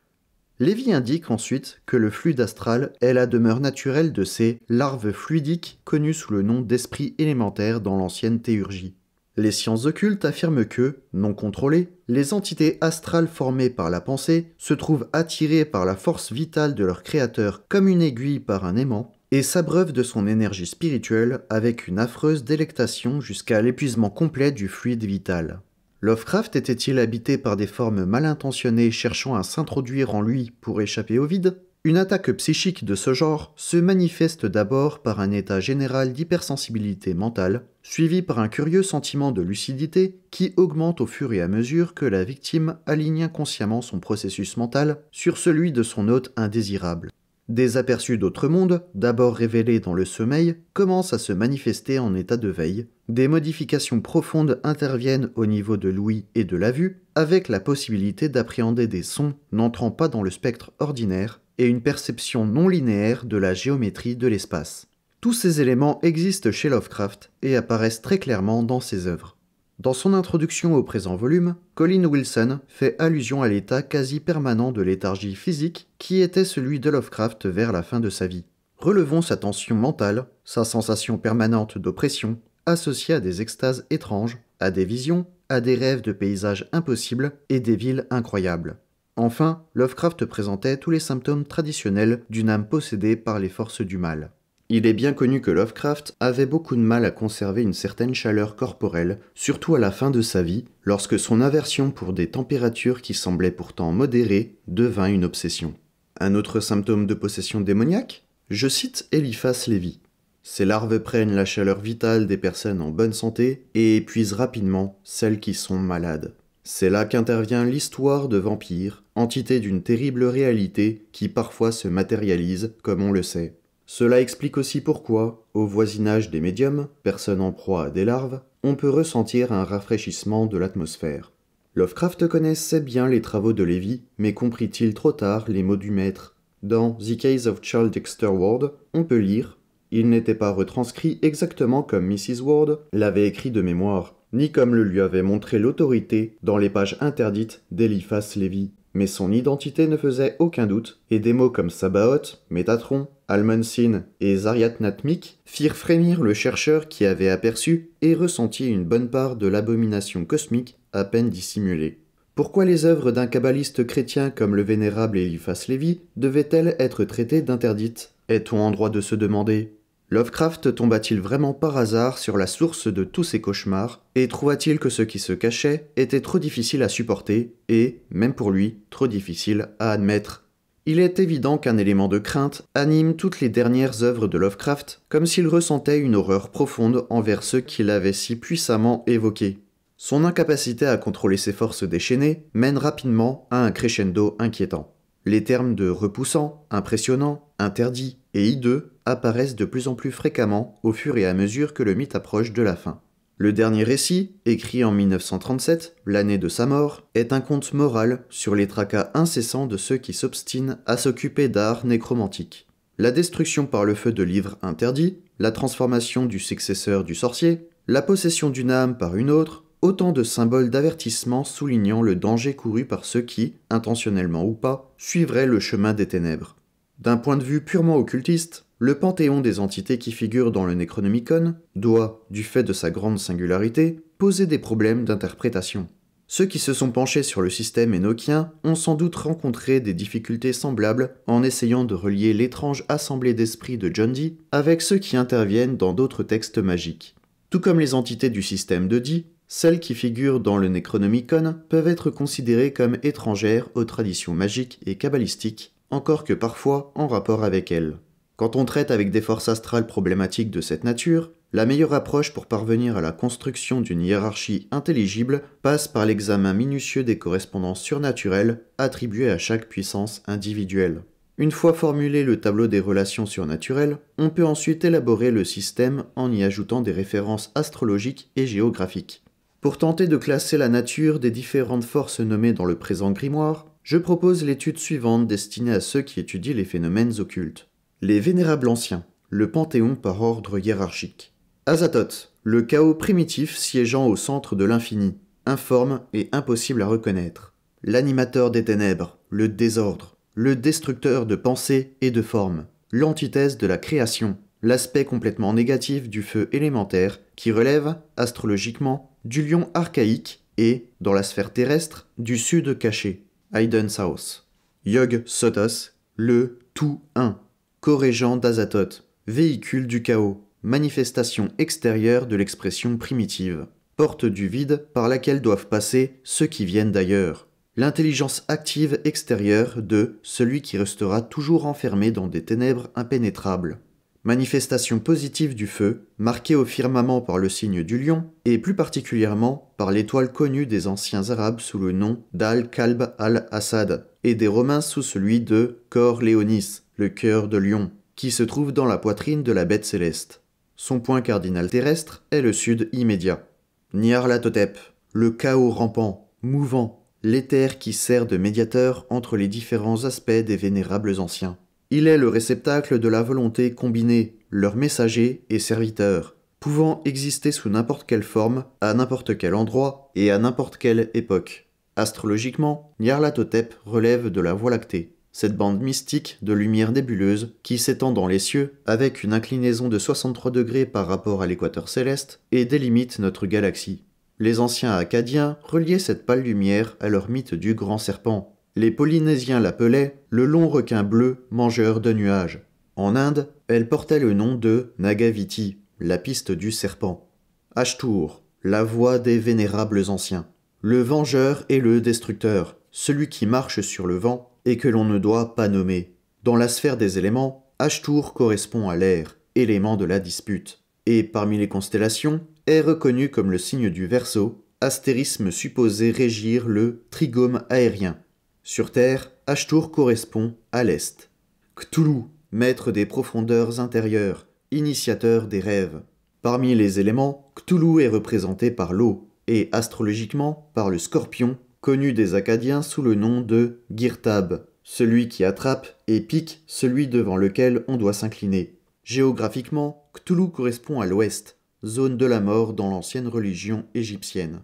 Lévi indique ensuite que le fluide astral est la demeure naturelle de ces larves fluidiques connues sous le nom d'esprits élémentaires dans l'ancienne théurgie. Les sciences occultes affirment que, non contrôlées, les entités astrales formées par la pensée se trouvent attirées par la force vitale de leur créateur comme une aiguille par un aimant et s'abreuvent de son énergie spirituelle avec une affreuse délectation jusqu'à l'épuisement complet du fluide vital. Lovecraft était-il habité par des formes mal intentionnées cherchant à s'introduire en lui pour échapper au vide une attaque psychique de ce genre se manifeste d'abord par un état général d'hypersensibilité mentale, suivi par un curieux sentiment de lucidité qui augmente au fur et à mesure que la victime aligne inconsciemment son processus mental sur celui de son hôte indésirable. Des aperçus d'autres mondes, d'abord révélés dans le sommeil, commencent à se manifester en état de veille. Des modifications profondes interviennent au niveau de l'ouïe et de la vue, avec la possibilité d'appréhender des sons n'entrant pas dans le spectre ordinaire et une perception non linéaire de la géométrie de l'espace. Tous ces éléments existent chez Lovecraft et apparaissent très clairement dans ses œuvres. Dans son introduction au présent volume, Colin Wilson fait allusion à l'état quasi permanent de léthargie physique qui était celui de Lovecraft vers la fin de sa vie. Relevons sa tension mentale, sa sensation permanente d'oppression, associée à des extases étranges, à des visions, à des rêves de paysages impossibles et des villes incroyables. Enfin, Lovecraft présentait tous les symptômes traditionnels d'une âme possédée par les forces du mal. Il est bien connu que Lovecraft avait beaucoup de mal à conserver une certaine chaleur corporelle, surtout à la fin de sa vie, lorsque son aversion pour des températures qui semblaient pourtant modérées devint une obsession. Un autre symptôme de possession démoniaque Je cite Eliphas Lévy. Ces larves prennent la chaleur vitale des personnes en bonne santé et épuisent rapidement celles qui sont malades. C'est là qu'intervient l'histoire de vampires, entité d'une terrible réalité qui parfois se matérialise, comme on le sait. Cela explique aussi pourquoi, au voisinage des médiums, personnes en proie à des larves, on peut ressentir un rafraîchissement de l'atmosphère. Lovecraft connaissait bien les travaux de Lévy, mais comprit-il trop tard les mots du maître Dans The Case of Charles Dexter Ward, on peut lire Il n'était pas retranscrit exactement comme Mrs. Ward l'avait écrit de mémoire, ni comme le lui avait montré l'autorité dans les pages interdites d'Eliphas Lévi. Mais son identité ne faisait aucun doute, et des mots comme Sabaoth, Métatron, Almonsine et Zariatnatmik firent frémir le chercheur qui avait aperçu et ressenti une bonne part de l'abomination cosmique à peine dissimulée. Pourquoi les œuvres d'un kabbaliste chrétien comme le vénérable Eliphas Lévi devaient-elles être traitées d'interdites Est-on en droit de se demander Lovecraft tomba-t-il vraiment par hasard sur la source de tous ses cauchemars et trouva-t-il que ce qui se cachait était trop difficile à supporter et, même pour lui, trop difficile à admettre Il est évident qu'un élément de crainte anime toutes les dernières œuvres de Lovecraft, comme s'il ressentait une horreur profonde envers ceux qu'il avait si puissamment évoqué. Son incapacité à contrôler ses forces déchaînées mène rapidement à un crescendo inquiétant. Les termes de repoussant, impressionnant, interdit et hideux apparaissent de plus en plus fréquemment au fur et à mesure que le mythe approche de la fin. Le dernier récit, écrit en 1937, l'année de sa mort, est un conte moral sur les tracas incessants de ceux qui s'obstinent à s'occuper d'art nécromantiques. La destruction par le feu de livres interdits, la transformation du successeur du sorcier, la possession d'une âme par une autre, autant de symboles d'avertissement soulignant le danger couru par ceux qui, intentionnellement ou pas, suivraient le chemin des ténèbres. D'un point de vue purement occultiste, le panthéon des entités qui figurent dans le Necronomicon doit, du fait de sa grande singularité, poser des problèmes d'interprétation. Ceux qui se sont penchés sur le système Enochien ont sans doute rencontré des difficultés semblables en essayant de relier l'étrange assemblée d'esprits de John Dee avec ceux qui interviennent dans d'autres textes magiques. Tout comme les entités du système de Dee, celles qui figurent dans le Necronomicon peuvent être considérées comme étrangères aux traditions magiques et cabalistiques, encore que parfois en rapport avec elles. Quand on traite avec des forces astrales problématiques de cette nature, la meilleure approche pour parvenir à la construction d'une hiérarchie intelligible passe par l'examen minutieux des correspondances surnaturelles attribuées à chaque puissance individuelle. Une fois formulé le tableau des relations surnaturelles, on peut ensuite élaborer le système en y ajoutant des références astrologiques et géographiques. Pour tenter de classer la nature des différentes forces nommées dans le présent grimoire, je propose l'étude suivante destinée à ceux qui étudient les phénomènes occultes. Les Vénérables Anciens, le Panthéon par ordre hiérarchique. Azathoth, le chaos primitif siégeant au centre de l'infini, informe et impossible à reconnaître. L'animateur des ténèbres, le désordre, le destructeur de pensées et de formes, l'antithèse de la création, l'aspect complètement négatif du feu élémentaire qui relève, astrologiquement, du lion archaïque et, dans la sphère terrestre, du sud caché, Aiden South. Yog Sotos, le tout un, Corrégeant d'Azatoth, véhicule du chaos, manifestation extérieure de l'expression primitive, porte du vide par laquelle doivent passer ceux qui viennent d'ailleurs, l'intelligence active extérieure de celui qui restera toujours enfermé dans des ténèbres impénétrables. Manifestation positive du feu, marquée au firmament par le signe du lion, et plus particulièrement par l'étoile connue des anciens arabes sous le nom d'Al-Kalb al-Assad, et des romains sous celui de Cor Leonis, le cœur de lion, qui se trouve dans la poitrine de la bête céleste. Son point cardinal terrestre est le sud immédiat. Nyarlathotep, le chaos rampant, mouvant, l'éther qui sert de médiateur entre les différents aspects des vénérables anciens. Il est le réceptacle de la volonté combinée, leur messager et serviteur, pouvant exister sous n'importe quelle forme, à n'importe quel endroit et à n'importe quelle époque. Astrologiquement, Nyarlathotep relève de la Voie lactée cette bande mystique de lumière nébuleuse qui s'étend dans les cieux avec une inclinaison de 63 degrés par rapport à l'équateur céleste et délimite notre galaxie. Les anciens Acadiens reliaient cette pâle lumière à leur mythe du grand serpent. Les Polynésiens l'appelaient le long requin bleu mangeur de nuages. En Inde, elle portait le nom de Nagaviti, la piste du serpent. Ashtur, la voix des vénérables anciens. Le vengeur et le destructeur, celui qui marche sur le vent et que l'on ne doit pas nommer. Dans la sphère des éléments, Ashtur correspond à l'air, élément de la dispute, et parmi les constellations, est reconnu comme le signe du Verseau, astérisme supposé régir le trigome aérien. Sur Terre, Ashtur correspond à l'Est. Cthulhu, maître des profondeurs intérieures, initiateur des rêves. Parmi les éléments, Cthulhu est représenté par l'eau, et astrologiquement par le scorpion connu des Acadiens sous le nom de Girtab, celui qui attrape et pique celui devant lequel on doit s'incliner. Géographiquement, Cthulhu correspond à l'ouest, zone de la mort dans l'ancienne religion égyptienne.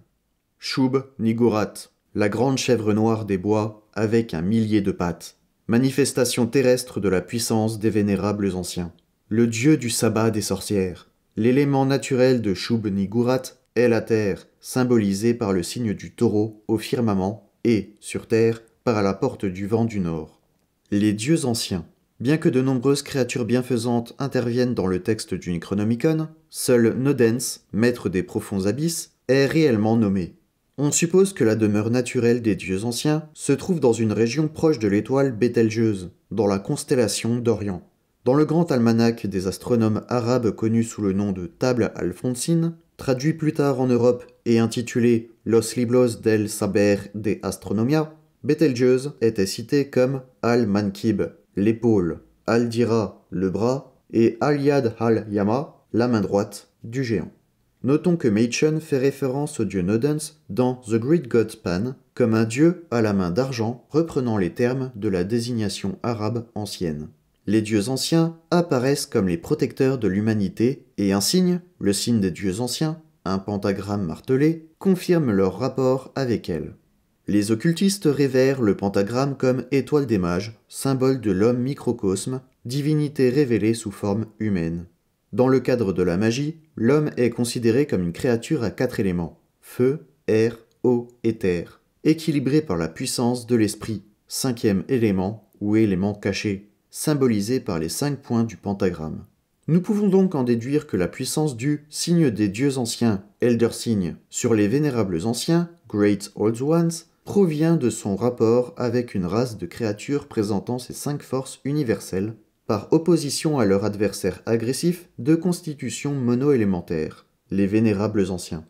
Choub Nigurat, la grande chèvre noire des bois avec un millier de pattes, manifestation terrestre de la puissance des vénérables anciens. Le dieu du sabbat des sorcières, l'élément naturel de Choub Nigurat est la terre, symbolisée par le signe du taureau au firmament, et, sur terre, par la porte du vent du nord. Les dieux anciens. Bien que de nombreuses créatures bienfaisantes interviennent dans le texte du chronomicon, seul Nodens, maître des profonds abysses, est réellement nommé. On suppose que la demeure naturelle des dieux anciens se trouve dans une région proche de l'étoile Bételgeuse, dans la constellation d'Orient. Dans le grand almanach des astronomes arabes connu sous le nom de Table Alphonsine, traduit plus tard en Europe et intitulé Los Libros del Saber de Astronomia, Betelgeuse était cité comme Al-Mankib, l'épaule, Al-Dira, le bras, et Al-Yad al-Yama, la main droite, du géant. Notons que Machen fait référence au dieu Nodens dans The Great God Pan comme un dieu à la main d'argent reprenant les termes de la désignation arabe ancienne les dieux anciens apparaissent comme les protecteurs de l'humanité et un signe, le signe des dieux anciens, un pentagramme martelé, confirme leur rapport avec elle. Les occultistes révèrent le pentagramme comme étoile des mages, symbole de l'homme microcosme, divinité révélée sous forme humaine. Dans le cadre de la magie, l'homme est considéré comme une créature à quatre éléments feu, air, eau et terre, équilibrée par la puissance de l'esprit, cinquième élément ou élément caché symbolisée par les cinq points du pentagramme. Nous pouvons donc en déduire que la puissance du signe des dieux anciens, Elder Signe, sur les vénérables anciens, Great Old Ones, provient de son rapport avec une race de créatures présentant ces cinq forces universelles, par opposition à leur adversaire agressif de constitution mono-élémentaire, les vénérables anciens.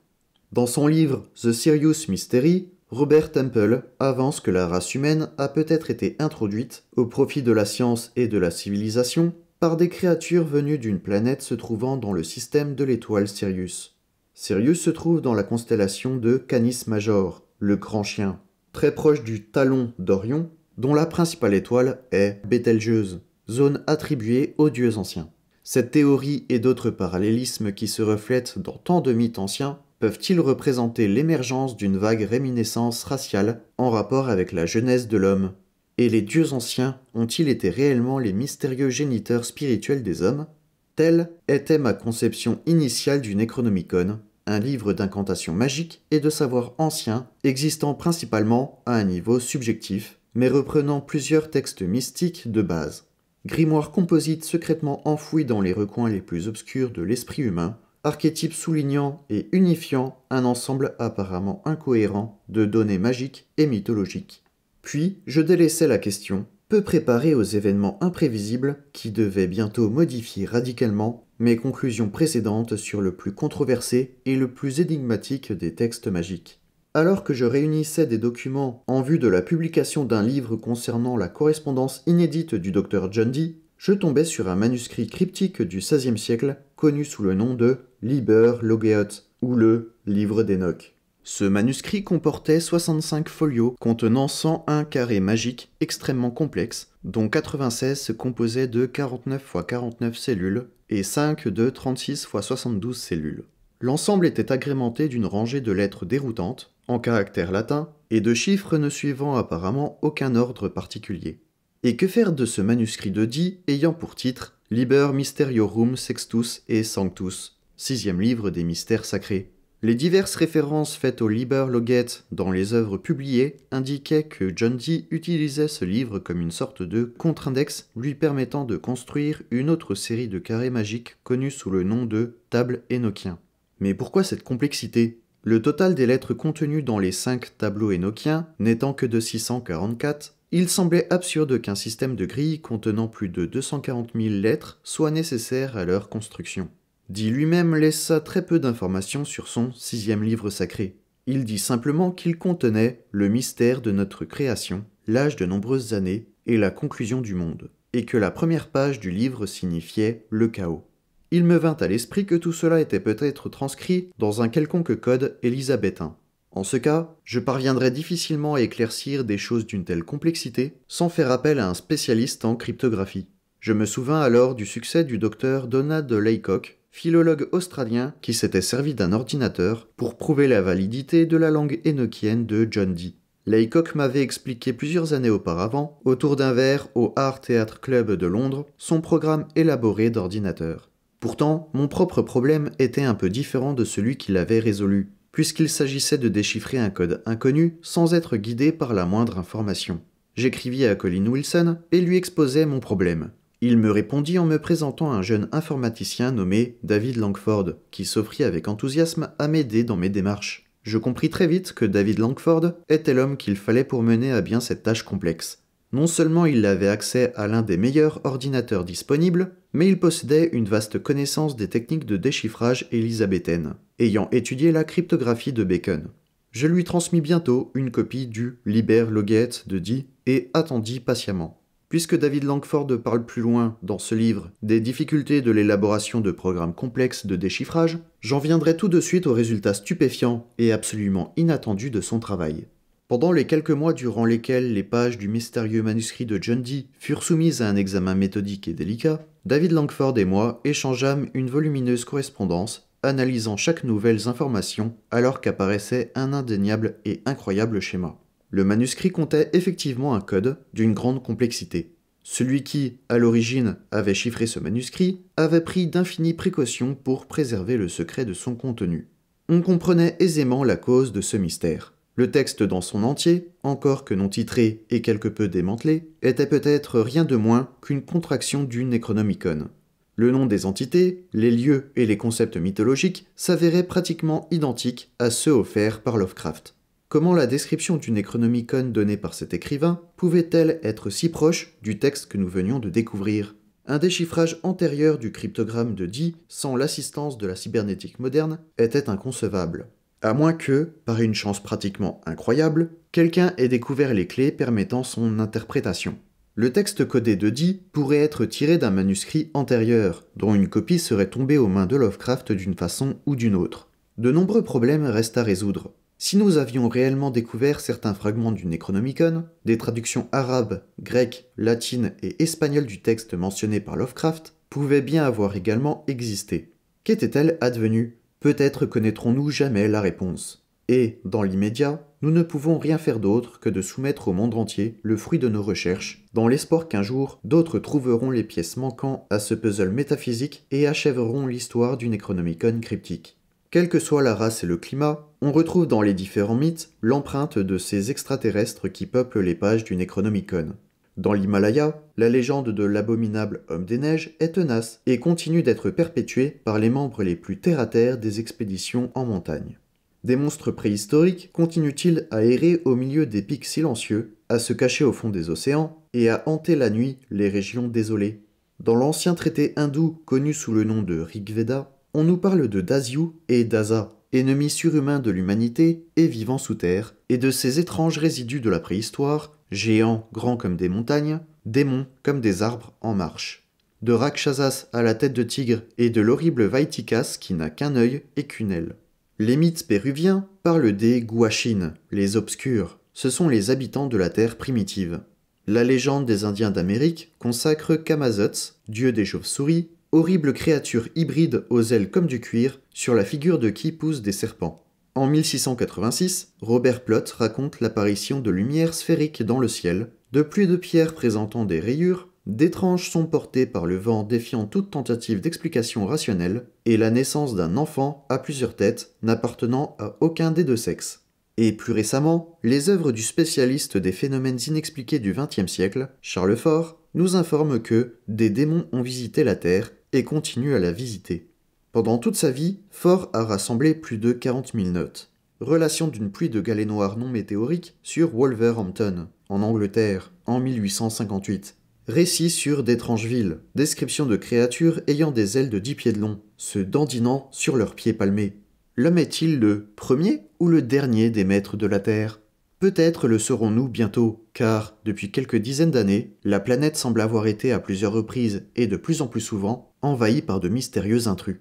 Dans son livre The Serious Mystery, Robert Temple avance que la race humaine a peut-être été introduite, au profit de la science et de la civilisation, par des créatures venues d'une planète se trouvant dans le système de l'étoile Sirius. Sirius se trouve dans la constellation de Canis Major, le grand chien, très proche du Talon d'Orion, dont la principale étoile est Bételgeuse, zone attribuée aux dieux anciens. Cette théorie et d'autres parallélismes qui se reflètent dans tant de mythes anciens peuvent-ils représenter l'émergence d'une vague réminiscence raciale en rapport avec la jeunesse de l'homme Et les dieux anciens ont-ils été réellement les mystérieux géniteurs spirituels des hommes Telle était ma conception initiale du Necronomicon, un livre d'incantations magiques et de savoirs anciens existant principalement à un niveau subjectif, mais reprenant plusieurs textes mystiques de base. Grimoire composite secrètement enfoui dans les recoins les plus obscurs de l'esprit humain, archétype soulignant et unifiant un ensemble apparemment incohérent de données magiques et mythologiques. Puis, je délaissais la question, peu préparée aux événements imprévisibles qui devaient bientôt modifier radicalement mes conclusions précédentes sur le plus controversé et le plus énigmatique des textes magiques. Alors que je réunissais des documents en vue de la publication d'un livre concernant la correspondance inédite du docteur John Dee, je tombais sur un manuscrit cryptique du XVIe siècle connu sous le nom de Liber Logeot ou le Livre d'Enoch. Ce manuscrit comportait 65 folios contenant 101 carrés magiques extrêmement complexes, dont 96 se composaient de 49 x 49 cellules et 5 de 36 x 72 cellules. L'ensemble était agrémenté d'une rangée de lettres déroutantes, en caractère latin, et de chiffres ne suivant apparemment aucun ordre particulier. Et que faire de ce manuscrit de Die ayant pour titre Liber Mysteriorum Sextus et Sanctus sixième livre des mystères sacrés. Les diverses références faites au Liber Loguet dans les œuvres publiées indiquaient que John Dee utilisait ce livre comme une sorte de contre-index lui permettant de construire une autre série de carrés magiques connus sous le nom de table énochien. Mais pourquoi cette complexité Le total des lettres contenues dans les cinq tableaux énochiens n'étant que de 644, il semblait absurde qu'un système de grilles contenant plus de 240 000 lettres soit nécessaire à leur construction dit lui-même laissa très peu d'informations sur son sixième livre sacré. Il dit simplement qu'il contenait le mystère de notre création, l'âge de nombreuses années et la conclusion du monde, et que la première page du livre signifiait le chaos. Il me vint à l'esprit que tout cela était peut-être transcrit dans un quelconque code élisabétain. En ce cas, je parviendrais difficilement à éclaircir des choses d'une telle complexité sans faire appel à un spécialiste en cryptographie. Je me souvins alors du succès du docteur Donald Laycock, philologue australien qui s'était servi d'un ordinateur pour prouver la validité de la langue énochienne de John Dee. Laycock m'avait expliqué plusieurs années auparavant, autour d'un verre au Art Theatre Club de Londres, son programme élaboré d'ordinateur. Pourtant, mon propre problème était un peu différent de celui qu'il avait résolu, puisqu'il s'agissait de déchiffrer un code inconnu sans être guidé par la moindre information. J'écrivis à Colin Wilson et lui exposais mon problème. Il me répondit en me présentant un jeune informaticien nommé David Langford, qui s'offrit avec enthousiasme à m'aider dans mes démarches. Je compris très vite que David Langford était l'homme qu'il fallait pour mener à bien cette tâche complexe. Non seulement il avait accès à l'un des meilleurs ordinateurs disponibles, mais il possédait une vaste connaissance des techniques de déchiffrage élisabéthaines, ayant étudié la cryptographie de Bacon. Je lui transmis bientôt une copie du Liber Loguet de Die et attendis patiemment. Puisque David Langford parle plus loin, dans ce livre, des difficultés de l'élaboration de programmes complexes de déchiffrage, j'en viendrai tout de suite aux résultats stupéfiants et absolument inattendus de son travail. Pendant les quelques mois durant lesquels les pages du mystérieux manuscrit de John Dee furent soumises à un examen méthodique et délicat, David Langford et moi échangeâmes une volumineuse correspondance, analysant chaque nouvelle information alors qu'apparaissait un indéniable et incroyable schéma. Le manuscrit comptait effectivement un code d'une grande complexité. Celui qui, à l'origine, avait chiffré ce manuscrit avait pris d'infinies précautions pour préserver le secret de son contenu. On comprenait aisément la cause de ce mystère. Le texte dans son entier, encore que non titré et quelque peu démantelé, était peut-être rien de moins qu'une contraction d'une Necronomicon. Le nom des entités, les lieux et les concepts mythologiques s'avéraient pratiquement identiques à ceux offerts par Lovecraft comment la description du Necronomicon donnée par cet écrivain pouvait-elle être si proche du texte que nous venions de découvrir un déchiffrage antérieur du cryptogramme de Dee sans l'assistance de la cybernétique moderne était inconcevable. À moins que, par une chance pratiquement incroyable, quelqu'un ait découvert les clés permettant son interprétation. Le texte codé de Dee pourrait être tiré d'un manuscrit antérieur, dont une copie serait tombée aux mains de Lovecraft d'une façon ou d'une autre. De nombreux problèmes restent à résoudre, si nous avions réellement découvert certains fragments du Necronomicon, des traductions arabes, grecques, latines et espagnoles du texte mentionné par Lovecraft pouvaient bien avoir également existé. Qu'était-elle advenue Peut-être connaîtrons-nous jamais la réponse. Et, dans l'immédiat, nous ne pouvons rien faire d'autre que de soumettre au monde entier le fruit de nos recherches, dans l'espoir qu'un jour d'autres trouveront les pièces manquantes à ce puzzle métaphysique et achèveront l'histoire du Necronomicon cryptique. Quelle que soit la race et le climat, on retrouve dans les différents mythes l'empreinte de ces extraterrestres qui peuplent les pages du Necronomicon. Dans l'Himalaya, la légende de l'abominable homme des neiges est tenace et continue d'être perpétuée par les membres les plus terre-à-terre des expéditions en montagne. Des monstres préhistoriques continuent-ils à errer au milieu des pics silencieux, à se cacher au fond des océans et à hanter la nuit les régions désolées Dans l'ancien traité hindou connu sous le nom de Rigveda, on nous parle de Dasyu et d'Asa ennemi surhumain de l'humanité et vivant sous terre, et de ces étranges résidus de la préhistoire, géants grands comme des montagnes, démons comme des arbres en marche. De Rakshasas à la tête de tigre et de l'horrible Vaitikas qui n'a qu'un œil et qu'une aile. Les mythes péruviens parlent des Guachines, les obscurs, ce sont les habitants de la terre primitive. La légende des Indiens d'Amérique consacre Kamazots, dieu des chauves-souris, horrible créature hybride aux ailes comme du cuir, sur la figure de qui poussent des serpents. En 1686, Robert Plot raconte l'apparition de lumières sphériques dans le ciel, de pluies de pierres présentant des rayures, d'étranges sons portés par le vent défiant toute tentative d'explication rationnelle, et la naissance d'un enfant à plusieurs têtes n'appartenant à aucun des deux sexes. Et plus récemment, les œuvres du spécialiste des phénomènes inexpliqués du XXe siècle, Charles Fort, nous informent que des démons ont visité la Terre et continue à la visiter. Pendant toute sa vie, Ford a rassemblé plus de 40 000 notes. Relation d'une pluie de galets noirs non météoriques sur Wolverhampton, en Angleterre, en 1858. Récits sur d'étranges villes, description de créatures ayant des ailes de 10 pieds de long, se dandinant sur leurs pieds palmés. L'homme est-il le premier ou le dernier des maîtres de la Terre Peut-être le serons-nous bientôt, car, depuis quelques dizaines d'années, la planète semble avoir été à plusieurs reprises, et de plus en plus souvent, envahie par de mystérieux intrus.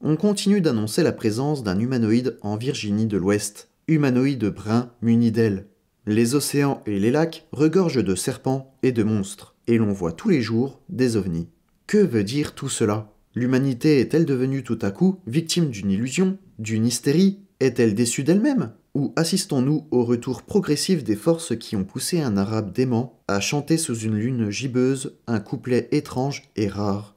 On continue d'annoncer la présence d'un humanoïde en Virginie de l'Ouest, humanoïde brun muni d'ailes. Les océans et les lacs regorgent de serpents et de monstres, et l'on voit tous les jours des ovnis. Que veut dire tout cela L'humanité est-elle devenue tout à coup victime d'une illusion, d'une hystérie Est-elle déçue d'elle-même ou assistons-nous au retour progressif des forces qui ont poussé un arabe dément à chanter sous une lune gibbeuse un couplet étrange et rare.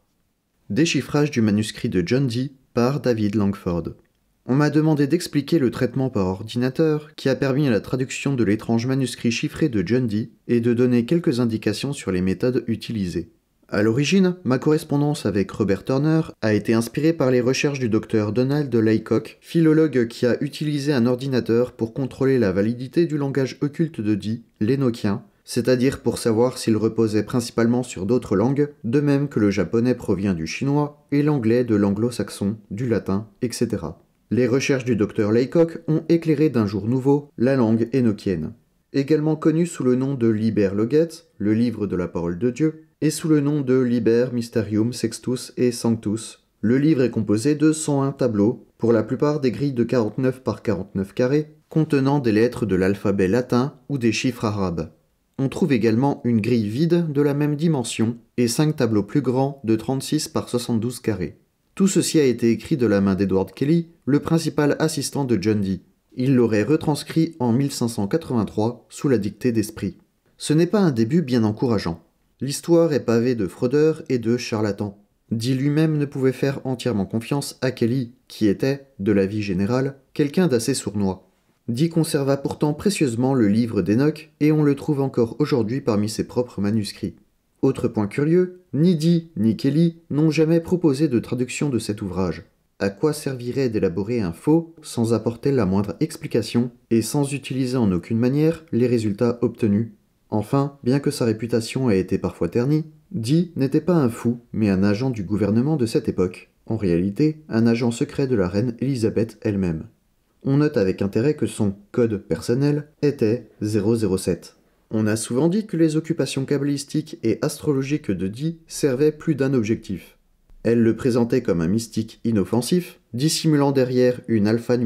Déchiffrage du manuscrit de John Dee par David Langford. On m'a demandé d'expliquer le traitement par ordinateur qui a permis la traduction de l'étrange manuscrit chiffré de John Dee et de donner quelques indications sur les méthodes utilisées. À l'origine, ma correspondance avec Robert Turner a été inspirée par les recherches du docteur Donald Laycock, philologue qui a utilisé un ordinateur pour contrôler la validité du langage occulte de Dee, l'énokien, c'est-à-dire pour savoir s'il reposait principalement sur d'autres langues, de même que le japonais provient du chinois et l'anglais de l'anglo-saxon, du latin, etc. Les recherches du docteur Laycock ont éclairé d'un jour nouveau la langue énoquienne. Également connue sous le nom de Liber Loguet, le livre de la parole de Dieu, et sous le nom de Liber Mysterium Sextus et Sanctus. Le livre est composé de 101 tableaux, pour la plupart des grilles de 49 par 49 carrés, contenant des lettres de l'alphabet latin ou des chiffres arabes. On trouve également une grille vide de la même dimension et 5 tableaux plus grands de 36 par 72 carrés. Tout ceci a été écrit de la main d'Edward Kelly, le principal assistant de John Dee. Il l'aurait retranscrit en 1583 sous la dictée d'Esprit. Ce n'est pas un début bien encourageant. L'histoire est pavée de fraudeurs et de charlatans. Dee lui-même ne pouvait faire entièrement confiance à Kelly, qui était, de la vie générale, quelqu'un d'assez sournois. Dee conserva pourtant précieusement le livre d'Enoch et on le trouve encore aujourd'hui parmi ses propres manuscrits. Autre point curieux, ni Dee ni Kelly n'ont jamais proposé de traduction de cet ouvrage. À quoi servirait d'élaborer un faux sans apporter la moindre explication et sans utiliser en aucune manière les résultats obtenus Enfin, bien que sa réputation ait été parfois ternie, Dee n'était pas un fou, mais un agent du gouvernement de cette époque, en réalité un agent secret de la reine Elisabeth elle-même. On note avec intérêt que son code personnel était 007. On a souvent dit que les occupations cabalistiques et astrologiques de Dee servaient plus d'un objectif. Elle le présentait comme un mystique inoffensif, dissimulant derrière une alpha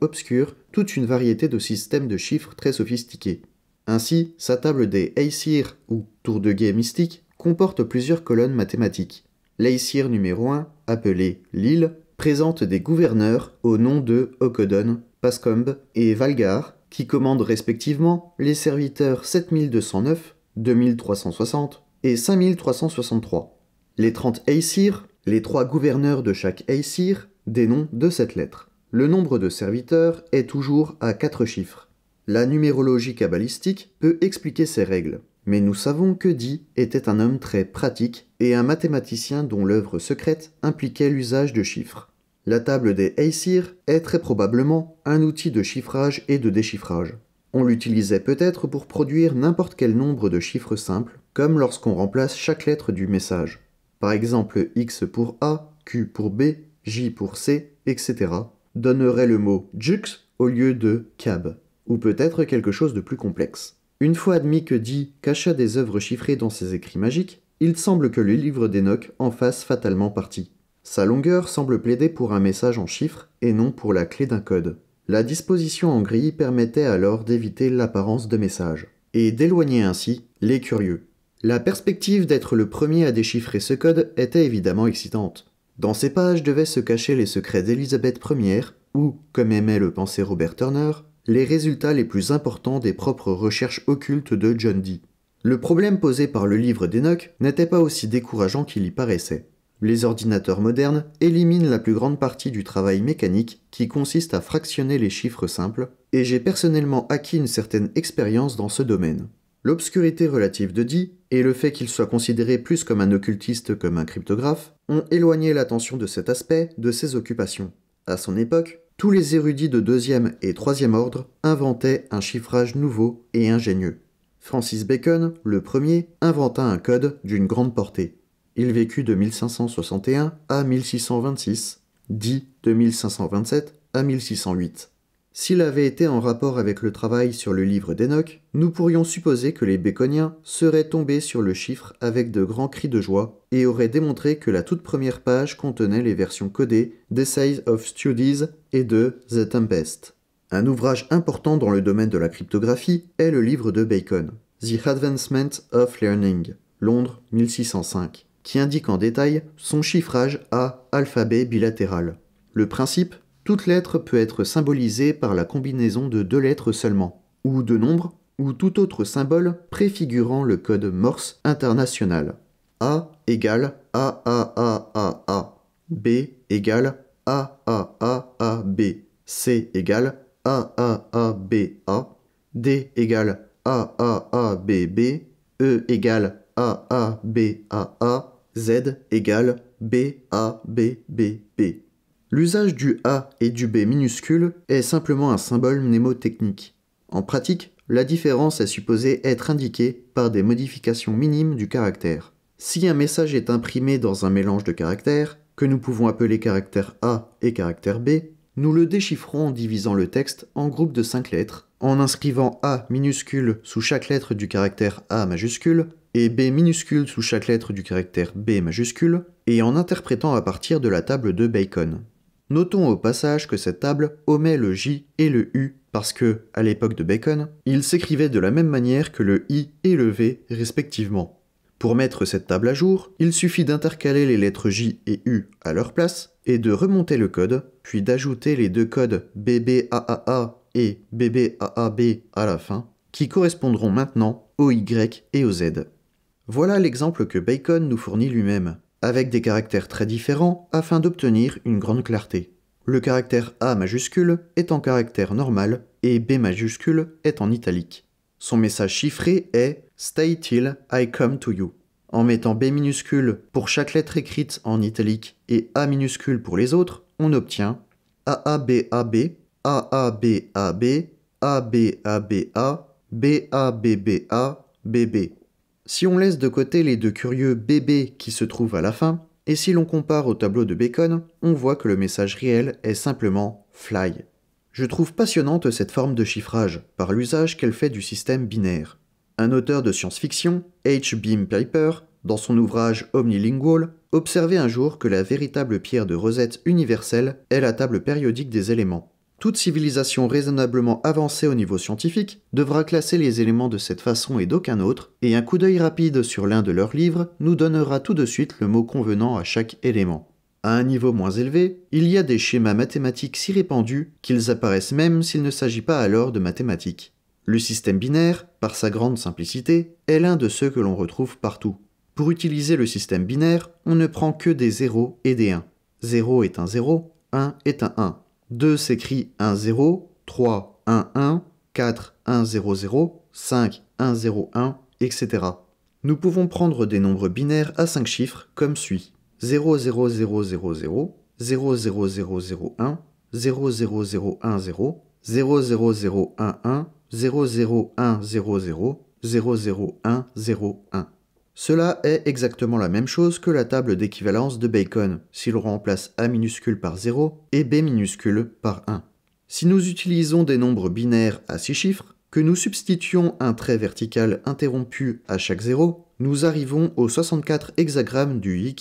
obscure toute une variété de systèmes de chiffres très sophistiqués. Ainsi, sa table des Aesir, ou tour de guet mystique, comporte plusieurs colonnes mathématiques. L'Aesir numéro 1, appelé Lille, présente des gouverneurs au nom de Okodon, Pascombe et Valgar, qui commandent respectivement les serviteurs 7209, 2360 et 5363. Les 30 Aesir, les trois gouverneurs de chaque Aesir, des de cette lettre. Le nombre de serviteurs est toujours à 4 chiffres la numérologie cabalistique peut expliquer ces règles. Mais nous savons que Di était un homme très pratique et un mathématicien dont l'œuvre secrète impliquait l'usage de chiffres. La table des Aesir est très probablement un outil de chiffrage et de déchiffrage. On l'utilisait peut-être pour produire n'importe quel nombre de chiffres simples, comme lorsqu'on remplace chaque lettre du message. Par exemple, X pour A, Q pour B, J pour C, etc. donnerait le mot jux au lieu de cab ou peut-être quelque chose de plus complexe. Une fois admis que Dee cacha des œuvres chiffrées dans ses écrits magiques, il semble que le livre d'Enoch en fasse fatalement partie. Sa longueur semble plaider pour un message en chiffres et non pour la clé d'un code. La disposition en grille permettait alors d'éviter l'apparence de message, et d'éloigner ainsi les curieux. La perspective d'être le premier à déchiffrer ce code était évidemment excitante. Dans ces pages devaient se cacher les secrets d'Elisabeth Ier, ou, comme aimait le penser Robert Turner, les résultats les plus importants des propres recherches occultes de John Dee. Le problème posé par le livre d'Enoch n'était pas aussi décourageant qu'il y paraissait. Les ordinateurs modernes éliminent la plus grande partie du travail mécanique qui consiste à fractionner les chiffres simples, et j'ai personnellement acquis une certaine expérience dans ce domaine. L'obscurité relative de Dee, et le fait qu'il soit considéré plus comme un occultiste que comme un cryptographe, ont éloigné l'attention de cet aspect de ses occupations. À son époque, tous les érudits de deuxième et troisième ordre inventaient un chiffrage nouveau et ingénieux. Francis Bacon, le premier, inventa un code d'une grande portée. Il vécut de 1561 à 1626, dit de 1527 à 1608. S'il avait été en rapport avec le travail sur le livre d'Enoch, nous pourrions supposer que les Baconiens seraient tombés sur le chiffre avec de grands cris de joie et auraient démontré que la toute première page contenait les versions codées d'Essays of Studies et de The Tempest. Un ouvrage important dans le domaine de la cryptographie est le livre de Bacon, The Advancement of Learning, Londres 1605, qui indique en détail son chiffrage à alphabet bilatéral. Le principe toute lettre peut être symbolisée par la combinaison de deux lettres seulement, ou de nombres, ou tout autre symbole préfigurant le code Morse international. A égale A A A B égale A C égale A B A. D égale A E égale A Z égale B L'usage du A et du B minuscule est simplement un symbole mnémotechnique. En pratique, la différence est supposée être indiquée par des modifications minimes du caractère. Si un message est imprimé dans un mélange de caractères, que nous pouvons appeler caractère A et caractère B, nous le déchiffrons en divisant le texte en groupes de 5 lettres, en inscrivant A minuscule sous chaque lettre du caractère A majuscule et B minuscule sous chaque lettre du caractère B majuscule, et en interprétant à partir de la table de Bacon. Notons au passage que cette table omet le J et le U parce que, à l'époque de Bacon, ils s'écrivaient de la même manière que le I et le V respectivement. Pour mettre cette table à jour, il suffit d'intercaler les lettres J et U à leur place et de remonter le code, puis d'ajouter les deux codes BBAAA et BBAAB à la fin, qui correspondront maintenant au Y et au Z. Voilà l'exemple que Bacon nous fournit lui-même avec des caractères très différents afin d'obtenir une grande clarté. Le caractère A majuscule est en caractère normal et B majuscule est en italique. Son message chiffré est Stay till I come to you. En mettant B minuscule pour chaque lettre écrite en italique et A minuscule pour les autres, on obtient AABAB, AABAB, ABABA, BABBA, B. Si on laisse de côté les deux curieux bébés qui se trouvent à la fin, et si l'on compare au tableau de Bacon, on voit que le message réel est simplement fly. Je trouve passionnante cette forme de chiffrage, par l'usage qu'elle fait du système binaire. Un auteur de science-fiction, H. Beam Piper, dans son ouvrage Omnilingual, observait un jour que la véritable pierre de Rosette universelle est la table périodique des éléments. Toute civilisation raisonnablement avancée au niveau scientifique devra classer les éléments de cette façon et d'aucun autre, et un coup d'œil rapide sur l'un de leurs livres nous donnera tout de suite le mot convenant à chaque élément. À un niveau moins élevé, il y a des schémas mathématiques si répandus qu'ils apparaissent même s'il ne s'agit pas alors de mathématiques. Le système binaire, par sa grande simplicité, est l'un de ceux que l'on retrouve partout. Pour utiliser le système binaire, on ne prend que des 0 et des 1. 0 est un 0, 1 est un 1. 2 s'écrit 1-0, 3-1-1, 4-1-0-0, 5-1-0-1, etc. Nous pouvons prendre des nombres binaires à 5 chiffres comme suit 0 0 0 0 0 0 0 0 0 1 0 0 0 1 0 0 0 0 1 1 0 0 1 0 0 0 0 1 0 1 cela est exactement la même chose que la table d'équivalence de Bacon, si l'on remplace a minuscule par 0 et b minuscule par 1. Si nous utilisons des nombres binaires à 6 chiffres, que nous substituons un trait vertical interrompu à chaque 0, nous arrivons aux 64 hexagrammes du Yi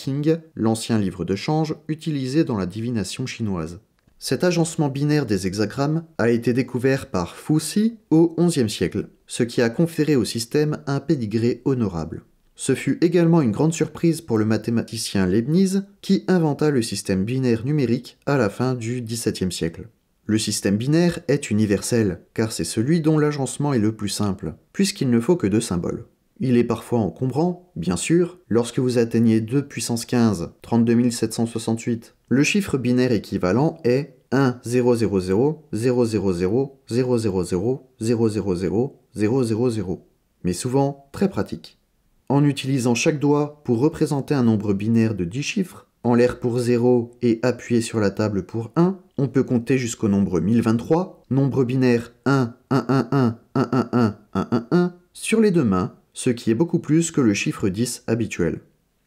l'ancien livre de change utilisé dans la divination chinoise. Cet agencement binaire des hexagrammes a été découvert par Fu Xi au XIe siècle, ce qui a conféré au système un pédigré honorable. Ce fut également une grande surprise pour le mathématicien Leibniz, qui inventa le système binaire numérique à la fin du XVIIe siècle. Le système binaire est universel, car c'est celui dont l'agencement est le plus simple, puisqu'il ne faut que deux symboles. Il est parfois encombrant, bien sûr, lorsque vous atteignez 2 puissance 15, 32 768. Le chiffre binaire équivalent est 1 000 000 000 000 000 Mais souvent très pratique. En utilisant chaque doigt pour représenter un nombre binaire de 10 chiffres, en l'air pour 0 et appuyé sur la table pour 1, on peut compter jusqu'au nombre 1023, nombre binaire 1, 1, 1, 1, 1, 1, 1, 1, 1, 1, sur les deux mains, ce qui est beaucoup plus que le chiffre 10 habituel.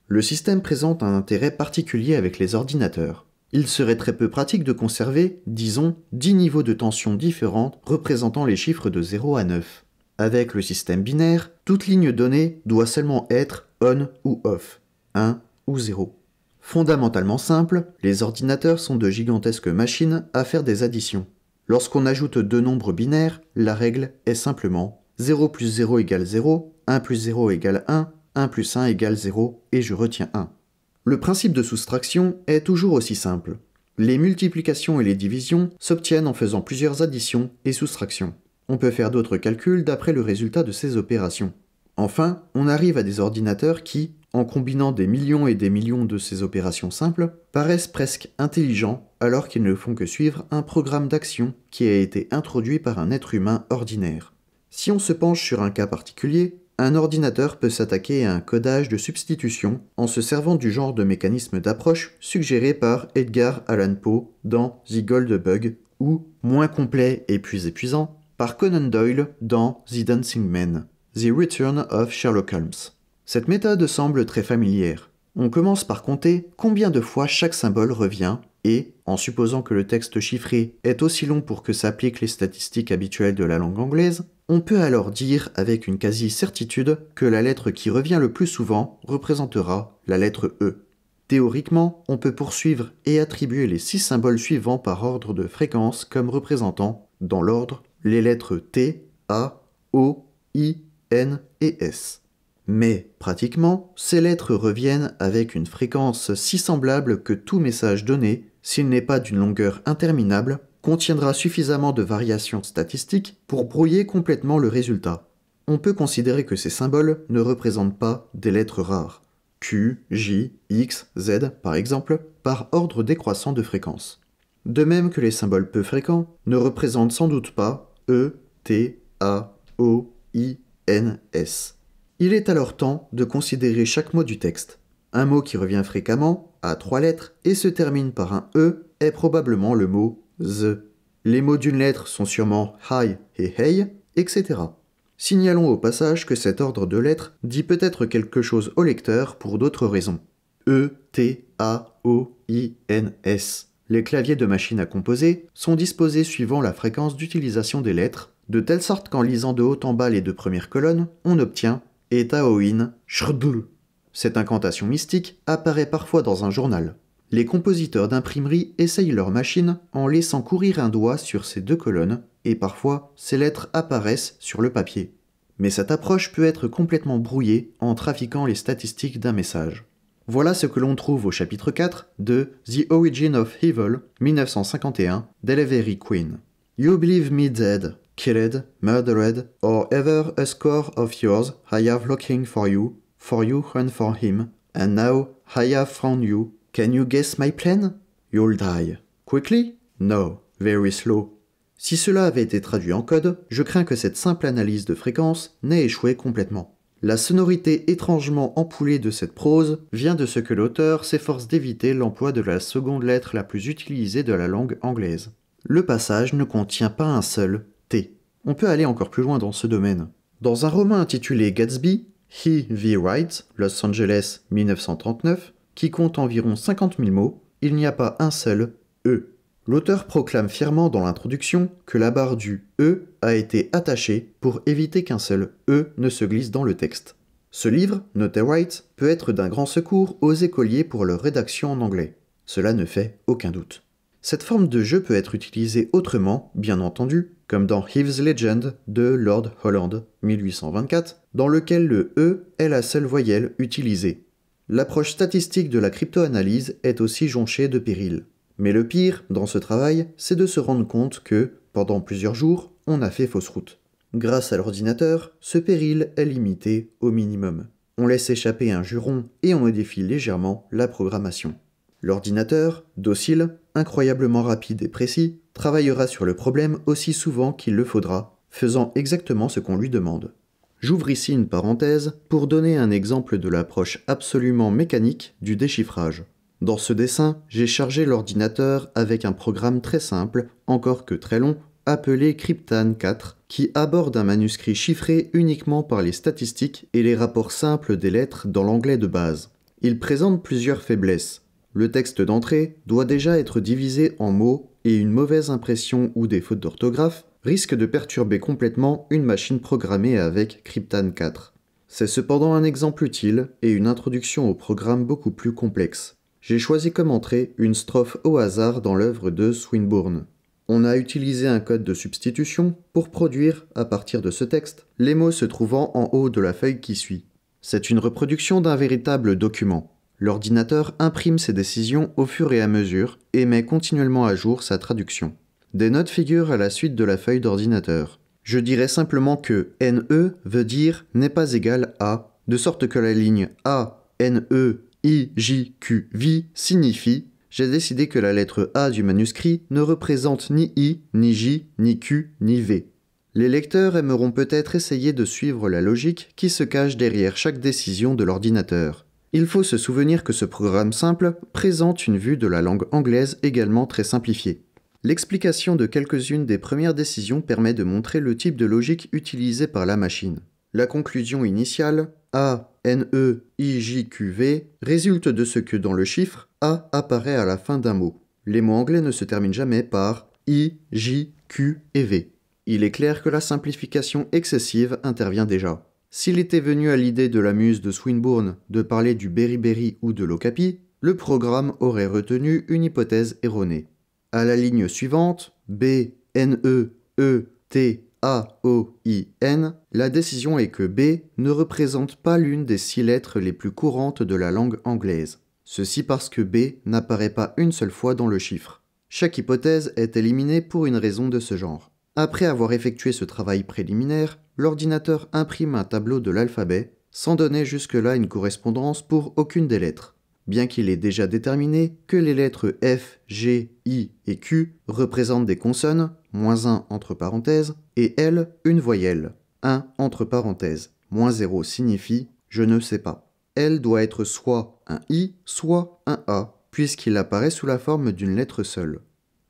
Le système présente un intérêt particulier avec les ordinateurs. Il serait très peu pratique de conserver, disons, 10 niveaux de tension différents représentant les chiffres de 0 à 9. Avec le système binaire, toute ligne donnée doit seulement être on ou off, 1 ou 0. Fondamentalement simple, les ordinateurs sont de gigantesques machines à faire des additions. Lorsqu'on ajoute deux nombres binaires, la règle est simplement 0 plus 0 égale 0, 1 plus 0 égale 1, 1 plus 1 égale 0, et je retiens 1. Le principe de soustraction est toujours aussi simple. Les multiplications et les divisions s'obtiennent en faisant plusieurs additions et soustractions. On peut faire d'autres calculs d'après le résultat de ces opérations. Enfin, on arrive à des ordinateurs qui, en combinant des millions et des millions de ces opérations simples, paraissent presque intelligents alors qu'ils ne font que suivre un programme d'action qui a été introduit par un être humain ordinaire. Si on se penche sur un cas particulier, un ordinateur peut s'attaquer à un codage de substitution en se servant du genre de mécanisme d'approche suggéré par Edgar Allan Poe dans The Gold Bug ou, moins complet et plus épuisant, par Conan Doyle dans The Dancing Men, The Return of Sherlock Holmes. Cette méthode semble très familière. On commence par compter combien de fois chaque symbole revient et, en supposant que le texte chiffré est aussi long pour que s'appliquent les statistiques habituelles de la langue anglaise, on peut alors dire avec une quasi-certitude que la lettre qui revient le plus souvent représentera la lettre E. Théoriquement, on peut poursuivre et attribuer les six symboles suivants par ordre de fréquence comme représentant, dans l'ordre, les lettres T, A, O, I, N et S. Mais pratiquement, ces lettres reviennent avec une fréquence si semblable que tout message donné, s'il n'est pas d'une longueur interminable, contiendra suffisamment de variations statistiques pour brouiller complètement le résultat. On peut considérer que ces symboles ne représentent pas des lettres rares. Q, J, X, Z, par exemple, par ordre décroissant de fréquence. De même que les symboles peu fréquents ne représentent sans doute pas E-T-A-O-I-N-S. Il est alors temps de considérer chaque mot du texte. Un mot qui revient fréquemment, à trois lettres, et se termine par un E, est probablement le mot the. Les mots d'une lettre sont sûrement hi et hey, etc. Signalons au passage que cet ordre de lettres dit peut-être quelque chose au lecteur pour d'autres raisons. E, T, A, O, I, N, S. Les claviers de machines à composer sont disposés suivant la fréquence d'utilisation des lettres, de telle sorte qu'en lisant de haut en bas les deux premières colonnes, on obtient Etaoin Cette incantation mystique apparaît parfois dans un journal. Les compositeurs d'imprimerie essayent leur machine en laissant courir un doigt sur ces deux colonnes, et parfois ces lettres apparaissent sur le papier. Mais cette approche peut être complètement brouillée en trafiquant les statistiques d'un message. Voilà ce que l'on trouve au chapitre 4 de The Origin of Evil, 1951, d'Elevery Queen. You believe me dead, killed, murdered, or ever a score of yours I have looking for you, for you and for him, and now I have found you. Can you guess my plan? You'll die. Quickly? No, very slow. Si cela avait été traduit en code, je crains que cette simple analyse de fréquence n'ait échoué complètement. La sonorité étrangement ampoulée de cette prose vient de ce que l'auteur s'efforce d'éviter l'emploi de la seconde lettre la plus utilisée de la langue anglaise. Le passage ne contient pas un seul T. On peut aller encore plus loin dans ce domaine. Dans un roman intitulé Gatsby, He V. Wright, Los Angeles 1939, qui compte environ 50 000 mots, il n'y a pas un seul E. L'auteur proclame fièrement dans l'introduction que la barre du E a été attachée pour éviter qu'un seul E ne se glisse dans le texte. Ce livre, noté Wright, peut être d'un grand secours aux écoliers pour leur rédaction en anglais. Cela ne fait aucun doute. Cette forme de jeu peut être utilisée autrement, bien entendu, comme dans Heath's Legend de Lord Holland 1824, dans lequel le E est la seule voyelle utilisée. L'approche statistique de la cryptoanalyse est aussi jonchée de périls. Mais le pire dans ce travail, c'est de se rendre compte que, pendant plusieurs jours, on a fait fausse route. Grâce à l'ordinateur, ce péril est limité au minimum. On laisse échapper un juron et on modifie légèrement la programmation. L'ordinateur, docile, incroyablement rapide et précis, travaillera sur le problème aussi souvent qu'il le faudra, faisant exactement ce qu'on lui demande. J'ouvre ici une parenthèse pour donner un exemple de l'approche absolument mécanique du déchiffrage. Dans ce dessin, j'ai chargé l'ordinateur avec un programme très simple, encore que très long, appelé Cryptan 4, qui aborde un manuscrit chiffré uniquement par les statistiques et les rapports simples des lettres dans l'anglais de base. Il présente plusieurs faiblesses. Le texte d'entrée doit déjà être divisé en mots et une mauvaise impression ou des fautes d'orthographe risque de perturber complètement une machine programmée avec Cryptan 4. C'est cependant un exemple utile et une introduction au programme beaucoup plus complexe j'ai choisi comme entrée une strophe au hasard dans l'œuvre de Swinburne. On a utilisé un code de substitution pour produire, à partir de ce texte, les mots se trouvant en haut de la feuille qui suit. C'est une reproduction d'un véritable document. L'ordinateur imprime ses décisions au fur et à mesure et met continuellement à jour sa traduction. Des notes figurent à la suite de la feuille d'ordinateur. Je dirais simplement que NE veut dire n'est pas égal à, de sorte que la ligne A, NE IJQV signifie j'ai décidé que la lettre A du manuscrit ne représente ni I, ni J, ni Q, ni V. Les lecteurs aimeront peut-être essayer de suivre la logique qui se cache derrière chaque décision de l'ordinateur. Il faut se souvenir que ce programme simple présente une vue de la langue anglaise également très simplifiée. L'explication de quelques-unes des premières décisions permet de montrer le type de logique utilisée par la machine. La conclusion initiale A N-E-I-J-Q-V résulte de ce que dans le chiffre A apparaît à la fin d'un mot. Les mots anglais ne se terminent jamais par I, J, Q et V. Il est clair que la simplification excessive intervient déjà. S'il était venu à l'idée de la muse de Swinburne de parler du beriberi ou de l'ocapi, le programme aurait retenu une hypothèse erronée. À la ligne suivante, B, N, E, E, T, a-O-I-N, la décision est que B ne représente pas l'une des six lettres les plus courantes de la langue anglaise. Ceci parce que B n'apparaît pas une seule fois dans le chiffre. Chaque hypothèse est éliminée pour une raison de ce genre. Après avoir effectué ce travail préliminaire, l'ordinateur imprime un tableau de l'alphabet, sans donner jusque-là une correspondance pour aucune des lettres, bien qu'il ait déjà déterminé que les lettres F, G, I et Q représentent des consonnes, 1 entre parenthèses, et L, une voyelle. 1 entre parenthèses, moins 0 signifie je ne sais pas. L doit être soit un I, soit un A, puisqu'il apparaît sous la forme d'une lettre seule.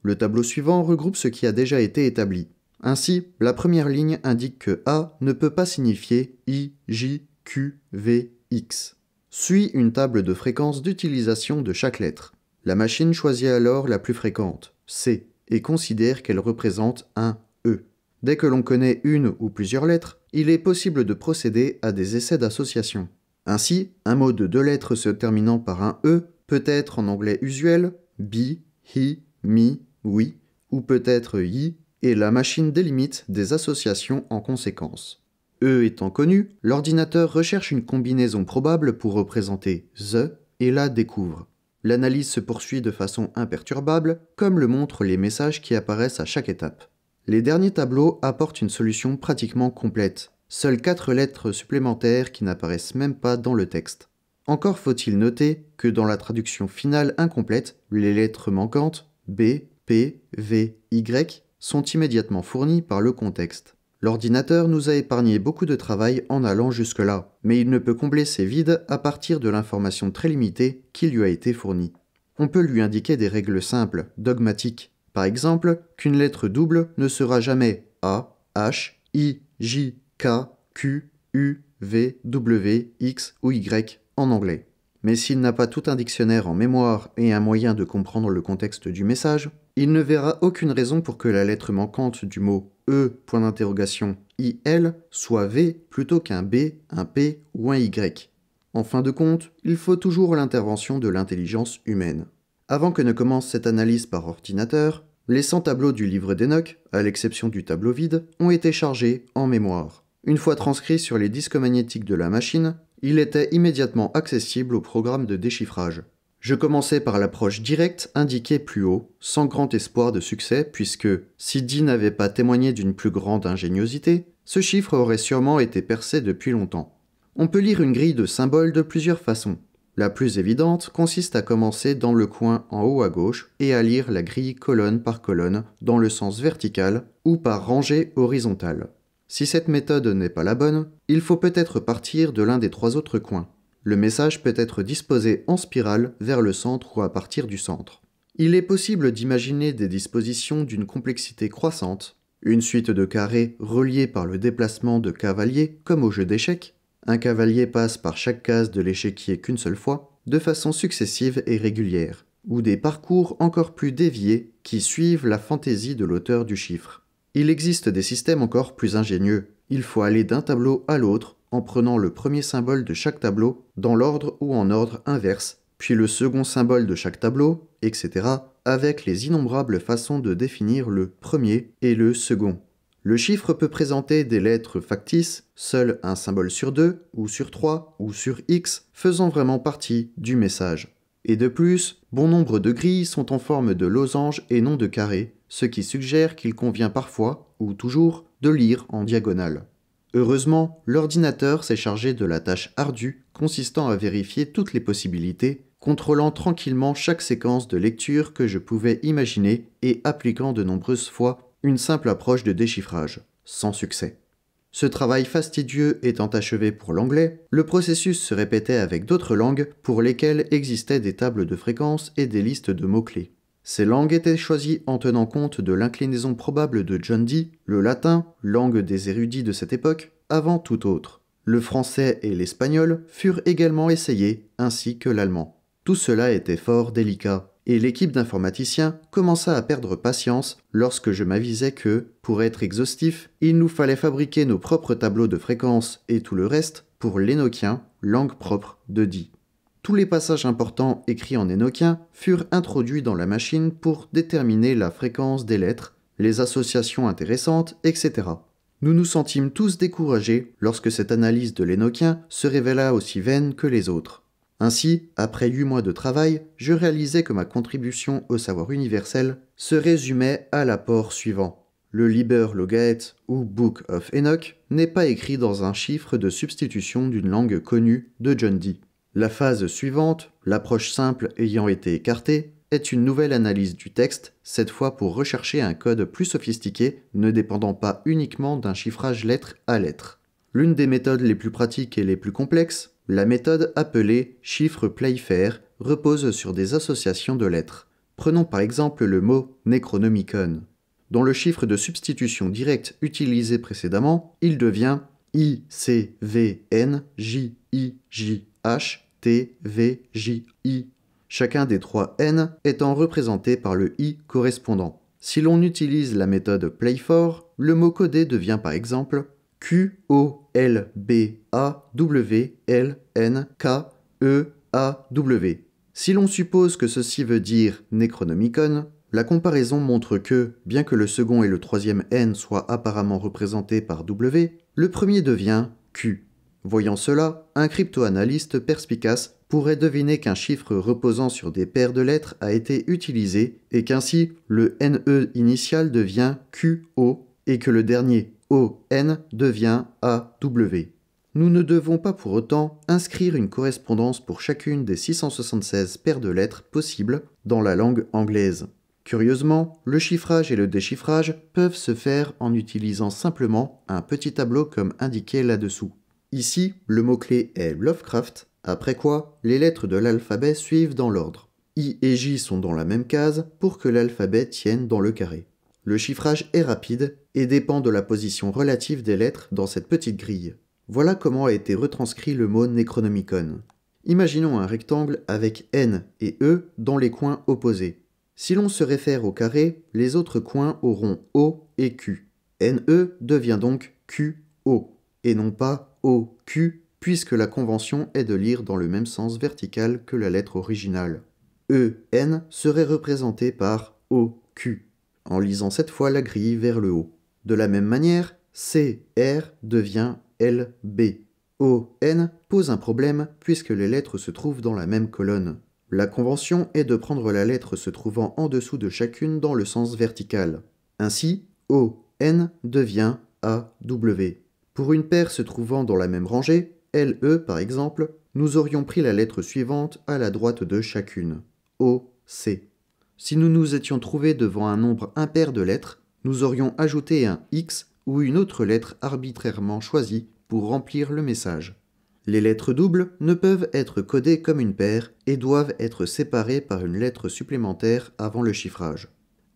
Le tableau suivant regroupe ce qui a déjà été établi. Ainsi, la première ligne indique que A ne peut pas signifier I, J, Q, V, X. Suit une table de fréquence d'utilisation de chaque lettre. La machine choisit alors la plus fréquente, C, et considère qu'elle représente un E. Dès que l'on connaît une ou plusieurs lettres, il est possible de procéder à des essais d'association. Ainsi, un mot de deux lettres se terminant par un E peut être en anglais usuel be, he, mi, oui, ou peut-être y, et la machine délimite des associations en conséquence. E étant connu, l'ordinateur recherche une combinaison probable pour représenter the et la découvre. L'analyse se poursuit de façon imperturbable, comme le montrent les messages qui apparaissent à chaque étape. Les derniers tableaux apportent une solution pratiquement complète, seules 4 lettres supplémentaires qui n'apparaissent même pas dans le texte. Encore faut-il noter que dans la traduction finale incomplète, les lettres manquantes B, P, V, Y sont immédiatement fournies par le contexte. L'ordinateur nous a épargné beaucoup de travail en allant jusque-là, mais il ne peut combler ses vides à partir de l'information très limitée qui lui a été fournie. On peut lui indiquer des règles simples, dogmatiques. Par exemple, qu'une lettre double ne sera jamais A, H, I, J, K, Q, U, V, W, X ou Y en anglais. Mais s'il n'a pas tout un dictionnaire en mémoire et un moyen de comprendre le contexte du message, il ne verra aucune raison pour que la lettre manquante du mot E, point d'interrogation, IL, soit V plutôt qu'un B, un P ou un Y. En fin de compte, il faut toujours l'intervention de l'intelligence humaine. Avant que ne commence cette analyse par ordinateur, les 100 tableaux du livre d'Enoch, à l'exception du tableau vide, ont été chargés en mémoire. Une fois transcrits sur les disques magnétiques de la machine, il était immédiatement accessible au programme de déchiffrage. Je commençais par l'approche directe indiquée plus haut, sans grand espoir de succès, puisque si Dee n'avait pas témoigné d'une plus grande ingéniosité, ce chiffre aurait sûrement été percé depuis longtemps. On peut lire une grille de symboles de plusieurs façons. La plus évidente consiste à commencer dans le coin en haut à gauche et à lire la grille colonne par colonne dans le sens vertical ou par rangée horizontale. Si cette méthode n'est pas la bonne, il faut peut-être partir de l'un des trois autres coins. Le message peut être disposé en spirale vers le centre ou à partir du centre. Il est possible d'imaginer des dispositions d'une complexité croissante, une suite de carrés reliés par le déplacement de cavaliers comme au jeu d'échecs, un cavalier passe par chaque case de l'échiquier qu'une seule fois, de façon successive et régulière, ou des parcours encore plus déviés qui suivent la fantaisie de l'auteur du chiffre. Il existe des systèmes encore plus ingénieux. Il faut aller d'un tableau à l'autre en prenant le premier symbole de chaque tableau dans l'ordre ou en ordre inverse, puis le second symbole de chaque tableau, etc., avec les innombrables façons de définir le premier et le second. Le chiffre peut présenter des lettres factices, seul un symbole sur 2, ou sur 3, ou sur X, faisant vraiment partie du message. Et de plus, bon nombre de grilles sont en forme de losange et non de carré, ce qui suggère qu'il convient parfois, ou toujours, de lire en diagonale. Heureusement, l'ordinateur s'est chargé de la tâche ardue consistant à vérifier toutes les possibilités, contrôlant tranquillement chaque séquence de lecture que je pouvais imaginer et appliquant de nombreuses fois une simple approche de déchiffrage, sans succès. Ce travail fastidieux étant achevé pour l'anglais, le processus se répétait avec d'autres langues pour lesquelles existaient des tables de fréquences et des listes de mots-clés. Ces langues étaient choisies en tenant compte de l'inclinaison probable de John Dee, le latin, langue des érudits de cette époque, avant tout autre. Le français et l'espagnol furent également essayés, ainsi que l'allemand. Tout cela était fort délicat, et l'équipe d'informaticiens commença à perdre patience lorsque je m'avisais que, pour être exhaustif, il nous fallait fabriquer nos propres tableaux de fréquences et tout le reste pour l'énoquien, langue propre de Dee. Tous les passages importants écrits en Enochien furent introduits dans la machine pour déterminer la fréquence des lettres, les associations intéressantes, etc. Nous nous sentîmes tous découragés lorsque cette analyse de l'Enochien se révéla aussi vaine que les autres. Ainsi, après huit mois de travail, je réalisais que ma contribution au savoir universel se résumait à l'apport suivant. Le Liber Logaet ou Book of Enoch n'est pas écrit dans un chiffre de substitution d'une langue connue de John Dee. La phase suivante, l'approche simple ayant été écartée, est une nouvelle analyse du texte, cette fois pour rechercher un code plus sophistiqué ne dépendant pas uniquement d'un chiffrage lettre à lettre. L'une des méthodes les plus pratiques et les plus complexes, la méthode appelée chiffre playfair, repose sur des associations de lettres. Prenons par exemple le mot Necronomicon. Dans le chiffre de substitution directe utilisé précédemment, il devient I C T, V, J, I. Chacun des trois N étant représenté par le I correspondant. Si l'on utilise la méthode PLAYFOR, le mot codé devient par exemple Q, O, L, B, A, W, L, N, K, E, A, W. Si l'on suppose que ceci veut dire Necronomicon, la comparaison montre que, bien que le second et le troisième N soient apparemment représentés par W, le premier devient Q. Voyant cela, un cryptoanalyste perspicace pourrait deviner qu'un chiffre reposant sur des paires de lettres a été utilisé et qu'ainsi le NE initial devient QO et que le dernier ON devient AW. Nous ne devons pas pour autant inscrire une correspondance pour chacune des 676 paires de lettres possibles dans la langue anglaise. Curieusement, le chiffrage et le déchiffrage peuvent se faire en utilisant simplement un petit tableau comme indiqué là-dessous. Ici, le mot-clé est Lovecraft, après quoi les lettres de l'alphabet suivent dans l'ordre. I et J sont dans la même case pour que l'alphabet tienne dans le carré. Le chiffrage est rapide et dépend de la position relative des lettres dans cette petite grille. Voilà comment a été retranscrit le mot Necronomicon. Imaginons un rectangle avec N et E dans les coins opposés. Si l'on se réfère au carré, les autres coins auront O et Q. NE devient donc QO et non pas Q, puisque la convention est de lire dans le même sens vertical que la lettre originale. EN serait représenté par OQ en lisant cette fois la grille vers le haut. De la même manière, CR devient LB. ON pose un problème puisque les lettres se trouvent dans la même colonne. La convention est de prendre la lettre se trouvant en dessous de chacune dans le sens vertical. Ainsi, ON devient AW. Pour une paire se trouvant dans la même rangée, LE par exemple, nous aurions pris la lettre suivante à la droite de chacune, O, C. Si nous nous étions trouvés devant un nombre impair de lettres, nous aurions ajouté un X ou une autre lettre arbitrairement choisie pour remplir le message. Les lettres doubles ne peuvent être codées comme une paire et doivent être séparées par une lettre supplémentaire avant le chiffrage.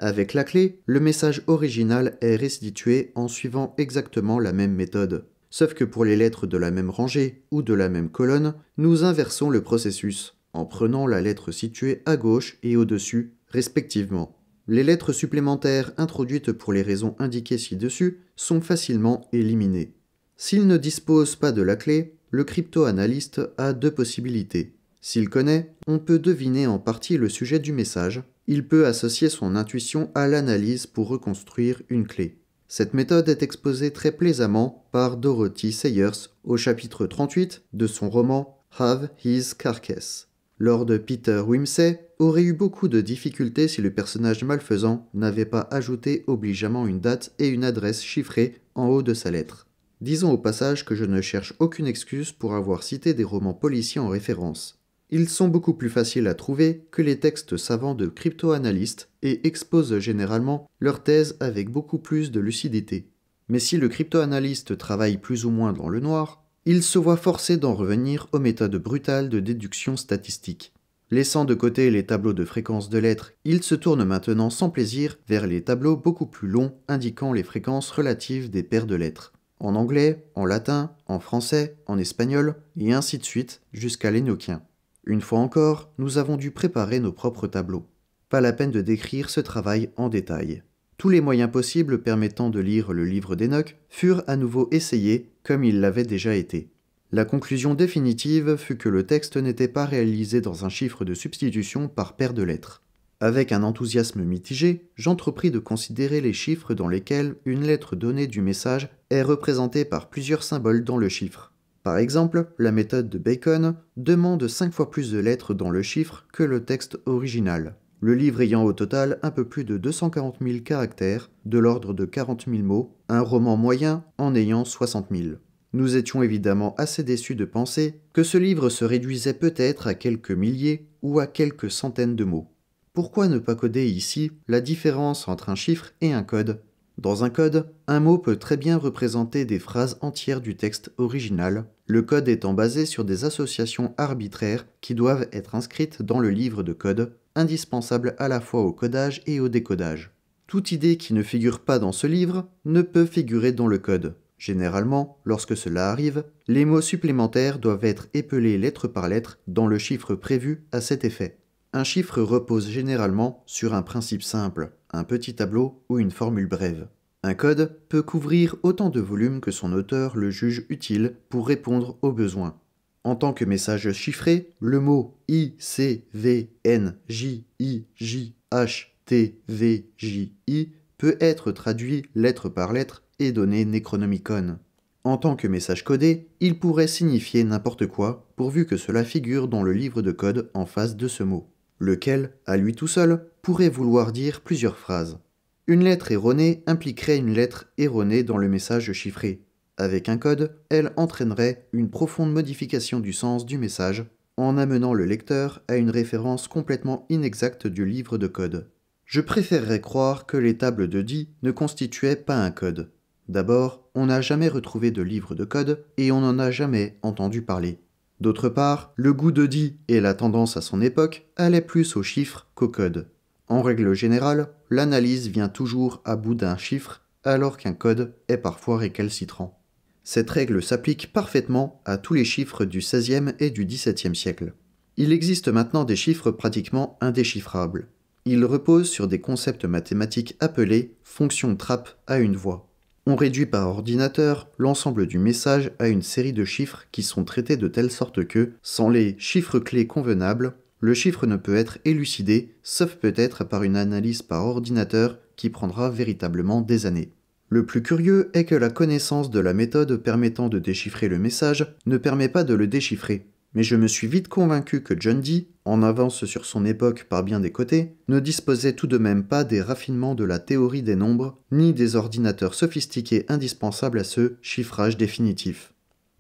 Avec la clé, le message original est restitué en suivant exactement la même méthode. Sauf que pour les lettres de la même rangée ou de la même colonne, nous inversons le processus en prenant la lettre située à gauche et au-dessus, respectivement. Les lettres supplémentaires introduites pour les raisons indiquées ci-dessus sont facilement éliminées. S'il ne dispose pas de la clé, le cryptoanalyste a deux possibilités. S'il connaît, on peut deviner en partie le sujet du message, il peut associer son intuition à l'analyse pour reconstruire une clé. Cette méthode est exposée très plaisamment par Dorothy Sayers au chapitre 38 de son roman Have His Carcass. Lord Peter Wimsey aurait eu beaucoup de difficultés si le personnage malfaisant n'avait pas ajouté obligeamment une date et une adresse chiffrées en haut de sa lettre. Disons au passage que je ne cherche aucune excuse pour avoir cité des romans policiers en référence ils sont beaucoup plus faciles à trouver que les textes savants de cryptoanalystes et exposent généralement leurs thèses avec beaucoup plus de lucidité. Mais si le cryptoanalyste travaille plus ou moins dans le noir, il se voit forcé d'en revenir aux méthodes brutales de déduction statistique. Laissant de côté les tableaux de fréquences de lettres, il se tourne maintenant sans plaisir vers les tableaux beaucoup plus longs indiquant les fréquences relatives des paires de lettres. En anglais, en latin, en français, en espagnol, et ainsi de suite, jusqu'à l'énokien. Une fois encore, nous avons dû préparer nos propres tableaux. Pas la peine de décrire ce travail en détail. Tous les moyens possibles permettant de lire le livre d'Enoch furent à nouveau essayés comme il l'avait déjà été. La conclusion définitive fut que le texte n'était pas réalisé dans un chiffre de substitution par paire de lettres. Avec un enthousiasme mitigé, j'entrepris de considérer les chiffres dans lesquels une lettre donnée du message est représentée par plusieurs symboles dans le chiffre. Par exemple, la méthode de Bacon demande 5 fois plus de lettres dans le chiffre que le texte original, le livre ayant au total un peu plus de 240 000 caractères, de l'ordre de 40 000 mots, un roman moyen en ayant 60 000. Nous étions évidemment assez déçus de penser que ce livre se réduisait peut-être à quelques milliers ou à quelques centaines de mots. Pourquoi ne pas coder ici la différence entre un chiffre et un code dans un code, un mot peut très bien représenter des phrases entières du texte original, le code étant basé sur des associations arbitraires qui doivent être inscrites dans le livre de code, indispensable à la fois au codage et au décodage. Toute idée qui ne figure pas dans ce livre ne peut figurer dans le code. Généralement, lorsque cela arrive, les mots supplémentaires doivent être épelés lettre par lettre dans le chiffre prévu à cet effet. Un chiffre repose généralement sur un principe simple, un petit tableau ou une formule brève. Un code peut couvrir autant de volumes que son auteur le juge utile pour répondre aux besoins. En tant que message chiffré, le mot ICVNJIJHTVJI peut être traduit lettre par lettre et donné Necronomicon. En tant que message codé, il pourrait signifier n'importe quoi pourvu que cela figure dans le livre de code en face de ce mot lequel, à lui tout seul, pourrait vouloir dire plusieurs phrases. Une lettre erronée impliquerait une lettre erronée dans le message chiffré. Avec un code, elle entraînerait une profonde modification du sens du message en amenant le lecteur à une référence complètement inexacte du livre de code. Je préférerais croire que les tables de dix ne constituaient pas un code. D'abord, on n'a jamais retrouvé de livre de code et on n'en a jamais entendu parler. D'autre part, le goût de dit et la tendance à son époque allaient plus aux chiffres qu'aux codes. En règle générale, l'analyse vient toujours à bout d'un chiffre alors qu'un code est parfois récalcitrant. Cette règle s'applique parfaitement à tous les chiffres du XVIe et du XVIIe siècle. Il existe maintenant des chiffres pratiquement indéchiffrables. Ils reposent sur des concepts mathématiques appelés fonctions trappe à une voix ». On réduit par ordinateur l'ensemble du message à une série de chiffres qui sont traités de telle sorte que, sans les chiffres clés convenables, le chiffre ne peut être élucidé, sauf peut-être par une analyse par ordinateur qui prendra véritablement des années. Le plus curieux est que la connaissance de la méthode permettant de déchiffrer le message ne permet pas de le déchiffrer, mais je me suis vite convaincu que John Dee, en avance sur son époque par bien des côtés, ne disposait tout de même pas des raffinements de la théorie des nombres, ni des ordinateurs sophistiqués indispensables à ce chiffrage définitif.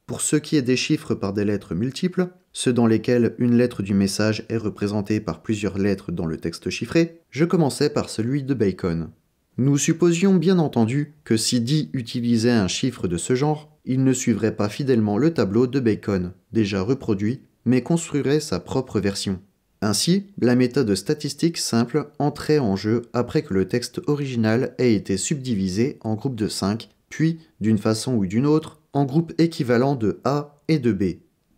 Pour ce qui est des chiffres par des lettres multiples, ceux dans lesquels une lettre du message est représentée par plusieurs lettres dans le texte chiffré, je commençais par celui de Bacon. Nous supposions bien entendu que si Dee utilisait un chiffre de ce genre, il ne suivrait pas fidèlement le tableau de Bacon, déjà reproduit, mais construirait sa propre version. Ainsi, la méthode statistique simple entrait en jeu après que le texte original ait été subdivisé en groupes de 5, puis, d'une façon ou d'une autre, en groupes équivalents de A et de B.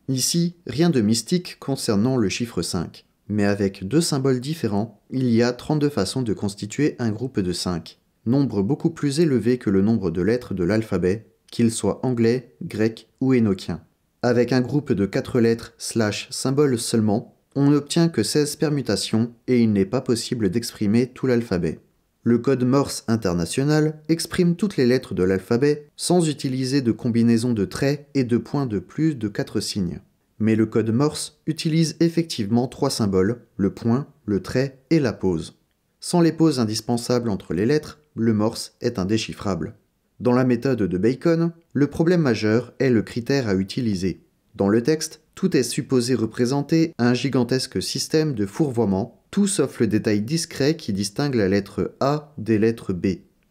Ici, rien de mystique concernant le chiffre 5. Mais avec deux symboles différents, il y a 32 façons de constituer un groupe de 5, nombre beaucoup plus élevé que le nombre de lettres de l'alphabet, qu'il soit anglais, grec ou énochien. Avec un groupe de 4 lettres slash symboles seulement, on n'obtient que 16 permutations et il n'est pas possible d'exprimer tout l'alphabet. Le code Morse international exprime toutes les lettres de l'alphabet sans utiliser de combinaison de traits et de points de plus de 4 signes. Mais le code Morse utilise effectivement trois symboles, le point, le trait et la pause. Sans les pauses indispensables entre les lettres, le Morse est indéchiffrable. Dans la méthode de Bacon, le problème majeur est le critère à utiliser. Dans le texte, tout est supposé représenter un gigantesque système de fourvoiement, tout sauf le détail discret qui distingue la lettre A des lettres B.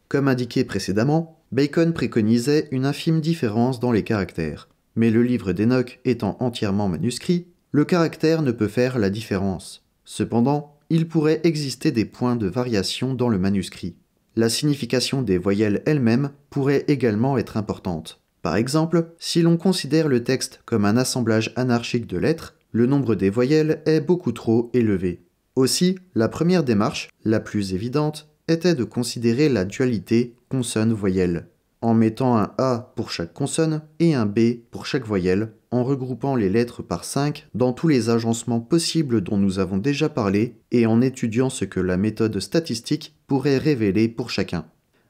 Comme indiqué précédemment, Bacon préconisait une infime différence dans les caractères. Mais le livre d'Enoch étant entièrement manuscrit, le caractère ne peut faire la différence. Cependant, il pourrait exister des points de variation dans le manuscrit. La signification des voyelles elles-mêmes pourrait également être importante. Par exemple, si l'on considère le texte comme un assemblage anarchique de lettres, le nombre des voyelles est beaucoup trop élevé. Aussi, la première démarche, la plus évidente, était de considérer la dualité consonne-voyelle en mettant un A pour chaque consonne et un B pour chaque voyelle, en regroupant les lettres par 5 dans tous les agencements possibles dont nous avons déjà parlé et en étudiant ce que la méthode statistique pourrait révéler pour chacun.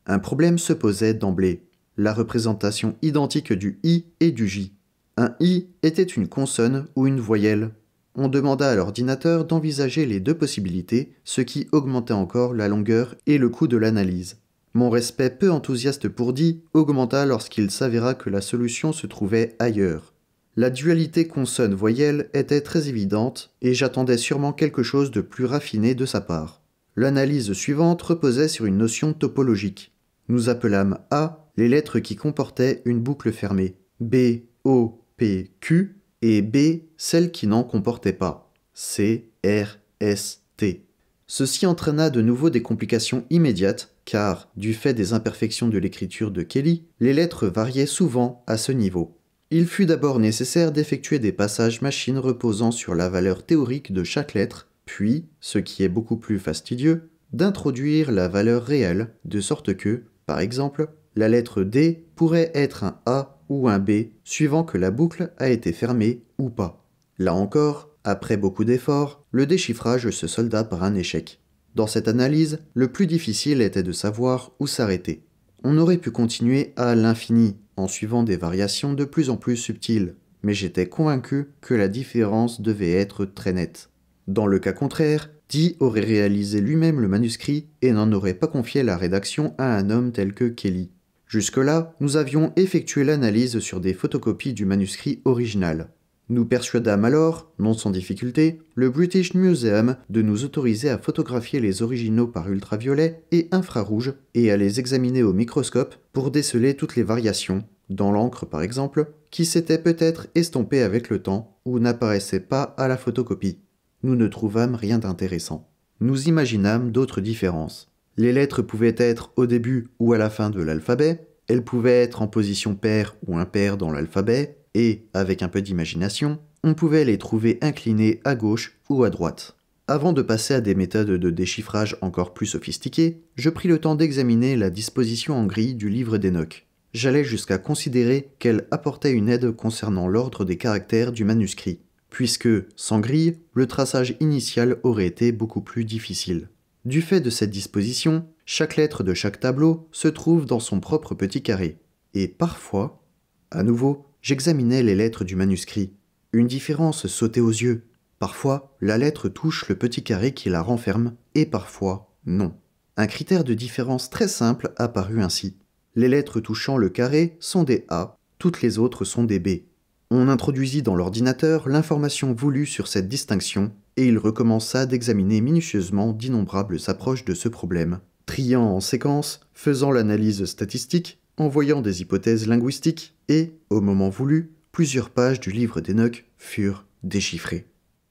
Un problème se posait d'emblée, la représentation identique du I et du J. Un I était une consonne ou une voyelle. On demanda à l'ordinateur d'envisager les deux possibilités, ce qui augmentait encore la longueur et le coût de l'analyse. Mon respect peu enthousiaste pour Dee augmenta lorsqu'il s'avéra que la solution se trouvait ailleurs. La dualité consonne-voyelle était très évidente et j'attendais sûrement quelque chose de plus raffiné de sa part. L'analyse suivante reposait sur une notion topologique. Nous appelâmes A les lettres qui comportaient une boucle fermée, B, O, P, Q et B celles qui n'en comportaient pas, C, R, S, T. Ceci entraîna de nouveau des complications immédiates car, du fait des imperfections de l'écriture de Kelly, les lettres variaient souvent à ce niveau. Il fut d'abord nécessaire d'effectuer des passages machines reposant sur la valeur théorique de chaque lettre, puis, ce qui est beaucoup plus fastidieux, d'introduire la valeur réelle, de sorte que, par exemple, la lettre D pourrait être un A ou un B, suivant que la boucle a été fermée ou pas. Là encore, après beaucoup d'efforts, le déchiffrage se solda par un échec. Dans cette analyse, le plus difficile était de savoir où s'arrêter. On aurait pu continuer à l'infini en suivant des variations de plus en plus subtiles, mais j'étais convaincu que la différence devait être très nette. Dans le cas contraire, Dee aurait réalisé lui-même le manuscrit et n'en aurait pas confié la rédaction à un homme tel que Kelly. Jusque-là, nous avions effectué l'analyse sur des photocopies du manuscrit original. Nous persuadâmes alors, non sans difficulté, le British Museum de nous autoriser à photographier les originaux par ultraviolet et infrarouge et à les examiner au microscope pour déceler toutes les variations, dans l'encre par exemple, qui s'étaient peut-être estompées avec le temps ou n'apparaissaient pas à la photocopie. Nous ne trouvâmes rien d'intéressant. Nous imaginâmes d'autres différences. Les lettres pouvaient être au début ou à la fin de l'alphabet, elles pouvaient être en position paire ou impaire dans l'alphabet, et, avec un peu d'imagination, on pouvait les trouver inclinés à gauche ou à droite. Avant de passer à des méthodes de déchiffrage encore plus sophistiquées, je pris le temps d'examiner la disposition en grille du livre d'Enoch. J'allais jusqu'à considérer qu'elle apportait une aide concernant l'ordre des caractères du manuscrit, puisque, sans grille, le traçage initial aurait été beaucoup plus difficile. Du fait de cette disposition, chaque lettre de chaque tableau se trouve dans son propre petit carré. Et parfois, à nouveau, J'examinais les lettres du manuscrit. Une différence sautait aux yeux. Parfois, la lettre touche le petit carré qui la renferme, et parfois, non. Un critère de différence très simple apparut ainsi. Les lettres touchant le carré sont des A, toutes les autres sont des B. On introduisit dans l'ordinateur l'information voulue sur cette distinction, et il recommença d'examiner minutieusement d'innombrables approches de ce problème, triant en séquence, faisant l'analyse statistique, voyant des hypothèses linguistiques et, au moment voulu, plusieurs pages du livre d'Enoch furent déchiffrées.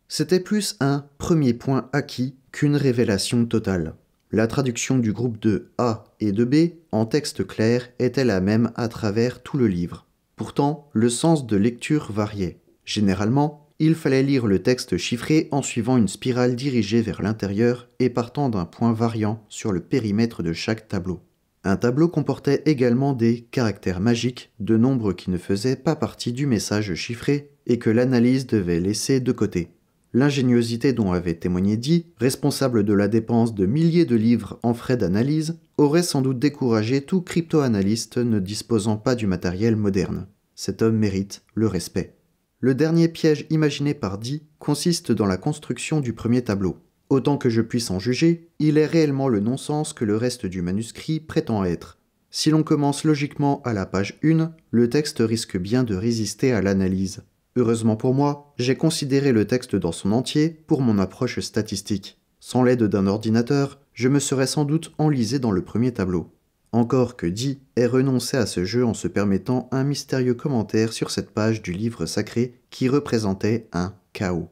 C'était plus un premier point acquis qu'une révélation totale. La traduction du groupe de A et de B en texte clair était la même à travers tout le livre. Pourtant, le sens de lecture variait. Généralement, il fallait lire le texte chiffré en suivant une spirale dirigée vers l'intérieur et partant d'un point variant sur le périmètre de chaque tableau. Un tableau comportait également des caractères magiques, de nombres qui ne faisaient pas partie du message chiffré et que l'analyse devait laisser de côté. L'ingéniosité dont avait témoigné Dee, responsable de la dépense de milliers de livres en frais d'analyse, aurait sans doute découragé tout crypto-analyste ne disposant pas du matériel moderne. Cet homme mérite le respect. Le dernier piège imaginé par Dee consiste dans la construction du premier tableau. Autant que je puisse en juger, il est réellement le non-sens que le reste du manuscrit prétend être. Si l'on commence logiquement à la page 1, le texte risque bien de résister à l'analyse. Heureusement pour moi, j'ai considéré le texte dans son entier pour mon approche statistique. Sans l'aide d'un ordinateur, je me serais sans doute enlisé dans le premier tableau. Encore que dit ait renoncé à ce jeu en se permettant un mystérieux commentaire sur cette page du livre sacré qui représentait un chaos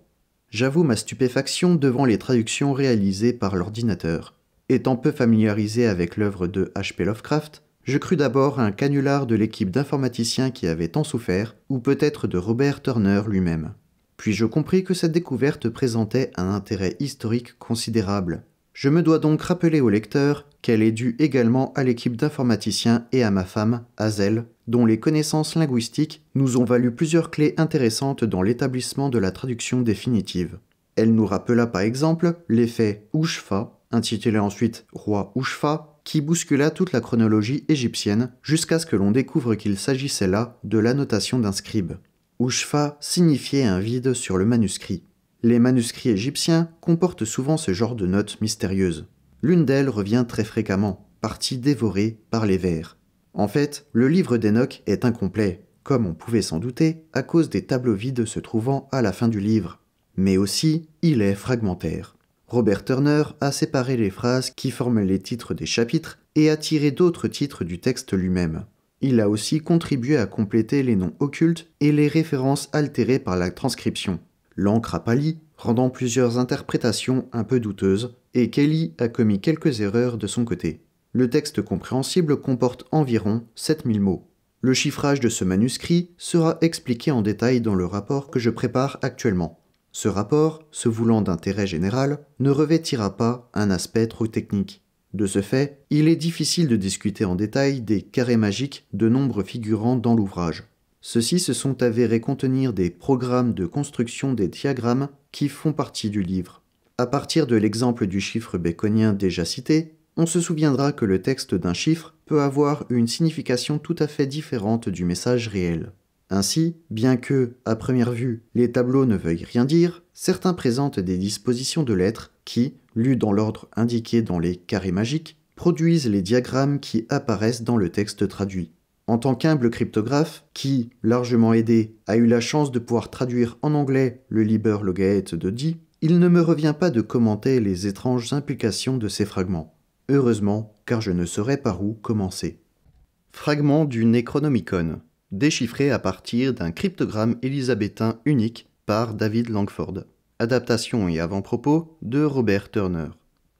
j'avoue ma stupéfaction devant les traductions réalisées par l'ordinateur. Étant peu familiarisé avec l'œuvre de H.P. Lovecraft, je crus d'abord un canular de l'équipe d'informaticiens qui avait tant souffert, ou peut-être de Robert Turner lui-même. Puis je compris que cette découverte présentait un intérêt historique considérable. Je me dois donc rappeler au lecteur qu'elle est due également à l'équipe d'informaticiens et à ma femme, Azel, dont les connaissances linguistiques nous ont valu plusieurs clés intéressantes dans l'établissement de la traduction définitive. Elle nous rappela par exemple l'effet Oushfa », intitulé ensuite Roi Oushfa », qui bouscula toute la chronologie égyptienne jusqu'à ce que l'on découvre qu'il s'agissait là de l'annotation d'un scribe. Oushfa signifiait un vide sur le manuscrit. Les manuscrits égyptiens comportent souvent ce genre de notes mystérieuses. L'une d'elles revient très fréquemment, partie dévorée par les vers. En fait, le livre d'Enoch est incomplet, comme on pouvait s'en douter, à cause des tableaux vides se trouvant à la fin du livre. Mais aussi, il est fragmentaire. Robert Turner a séparé les phrases qui forment les titres des chapitres et a tiré d'autres titres du texte lui-même. Il a aussi contribué à compléter les noms occultes et les références altérées par la transcription. L'encre a pâli, rendant plusieurs interprétations un peu douteuses, et Kelly a commis quelques erreurs de son côté. Le texte compréhensible comporte environ 7000 mots. Le chiffrage de ce manuscrit sera expliqué en détail dans le rapport que je prépare actuellement. Ce rapport, se voulant d'intérêt général, ne revêtira pas un aspect trop technique. De ce fait, il est difficile de discuter en détail des carrés magiques de nombres figurant dans l'ouvrage. Ceux-ci se sont avérés contenir des programmes de construction des diagrammes qui font partie du livre. À partir de l'exemple du chiffre béconien déjà cité, on se souviendra que le texte d'un chiffre peut avoir une signification tout à fait différente du message réel. Ainsi, bien que, à première vue, les tableaux ne veuillent rien dire, certains présentent des dispositions de lettres qui, lues dans l'ordre indiqué dans les carrés magiques, produisent les diagrammes qui apparaissent dans le texte traduit en tant qu'humble cryptographe, qui, largement aidé, a eu la chance de pouvoir traduire en anglais le Liber Logate de Dee, il ne me revient pas de commenter les étranges implications de ces fragments. Heureusement, car je ne saurais par où commencer. Fragment du Necronomicon, déchiffré à partir d'un cryptogramme élisabétain unique par David Langford. Adaptation et avant-propos de Robert Turner.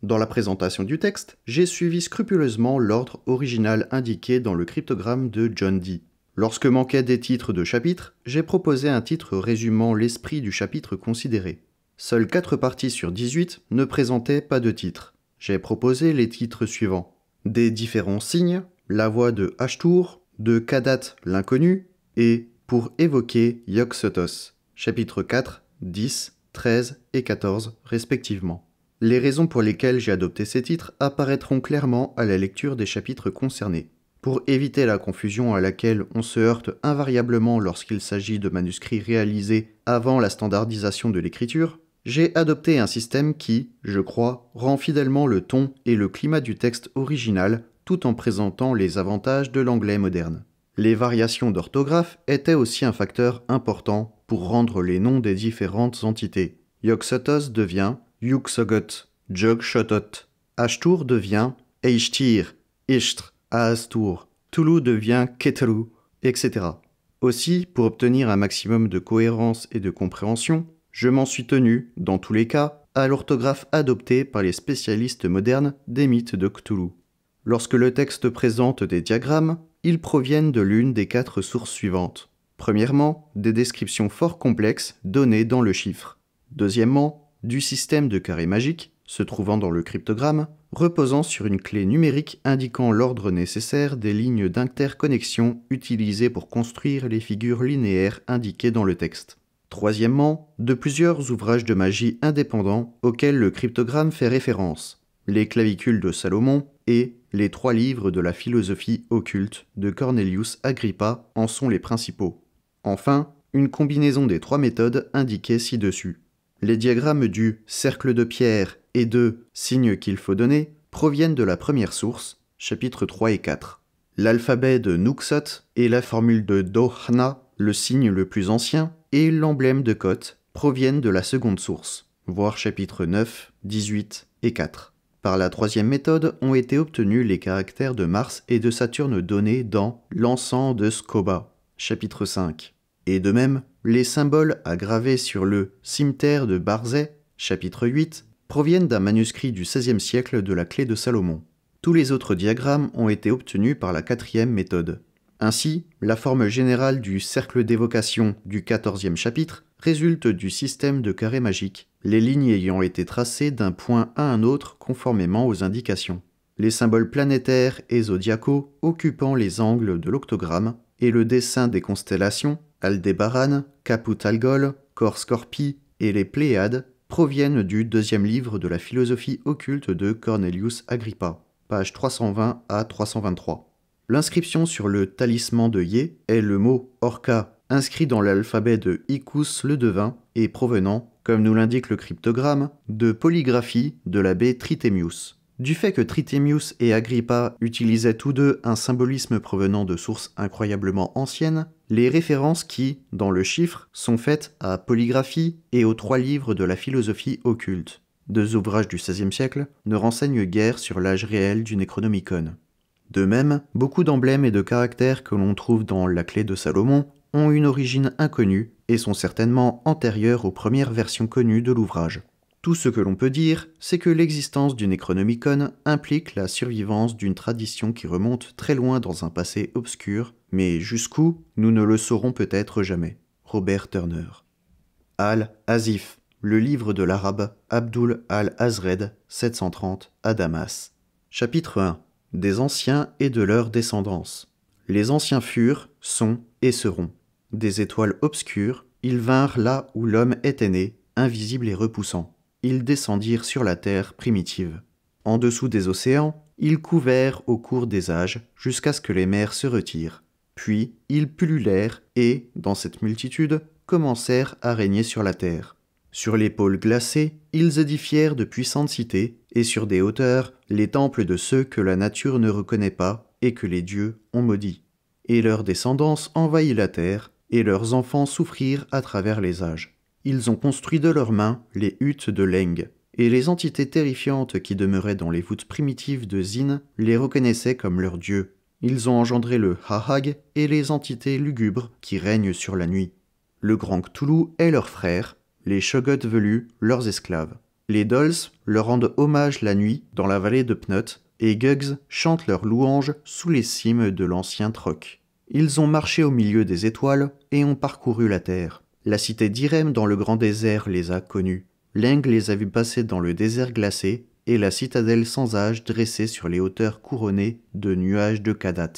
Dans la présentation du texte, j'ai suivi scrupuleusement l'ordre original indiqué dans le cryptogramme de John Dee. Lorsque manquaient des titres de chapitre, j'ai proposé un titre résumant l'esprit du chapitre considéré. Seules 4 parties sur 18 ne présentaient pas de titre. J'ai proposé les titres suivants. Des différents signes, la voix de Ashtour, de Kadat l'inconnu, et pour évoquer Yoxotos, chapitres 4, 10, 13 et 14 respectivement. Les raisons pour lesquelles j'ai adopté ces titres apparaîtront clairement à la lecture des chapitres concernés. Pour éviter la confusion à laquelle on se heurte invariablement lorsqu'il s'agit de manuscrits réalisés avant la standardisation de l'écriture, j'ai adopté un système qui, je crois, rend fidèlement le ton et le climat du texte original tout en présentant les avantages de l'anglais moderne. Les variations d'orthographe étaient aussi un facteur important pour rendre les noms des différentes entités. Yoxotos devient Yuxogot, Jog-Shotot. Ashtur devient Eishtir, Ishtr aastur »,« tulu » devient ketru », etc. Aussi, pour obtenir un maximum de cohérence et de compréhension, je m'en suis tenu, dans tous les cas, à l'orthographe adoptée par les spécialistes modernes des mythes de Cthulhu. Lorsque le texte présente des diagrammes, ils proviennent de l'une des quatre sources suivantes. Premièrement, des descriptions fort complexes données dans le chiffre. Deuxièmement, du système de carré magique se trouvant dans le cryptogramme, reposant sur une clé numérique indiquant l'ordre nécessaire des lignes d'interconnexion utilisées pour construire les figures linéaires indiquées dans le texte. Troisièmement, de plusieurs ouvrages de magie indépendants auxquels le cryptogramme fait référence, les clavicules de Salomon et les trois livres de la philosophie occulte de Cornelius Agrippa en sont les principaux. Enfin, une combinaison des trois méthodes indiquées ci-dessus. Les diagrammes du cercle de pierre et de signe qu'il faut donner proviennent de la première source, chapitres 3 et 4. L'alphabet de Nuxot et la formule de Dohna, le signe le plus ancien, et l'emblème de Kot proviennent de la seconde source, voir chapitres 9, 18 et 4. Par la troisième méthode ont été obtenus les caractères de Mars et de Saturne donnés dans l'encens de Scoba, chapitre 5 et de même les symboles à graver sur le cimetière de Barzay, chapitre 8, proviennent d'un manuscrit du XVIe siècle de la clé de Salomon. Tous les autres diagrammes ont été obtenus par la quatrième méthode. Ainsi, la forme générale du cercle d'évocation du quatorzième chapitre résulte du système de carrés magiques, les lignes ayant été tracées d'un point à un autre conformément aux indications. Les symboles planétaires et zodiacaux occupant les angles de l'octogramme et le dessin des constellations Aldebaran, Caput Algol, Cor Scorpi et les Pléiades proviennent du deuxième livre de la philosophie occulte de Cornelius Agrippa, pages 320 à 323. L'inscription sur le talisman de Yé est le mot orca inscrit dans l'alphabet de Icus le devin et provenant, comme nous l'indique le cryptogramme, de polygraphie de l'abbé Tritemius. Du fait que Tritemius et Agrippa utilisaient tous deux un symbolisme provenant de sources incroyablement anciennes, les références qui, dans le chiffre, sont faites à Polygraphie et aux trois livres de la philosophie occulte, deux ouvrages du XVIe siècle, ne renseignent guère sur l'âge réel du Necronomicon. De même, beaucoup d'emblèmes et de caractères que l'on trouve dans la clé de Salomon ont une origine inconnue et sont certainement antérieurs aux premières versions connues de l'ouvrage. Tout ce que l'on peut dire, c'est que l'existence d'une Necronomicon implique la survivance d'une tradition qui remonte très loin dans un passé obscur, mais jusqu'où, nous ne le saurons peut-être jamais. Robert Turner. Al-Azif, le livre de l'arabe Abdul al-Azred, 730, à Damas. Chapitre 1. Des anciens et de leur descendance. Les anciens furent, sont et seront. Des étoiles obscures, ils vinrent là où l'homme était né, invisible et repoussant ils descendirent sur la terre primitive. En dessous des océans, ils couvèrent au cours des âges jusqu'à ce que les mers se retirent. Puis ils pullulèrent et, dans cette multitude, commencèrent à régner sur la terre. Sur les pôles glacés, ils édifièrent de puissantes cités, et sur des hauteurs, les temples de ceux que la nature ne reconnaît pas et que les dieux ont maudits. Et leur descendance envahit la terre, et leurs enfants souffrirent à travers les âges ils ont construit de leurs mains les huttes de Leng, et les entités terrifiantes qui demeuraient dans les voûtes primitives de Zin les reconnaissaient comme leurs dieux. Ils ont engendré le Hahag et les entités lugubres qui règnent sur la nuit. Le Grand Cthulhu est leur frère, les Shogot velus, leurs esclaves. Les Dolls leur rendent hommage la nuit dans la vallée de Pnut, et Gugs chantent leurs louanges sous les cimes de l'ancien Troc. Ils ont marché au milieu des étoiles et ont parcouru la terre. La cité d'Irem dans le grand désert les a connus. Leng les a vus passer dans le désert glacé et la citadelle sans âge dressée sur les hauteurs couronnées de nuages de Kadat.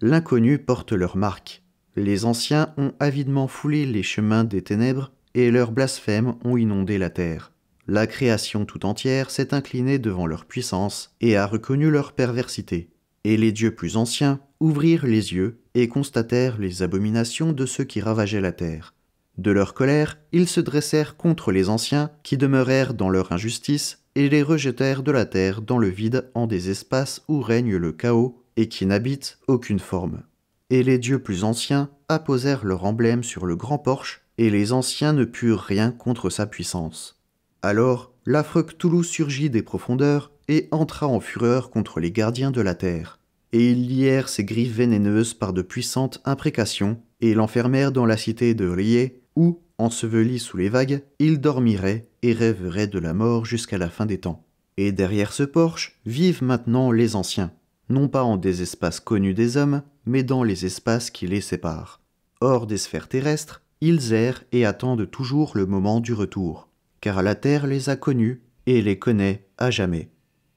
L'inconnu porte leur marque. Les anciens ont avidement foulé les chemins des ténèbres et leurs blasphèmes ont inondé la terre. La création tout entière s'est inclinée devant leur puissance et a reconnu leur perversité. Et les dieux plus anciens ouvrirent les yeux et constatèrent les abominations de ceux qui ravageaient la terre. De leur colère, ils se dressèrent contre les anciens, qui demeurèrent dans leur injustice, et les rejetèrent de la terre dans le vide en des espaces où règne le chaos, et qui n'habitent aucune forme. Et les dieux plus anciens apposèrent leur emblème sur le grand porche, et les anciens ne purent rien contre sa puissance. Alors, l'affreux Toulou surgit des profondeurs et entra en fureur contre les gardiens de la terre. Et ils lièrent ses griffes vénéneuses par de puissantes imprécations, et l'enfermèrent dans la cité de Rieh, où, ensevelis sous les vagues, ils dormiraient et rêveraient de la mort jusqu'à la fin des temps. Et derrière ce porche vivent maintenant les anciens, non pas en des espaces connus des hommes, mais dans les espaces qui les séparent. Hors des sphères terrestres, ils errent et attendent toujours le moment du retour, car la Terre les a connus et les connaît à jamais.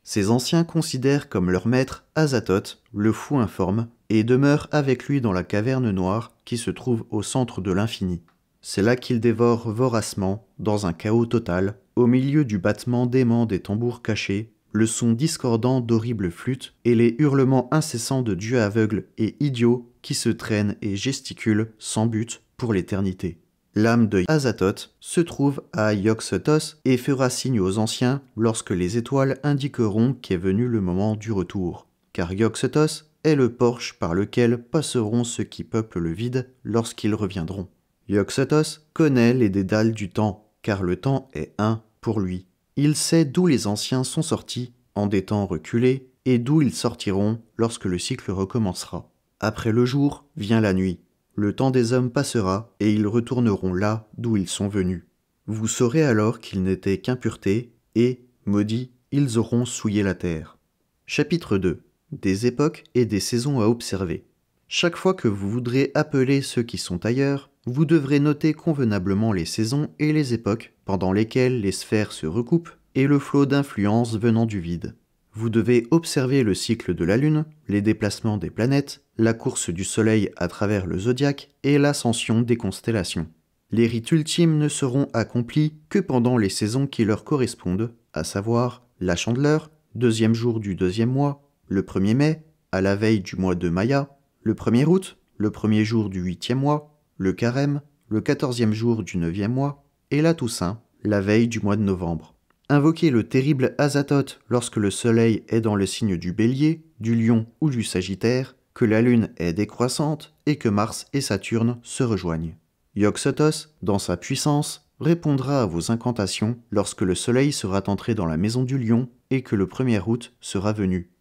Ces anciens considèrent comme leur maître Azathoth, le fou informe, et demeurent avec lui dans la caverne noire qui se trouve au centre de l'infini c'est là qu'il dévore voracement, dans un chaos total, au milieu du battement dément des tambours cachés, le son discordant d'horribles flûtes et les hurlements incessants de dieux aveugles et idiots qui se traînent et gesticulent sans but pour l'éternité. L'âme de Yazatoth se trouve à Yoxotos et fera signe aux anciens lorsque les étoiles indiqueront qu'est venu le moment du retour, car Yoxotos est le porche par lequel passeront ceux qui peuplent le vide lorsqu'ils reviendront. Yoxotos connaît les dédales du temps, car le temps est un pour lui. Il sait d'où les anciens sont sortis en des temps reculés et d'où ils sortiront lorsque le cycle recommencera. Après le jour vient la nuit. Le temps des hommes passera et ils retourneront là d'où ils sont venus. Vous saurez alors qu'ils n'étaient qu'impuretés, et, maudits, ils auront souillé la terre. Chapitre 2 Des époques et des saisons à observer. Chaque fois que vous voudrez appeler ceux qui sont ailleurs, vous devrez noter convenablement les saisons et les époques pendant lesquelles les sphères se recoupent et le flot d'influence venant du vide. Vous devez observer le cycle de la Lune, les déplacements des planètes, la course du Soleil à travers le zodiaque et l'ascension des constellations. Les rites ultimes ne seront accomplis que pendant les saisons qui leur correspondent, à savoir la chandeleur, deuxième jour du deuxième mois, le 1er mai, à la veille du mois de Maya, le 1er août, le premier jour du huitième mois, le carême, le quatorzième jour du neuvième mois, et la Toussaint, la veille du mois de novembre. Invoquez le terrible Azathoth lorsque le soleil est dans le signe du bélier, du lion ou du sagittaire, que la lune est décroissante et que Mars et Saturne se rejoignent. Yoxotos, dans sa puissance, répondra à vos incantations lorsque le soleil sera entré dans la maison du lion et que le 1er août sera venu.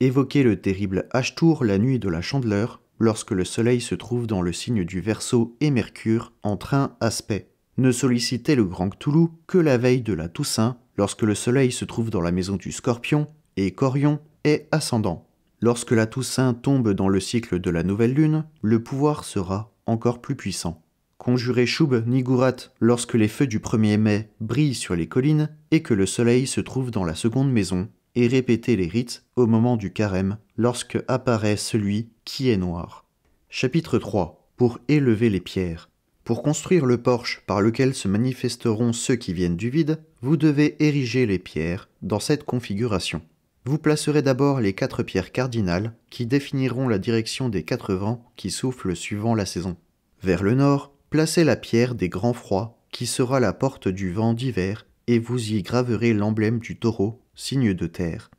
Évoquez le terrible Ashtour la nuit de la chandeleur lorsque le Soleil se trouve dans le signe du Verseau et Mercure en train aspect. Ne sollicitez le Grand Cthulhu que la veille de la Toussaint, lorsque le Soleil se trouve dans la maison du Scorpion et Corion est ascendant. Lorsque la Toussaint tombe dans le cycle de la nouvelle lune, le pouvoir sera encore plus puissant. Conjurez Choub Nigurat lorsque les feux du 1er mai brillent sur les collines et que le soleil se trouve dans la seconde maison, et répétez les rites au moment du carême lorsque apparaît celui qui est noir. Chapitre 3 Pour élever les pierres. Pour construire le porche par lequel se manifesteront ceux qui viennent du vide, vous devez ériger les pierres dans cette configuration. Vous placerez d'abord les quatre pierres cardinales qui définiront la direction des quatre vents qui soufflent suivant la saison. Vers le nord, placez la pierre des grands froids qui sera la porte du vent d'hiver et vous y graverez l'emblème du taureau, signe de terre.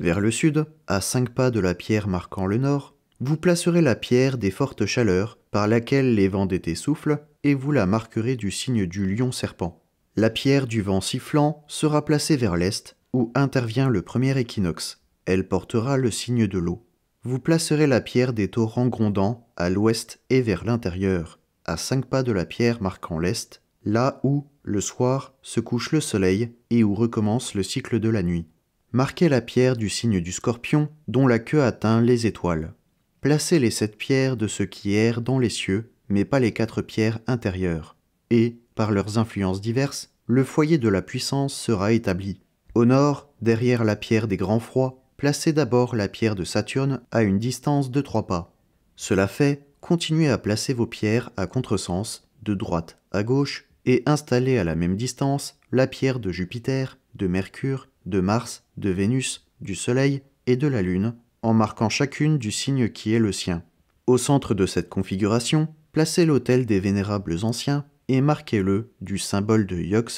Vers le sud, à cinq pas de la pierre marquant le nord, vous placerez la pierre des fortes chaleurs par laquelle les vents d'été soufflent et vous la marquerez du signe du lion serpent. La pierre du vent sifflant sera placée vers l'est où intervient le premier équinoxe. Elle portera le signe de l'eau. Vous placerez la pierre des torrents grondants à l'ouest et vers l'intérieur, à cinq pas de la pierre marquant l'est, là où, le soir, se couche le soleil et où recommence le cycle de la nuit marquez la pierre du signe du scorpion dont la queue atteint les étoiles. Placez les sept pierres de ceux qui errent dans les cieux, mais pas les quatre pierres intérieures. Et, par leurs influences diverses, le foyer de la puissance sera établi. Au nord, derrière la pierre des grands froids, placez d'abord la pierre de Saturne à une distance de trois pas. Cela fait, continuez à placer vos pierres à contresens, de droite à gauche, et installez à la même distance la pierre de Jupiter, de Mercure, de Mars de Vénus, du Soleil et de la Lune, en marquant chacune du signe qui est le sien. Au centre de cette configuration, placez l'autel des vénérables anciens et marquez-le du symbole de yog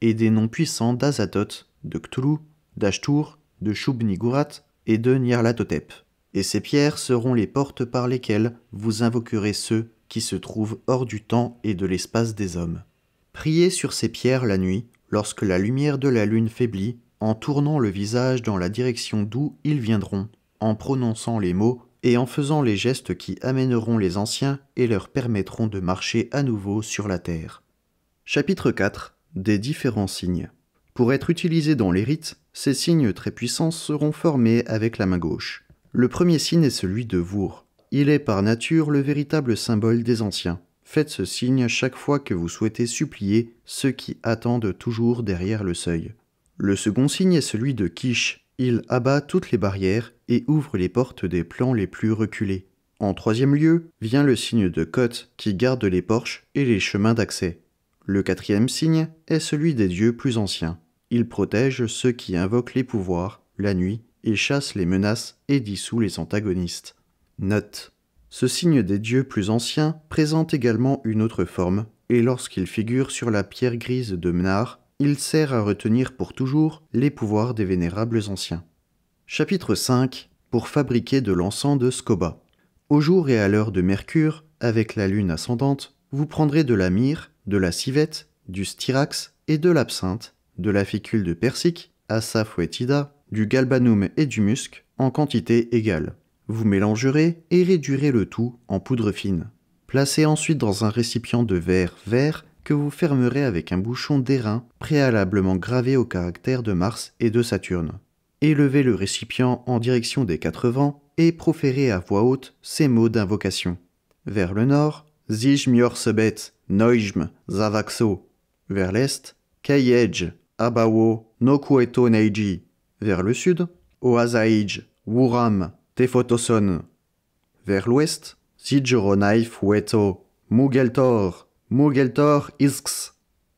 et des noms puissants d'Azathoth, de Cthulhu, d'Ashtur, de Shub-Niggurath et de Nyarlathotep. Et ces pierres seront les portes par lesquelles vous invoquerez ceux qui se trouvent hors du temps et de l'espace des hommes. Priez sur ces pierres la nuit, lorsque la lumière de la lune faiblit en tournant le visage dans la direction d'où ils viendront, en prononçant les mots et en faisant les gestes qui amèneront les anciens et leur permettront de marcher à nouveau sur la terre. Chapitre 4 Des différents signes. Pour être utilisés dans les rites, ces signes très puissants seront formés avec la main gauche. Le premier signe est celui de Vour. Il est par nature le véritable symbole des anciens. Faites ce signe chaque fois que vous souhaitez supplier ceux qui attendent toujours derrière le seuil. Le second signe est celui de Kish. Il abat toutes les barrières et ouvre les portes des plans les plus reculés. En troisième lieu vient le signe de Cote, qui garde les porches et les chemins d'accès. Le quatrième signe est celui des dieux plus anciens. Il protège ceux qui invoquent les pouvoirs la nuit et chasse les menaces et dissout les antagonistes. Note. Ce signe des dieux plus anciens présente également une autre forme, et lorsqu'il figure sur la pierre grise de Mnar, il sert à retenir pour toujours les pouvoirs des vénérables anciens. Chapitre 5 Pour fabriquer de l'encens de scoba. Au jour et à l'heure de Mercure, avec la lune ascendante, vous prendrez de la myrrhe, de la civette, du styrax et de l'absinthe, de la ficule de persique, asafoetida, du galbanum et du musc en quantité égale. Vous mélangerez et réduirez le tout en poudre fine. Placez ensuite dans un récipient de verre vert que vous fermerez avec un bouchon d'airain préalablement gravé au caractère de Mars et de Saturne. Élevez le récipient en direction des quatre vents et proférez à voix haute ces mots d'invocation. Vers le nord, Zijmjor Noijm, Zavaxo. Vers l'est, Kayej, Abawo, Nokueto Neiji. Vers le sud, Oazaij, Wuram, Tefotoson. Vers l'ouest, Zijoronaif Weto, Mugeltor, Mogeltor Isks.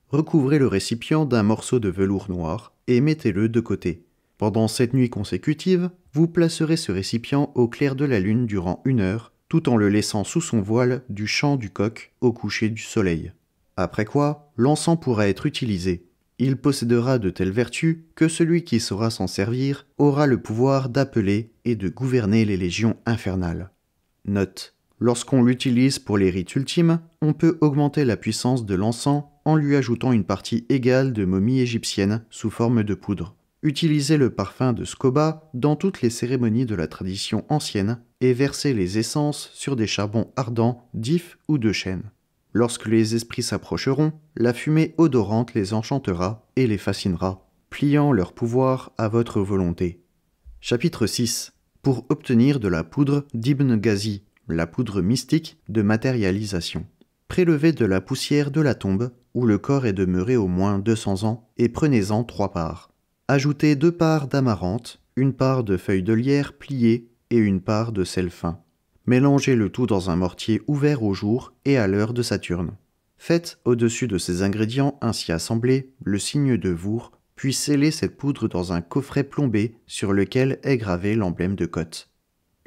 Recouvrez le récipient d'un morceau de velours noir et mettez-le de côté. Pendant cette nuit consécutive, vous placerez ce récipient au clair de la lune durant une heure, tout en le laissant sous son voile du chant du coq au coucher du soleil. Après quoi, l'encens pourra être utilisé. Il possédera de telles vertus que celui qui saura s'en servir aura le pouvoir d'appeler et de gouverner les légions infernales. Note Lorsqu'on l'utilise pour les rites ultimes, on peut augmenter la puissance de l'encens en lui ajoutant une partie égale de momie égyptienne sous forme de poudre. Utilisez le parfum de scoba dans toutes les cérémonies de la tradition ancienne et versez les essences sur des charbons ardents d'if ou de chêne. Lorsque les esprits s'approcheront, la fumée odorante les enchantera et les fascinera, pliant leur pouvoir à votre volonté. Chapitre 6 Pour obtenir de la poudre d'Ibn Ghazi, la poudre mystique de matérialisation. Prélevez de la poussière de la tombe, où le corps est demeuré au moins 200 ans, et prenez-en trois parts. Ajoutez deux parts d'amarante, une part de feuilles de lierre pliées et une part de sel fin. Mélangez le tout dans un mortier ouvert au jour et à l'heure de Saturne. Faites au-dessus de ces ingrédients ainsi assemblés le signe de Vour, puis scellez cette poudre dans un coffret plombé sur lequel est gravé l'emblème de Cotte.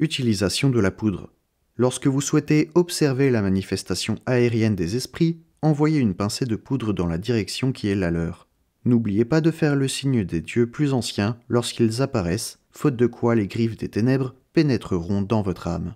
Utilisation de la poudre. Lorsque vous souhaitez observer la manifestation aérienne des esprits, envoyez une pincée de poudre dans la direction qui est la leur. N'oubliez pas de faire le signe des dieux plus anciens lorsqu'ils apparaissent, faute de quoi les griffes des ténèbres pénétreront dans votre âme.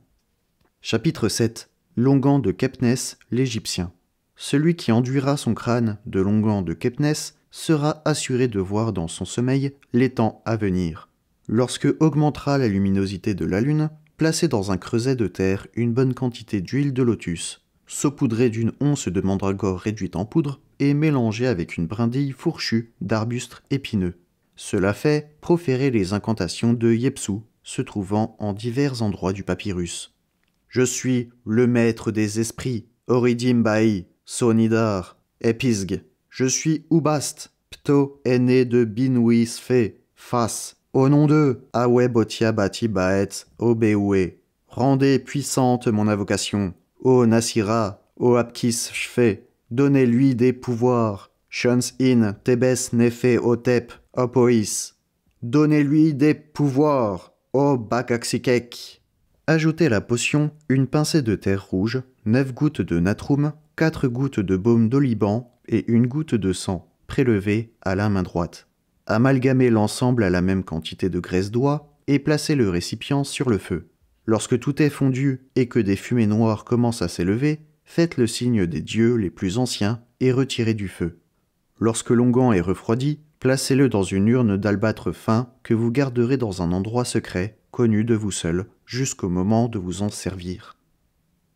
Chapitre 7 Longan de Kepnes, l'Égyptien. Celui qui enduira son crâne de Longan de Kepnes sera assuré de voir dans son sommeil les temps à venir. Lorsque augmentera la luminosité de la lune, Placez dans un creuset de terre une bonne quantité d'huile de lotus, saupoudrez d'une once de mandragore réduite en poudre et mélanger avec une brindille fourchue d'arbustes épineux. Cela fait, proférer les incantations de Yepsu, se trouvant en divers endroits du papyrus. Je suis le maître des esprits, Oridimbaï, Sonidar, Episg. Je suis Ubast, Pto aîné de Binouis Fas, au nom d'eux, Awe Bati Baet, Obewe, rendez puissante mon invocation. Ô Nasira, ô Abkis Shfe, donnez-lui des pouvoirs. Shons In, Tebes Nefe Otep, Opois. Donnez-lui des pouvoirs, ô Bakaksikek. Ajoutez la potion une pincée de terre rouge, neuf gouttes de natrum, quatre gouttes de baume d'oliban et une goutte de sang, prélevée à la main droite. Amalgamez l'ensemble à la même quantité de graisse d'oie et placez le récipient sur le feu. Lorsque tout est fondu et que des fumées noires commencent à s'élever, faites le signe des dieux les plus anciens et retirez du feu. Lorsque l'ongan est refroidi, placez-le dans une urne d'albâtre fin que vous garderez dans un endroit secret, connu de vous seul, jusqu'au moment de vous en servir.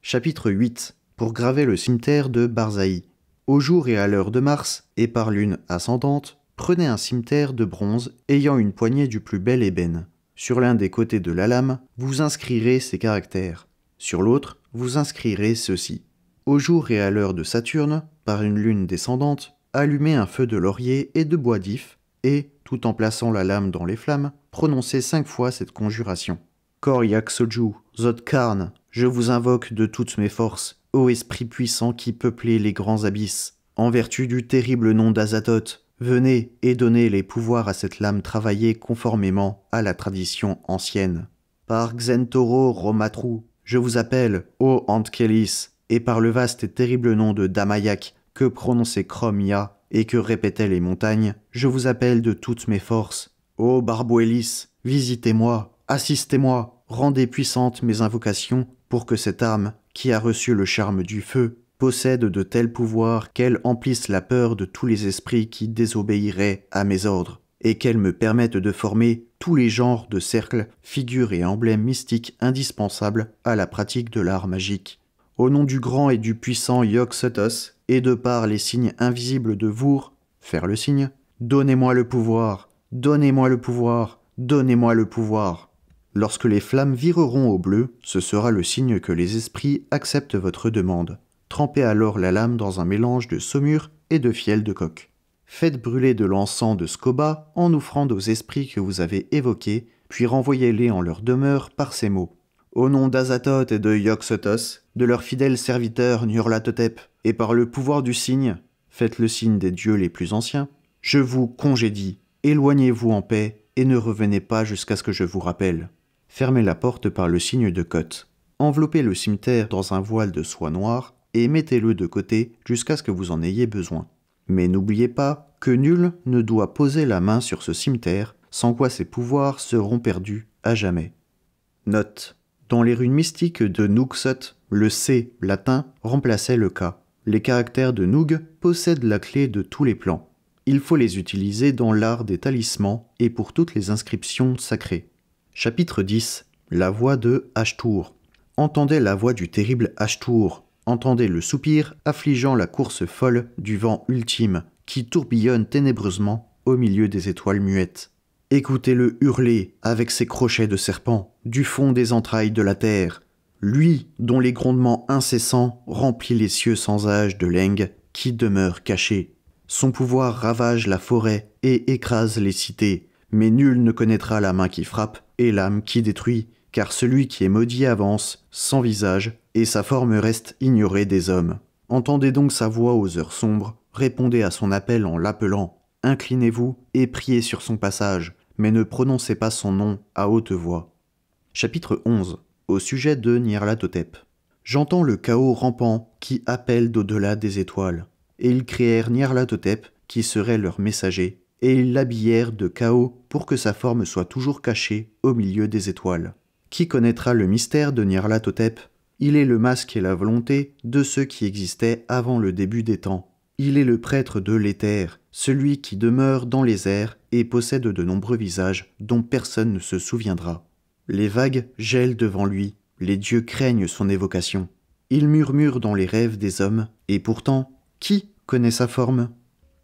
Chapitre 8 Pour graver le cimetière de Barzaï. Au jour et à l'heure de Mars, et par lune ascendante, prenez un cimetière de bronze ayant une poignée du plus bel ébène. Sur l'un des côtés de la lame, vous inscrirez ces caractères. Sur l'autre, vous inscrirez ceci. Au jour et à l'heure de Saturne, par une lune descendante, allumez un feu de laurier et de bois d'if, et, tout en plaçant la lame dans les flammes, prononcez cinq fois cette conjuration. Koryak Soju, je vous invoque de toutes mes forces, ô esprit puissant qui peuplez les grands abysses, en vertu du terrible nom d'Azathoth, venez et donnez les pouvoirs à cette lame travaillée conformément à la tradition ancienne. Par Xentoro Romatru, je vous appelle, ô Antkelis, et par le vaste et terrible nom de Damayak que prononçait Cromia et que répétaient les montagnes, je vous appelle de toutes mes forces. Ô Barboélis, visitez-moi, assistez-moi, rendez puissantes mes invocations pour que cette âme, qui a reçu le charme du feu, possède de tels pouvoirs qu'elles emplissent la peur de tous les esprits qui désobéiraient à mes ordres, et qu'elles me permettent de former tous les genres de cercles, figures et emblèmes mystiques indispensables à la pratique de l'art magique. Au nom du grand et du puissant Yoxotos, et de par les signes invisibles de Vour, faire le signe, donnez-moi le pouvoir, donnez-moi le pouvoir, donnez-moi le pouvoir. Lorsque les flammes vireront au bleu, ce sera le signe que les esprits acceptent votre demande. Trempez alors la lame dans un mélange de saumure et de fiel de coq. Faites brûler de l'encens de scoba en offrant aux esprits que vous avez évoqués, puis renvoyez-les en leur demeure par ces mots. Au nom d'Azatoth et de Yoxotos, de leur fidèle serviteur Nurlatotep, et par le pouvoir du signe, faites le signe des dieux les plus anciens, je vous congédie, éloignez-vous en paix, et ne revenez pas jusqu'à ce que je vous rappelle. Fermez la porte par le signe de Cote. Enveloppez le cimetière dans un voile de soie noire et mettez-le de côté jusqu'à ce que vous en ayez besoin. Mais n'oubliez pas que nul ne doit poser la main sur ce cimetière, sans quoi ses pouvoirs seront perdus à jamais. Note. Dans les runes mystiques de Sut, le C latin remplaçait le K. Les caractères de Noug possèdent la clé de tous les plans. Il faut les utiliser dans l'art des talismans et pour toutes les inscriptions sacrées. Chapitre 10 La voix de Ashtour. Entendez la voix du terrible Ashtour, entendez le soupir affligeant la course folle du vent ultime qui tourbillonne ténébreusement au milieu des étoiles muettes. Écoutez-le hurler avec ses crochets de serpent du fond des entrailles de la terre, lui dont les grondements incessants remplissent les cieux sans âge de lengue qui demeure caché. Son pouvoir ravage la forêt et écrase les cités, mais nul ne connaîtra la main qui frappe et l'âme qui détruit, car celui qui est maudit avance, sans visage, et sa forme reste ignorée des hommes. Entendez donc sa voix aux heures sombres, répondez à son appel en l'appelant, inclinez-vous et priez sur son passage, mais ne prononcez pas son nom à haute voix. Chapitre 11 Au sujet de Nyarlathotep. J'entends le chaos rampant qui appelle d'au-delà des étoiles. Et ils créèrent Nyarlathotep, qui serait leur messager, et ils l'habillèrent de chaos pour que sa forme soit toujours cachée au milieu des étoiles. Qui connaîtra le mystère de Nyarlathotep il est le masque et la volonté de ceux qui existaient avant le début des temps. Il est le prêtre de l'éther, celui qui demeure dans les airs et possède de nombreux visages dont personne ne se souviendra. Les vagues gèlent devant lui, les dieux craignent son évocation. Il murmure dans les rêves des hommes, et pourtant, qui connaît sa forme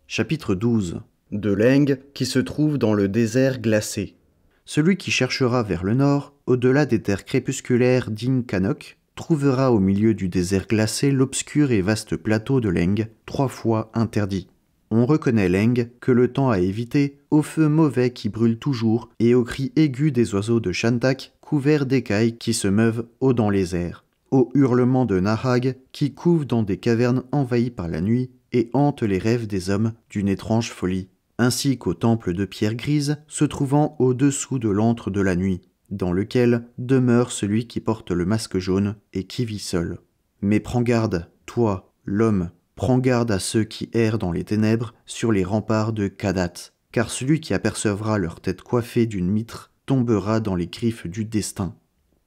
Chapitre 12 De Leng qui se trouve dans le désert glacé. Celui qui cherchera vers le nord, au-delà des terres crépusculaires d'Inkanok, trouvera au milieu du désert glacé l'obscur et vaste plateau de Leng, trois fois interdit. On reconnaît Leng, que le temps a évité, au feu mauvais qui brûle toujours et aux cris aigus des oiseaux de Shantak couverts d'écailles qui se meuvent haut dans les airs, aux hurlements de Nahag qui couvent dans des cavernes envahies par la nuit et hantent les rêves des hommes d'une étrange folie, ainsi qu'au temple de pierre grise se trouvant au-dessous de l'antre de la nuit, dans lequel demeure celui qui porte le masque jaune et qui vit seul. Mais prends garde, toi, l'homme, prends garde à ceux qui errent dans les ténèbres sur les remparts de Kadat, car celui qui apercevra leur tête coiffée d'une mitre tombera dans les griffes du destin.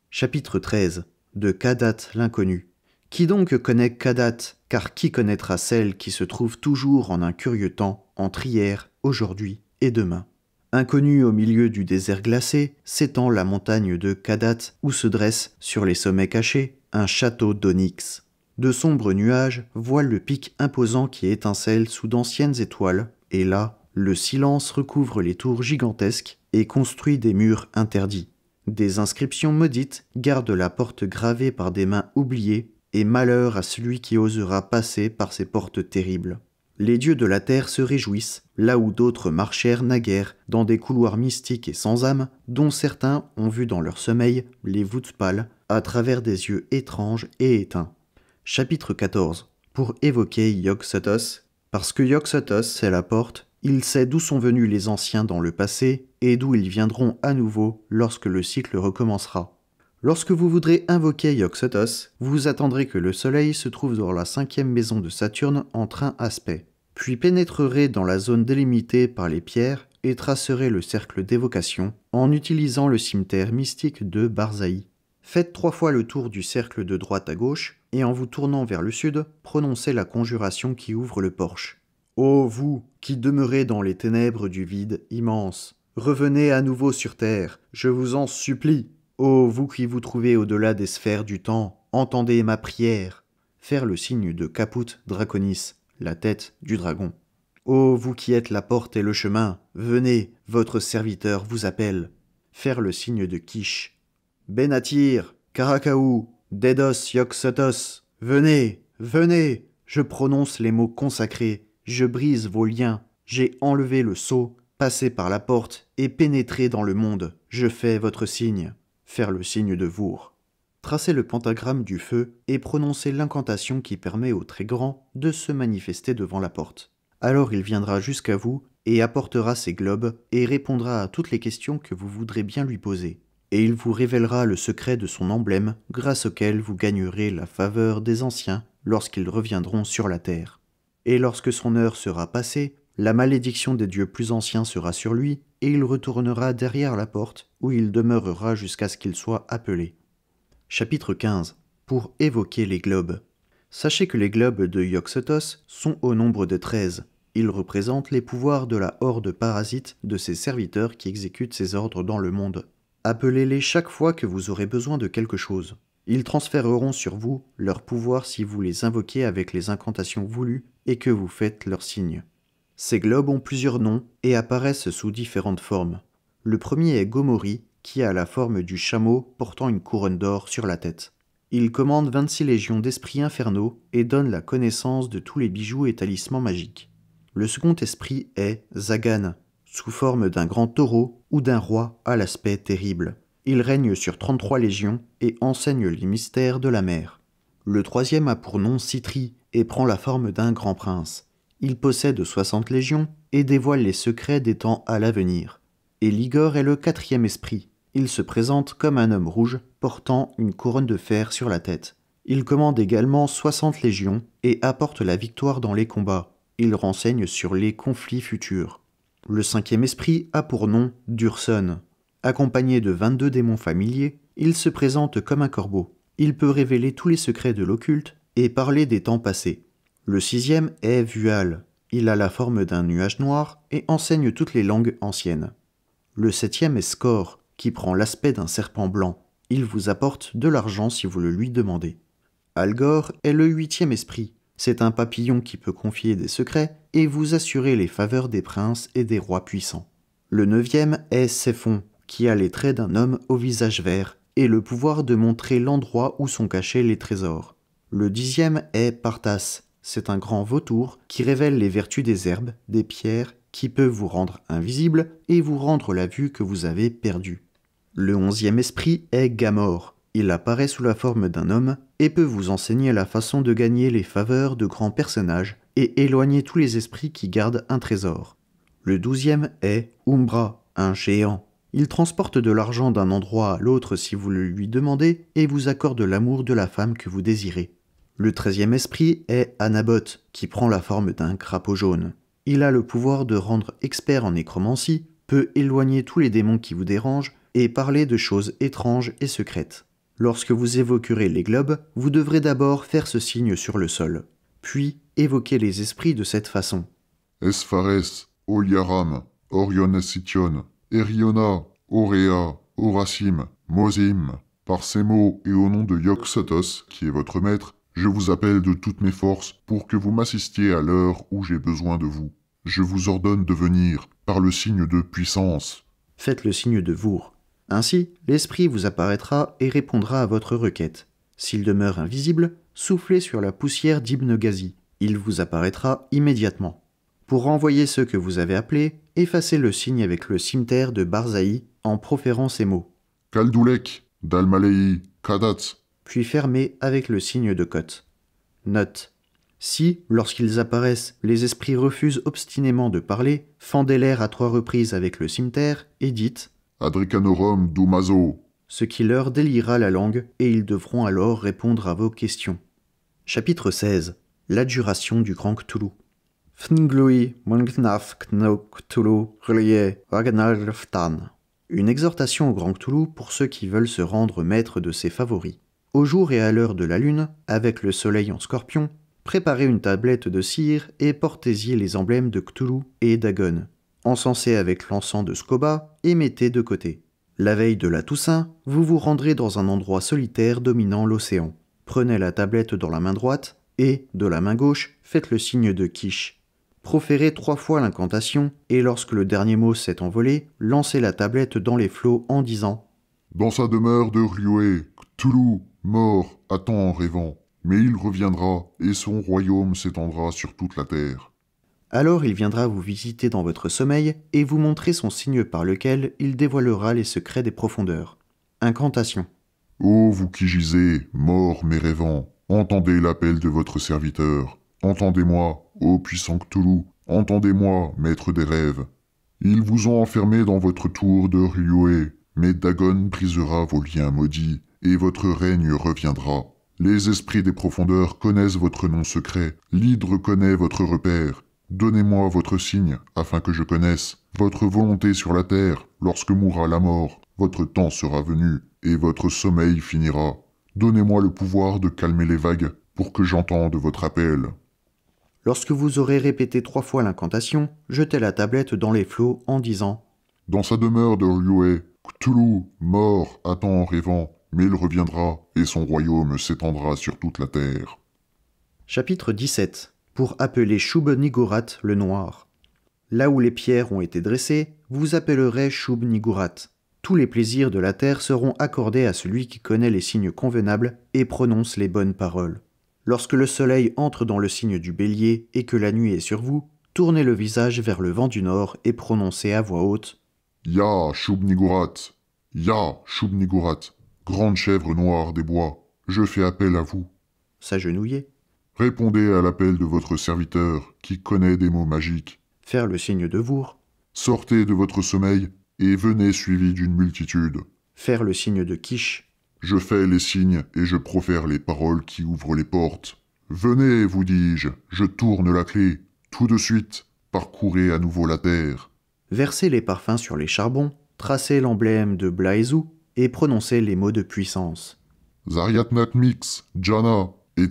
Chapitre 13 De Kadat l'inconnu. Qui donc connaît Kadat Car qui connaîtra celle qui se trouve toujours en un curieux temps, entre hier, aujourd'hui et demain Inconnue au milieu du désert glacé, s'étend la montagne de Kadat où se dresse, sur les sommets cachés, un château d'onyx. De sombres nuages voilent le pic imposant qui étincelle sous d'anciennes étoiles, et là, le silence recouvre les tours gigantesques et construit des murs interdits. Des inscriptions maudites gardent la porte gravée par des mains oubliées, et malheur à celui qui osera passer par ces portes terribles les dieux de la terre se réjouissent, là où d'autres marchèrent naguère dans des couloirs mystiques et sans âme, dont certains ont vu dans leur sommeil les voûtes pâles, à travers des yeux étranges et éteints. Chapitre 14. Pour évoquer Yoxotos, parce que Yoxotos c'est la porte, il sait d'où sont venus les anciens dans le passé et d'où ils viendront à nouveau lorsque le cycle recommencera. Lorsque vous voudrez invoquer Yoxotos, vous attendrez que le soleil se trouve dans la cinquième maison de Saturne en train aspect puis pénétrerez dans la zone délimitée par les pierres et tracerez le cercle d'évocation en utilisant le cimetière mystique de Barzaï. Faites trois fois le tour du cercle de droite à gauche et en vous tournant vers le sud, prononcez la conjuration qui ouvre le porche. Ô vous qui demeurez dans les ténèbres du vide immense, revenez à nouveau sur terre, je vous en supplie. Ô vous qui vous trouvez au-delà des sphères du temps, entendez ma prière. Faire le signe de Caput Draconis la tête du dragon. Ô vous qui êtes la porte et le chemin, venez, votre serviteur vous appelle. Faire le signe de Quiche. Benatir, Karakaou, Dedos Yoksotos, venez, venez, je prononce les mots consacrés, je brise vos liens, j'ai enlevé le sceau, passé par la porte et pénétré dans le monde, je fais votre signe. Faire le signe de Vour. Tracez le pentagramme du feu et prononcez l'incantation qui permet au très grand de se manifester devant la porte. Alors il viendra jusqu'à vous et apportera ses globes et répondra à toutes les questions que vous voudrez bien lui poser. Et il vous révélera le secret de son emblème grâce auquel vous gagnerez la faveur des anciens lorsqu'ils reviendront sur la terre. Et lorsque son heure sera passée, la malédiction des dieux plus anciens sera sur lui, et il retournera derrière la porte, où il demeurera jusqu'à ce qu'il soit appelé. Chapitre 15. Pour évoquer les globes. Sachez que les globes de Yoxotos sont au nombre de 13. Ils représentent les pouvoirs de la horde parasite de ses serviteurs qui exécutent ses ordres dans le monde. Appelez-les chaque fois que vous aurez besoin de quelque chose. Ils transféreront sur vous leur pouvoir si vous les invoquez avec les incantations voulues et que vous faites leur signe. Ces globes ont plusieurs noms et apparaissent sous différentes formes. Le premier est Gomori, qui a la forme du chameau portant une couronne d'or sur la tête. Il commande 26 légions d'esprits infernaux et donne la connaissance de tous les bijoux et talismans magiques. Le second esprit est Zagan, sous forme d'un grand taureau ou d'un roi à l'aspect terrible. Il règne sur 33 légions et enseigne les mystères de la mer. Le troisième a pour nom Citri et prend la forme d'un grand prince. Il possède 60 légions et dévoile les secrets des temps à l'avenir. Et l'Igor est le quatrième esprit, il se présente comme un homme rouge portant une couronne de fer sur la tête. Il commande également 60 légions et apporte la victoire dans les combats. Il renseigne sur les conflits futurs. Le cinquième esprit a pour nom Durson. Accompagné de 22 démons familiers, il se présente comme un corbeau. Il peut révéler tous les secrets de l'occulte et parler des temps passés. Le sixième est Vual. Il a la forme d'un nuage noir et enseigne toutes les langues anciennes. Le septième est Scor qui prend l'aspect d'un serpent blanc. Il vous apporte de l'argent si vous le lui demandez. Algor est le huitième esprit. C'est un papillon qui peut confier des secrets et vous assurer les faveurs des princes et des rois puissants. Le neuvième est Séphon, qui a les traits d'un homme au visage vert et le pouvoir de montrer l'endroit où sont cachés les trésors. Le dixième est Parthas. C'est un grand vautour qui révèle les vertus des herbes, des pierres, qui peut vous rendre invisible et vous rendre la vue que vous avez perdue. Le onzième esprit est Gamor. Il apparaît sous la forme d'un homme et peut vous enseigner la façon de gagner les faveurs de grands personnages et éloigner tous les esprits qui gardent un trésor. Le douzième est Umbra, un géant. Il transporte de l'argent d'un endroit à l'autre si vous le lui demandez et vous accorde l'amour de la femme que vous désirez. Le treizième esprit est Anabot, qui prend la forme d'un crapaud jaune. Il a le pouvoir de rendre expert en nécromancie, peut éloigner tous les démons qui vous dérangent et parler de choses étranges et secrètes. Lorsque vous évoquerez les globes, vous devrez d'abord faire ce signe sur le sol, puis évoquer les esprits de cette façon. Esphares, Oliaram, Orionesitione, Eriona, Orea, Horacim, Mosim. Par ces mots et au nom de Yoxatos, qui est votre maître, je vous appelle de toutes mes forces pour que vous m'assistiez à l'heure où j'ai besoin de vous. Je vous ordonne de venir par le signe de puissance. Faites le signe de vous. Ainsi, l'esprit vous apparaîtra et répondra à votre requête. S'il demeure invisible, soufflez sur la poussière d'Ibn Ghazi. Il vous apparaîtra immédiatement. Pour renvoyer ceux que vous avez appelés, effacez le signe avec le cimetière de Barzaï en proférant ces mots. Kaldoulek, Dalmalei, Kadat. Puis fermez avec le signe de cote. Note. Si, lorsqu'ils apparaissent, les esprits refusent obstinément de parler, fendez l'air à trois reprises avec le cimetière et dites ce qui leur délira la langue, et ils devront alors répondre à vos questions. Chapitre 16 L'adjuration du grand Cthulhu. Une exhortation au grand Cthulhu pour ceux qui veulent se rendre maître de ses favoris. Au jour et à l'heure de la lune, avec le soleil en scorpion, préparez une tablette de cire et portez-y les emblèmes de Cthulhu et d'Agon encensé avec l'encens de Scoba, et mettez de côté. La veille de la Toussaint, vous vous rendrez dans un endroit solitaire dominant l'océan. Prenez la tablette dans la main droite et, de la main gauche, faites le signe de quiche. Proférez trois fois l'incantation et lorsque le dernier mot s'est envolé, lancez la tablette dans les flots en disant Dans sa demeure de Ryue, Toulou, mort, attend en rêvant, mais il reviendra et son royaume s'étendra sur toute la terre alors il viendra vous visiter dans votre sommeil et vous montrer son signe par lequel il dévoilera les secrets des profondeurs. Incantation. Ô vous qui gisez, morts mais rêvants, entendez l'appel de votre serviteur. Entendez-moi, ô puissant Cthulhu, entendez-moi, maître des rêves. Ils vous ont enfermé dans votre tour de Ryue, mais Dagon brisera vos liens maudits, et votre règne reviendra. Les esprits des profondeurs connaissent votre nom secret, l'hydre connaît votre repère, Donnez-moi votre signe, afin que je connaisse votre volonté sur la terre, lorsque mourra la mort, votre temps sera venu, et votre sommeil finira. Donnez-moi le pouvoir de calmer les vagues, pour que j'entende votre appel. Lorsque vous aurez répété trois fois l'incantation, jetez la tablette dans les flots en disant Dans sa demeure de Ryue, Cthulhu, mort, attend en rêvant, mais il reviendra, et son royaume s'étendra sur toute la terre. Chapitre 17 pour appeler shub le Noir. Là où les pierres ont été dressées, vous appellerez shub Nigurat. Tous les plaisirs de la terre seront accordés à celui qui connaît les signes convenables et prononce les bonnes paroles. Lorsque le soleil entre dans le signe du bélier et que la nuit est sur vous, tournez le visage vers le vent du nord et prononcez à voix haute Ya shub Ya shub Grande chèvre noire des bois, je fais appel à vous. S'agenouiller. Répondez à l'appel de votre serviteur qui connaît des mots magiques. Faire le signe de Vour. Sortez de votre sommeil et venez suivi d'une multitude. Faire le signe de Quiche. Je fais les signes et je profère les paroles qui ouvrent les portes. Venez, vous dis-je, je tourne la clé. Tout de suite, parcourez à nouveau la terre. Versez les parfums sur les charbons, tracez l'emblème de Blaizou et prononcez les mots de puissance. Mix, Jana et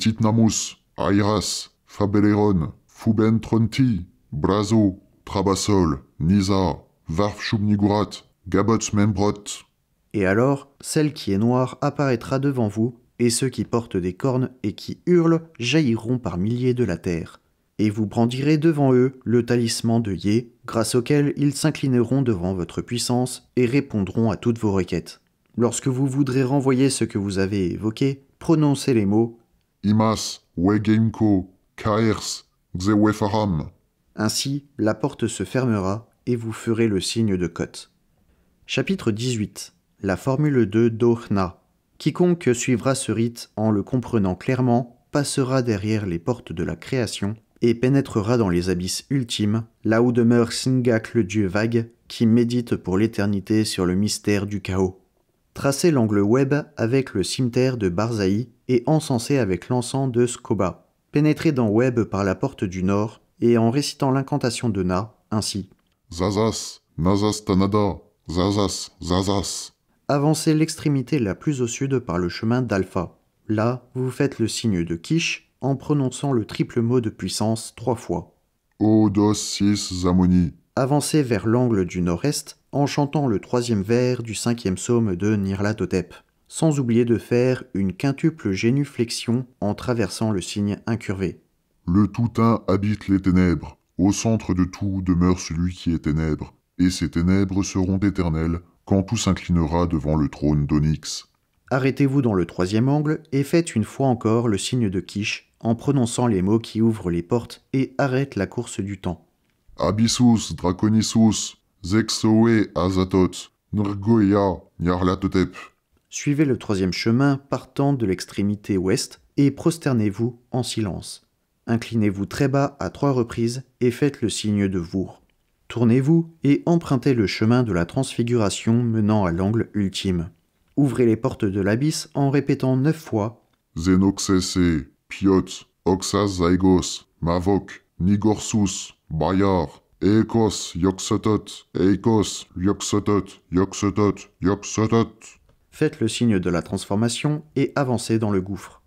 Airas, Fabeleron, Fuben Tronti, Brazo, Trabassol, Niza, Varf Shubnigurat, Membrot. Et alors, celle qui est noire apparaîtra devant vous, et ceux qui portent des cornes et qui hurlent jailliront par milliers de la terre. Et vous brandirez devant eux le talisman de Yé, grâce auquel ils s'inclineront devant votre puissance et répondront à toutes vos requêtes. Lorsque vous voudrez renvoyer ce que vous avez évoqué, prononcez les mots Imas, ainsi, la porte se fermera et vous ferez le signe de Côte. Chapitre 18. La formule 2 d'Ohna. Quiconque suivra ce rite en le comprenant clairement passera derrière les portes de la création et pénétrera dans les abysses ultimes, là où demeure Singak le dieu vague, qui médite pour l'éternité sur le mystère du chaos. Tracez l'angle web avec le cimetière de Barzaï et encensé avec l'encens de Scoba. Pénétrez dans Web par la porte du nord, et en récitant l'incantation de Na, ainsi Zazas, Nazas Tanada, Zazas, Zazas. Avancez l'extrémité la plus au sud par le chemin d'Alpha. Là, vous faites le signe de Kish, en prononçant le triple mot de puissance trois fois. Odos Sis Avancez vers l'angle du nord-est en chantant le troisième vers du cinquième psaume de Nirlatotep sans oublier de faire une quintuple génuflexion en traversant le signe incurvé. Le tout Toutain habite les ténèbres. Au centre de tout demeure celui qui est ténèbre, et ces ténèbres seront éternelles quand tout s'inclinera devant le trône d'Onyx. Arrêtez-vous dans le troisième angle et faites une fois encore le signe de quiche en prononçant les mots qui ouvrent les portes et arrêtent la course du temps. Abyssus, Draconissus, Zexoe, Azatoth, Nrgoya, Nyarlathotep. Suivez le troisième chemin partant de l'extrémité ouest et prosternez-vous en silence. Inclinez-vous très bas à trois reprises et faites le signe de Vour. Tournez-vous et empruntez le chemin de la transfiguration menant à l'angle ultime. Ouvrez les portes de l'abysse en répétant neuf fois Zenoxese, Piot, Oxas Mavok, Nigorsus, Bayar, Ecos, Yoxotot, Ecos, Yoxotot, Yoxotot, Yoxotot faites le signe de la transformation et avancez dans le gouffre.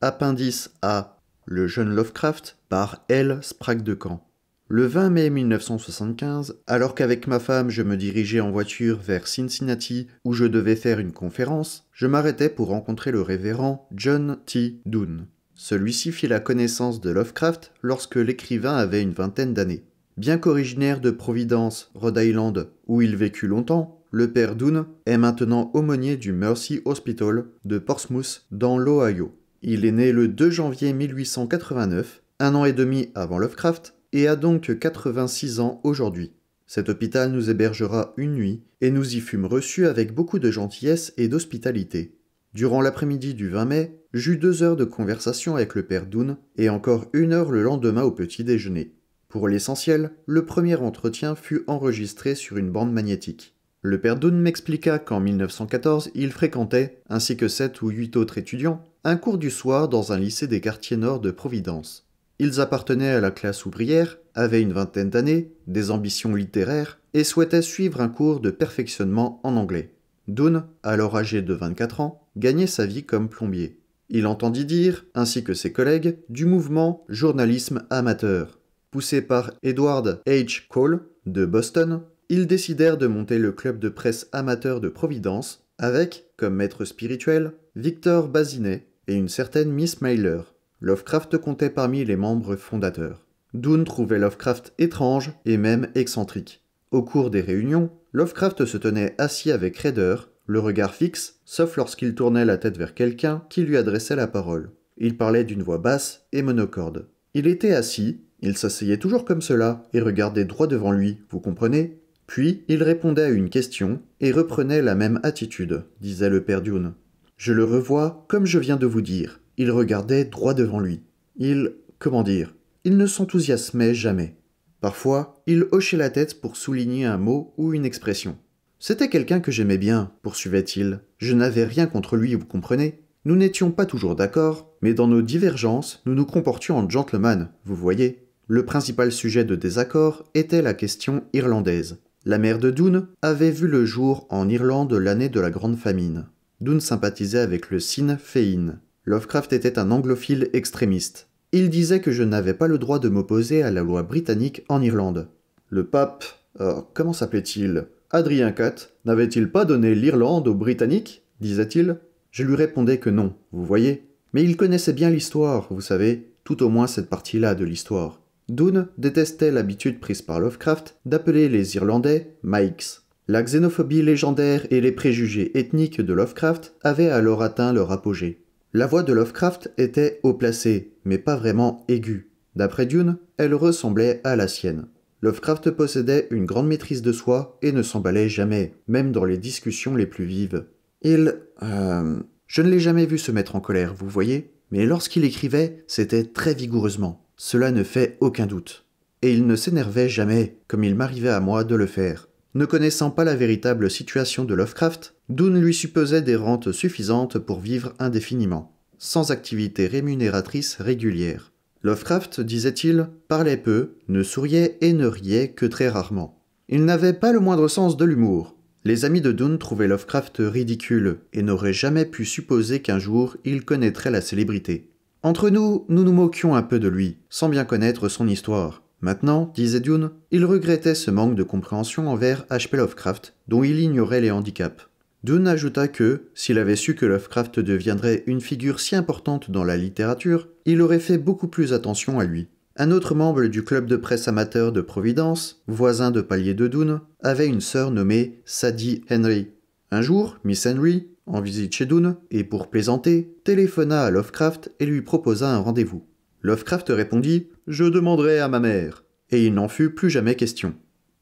Appendice A. Le jeune Lovecraft par L. Sprague de Camp. Le 20 mai 1975, alors qu'avec ma femme je me dirigeais en voiture vers Cincinnati où je devais faire une conférence, je m'arrêtais pour rencontrer le révérend John T. Doone. Celui-ci fit la connaissance de Lovecraft lorsque l'écrivain avait une vingtaine d'années. Bien qu'originaire de Providence, Rhode Island, où il vécut longtemps, le père Doone est maintenant aumônier du Mercy Hospital de Portsmouth dans l'Ohio. Il est né le 2 janvier 1889, un an et demi avant Lovecraft, et a donc 86 ans aujourd'hui. Cet hôpital nous hébergera une nuit et nous y fûmes reçus avec beaucoup de gentillesse et d'hospitalité. Durant l'après-midi du 20 mai, j'eus deux heures de conversation avec le père Doone, et encore une heure le lendemain au petit déjeuner. Pour l'essentiel, le premier entretien fut enregistré sur une bande magnétique. Le père Dunn m'expliqua qu'en 1914, il fréquentait, ainsi que sept ou huit autres étudiants, un cours du soir dans un lycée des quartiers nord de Providence. Ils appartenaient à la classe ouvrière, avaient une vingtaine d'années, des ambitions littéraires, et souhaitaient suivre un cours de perfectionnement en anglais. Dunn, alors âgé de 24 ans, gagnait sa vie comme plombier. Il entendit dire, ainsi que ses collègues, du mouvement journalisme amateur. Poussé par Edward H. Cole, de Boston, ils décidèrent de monter le club de presse amateur de Providence avec, comme maître spirituel, Victor Bazinet et une certaine Miss Mailer. Lovecraft comptait parmi les membres fondateurs. Dune trouvait Lovecraft étrange et même excentrique. Au cours des réunions, Lovecraft se tenait assis avec raideur, le regard fixe, sauf lorsqu'il tournait la tête vers quelqu'un qui lui adressait la parole. Il parlait d'une voix basse et monocorde. Il était assis, il s'asseyait toujours comme cela et regardait droit devant lui, vous comprenez puis il répondait à une question et reprenait la même attitude, disait le père Dune. Je le revois comme je viens de vous dire. Il regardait droit devant lui. Il. comment dire Il ne s'enthousiasmait jamais. Parfois, il hochait la tête pour souligner un mot ou une expression. C'était quelqu'un que j'aimais bien, poursuivait-il. Je n'avais rien contre lui, vous comprenez. Nous n'étions pas toujours d'accord, mais dans nos divergences, nous nous comportions en gentleman, vous voyez. Le principal sujet de désaccord était la question irlandaise. La mère de Doon avait vu le jour en Irlande l'année de la Grande Famine. Dune sympathisait avec le Sin Féin. Lovecraft était un anglophile extrémiste. Il disait que je n'avais pas le droit de m'opposer à la loi britannique en Irlande. Le pape, euh, comment s'appelait-il Adrien IV, n'avait-il pas donné l'Irlande aux Britanniques disait-il. Je lui répondais que non, vous voyez. Mais il connaissait bien l'histoire, vous savez, tout au moins cette partie-là de l'histoire. Dune détestait l'habitude prise par Lovecraft d'appeler les Irlandais Mikes. La xénophobie légendaire et les préjugés ethniques de Lovecraft avaient alors atteint leur apogée. La voix de Lovecraft était haut placée, mais pas vraiment aiguë. D'après Dune, elle ressemblait à la sienne. Lovecraft possédait une grande maîtrise de soi et ne s'emballait jamais, même dans les discussions les plus vives. Il... Euh... Je ne l'ai jamais vu se mettre en colère, vous voyez, mais lorsqu'il écrivait, c'était très vigoureusement. Cela ne fait aucun doute. Et il ne s'énervait jamais, comme il m'arrivait à moi de le faire. Ne connaissant pas la véritable situation de Lovecraft, Dune lui supposait des rentes suffisantes pour vivre indéfiniment, sans activité rémunératrice régulière. Lovecraft, disait-il, parlait peu, ne souriait et ne riait que très rarement. Il n'avait pas le moindre sens de l'humour. Les amis de Dune trouvaient Lovecraft ridicule et n'auraient jamais pu supposer qu'un jour il connaîtrait la célébrité. Entre nous, nous nous moquions un peu de lui, sans bien connaître son histoire. Maintenant, disait Dune, il regrettait ce manque de compréhension envers H.P. Lovecraft, dont il ignorait les handicaps. Dune ajouta que, s'il avait su que Lovecraft deviendrait une figure si importante dans la littérature, il aurait fait beaucoup plus attention à lui. Un autre membre du club de presse amateur de Providence, voisin de Palier de Dune, avait une sœur nommée Sadie Henry. Un jour, Miss Henry, en visite chez Dune, et pour plaisanter, téléphona à Lovecraft et lui proposa un rendez-vous. Lovecraft répondit Je demanderai à ma mère, et il n'en fut plus jamais question.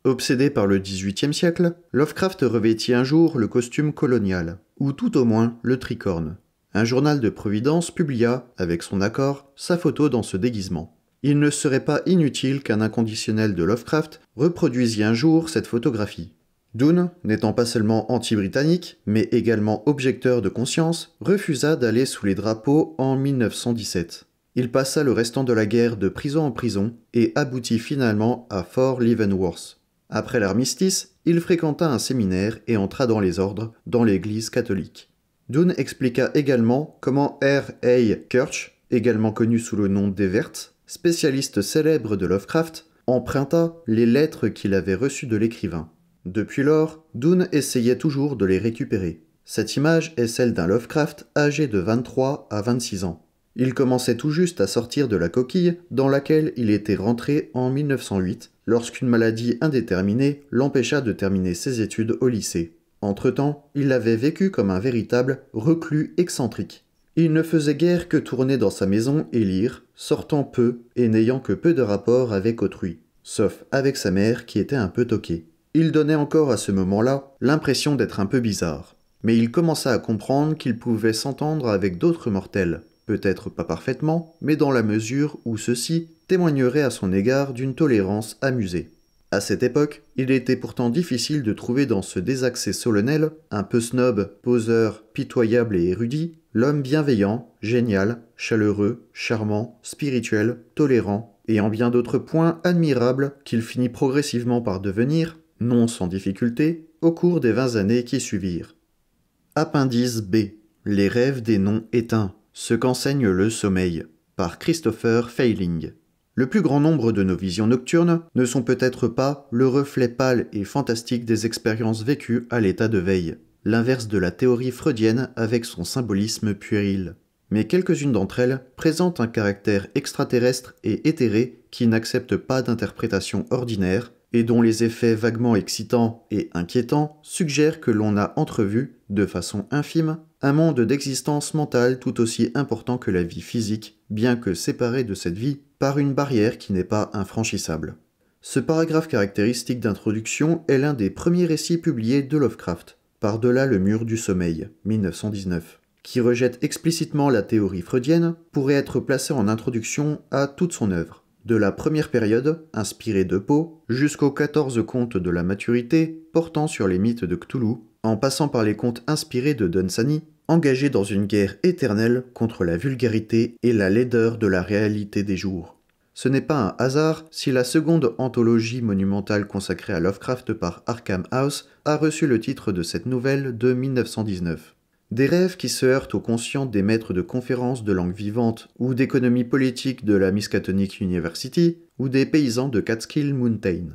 Obsédé par le XVIIIe siècle, Lovecraft revêtit un jour le costume colonial, ou tout au moins le tricorne. Un journal de Providence publia, avec son accord, sa photo dans ce déguisement. Il ne serait pas inutile qu'un inconditionnel de Lovecraft reproduisît un jour cette photographie. Dun, n'étant pas seulement anti-britannique, mais également objecteur de conscience, refusa d'aller sous les drapeaux en 1917. Il passa le restant de la guerre de prison en prison et aboutit finalement à Fort Leavenworth. Après l'armistice, il fréquenta un séminaire et entra dans les ordres, dans l'église catholique. Doon expliqua également comment R.A. Kirch, également connu sous le nom d'Evert, spécialiste célèbre de Lovecraft, emprunta les lettres qu'il avait reçues de l'écrivain. Depuis lors, Dune essayait toujours de les récupérer. Cette image est celle d'un Lovecraft âgé de 23 à 26 ans. Il commençait tout juste à sortir de la coquille dans laquelle il était rentré en 1908 lorsqu'une maladie indéterminée l'empêcha de terminer ses études au lycée. Entre-temps, il l'avait vécu comme un véritable reclus excentrique. Il ne faisait guère que tourner dans sa maison et lire, sortant peu et n'ayant que peu de rapport avec autrui, sauf avec sa mère qui était un peu toquée. Il donnait encore à ce moment-là l'impression d'être un peu bizarre, mais il commença à comprendre qu'il pouvait s'entendre avec d'autres mortels, peut-être pas parfaitement, mais dans la mesure où ceux-ci témoigneraient à son égard d'une tolérance amusée. À cette époque, il était pourtant difficile de trouver dans ce désaccès solennel, un peu snob, poseur, pitoyable et érudit, l'homme bienveillant, génial, chaleureux, charmant, spirituel, tolérant, et en bien d'autres points admirables qu'il finit progressivement par devenir non sans difficulté, au cours des vingt années qui suivirent. Appendice B. Les rêves des noms éteints, ce qu'enseigne le sommeil, par Christopher Feiling. Le plus grand nombre de nos visions nocturnes ne sont peut-être pas le reflet pâle et fantastique des expériences vécues à l'état de veille, l'inverse de la théorie freudienne avec son symbolisme puéril. Mais quelques-unes d'entre elles présentent un caractère extraterrestre et éthéré qui n'accepte pas d'interprétation ordinaire et dont les effets vaguement excitants et inquiétants suggèrent que l'on a entrevu, de façon infime, un monde d'existence mentale tout aussi important que la vie physique, bien que séparé de cette vie par une barrière qui n'est pas infranchissable. Ce paragraphe caractéristique d'introduction est l'un des premiers récits publiés de Lovecraft, Par-delà le mur du sommeil, 1919, qui rejette explicitement la théorie freudienne, pourrait être placé en introduction à toute son œuvre de la première période, inspirée de Poe, jusqu'aux 14 contes de la maturité portant sur les mythes de Cthulhu, en passant par les contes inspirés de Dunsany, engagés dans une guerre éternelle contre la vulgarité et la laideur de la réalité des jours. Ce n'est pas un hasard si la seconde anthologie monumentale consacrée à Lovecraft par Arkham House a reçu le titre de cette nouvelle de 1919. Des rêves qui se heurtent aux conscients des maîtres de conférences de langue vivante ou d'économie politique de la Miskatonic University ou des paysans de Catskill Mountain.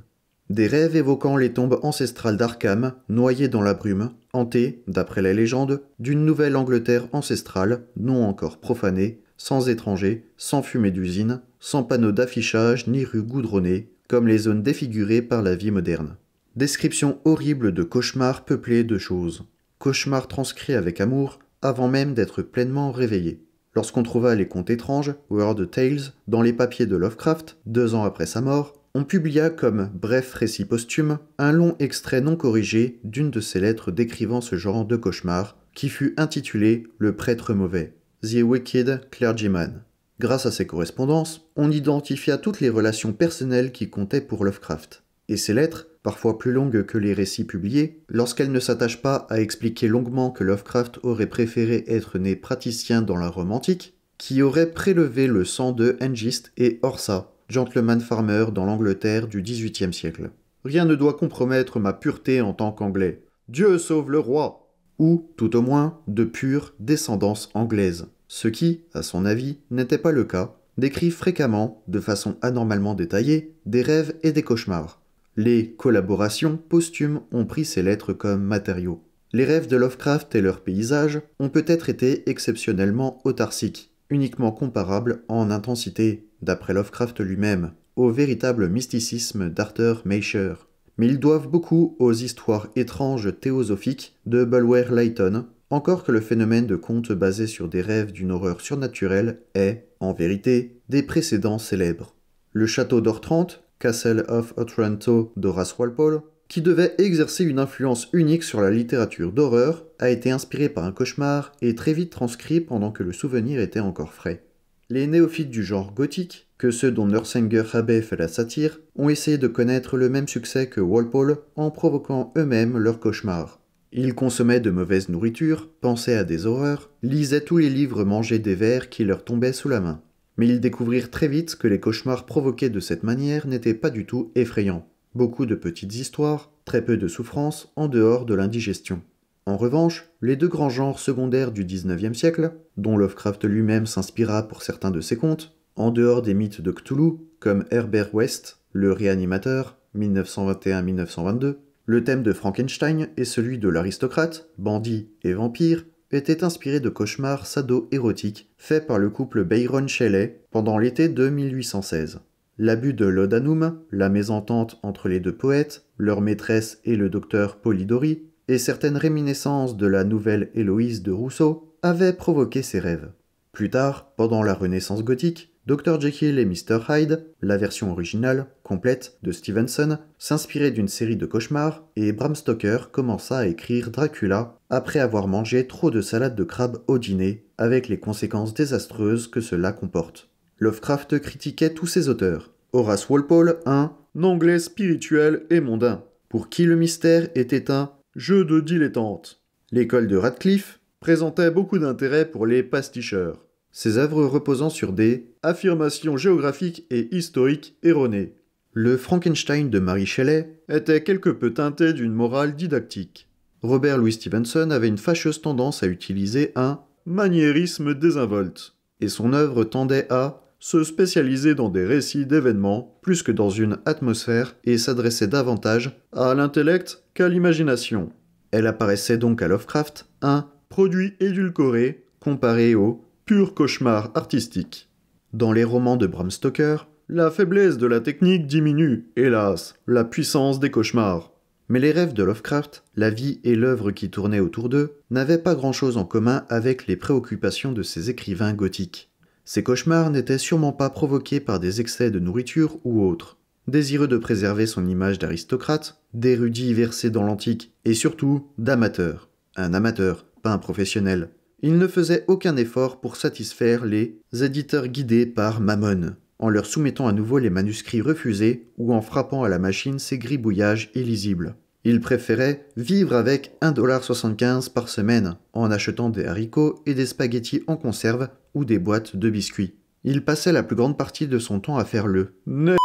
Des rêves évoquant les tombes ancestrales d'Arkham, noyées dans la brume, hantées, d'après la légende, d'une nouvelle Angleterre ancestrale, non encore profanée, sans étrangers, sans fumée d'usine, sans panneaux d'affichage ni rues goudronnées, comme les zones défigurées par la vie moderne. Description horrible de cauchemars peuplés de choses cauchemar transcrit avec amour avant même d'être pleinement réveillé. Lorsqu'on trouva les contes étranges, Weird Tales, dans les papiers de Lovecraft, deux ans après sa mort, on publia comme bref récit posthume un long extrait non corrigé d'une de ses lettres décrivant ce genre de cauchemar, qui fut intitulé Le prêtre mauvais, The Wicked Clergyman. Grâce à ces correspondances, on identifia toutes les relations personnelles qui comptaient pour Lovecraft. Et ces lettres parfois plus longue que les récits publiés, lorsqu'elle ne s'attache pas à expliquer longuement que Lovecraft aurait préféré être né praticien dans la Rome antique, qui aurait prélevé le sang de Hengist et Orsa, gentleman farmer dans l'Angleterre du XVIIIe siècle. Rien ne doit compromettre ma pureté en tant qu'anglais. Dieu sauve le roi Ou, tout au moins, de pure descendance anglaise. Ce qui, à son avis, n'était pas le cas, décrit fréquemment, de façon anormalement détaillée, des rêves et des cauchemars. Les collaborations posthumes ont pris ces lettres comme matériaux. Les rêves de Lovecraft et leurs paysages ont peut-être été exceptionnellement autarciques, uniquement comparables en intensité, d'après Lovecraft lui-même, au véritable mysticisme d'Arthur Meischer. Mais ils doivent beaucoup aux histoires étranges théosophiques de Bulwer Lytton, encore que le phénomène de contes basé sur des rêves d'une horreur surnaturelle est, en vérité, des précédents célèbres. Le château d'Ortrante, Castle of Otranto d'Horace Walpole, qui devait exercer une influence unique sur la littérature d'horreur, a été inspiré par un cauchemar et très vite transcrit pendant que le souvenir était encore frais. Les néophytes du genre gothique, que ceux dont Nursinger habet fait la satire, ont essayé de connaître le même succès que Walpole en provoquant eux-mêmes leurs cauchemars. Ils consommaient de mauvaises nourritures, pensaient à des horreurs, lisaient tous les livres mangés des vers qui leur tombaient sous la main. Mais ils découvrirent très vite que les cauchemars provoqués de cette manière n'étaient pas du tout effrayants. Beaucoup de petites histoires, très peu de souffrances, en dehors de l'indigestion. En revanche, les deux grands genres secondaires du XIXe siècle, dont Lovecraft lui-même s'inspira pour certains de ses contes, en dehors des mythes de Cthulhu, comme Herbert West, le réanimateur, 1921-1922, le thème de Frankenstein et celui de l'aristocrate, bandit et vampire, était inspiré de cauchemars sado-érotiques faits par le couple Byron-Shelley pendant l'été de 1816. L'abus de l'odanum, la mésentente entre les deux poètes, leur maîtresse et le docteur Polidori, et certaines réminiscences de la nouvelle Héloïse de Rousseau avaient provoqué ses rêves. Plus tard, pendant la Renaissance gothique, Dr. Jekyll et Mr. Hyde, la version originale, complète, de Stevenson, s'inspirait d'une série de cauchemars, et Bram Stoker commença à écrire Dracula après avoir mangé trop de salade de crabe au dîner, avec les conséquences désastreuses que cela comporte. Lovecraft critiquait tous ses auteurs. Horace Walpole, un anglais spirituel et mondain, pour qui le mystère était un jeu de dilettante. L'école de Radcliffe présentait beaucoup d'intérêt pour les pasticheurs. Ses œuvres reposant sur des affirmation géographique et historique erronée. Le Frankenstein de Marie Shelley était quelque peu teinté d'une morale didactique. Robert Louis Stevenson avait une fâcheuse tendance à utiliser un maniérisme désinvolte, et son œuvre tendait à se spécialiser dans des récits d'événements plus que dans une atmosphère et s'adressait davantage à l'intellect qu'à l'imagination. Elle apparaissait donc à Lovecraft un produit édulcoré comparé au pur cauchemar artistique. Dans les romans de Bram Stoker, la faiblesse de la technique diminue, hélas, la puissance des cauchemars. Mais les rêves de Lovecraft, la vie et l'œuvre qui tournaient autour d'eux, n'avaient pas grand-chose en commun avec les préoccupations de ces écrivains gothiques. Ces cauchemars n'étaient sûrement pas provoqués par des excès de nourriture ou autres. Désireux de préserver son image d'aristocrate, d'érudit versé dans l'antique et surtout d'amateur. Un amateur, pas un professionnel il ne faisait aucun effort pour satisfaire les éditeurs guidés par Mammon, en leur soumettant à nouveau les manuscrits refusés ou en frappant à la machine ses gribouillages illisibles. Il préférait vivre avec 1,75$ par semaine en achetant des haricots et des spaghettis en conserve ou des boîtes de biscuits. Il passait la plus grande partie de son temps à faire le ne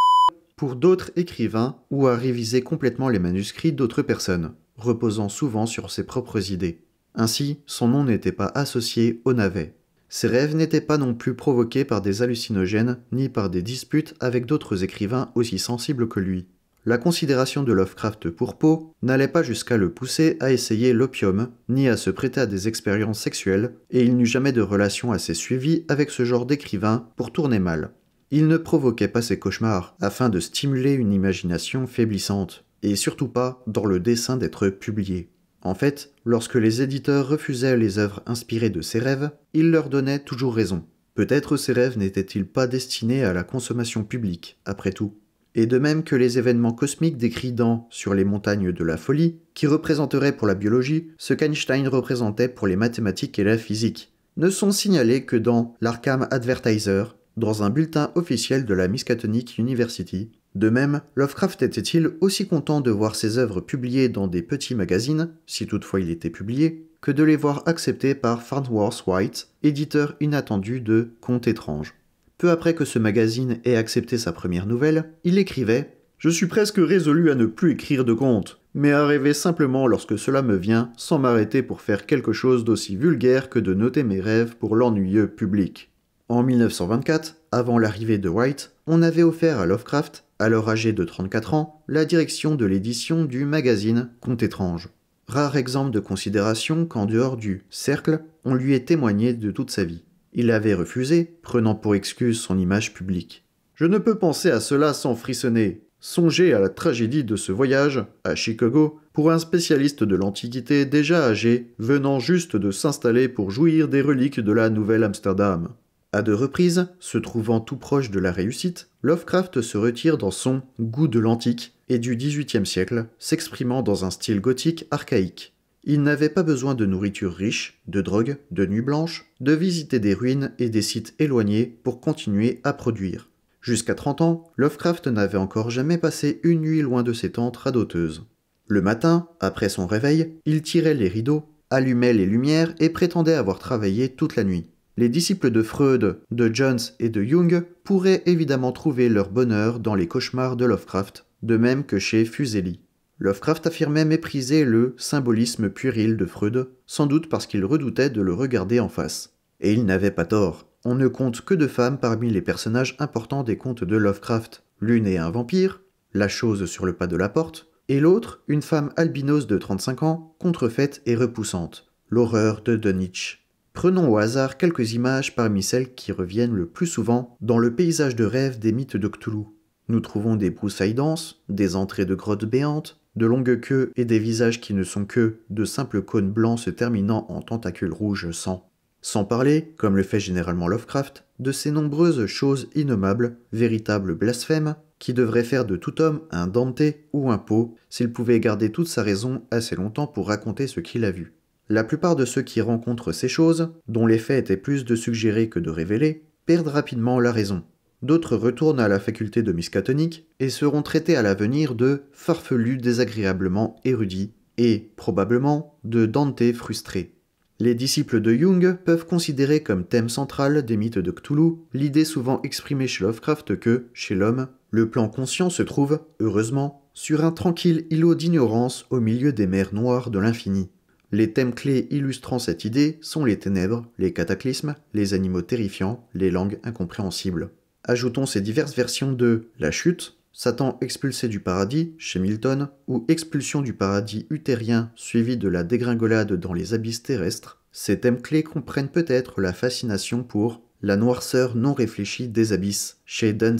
pour d'autres écrivains ou à réviser complètement les manuscrits d'autres personnes, reposant souvent sur ses propres idées. Ainsi, son nom n'était pas associé au navet. Ses rêves n'étaient pas non plus provoqués par des hallucinogènes ni par des disputes avec d'autres écrivains aussi sensibles que lui. La considération de Lovecraft pour Poe n'allait pas jusqu'à le pousser à essayer l'opium, ni à se prêter à des expériences sexuelles, et il n'eut jamais de relation assez suivie avec ce genre d'écrivain pour tourner mal. Il ne provoquait pas ses cauchemars afin de stimuler une imagination faiblissante, et surtout pas dans le dessein d'être publié. En fait, lorsque les éditeurs refusaient les œuvres inspirées de ses rêves, ils leur donnait toujours raison. Peut-être ses rêves n'étaient-ils pas destinés à la consommation publique, après tout. Et de même que les événements cosmiques décrits dans Sur les montagnes de la folie, qui représenteraient pour la biologie ce qu'Einstein représentait pour les mathématiques et la physique, ne sont signalés que dans l'Arkham Advertiser, dans un bulletin officiel de la Miskatonic University, de même, Lovecraft était-il aussi content de voir ses œuvres publiées dans des petits magazines, si toutefois il était publié, que de les voir acceptées par Farnsworth White, éditeur inattendu de Contes étranges. Peu après que ce magazine ait accepté sa première nouvelle, il écrivait Je suis presque résolu à ne plus écrire de contes, mais à rêver simplement lorsque cela me vient, sans m'arrêter pour faire quelque chose d'aussi vulgaire que de noter mes rêves pour l'ennuyeux public. En 1924, avant l'arrivée de White, on avait offert à Lovecraft alors âgé de 34 ans, la direction de l'édition du magazine Compte étrange. Rare exemple de considération qu'en dehors du cercle, on lui ait témoigné de toute sa vie. Il avait refusé, prenant pour excuse son image publique. Je ne peux penser à cela sans frissonner. Songer à la tragédie de ce voyage, à Chicago, pour un spécialiste de l'Antiquité déjà âgé, venant juste de s'installer pour jouir des reliques de la Nouvelle-Amsterdam. À deux reprises, se trouvant tout proche de la réussite, Lovecraft se retire dans son goût de l'antique et du XVIIIe siècle, s'exprimant dans un style gothique archaïque. Il n'avait pas besoin de nourriture riche, de drogue, de nuits blanches, de visiter des ruines et des sites éloignés pour continuer à produire. Jusqu'à 30 ans, Lovecraft n'avait encore jamais passé une nuit loin de ses tentes radoteuses. Le matin, après son réveil, il tirait les rideaux, allumait les lumières et prétendait avoir travaillé toute la nuit. Les disciples de Freud, de Jones et de Jung pourraient évidemment trouver leur bonheur dans les cauchemars de Lovecraft, de même que chez Fuseli. Lovecraft affirmait mépriser le symbolisme puéril de Freud, sans doute parce qu'il redoutait de le regarder en face. Et il n'avait pas tort. On ne compte que deux femmes parmi les personnages importants des contes de Lovecraft. L'une est un vampire, la chose sur le pas de la porte, et l'autre, une femme albinose de 35 ans, contrefaite et repoussante. L'horreur de, de Prenons au hasard quelques images parmi celles qui reviennent le plus souvent dans le paysage de rêve des mythes de Cthulhu. Nous trouvons des broussailles denses, des entrées de grottes béantes, de longues queues et des visages qui ne sont que de simples cônes blancs se terminant en tentacules rouges sang. Sans parler, comme le fait généralement Lovecraft, de ces nombreuses choses innommables, véritables blasphèmes, qui devraient faire de tout homme un Dante ou un pot s'il pouvait garder toute sa raison assez longtemps pour raconter ce qu'il a vu. La plupart de ceux qui rencontrent ces choses, dont l'effet était plus de suggérer que de révéler, perdent rapidement la raison. D'autres retournent à la faculté de miscatonique et seront traités à l'avenir de farfelus désagréablement érudits et, probablement, de Dante frustré. Les disciples de Jung peuvent considérer comme thème central des mythes de Cthulhu l'idée souvent exprimée chez Lovecraft que, chez l'homme, le plan conscient se trouve, heureusement, sur un tranquille îlot d'ignorance au milieu des mers noires de l'infini. Les thèmes clés illustrant cette idée sont les ténèbres, les cataclysmes, les animaux terrifiants, les langues incompréhensibles. Ajoutons ces diverses versions de la chute, Satan expulsé du paradis chez Milton, ou expulsion du paradis utérien suivi de la dégringolade dans les abysses terrestres, ces thèmes clés comprennent peut-être la fascination pour la noirceur non réfléchie des abysses chez Dan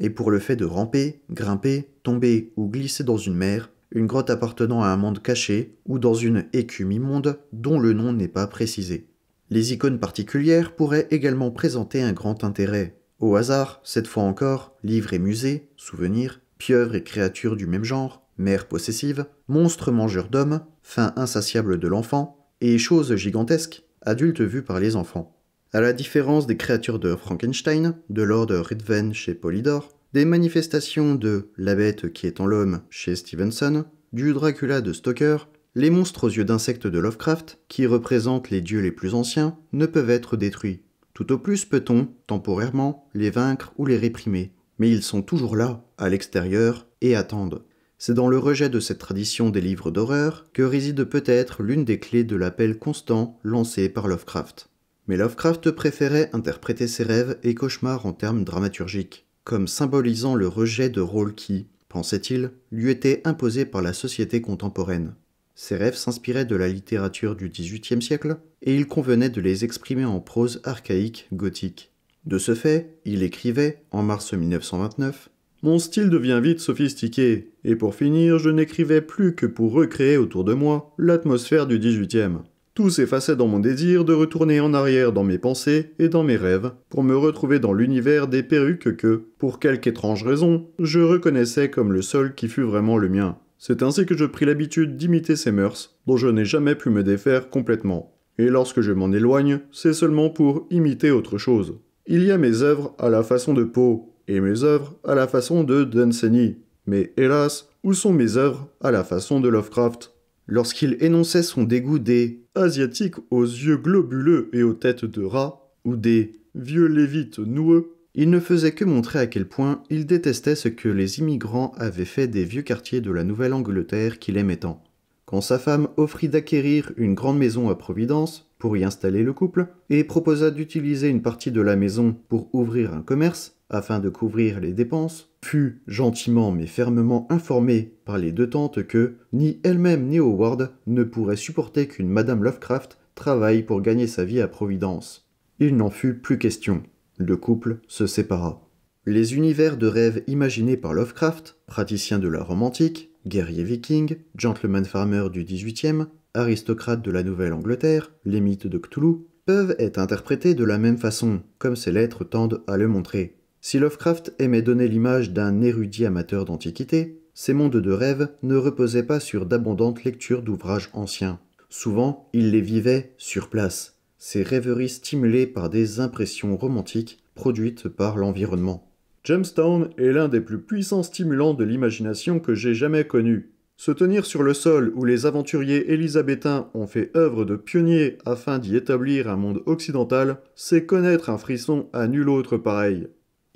et pour le fait de ramper, grimper, tomber ou glisser dans une mer une grotte appartenant à un monde caché ou dans une écume immonde dont le nom n'est pas précisé. Les icônes particulières pourraient également présenter un grand intérêt. Au hasard, cette fois encore, livres et musées, souvenirs, pieuvres et créatures du même genre, mères possessives, monstres mangeurs d'hommes, faim insatiable de l'enfant, et choses gigantesques, adultes vues par les enfants. À la différence des créatures de Frankenstein, de Lord Ridven chez Polydor, des manifestations de La bête qui est en l'homme chez Stevenson, du Dracula de Stoker, les monstres aux yeux d'insectes de Lovecraft, qui représentent les dieux les plus anciens, ne peuvent être détruits. Tout au plus peut-on, temporairement, les vaincre ou les réprimer. Mais ils sont toujours là, à l'extérieur, et attendent. C'est dans le rejet de cette tradition des livres d'horreur que réside peut-être l'une des clés de l'appel constant lancé par Lovecraft. Mais Lovecraft préférait interpréter ses rêves et cauchemars en termes dramaturgiques comme symbolisant le rejet de rôles qui, pensait-il, lui étaient imposés par la société contemporaine. Ses rêves s'inspiraient de la littérature du XVIIIe siècle, et il convenait de les exprimer en prose archaïque gothique. De ce fait, il écrivait, en mars 1929, Mon style devient vite sophistiqué, et pour finir, je n'écrivais plus que pour recréer autour de moi l'atmosphère du XVIIIe. Tout s'effaçait dans mon désir de retourner en arrière dans mes pensées et dans mes rêves, pour me retrouver dans l'univers des perruques que, pour quelque étrange raison, je reconnaissais comme le seul qui fût vraiment le mien. C'est ainsi que je pris l'habitude d'imiter ces mœurs, dont je n'ai jamais pu me défaire complètement. Et lorsque je m'en éloigne, c'est seulement pour imiter autre chose. Il y a mes œuvres à la façon de Poe, et mes œuvres à la façon de Dunsany. Mais hélas, où sont mes œuvres à la façon de Lovecraft Lorsqu'il énonçait son dégoût des asiatiques aux yeux globuleux et aux têtes de rats, ou des vieux lévites noueux, il ne faisait que montrer à quel point il détestait ce que les immigrants avaient fait des vieux quartiers de la Nouvelle-Angleterre qu'il aimait tant. Quand sa femme offrit d'acquérir une grande maison à Providence pour y installer le couple, et proposa d'utiliser une partie de la maison pour ouvrir un commerce afin de couvrir les dépenses, fut gentiment mais fermement informé par les deux tantes que ni elle-même ni Howard ne pourraient supporter qu'une Madame Lovecraft travaille pour gagner sa vie à Providence. Il n'en fut plus question. Le couple se sépara. Les univers de rêve imaginés par Lovecraft, praticien de la romantique, guerrier viking, gentleman farmer du XVIIIe, aristocrate de la Nouvelle-Angleterre, les mythes de Cthulhu, peuvent être interprétés de la même façon, comme ces lettres tendent à le montrer. Si Lovecraft aimait donner l'image d'un érudit amateur d'antiquité, ses mondes de rêve ne reposaient pas sur d'abondantes lectures d'ouvrages anciens. Souvent, il les vivait sur place, ces rêveries stimulées par des impressions romantiques produites par l'environnement. Jamestown est l'un des plus puissants stimulants de l'imagination que j'ai jamais connu. Se tenir sur le sol où les aventuriers élisabétains ont fait œuvre de pionniers afin d'y établir un monde occidental, c'est connaître un frisson à nul autre pareil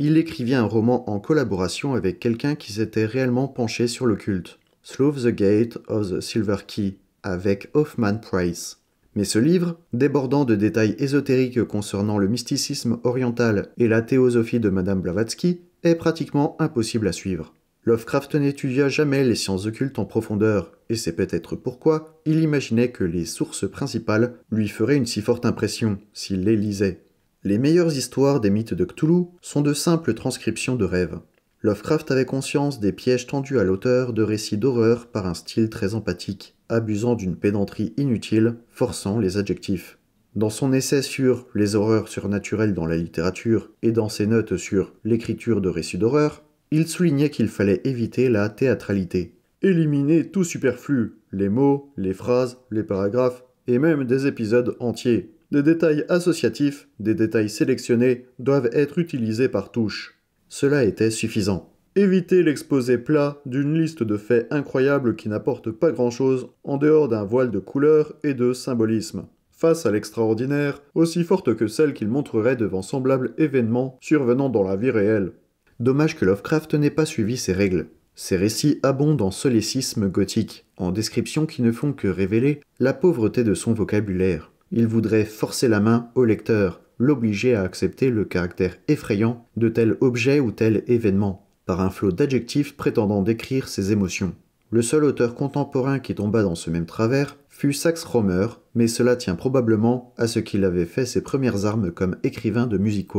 il écrivit un roman en collaboration avec quelqu'un qui s'était réellement penché sur le culte, the Gate of the Silver Key, avec Hoffman Price. Mais ce livre, débordant de détails ésotériques concernant le mysticisme oriental et la théosophie de Madame Blavatsky, est pratiquement impossible à suivre. Lovecraft n'étudia jamais les sciences occultes en profondeur, et c'est peut-être pourquoi il imaginait que les sources principales lui feraient une si forte impression s'il les lisait. Les meilleures histoires des mythes de Cthulhu sont de simples transcriptions de rêves. Lovecraft avait conscience des pièges tendus à l'auteur de récits d'horreur par un style très empathique, abusant d'une pédanterie inutile, forçant les adjectifs. Dans son essai sur Les horreurs surnaturelles dans la littérature et dans ses notes sur l'écriture de récits d'horreur, il soulignait qu'il fallait éviter la théâtralité. Éliminer tout superflu, les mots, les phrases, les paragraphes et même des épisodes entiers. Des détails associatifs, des détails sélectionnés doivent être utilisés par touche. Cela était suffisant. Évitez l'exposé plat d'une liste de faits incroyables qui n'apportent pas grand-chose en dehors d'un voile de couleurs et de symbolisme. Face à l'extraordinaire, aussi forte que celle qu'il montrerait devant semblables événements survenant dans la vie réelle. Dommage que Lovecraft n'ait pas suivi ces règles. Ses récits abondent en solécisme gothique, en descriptions qui ne font que révéler la pauvreté de son vocabulaire il voudrait forcer la main au lecteur, l'obliger à accepter le caractère effrayant de tel objet ou tel événement, par un flot d'adjectifs prétendant décrire ses émotions. Le seul auteur contemporain qui tomba dans ce même travers fut Sax Rohmer, mais cela tient probablement à ce qu'il avait fait ses premières armes comme écrivain de music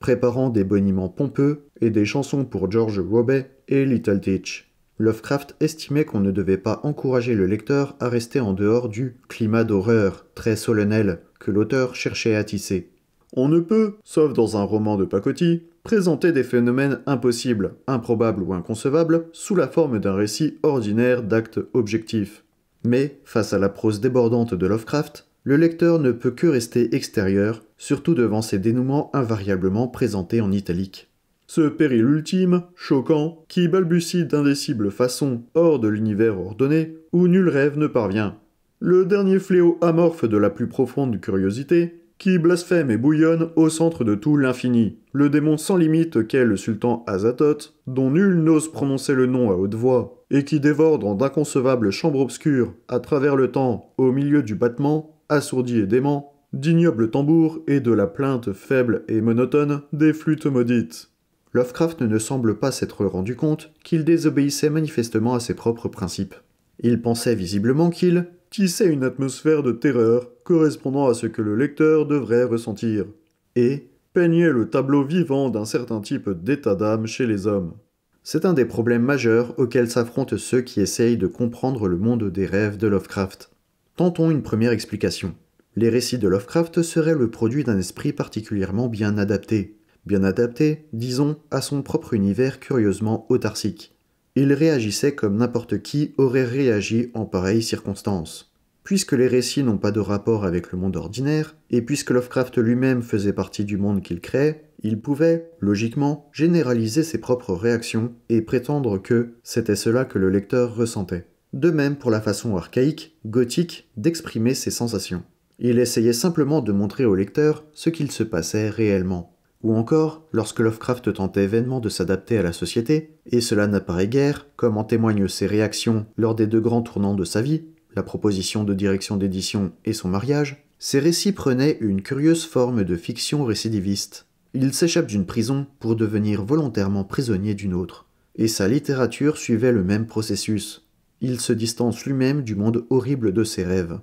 préparant des boniments pompeux et des chansons pour George Robet et Little Teach. Lovecraft estimait qu'on ne devait pas encourager le lecteur à rester en dehors du climat d'horreur très solennel que l'auteur cherchait à tisser. On ne peut, sauf dans un roman de Pacotti, présenter des phénomènes impossibles, improbables ou inconcevables sous la forme d'un récit ordinaire d'actes objectifs. Mais, face à la prose débordante de Lovecraft, le lecteur ne peut que rester extérieur, surtout devant ces dénouements invariablement présentés en italique. Ce péril ultime, choquant, qui balbutie d'indécibles façon hors de l'univers ordonné, où nul rêve ne parvient. Le dernier fléau amorphe de la plus profonde curiosité, qui blasphème et bouillonne au centre de tout l'infini, le démon sans limite qu'est le sultan Azatoth, dont nul n'ose prononcer le nom à haute voix, et qui dévore dans d'inconcevables chambres obscures, à travers le temps, au milieu du battement, assourdi et dément, d'ignobles tambours et de la plainte faible et monotone des flûtes maudites. Lovecraft ne semble pas s'être rendu compte qu'il désobéissait manifestement à ses propres principes. Il pensait visiblement qu'il tissait une atmosphère de terreur correspondant à ce que le lecteur devrait ressentir, et peignait le tableau vivant d'un certain type d'état d'âme chez les hommes. C'est un des problèmes majeurs auxquels s'affrontent ceux qui essayent de comprendre le monde des rêves de Lovecraft. Tentons une première explication. Les récits de Lovecraft seraient le produit d'un esprit particulièrement bien adapté, bien adapté, disons, à son propre univers curieusement autarcique. Il réagissait comme n'importe qui aurait réagi en pareilles circonstances. Puisque les récits n'ont pas de rapport avec le monde ordinaire, et puisque Lovecraft lui-même faisait partie du monde qu'il créait, il pouvait, logiquement, généraliser ses propres réactions et prétendre que c'était cela que le lecteur ressentait. De même pour la façon archaïque, gothique, d'exprimer ses sensations. Il essayait simplement de montrer au lecteur ce qu'il se passait réellement ou encore lorsque Lovecraft tentait vainement de s'adapter à la société, et cela n'apparaît guère, comme en témoignent ses réactions lors des deux grands tournants de sa vie, la proposition de direction d'édition et son mariage, ses récits prenaient une curieuse forme de fiction récidiviste. Il s'échappe d'une prison pour devenir volontairement prisonnier d'une autre, et sa littérature suivait le même processus. Il se distance lui-même du monde horrible de ses rêves.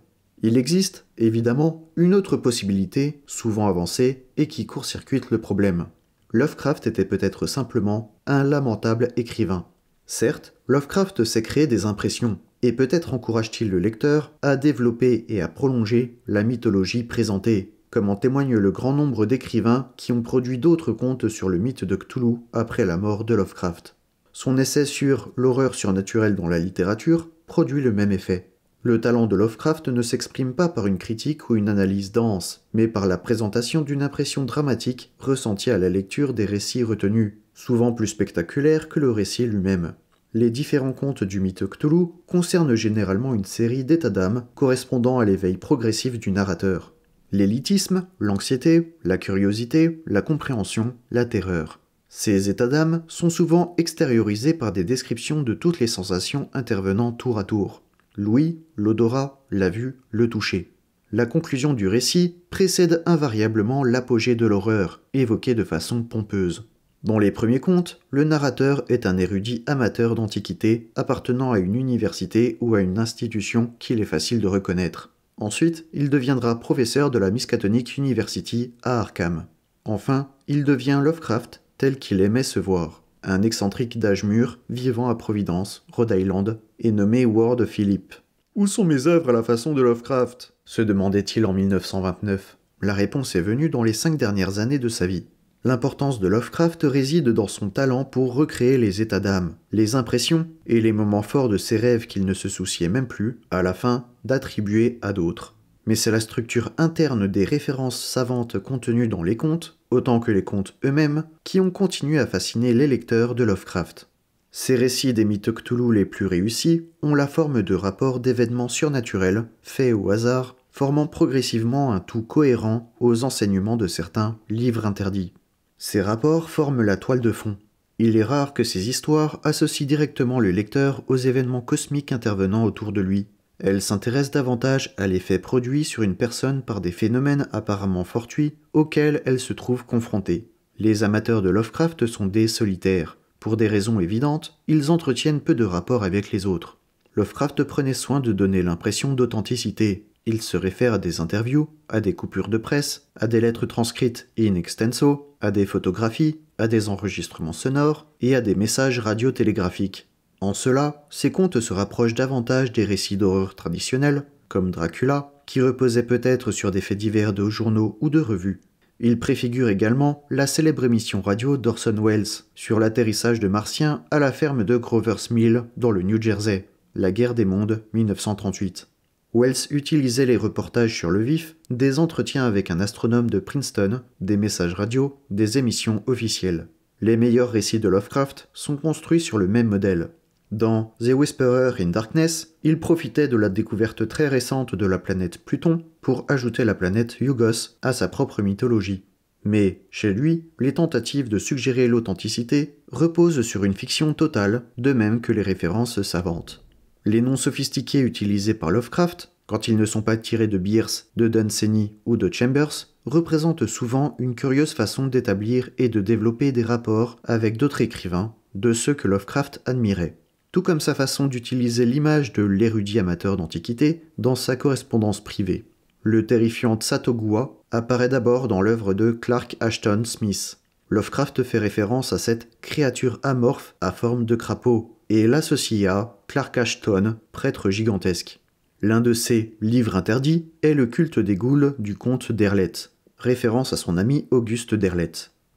Il existe, évidemment, une autre possibilité, souvent avancée, et qui court-circuite le problème. Lovecraft était peut-être simplement un lamentable écrivain. Certes, Lovecraft s'est créé des impressions, et peut-être encourage-t-il le lecteur à développer et à prolonger la mythologie présentée, comme en témoigne le grand nombre d'écrivains qui ont produit d'autres contes sur le mythe de Cthulhu après la mort de Lovecraft. Son essai sur l'horreur surnaturelle dans la littérature produit le même effet. Le talent de Lovecraft ne s'exprime pas par une critique ou une analyse dense, mais par la présentation d'une impression dramatique ressentie à la lecture des récits retenus, souvent plus spectaculaires que le récit lui-même. Les différents contes du mythe Cthulhu concernent généralement une série d'états d'âme correspondant à l'éveil progressif du narrateur. L'élitisme, l'anxiété, la curiosité, la compréhension, la terreur. Ces états d'âme sont souvent extériorisés par des descriptions de toutes les sensations intervenant tour à tour l'ouïe, l'odorat, la vue, le toucher. La conclusion du récit précède invariablement l'apogée de l'horreur, évoquée de façon pompeuse. Dans les premiers contes, le narrateur est un érudit amateur d'antiquité appartenant à une université ou à une institution qu'il est facile de reconnaître. Ensuite, il deviendra professeur de la Miskatonic University à Arkham. Enfin, il devient Lovecraft tel qu'il aimait se voir, un excentrique d'âge mûr vivant à Providence, Rhode Island, et nommé Ward Philip. Où sont mes œuvres à la façon de Lovecraft se demandait-il en 1929. La réponse est venue dans les cinq dernières années de sa vie. L'importance de Lovecraft réside dans son talent pour recréer les états d'âme, les impressions et les moments forts de ses rêves qu'il ne se souciait même plus, à la fin, d'attribuer à d'autres. Mais c'est la structure interne des références savantes contenues dans les contes, autant que les contes eux-mêmes, qui ont continué à fasciner les lecteurs de Lovecraft. Ces récits des mythes Cthulhu les plus réussis ont la forme de rapports d'événements surnaturels, faits au hasard, formant progressivement un tout cohérent aux enseignements de certains livres interdits. Ces rapports forment la toile de fond. Il est rare que ces histoires associent directement le lecteur aux événements cosmiques intervenant autour de lui. Elles s'intéressent davantage à l'effet produit sur une personne par des phénomènes apparemment fortuits auxquels elle se trouve confrontée. Les amateurs de Lovecraft sont des solitaires. Pour des raisons évidentes, ils entretiennent peu de rapport avec les autres. Lovecraft prenait soin de donner l'impression d'authenticité. Il se réfère à des interviews, à des coupures de presse, à des lettres transcrites in extenso, à des photographies, à des enregistrements sonores et à des messages radiotélégraphiques. En cela, ses contes se rapprochent davantage des récits d'horreur traditionnels, comme Dracula, qui reposaient peut-être sur des faits divers de journaux ou de revues. Il préfigure également la célèbre émission radio d'Orson Welles sur l'atterrissage de Martiens à la ferme de Grover's Mill dans le New Jersey, la guerre des mondes 1938. Wells utilisait les reportages sur le vif, des entretiens avec un astronome de Princeton, des messages radio, des émissions officielles. Les meilleurs récits de Lovecraft sont construits sur le même modèle. Dans The Whisperer in Darkness, il profitait de la découverte très récente de la planète Pluton pour ajouter la planète Yugos à sa propre mythologie. Mais, chez lui, les tentatives de suggérer l'authenticité reposent sur une fiction totale, de même que les références savantes. Les noms sophistiqués utilisés par Lovecraft, quand ils ne sont pas tirés de Beers, de Dunsany ou de Chambers, représentent souvent une curieuse façon d'établir et de développer des rapports avec d'autres écrivains, de ceux que Lovecraft admirait tout comme sa façon d'utiliser l'image de l'érudit amateur d'Antiquité dans sa correspondance privée. Le terrifiant Satogua apparaît d'abord dans l'œuvre de Clark Ashton Smith. Lovecraft fait référence à cette créature amorphe à forme de crapaud et l'associe à Clark Ashton, prêtre gigantesque. L'un de ses livres interdits est le culte des goules du comte Derlet, référence à son ami Auguste Derlet.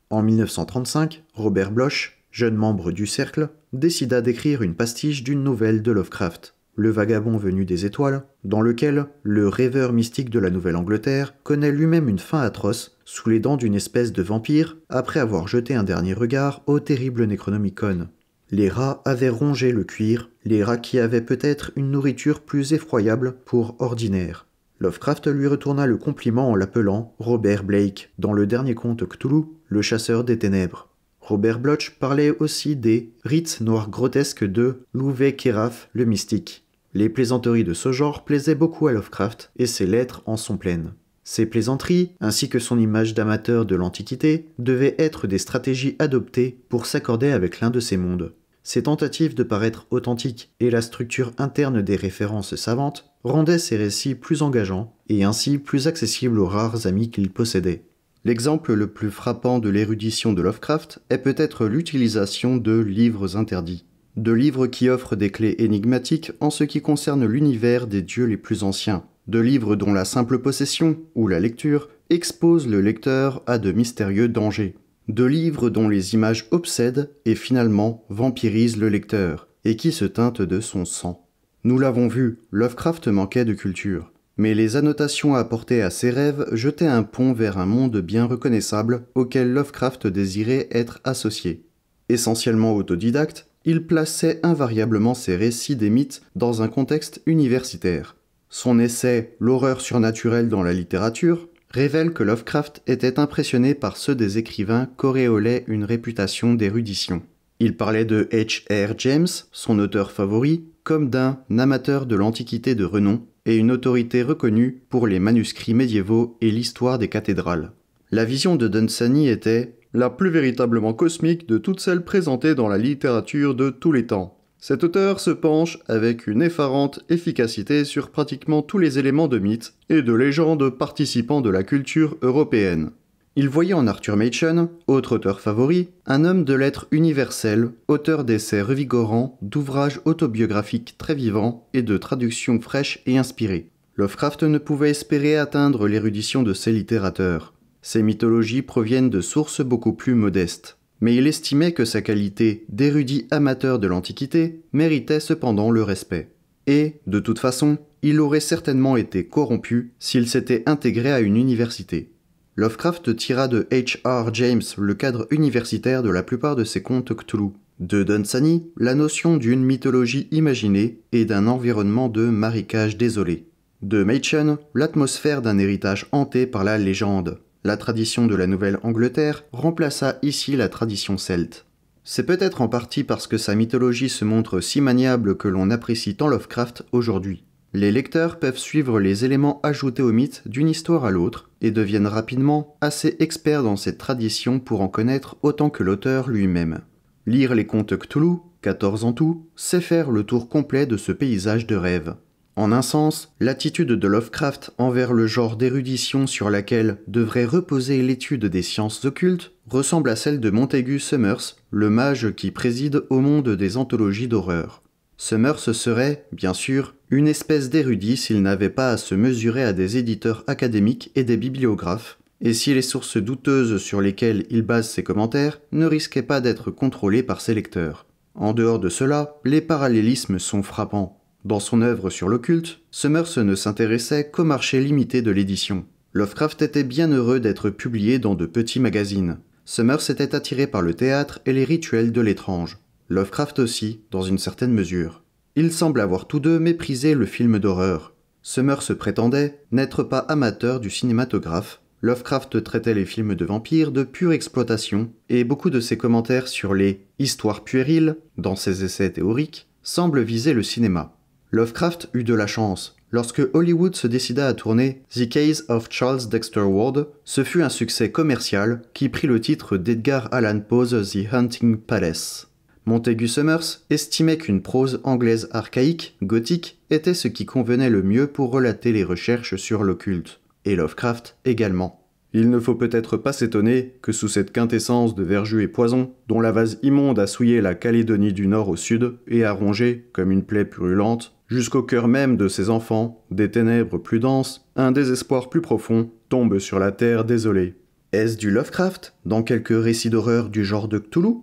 En 1935, Robert Bloch, jeune membre du cercle, décida d'écrire une pastiche d'une nouvelle de Lovecraft, Le vagabond venu des étoiles, dans lequel le rêveur mystique de la Nouvelle-Angleterre connaît lui-même une fin atroce sous les dents d'une espèce de vampire après avoir jeté un dernier regard au terrible Necronomicon. Les rats avaient rongé le cuir, les rats qui avaient peut-être une nourriture plus effroyable pour ordinaire. Lovecraft lui retourna le compliment en l'appelant Robert Blake dans le dernier conte Cthulhu, le chasseur des ténèbres. Robert Bloch parlait aussi des rites noirs grotesques de Louvet-Keraf, le mystique. Les plaisanteries de ce genre plaisaient beaucoup à Lovecraft, et ses lettres en sont pleines. Ces plaisanteries, ainsi que son image d'amateur de l'Antiquité, devaient être des stratégies adoptées pour s'accorder avec l'un de ces mondes. Ses tentatives de paraître authentiques et la structure interne des références savantes rendaient ses récits plus engageants et ainsi plus accessibles aux rares amis qu'il possédait. L'exemple le plus frappant de l'érudition de Lovecraft est peut-être l'utilisation de livres interdits, de livres qui offrent des clés énigmatiques en ce qui concerne l'univers des dieux les plus anciens, de livres dont la simple possession ou la lecture expose le lecteur à de mystérieux dangers, de livres dont les images obsèdent et finalement vampirisent le lecteur, et qui se teintent de son sang. Nous l'avons vu, Lovecraft manquait de culture mais les annotations apportées à ses rêves jetaient un pont vers un monde bien reconnaissable auquel Lovecraft désirait être associé. Essentiellement autodidacte, il plaçait invariablement ses récits des mythes dans un contexte universitaire. Son essai L'horreur surnaturelle dans la littérature révèle que Lovecraft était impressionné par ceux des écrivains qu'auréolait une réputation d'érudition. Il parlait de H.R. James, son auteur favori, comme d'un amateur de l'Antiquité de renom et une autorité reconnue pour les manuscrits médiévaux et l'histoire des cathédrales. La vision de Dunsany était la plus véritablement cosmique de toutes celles présentées dans la littérature de tous les temps. Cet auteur se penche avec une effarante efficacité sur pratiquement tous les éléments de mythes et de légendes participants de la culture européenne. Il voyait en Arthur Machen, autre auteur favori, un homme de lettres universel, auteur d'essais revigorants, d'ouvrages autobiographiques très vivants et de traductions fraîches et inspirées. Lovecraft ne pouvait espérer atteindre l'érudition de ses littérateurs. Ses mythologies proviennent de sources beaucoup plus modestes. Mais il estimait que sa qualité d'érudit amateur de l'Antiquité méritait cependant le respect. Et, de toute façon, il aurait certainement été corrompu s'il s'était intégré à une université. Lovecraft tira de H.R. James le cadre universitaire de la plupart de ses contes Cthulhu. De Dunsany, la notion d'une mythologie imaginée et d'un environnement de marécage désolé. De Machen, l'atmosphère d'un héritage hanté par la légende. La tradition de la Nouvelle-Angleterre remplaça ici la tradition celte. C'est peut-être en partie parce que sa mythologie se montre si maniable que l'on apprécie tant Lovecraft aujourd'hui. Les lecteurs peuvent suivre les éléments ajoutés au mythe d'une histoire à l'autre, deviennent rapidement assez experts dans cette tradition pour en connaître autant que l'auteur lui-même. Lire les contes Cthulhu, 14 en tout, c'est faire le tour complet de ce paysage de rêve. En un sens, l'attitude de Lovecraft envers le genre d'érudition sur laquelle devrait reposer l'étude des sciences occultes ressemble à celle de Montaigu Summers, le mage qui préside au monde des anthologies d'horreur. Summers serait, bien sûr, une espèce d'érudit s'il n'avait pas à se mesurer à des éditeurs académiques et des bibliographes, et si les sources douteuses sur lesquelles il base ses commentaires ne risquaient pas d'être contrôlées par ses lecteurs. En dehors de cela, les parallélismes sont frappants. Dans son œuvre sur l'occulte, Summers ne s'intéressait qu'au marché limité de l'édition. Lovecraft était bien heureux d'être publié dans de petits magazines. Summers était attiré par le théâtre et les rituels de l'étrange. Lovecraft aussi, dans une certaine mesure. Ils semblent avoir tous deux méprisé le film d'horreur. Summer se prétendait n'être pas amateur du cinématographe. Lovecraft traitait les films de vampires de pure exploitation, et beaucoup de ses commentaires sur les histoires puériles, dans ses essais théoriques, semblent viser le cinéma. Lovecraft eut de la chance. Lorsque Hollywood se décida à tourner The Case of Charles Dexter Ward, ce fut un succès commercial qui prit le titre d'Edgar Allan Poe's The Hunting Palace. Montaigu Summers estimait qu'une prose anglaise archaïque, gothique, était ce qui convenait le mieux pour relater les recherches sur l'occulte, et Lovecraft également. Il ne faut peut-être pas s'étonner que sous cette quintessence de verjus et poison, dont la vase immonde a souillé la Calédonie du Nord au Sud et a rongé, comme une plaie purulente, jusqu'au cœur même de ses enfants, des ténèbres plus denses, un désespoir plus profond tombe sur la terre désolée. Est-ce du Lovecraft dans quelques récits d'horreur du genre de Cthulhu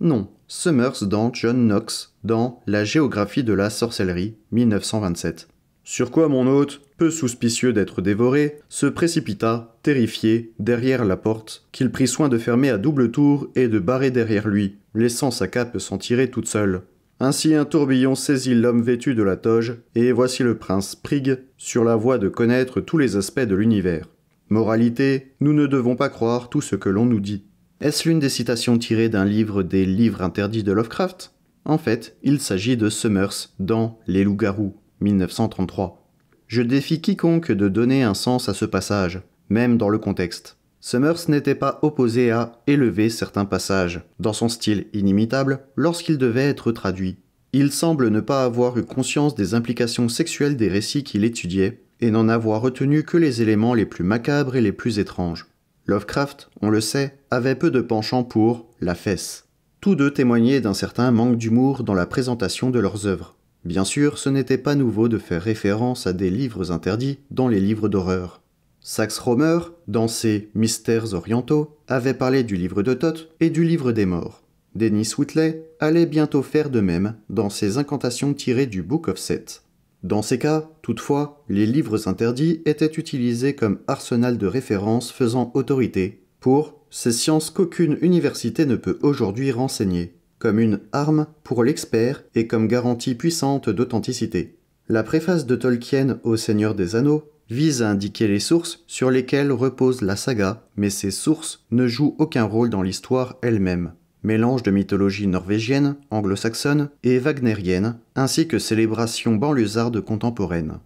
Non, Summers dans John Knox dans La géographie de la sorcellerie 1927. Sur quoi mon hôte, peu suspicieux d'être dévoré, se précipita, terrifié, derrière la porte, qu'il prit soin de fermer à double tour et de barrer derrière lui, laissant sa cape s'en tirer toute seule. Ainsi un tourbillon saisit l'homme vêtu de la toge, et voici le prince Prigg sur la voie de connaître tous les aspects de l'univers. Moralité, nous ne devons pas croire tout ce que l'on nous dit. Est-ce l'une des citations tirées d'un livre des livres interdits de Lovecraft En fait, il s'agit de Summers dans Les loups-garous, 1933. Je défie quiconque de donner un sens à ce passage, même dans le contexte. Summers n'était pas opposé à élever certains passages, dans son style inimitable, lorsqu'ils devaient être traduits. Il semble ne pas avoir eu conscience des implications sexuelles des récits qu'il étudiait, et n'en avoir retenu que les éléments les plus macabres et les plus étranges. Lovecraft, on le sait, avait peu de penchant pour la fesse. Tous deux témoignaient d'un certain manque d'humour dans la présentation de leurs œuvres. Bien sûr, ce n'était pas nouveau de faire référence à des livres interdits dans les livres d'horreur. Sax Romer, dans ses Mystères orientaux, avait parlé du livre de Thoth et du livre des morts. Denis Whitley allait bientôt faire de même dans ses incantations tirées du Book of Seth ». Dans ces cas, toutefois, les livres interdits étaient utilisés comme arsenal de référence faisant autorité pour ces sciences qu'aucune université ne peut aujourd'hui renseigner, comme une arme pour l'expert et comme garantie puissante d'authenticité. La préface de Tolkien au Seigneur des Anneaux vise à indiquer les sources sur lesquelles repose la saga, mais ces sources ne jouent aucun rôle dans l'histoire elle-même mélange de mythologie norvégienne, anglo-saxonne et wagnérienne, ainsi que célébrations banlieusardes contemporaines.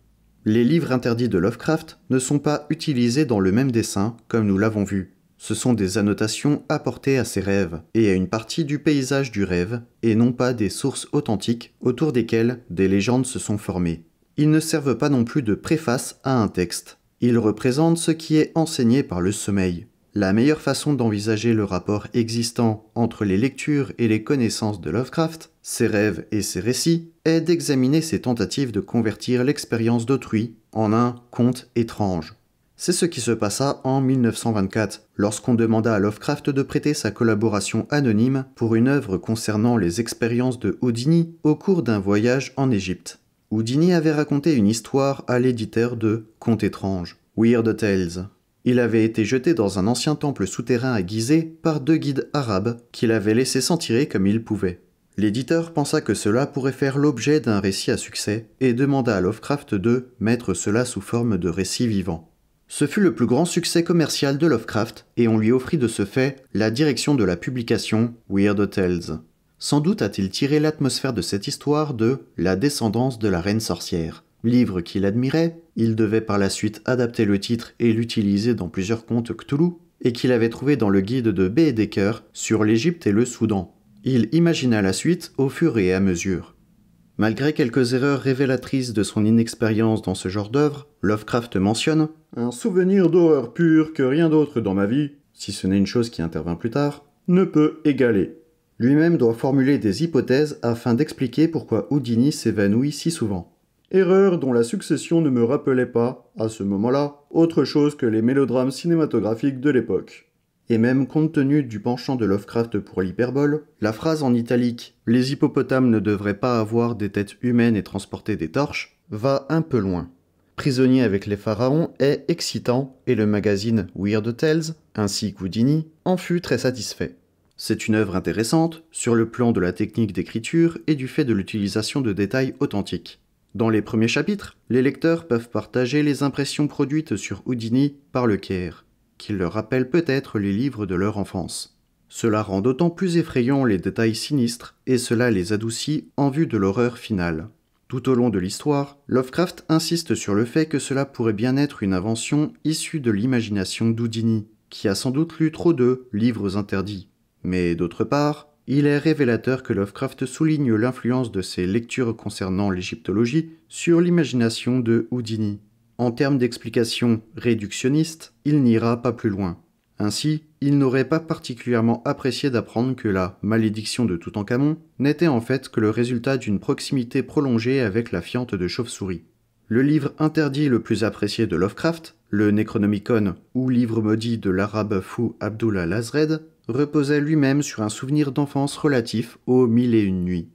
Les livres interdits de Lovecraft ne sont pas utilisés dans le même dessin, comme nous l'avons vu. Ce sont des annotations apportées à ses rêves et à une partie du paysage du rêve, et non pas des sources authentiques autour desquelles des légendes se sont formées. Ils ne servent pas non plus de préface à un texte. Ils représentent ce qui est enseigné par le sommeil, la meilleure façon d'envisager le rapport existant entre les lectures et les connaissances de Lovecraft, ses rêves et ses récits, est d'examiner ses tentatives de convertir l'expérience d'autrui en un conte étrange. C'est ce qui se passa en 1924, lorsqu'on demanda à Lovecraft de prêter sa collaboration anonyme pour une œuvre concernant les expériences de Houdini au cours d'un voyage en Égypte. Houdini avait raconté une histoire à l'éditeur de Contes étranges, Weird Tales, il avait été jeté dans un ancien temple souterrain à Gizeh par deux guides arabes qui l'avaient laissé s'en tirer comme il pouvait. L'éditeur pensa que cela pourrait faire l'objet d'un récit à succès et demanda à Lovecraft de mettre cela sous forme de récit vivant. Ce fut le plus grand succès commercial de Lovecraft et on lui offrit de ce fait la direction de la publication Weird Tales. Sans doute a-t-il tiré l'atmosphère de cette histoire de La descendance de la reine sorcière, Livre qu'il admirait, il devait par la suite adapter le titre et l'utiliser dans plusieurs contes Cthulhu, et qu'il avait trouvé dans le guide de Baedeker sur l'Égypte et le Soudan. Il imagina la suite au fur et à mesure. Malgré quelques erreurs révélatrices de son inexpérience dans ce genre d'œuvre, Lovecraft mentionne Un souvenir d'horreur pure que rien d'autre dans ma vie, si ce n'est une chose qui intervint plus tard, ne peut égaler. Lui-même doit formuler des hypothèses afin d'expliquer pourquoi Houdini s'évanouit si souvent erreur dont la succession ne me rappelait pas, à ce moment-là, autre chose que les mélodrames cinématographiques de l'époque. Et même compte tenu du penchant de Lovecraft pour l'hyperbole, la phrase en italique « les hippopotames ne devraient pas avoir des têtes humaines et transporter des torches » va un peu loin. Prisonnier avec les pharaons est excitant et le magazine Weird Tales, ainsi qu'Houdini, en fut très satisfait. C'est une œuvre intéressante sur le plan de la technique d'écriture et du fait de l'utilisation de détails authentiques. Dans les premiers chapitres, les lecteurs peuvent partager les impressions produites sur Houdini par le Caire, qui leur rappelle peut-être les livres de leur enfance. Cela rend d'autant plus effrayants les détails sinistres et cela les adoucit en vue de l'horreur finale. Tout au long de l'histoire, Lovecraft insiste sur le fait que cela pourrait bien être une invention issue de l'imagination d'Houdini, qui a sans doute lu trop de livres interdits. Mais d'autre part, il est révélateur que Lovecraft souligne l'influence de ses lectures concernant l'égyptologie sur l'imagination de Houdini. En termes d'explication réductionniste, il n'ira pas plus loin. Ainsi, il n'aurait pas particulièrement apprécié d'apprendre que la malédiction de Toutankhamon n'était en fait que le résultat d'une proximité prolongée avec la fiente de chauve-souris. Le livre interdit le plus apprécié de Lovecraft, le Necronomicon ou livre maudit de l'arabe fou Abdullah Lazred, reposait lui-même sur un souvenir d'enfance relatif aux mille et une nuits.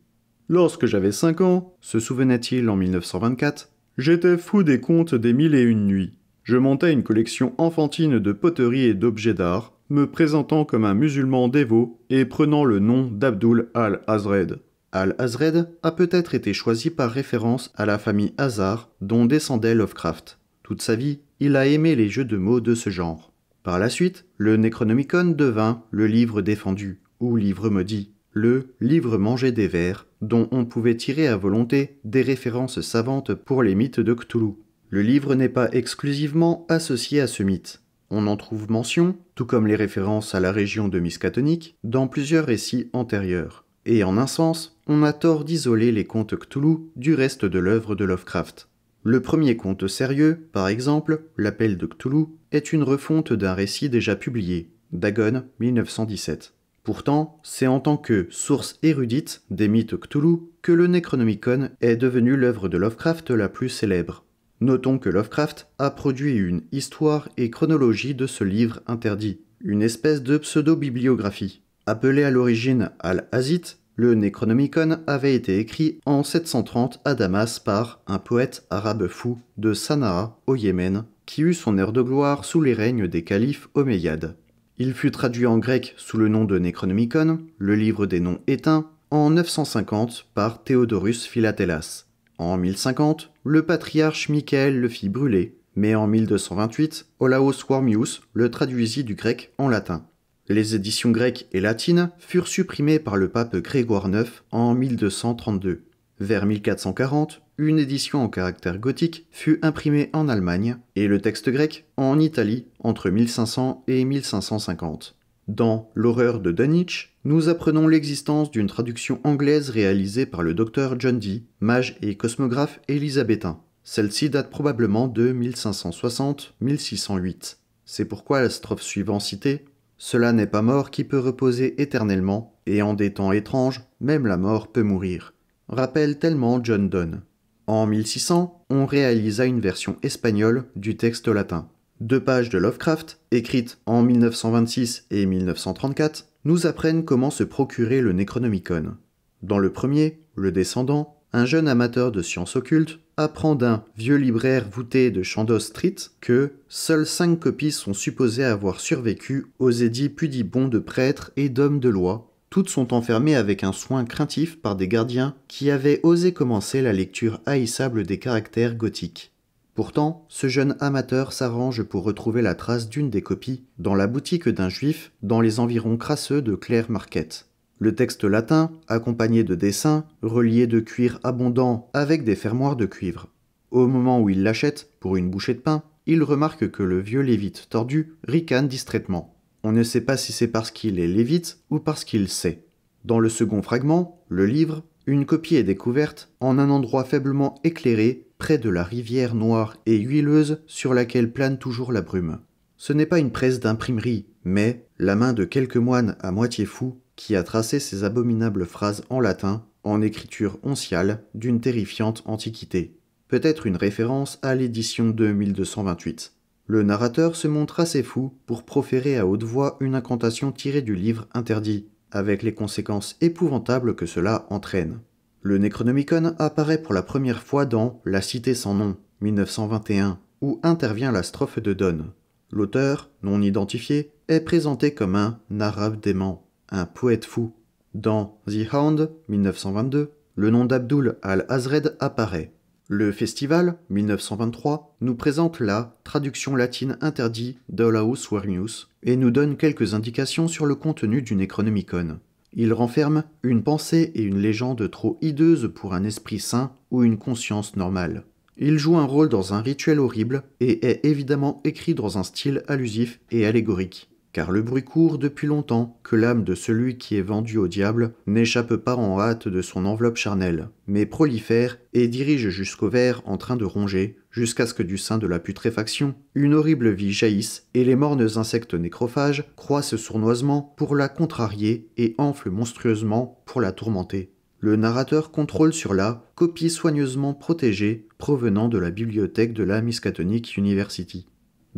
Lorsque j'avais cinq ans, se souvenait-il en 1924, j'étais fou des contes des mille et une nuits. Je montais une collection enfantine de poteries et d'objets d'art, me présentant comme un musulman dévot et prenant le nom d'Abdul al-Azred. Al-Azred a peut-être été choisi par référence à la famille Hazar dont descendait Lovecraft. Toute sa vie, il a aimé les jeux de mots de ce genre. Par la suite, le Necronomicon devint le livre défendu, ou livre maudit, le livre mangé des vers, dont on pouvait tirer à volonté des références savantes pour les mythes de Cthulhu. Le livre n'est pas exclusivement associé à ce mythe. On en trouve mention, tout comme les références à la région de Miskatonic, dans plusieurs récits antérieurs. Et en un sens, on a tort d'isoler les contes Cthulhu du reste de l'œuvre de Lovecraft. Le premier conte sérieux, par exemple, L'Appel de Cthulhu, est une refonte d'un récit déjà publié, Dagon 1917. Pourtant, c'est en tant que source érudite des mythes Cthulhu que le Necronomicon est devenu l'œuvre de Lovecraft la plus célèbre. Notons que Lovecraft a produit une histoire et chronologie de ce livre interdit, une espèce de pseudo-bibliographie. Appelé à l'origine Al-Azit, le Necronomicon avait été écrit en 730 à Damas par un poète arabe fou de Sanaa au Yémen qui eut son heure de gloire sous les règnes des califes omeyyades. Il fut traduit en grec sous le nom de Necronomicon, le livre des noms éteints, en 950 par Théodorus Philatelas. En 1050, le patriarche Michael le fit brûler, mais en 1228, Olaus Wormius le traduisit du grec en latin. Les éditions grecques et latines furent supprimées par le pape Grégoire IX en 1232. Vers 1440, une édition en caractère gothique fut imprimée en Allemagne et le texte grec en Italie entre 1500 et 1550. Dans L'horreur de Dunwich, nous apprenons l'existence d'une traduction anglaise réalisée par le docteur John Dee, mage et cosmographe élisabétain. Celle-ci date probablement de 1560-1608. C'est pourquoi la strophe suivante citée Cela n'est pas mort qui peut reposer éternellement, et en des temps étranges, même la mort peut mourir rappelle tellement John Donne. En 1600, on réalisa une version espagnole du texte latin. Deux pages de Lovecraft, écrites en 1926 et 1934, nous apprennent comment se procurer le Necronomicon. Dans le premier, Le Descendant, un jeune amateur de sciences occultes apprend d'un vieux libraire voûté de Chandos Street que seules cinq copies sont supposées avoir survécu aux édits pudibonds de prêtres et d'hommes de loi toutes sont enfermées avec un soin craintif par des gardiens qui avaient osé commencer la lecture haïssable des caractères gothiques. Pourtant, ce jeune amateur s'arrange pour retrouver la trace d'une des copies dans la boutique d'un juif dans les environs crasseux de Claire Marquette. Le texte latin, accompagné de dessins, relié de cuir abondant avec des fermoirs de cuivre. Au moment où il l'achète, pour une bouchée de pain, il remarque que le vieux lévite tordu ricane distraitement. On ne sait pas si c'est parce qu'il est lévite ou parce qu'il sait. Dans le second fragment, le livre, une copie est découverte en un endroit faiblement éclairé, près de la rivière noire et huileuse sur laquelle plane toujours la brume. Ce n'est pas une presse d'imprimerie, mais la main de quelques moines à moitié fous qui a tracé ces abominables phrases en latin, en écriture onciale, d'une terrifiante antiquité. Peut-être une référence à l'édition de 1228. Le narrateur se montre assez fou pour proférer à haute voix une incantation tirée du livre interdit, avec les conséquences épouvantables que cela entraîne. Le Necronomicon apparaît pour la première fois dans La Cité sans nom, 1921, où intervient la strophe de Donne. L'auteur, non identifié, est présenté comme un arabe dément, un poète fou. Dans The Hound, 1922, le nom d'Abdul al-Azred apparaît. Le festival, 1923, nous présente la traduction latine interdite d'Olaus Wernius et nous donne quelques indications sur le contenu du Necronomicon. Il renferme une pensée et une légende trop hideuses pour un esprit sain ou une conscience normale. Il joue un rôle dans un rituel horrible et est évidemment écrit dans un style allusif et allégorique car le bruit court depuis longtemps que l'âme de celui qui est vendu au diable n'échappe pas en hâte de son enveloppe charnelle, mais prolifère et dirige jusqu'au verre en train de ronger, jusqu'à ce que du sein de la putréfaction, une horrible vie jaillisse et les mornes insectes nécrophages croissent sournoisement pour la contrarier et enflent monstrueusement pour la tourmenter. Le narrateur contrôle sur la copie soigneusement protégée provenant de la bibliothèque de la Miskatonic University.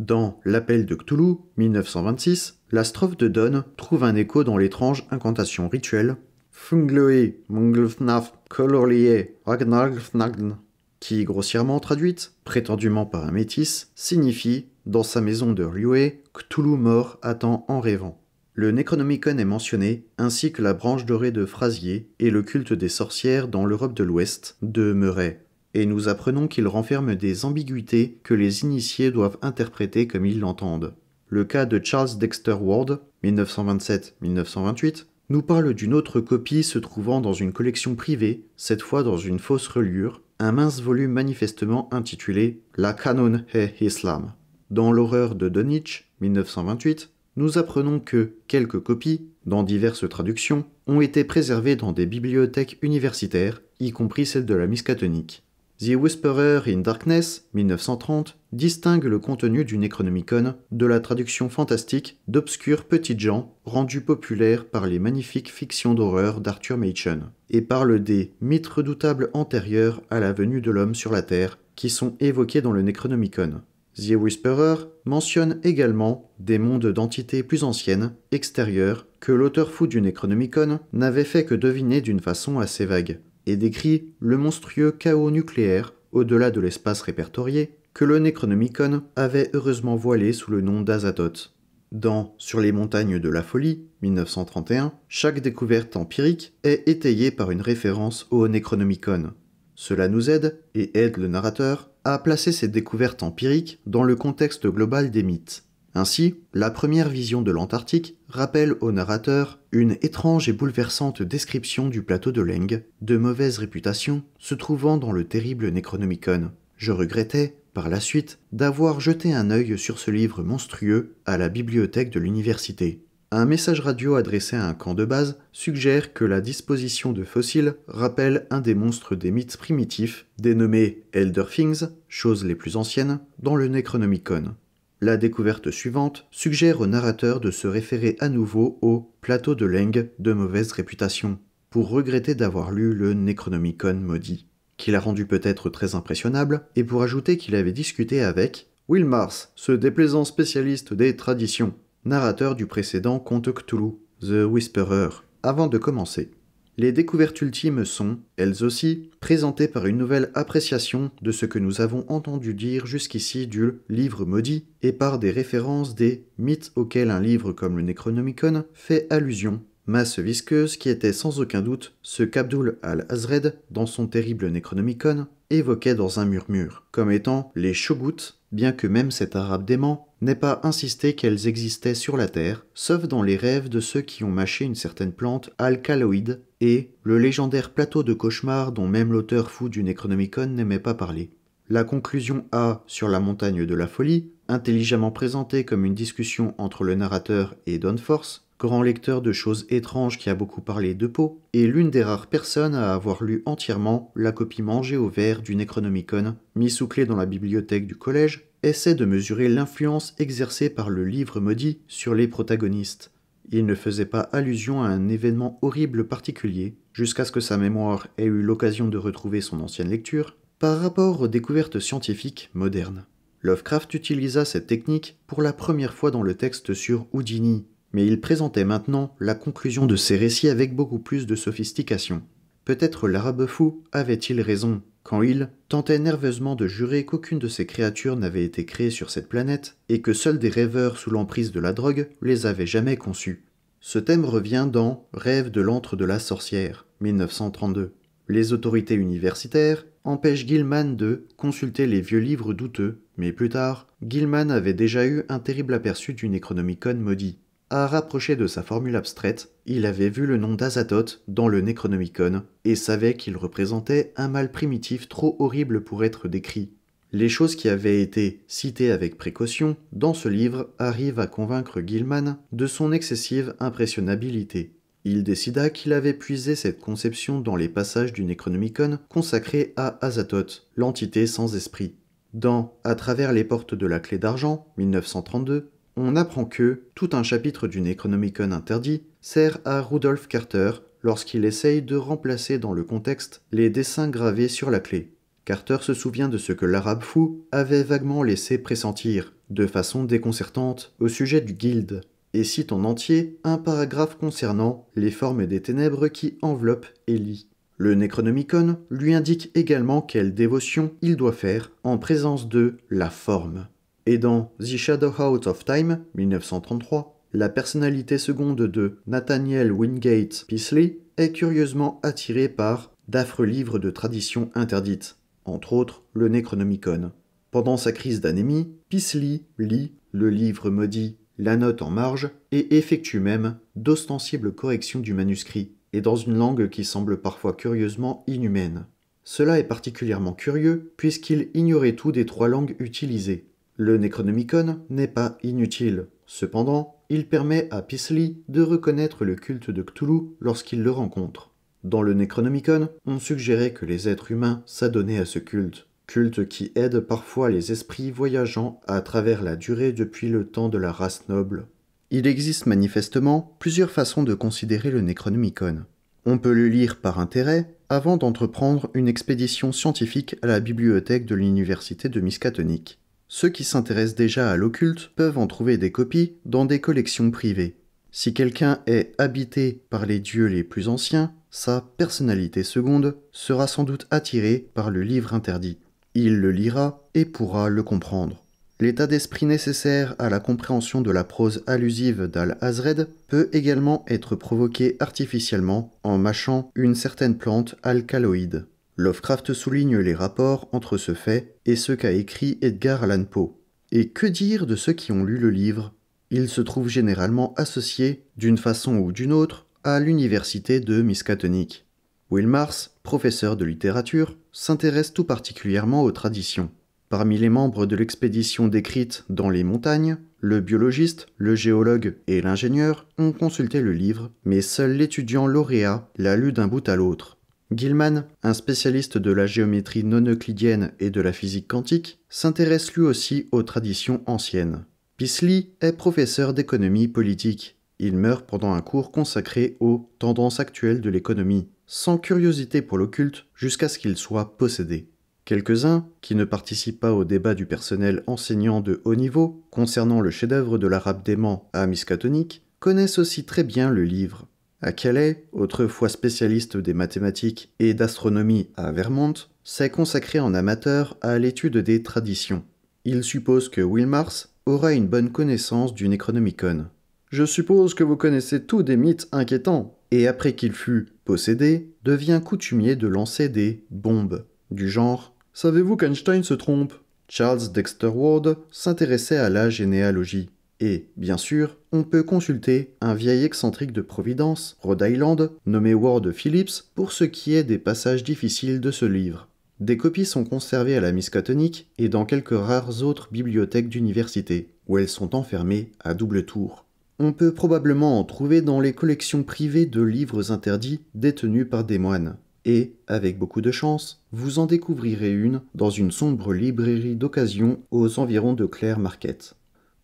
Dans L'appel de Cthulhu, 1926, la strophe de Donne trouve un écho dans l'étrange incantation rituelle Fungloe Munglfnaf Kolorlie qui, grossièrement traduite, prétendument par un métis, signifie Dans sa maison de Ryue, Cthulhu mort attend en rêvant. Le Necronomicon est mentionné, ainsi que la branche dorée de Frasier et le culte des sorcières dans l'Europe de l'Ouest de Murray et nous apprenons qu'il renferme des ambiguïtés que les initiés doivent interpréter comme ils l'entendent. Le cas de Charles Dexter Ward, 1927-1928, nous parle d'une autre copie se trouvant dans une collection privée, cette fois dans une fausse reliure, un mince volume manifestement intitulé La Canon et Islam. Dans l'horreur de Donich 1928, nous apprenons que quelques copies, dans diverses traductions, ont été préservées dans des bibliothèques universitaires, y compris celle de la Miscatonique ». The Whisperer in Darkness, 1930, distingue le contenu du Necronomicon de la traduction fantastique d'obscurs petits gens rendus populaires par les magnifiques fictions d'horreur d'Arthur Machen, et parle des mythes redoutables antérieurs à la venue de l'homme sur la Terre qui sont évoqués dans le Necronomicon. The Whisperer mentionne également des mondes d'entités plus anciennes, extérieures, que l'auteur fou du Necronomicon n'avait fait que deviner d'une façon assez vague décrit le monstrueux chaos nucléaire au-delà de l'espace répertorié que le Necronomicon avait heureusement voilé sous le nom d'Azatoth. Dans Sur les montagnes de la folie, 1931, chaque découverte empirique est étayée par une référence au Necronomicon. Cela nous aide, et aide le narrateur, à placer ces découvertes empiriques dans le contexte global des mythes. Ainsi, la première vision de l'Antarctique rappelle au narrateur une étrange et bouleversante description du plateau de Leng, de mauvaise réputation, se trouvant dans le terrible Necronomicon. Je regrettais, par la suite, d'avoir jeté un œil sur ce livre monstrueux à la bibliothèque de l'université. Un message radio adressé à un camp de base suggère que la disposition de fossiles rappelle un des monstres des mythes primitifs, dénommés Elder Things, choses les plus anciennes, dans le Necronomicon. La découverte suivante suggère au narrateur de se référer à nouveau au plateau de Leng de mauvaise réputation, pour regretter d'avoir lu le Necronomicon maudit, qui l'a rendu peut-être très impressionnable, et pour ajouter qu'il avait discuté avec Mars, ce déplaisant spécialiste des traditions, narrateur du précédent Conte Cthulhu, The Whisperer, avant de commencer. Les découvertes ultimes sont, elles aussi, présentées par une nouvelle appréciation de ce que nous avons entendu dire jusqu'ici du livre maudit et par des références des mythes auxquels un livre comme le Necronomicon fait allusion. Masse visqueuse qui était sans aucun doute ce qu'Abdul al-Azred, dans son terrible Necronomicon, évoquait dans un murmure, comme étant les shoguts, bien que même cet arabe dément n'ait pas insisté qu'elles existaient sur la Terre, sauf dans les rêves de ceux qui ont mâché une certaine plante alcaloïde et le légendaire plateau de cauchemar dont même l'auteur fou du Necronomicon n'aimait pas parler. La conclusion A sur la montagne de la folie, intelligemment présentée comme une discussion entre le narrateur et Don Force, grand lecteur de choses étranges qui a beaucoup parlé de Poe, et l'une des rares personnes à avoir lu entièrement la copie mangée au verre du Necronomicon, mis sous clé dans la bibliothèque du collège, essaie de mesurer l'influence exercée par le livre maudit sur les protagonistes. Il ne faisait pas allusion à un événement horrible particulier, jusqu'à ce que sa mémoire ait eu l'occasion de retrouver son ancienne lecture, par rapport aux découvertes scientifiques modernes. Lovecraft utilisa cette technique pour la première fois dans le texte sur Houdini, mais il présentait maintenant la conclusion de ses récits avec beaucoup plus de sophistication. Peut-être l'arabe fou avait-il raison, quand il tentait nerveusement de jurer qu'aucune de ces créatures n'avait été créée sur cette planète et que seuls des rêveurs sous l'emprise de la drogue les avaient jamais conçues. Ce thème revient dans Rêve de l'antre de la sorcière, 1932. Les autorités universitaires empêchent Gilman de consulter les vieux livres douteux, mais plus tard, Gilman avait déjà eu un terrible aperçu du Necronomicon maudit. À rapprocher de sa formule abstraite, il avait vu le nom d'Azathoth dans le Necronomicon et savait qu'il représentait un mal primitif trop horrible pour être décrit. Les choses qui avaient été citées avec précaution dans ce livre arrivent à convaincre Gilman de son excessive impressionnabilité. Il décida qu'il avait puisé cette conception dans les passages du Necronomicon consacrés à Azathoth, l'entité sans esprit. Dans À travers les portes de la clé d'argent, 1932, on apprend que tout un chapitre du Necronomicon interdit sert à Rudolf Carter lorsqu'il essaye de remplacer dans le contexte les dessins gravés sur la clé. Carter se souvient de ce que l'arabe fou avait vaguement laissé pressentir, de façon déconcertante, au sujet du guild, et cite en entier un paragraphe concernant les formes des ténèbres qui enveloppent Ellie. Le Necronomicon lui indique également quelle dévotion il doit faire en présence de la forme. Et dans The Shadow Out of Time, 1933, la personnalité seconde de Nathaniel Wingate Peasley est curieusement attirée par d'affreux livres de traditions interdites, entre autres le Necronomicon. Pendant sa crise d'anémie, Peasley lit le livre maudit La note en marge et effectue même d'ostensibles corrections du manuscrit, et dans une langue qui semble parfois curieusement inhumaine. Cela est particulièrement curieux puisqu'il ignorait tout des trois langues utilisées. Le Necronomicon n'est pas inutile. Cependant, il permet à Pisley de reconnaître le culte de Cthulhu lorsqu'il le rencontre. Dans le Necronomicon, on suggérait que les êtres humains s'adonnaient à ce culte, culte qui aide parfois les esprits voyageant à travers la durée depuis le temps de la race noble. Il existe manifestement plusieurs façons de considérer le Necronomicon. On peut le lire par intérêt avant d'entreprendre une expédition scientifique à la bibliothèque de l'université de Miskatonic. Ceux qui s'intéressent déjà à l'occulte peuvent en trouver des copies dans des collections privées. Si quelqu'un est habité par les dieux les plus anciens, sa personnalité seconde sera sans doute attirée par le livre interdit. Il le lira et pourra le comprendre. L'état d'esprit nécessaire à la compréhension de la prose allusive d'Al-Azred peut également être provoqué artificiellement en mâchant une certaine plante alcaloïde. Lovecraft souligne les rapports entre ce fait et ce qu'a écrit Edgar Allan Poe. Et que dire de ceux qui ont lu le livre Il se trouve généralement associé, d'une façon ou d'une autre, à l'université de Miskatonic. Will Mars, professeur de littérature, s'intéresse tout particulièrement aux traditions. Parmi les membres de l'expédition décrite dans les montagnes, le biologiste, le géologue et l'ingénieur ont consulté le livre, mais seul l'étudiant lauréat l'a lu d'un bout à l'autre. Gilman, un spécialiste de la géométrie non euclidienne et de la physique quantique, s'intéresse lui aussi aux traditions anciennes. Pisley est professeur d'économie politique. Il meurt pendant un cours consacré aux tendances actuelles de l'économie, sans curiosité pour l'occulte jusqu'à ce qu'il soit possédé. Quelques-uns, qui ne participent pas au débat du personnel enseignant de haut niveau concernant le chef-d'œuvre de l'arabe dément à Miskatonic, connaissent aussi très bien le livre. À Calais, autrefois spécialiste des mathématiques et d'astronomie à Vermont, s'est consacré en amateur à l'étude des traditions. Il suppose que Wilmars aura une bonne connaissance du Necronomicon. Je suppose que vous connaissez tous des mythes inquiétants, et après qu'il fut possédé, devient coutumier de lancer des bombes, du genre Savez-vous qu'Einstein se trompe Charles Dexter Ward s'intéressait à la généalogie. Et, bien sûr, on peut consulter un vieil excentrique de Providence, Rhode Island, nommé Ward Phillips, pour ce qui est des passages difficiles de ce livre. Des copies sont conservées à la Miscatonique et dans quelques rares autres bibliothèques d'université, où elles sont enfermées à double tour. On peut probablement en trouver dans les collections privées de livres interdits détenus par des moines. Et, avec beaucoup de chance, vous en découvrirez une dans une sombre librairie d'occasion aux environs de Clare Market.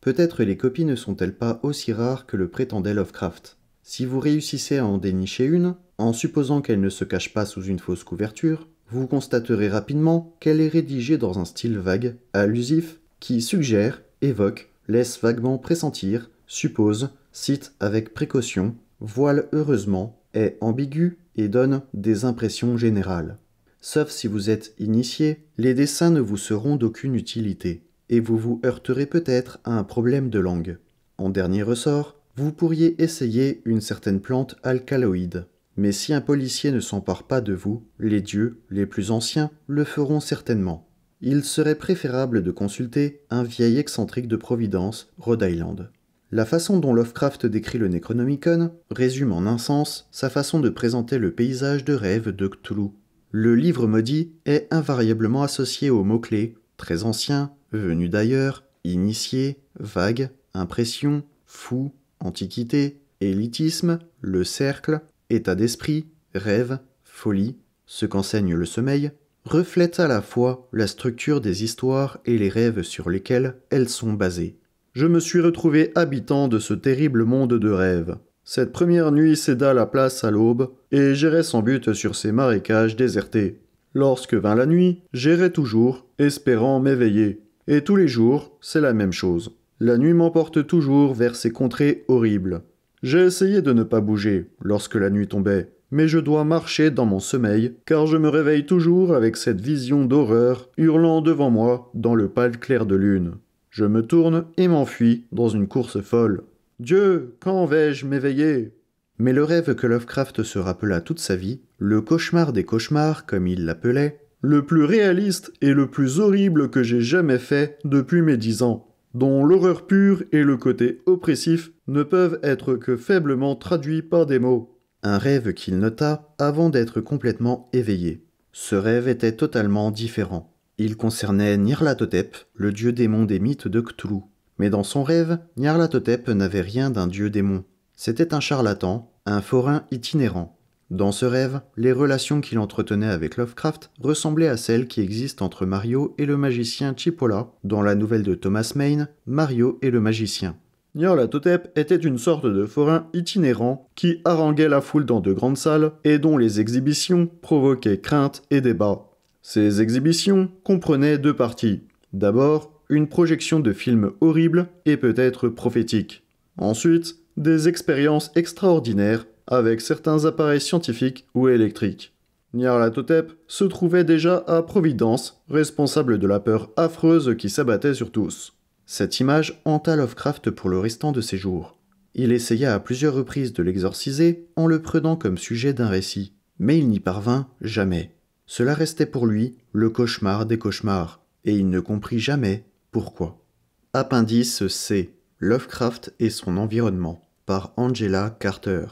Peut-être les copies ne sont-elles pas aussi rares que le prétendait Lovecraft. Si vous réussissez à en dénicher une, en supposant qu'elle ne se cache pas sous une fausse couverture, vous constaterez rapidement qu'elle est rédigée dans un style vague, allusif, qui suggère, évoque, laisse vaguement pressentir, suppose, cite avec précaution, voile heureusement, est ambigu et donne des impressions générales. Sauf si vous êtes initié, les dessins ne vous seront d'aucune utilité et vous vous heurterez peut-être à un problème de langue. En dernier ressort, vous pourriez essayer une certaine plante alcaloïde. Mais si un policier ne s'empare pas de vous, les dieux, les plus anciens, le feront certainement. Il serait préférable de consulter un vieil excentrique de Providence, Rhode Island. La façon dont Lovecraft décrit le Necronomicon résume en un sens sa façon de présenter le paysage de rêve de Cthulhu. Le livre maudit est invariablement associé aux mots-clés très anciens, venu d'ailleurs, initié, vague, impression, fou, antiquité, élitisme, le cercle, état d'esprit, rêve, folie, ce qu'enseigne le sommeil, reflète à la fois la structure des histoires et les rêves sur lesquels elles sont basées. Je me suis retrouvé habitant de ce terrible monde de rêves. Cette première nuit céda la place à l'aube, et j'irai sans but sur ces marécages désertés. Lorsque vint la nuit, j'irai toujours, espérant m'éveiller. Et tous les jours, c'est la même chose. La nuit m'emporte toujours vers ces contrées horribles. J'ai essayé de ne pas bouger lorsque la nuit tombait, mais je dois marcher dans mon sommeil, car je me réveille toujours avec cette vision d'horreur hurlant devant moi dans le pâle clair de lune. Je me tourne et m'enfuis dans une course folle. Dieu, quand vais-je m'éveiller Mais le rêve que Lovecraft se rappela toute sa vie, le cauchemar des cauchemars comme il l'appelait, le plus réaliste et le plus horrible que j'ai jamais fait depuis mes dix ans, dont l'horreur pure et le côté oppressif ne peuvent être que faiblement traduits par des mots. Un rêve qu'il nota avant d'être complètement éveillé. Ce rêve était totalement différent. Il concernait Nyarlathotep, le dieu démon des mythes de Cthulhu. Mais dans son rêve, Nyarlathotep n'avait rien d'un dieu démon. C'était un charlatan, un forain itinérant. Dans ce rêve, les relations qu'il entretenait avec Lovecraft ressemblaient à celles qui existent entre Mario et le magicien Chipola dans la nouvelle de Thomas Maine, Mario et le magicien. Nyarlathotep était une sorte de forain itinérant qui haranguait la foule dans de grandes salles et dont les exhibitions provoquaient crainte et débat. Ces exhibitions comprenaient deux parties. D'abord, une projection de films horribles et peut-être prophétiques. Ensuite, des expériences extraordinaires avec certains appareils scientifiques ou électriques. Nyarlathotep se trouvait déjà à Providence, responsable de la peur affreuse qui s'abattait sur tous. Cette image hanta Lovecraft pour le restant de ses jours. Il essaya à plusieurs reprises de l'exorciser en le prenant comme sujet d'un récit, mais il n'y parvint jamais. Cela restait pour lui le cauchemar des cauchemars, et il ne comprit jamais pourquoi. Appendice C. Lovecraft et son environnement par Angela Carter.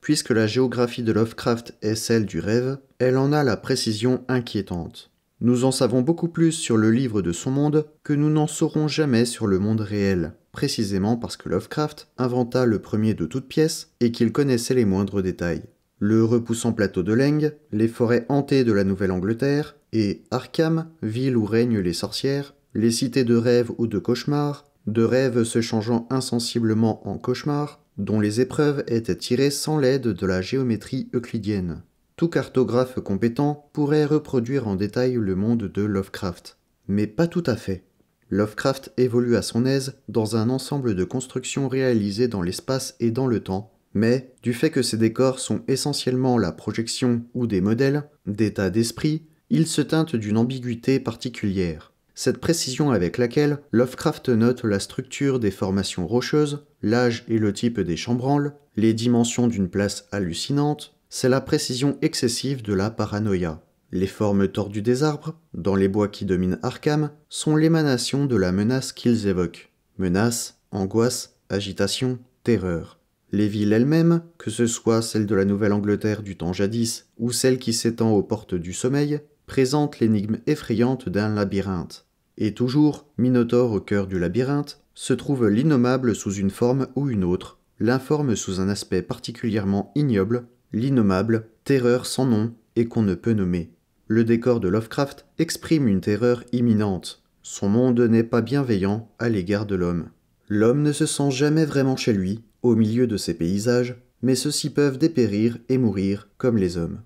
Puisque la géographie de Lovecraft est celle du rêve, elle en a la précision inquiétante. Nous en savons beaucoup plus sur le livre de son monde que nous n'en saurons jamais sur le monde réel, précisément parce que Lovecraft inventa le premier de toutes pièces et qu'il connaissait les moindres détails. Le repoussant plateau de Leng, les forêts hantées de la Nouvelle-Angleterre, et Arkham, ville où règnent les sorcières, les cités de rêve ou de cauchemar, de rêve se changeant insensiblement en cauchemar, dont les épreuves étaient tirées sans l'aide de la géométrie euclidienne. Tout cartographe compétent pourrait reproduire en détail le monde de Lovecraft, mais pas tout à fait. Lovecraft évolue à son aise dans un ensemble de constructions réalisées dans l'espace et dans le temps, mais, du fait que ces décors sont essentiellement la projection ou des modèles, d'état d'esprit, ils se teintent d'une ambiguïté particulière. Cette précision avec laquelle Lovecraft note la structure des formations rocheuses, l'âge et le type des chambranles, les dimensions d'une place hallucinante, c'est la précision excessive de la paranoïa. Les formes tordues des arbres, dans les bois qui dominent Arkham, sont l'émanation de la menace qu'ils évoquent. Menace, angoisse, agitation, terreur. Les villes elles-mêmes, que ce soit celle de la Nouvelle-Angleterre du temps jadis ou celle qui s'étend aux portes du sommeil, présentent l'énigme effrayante d'un labyrinthe. Et toujours, Minotaure au cœur du labyrinthe, se trouve l'innommable sous une forme ou une autre, l'informe sous un aspect particulièrement ignoble, l'innommable, terreur sans nom et qu'on ne peut nommer. Le décor de Lovecraft exprime une terreur imminente. Son monde n'est pas bienveillant à l'égard de l'homme. L'homme ne se sent jamais vraiment chez lui, au milieu de ses paysages, mais ceux-ci peuvent dépérir et mourir comme les hommes.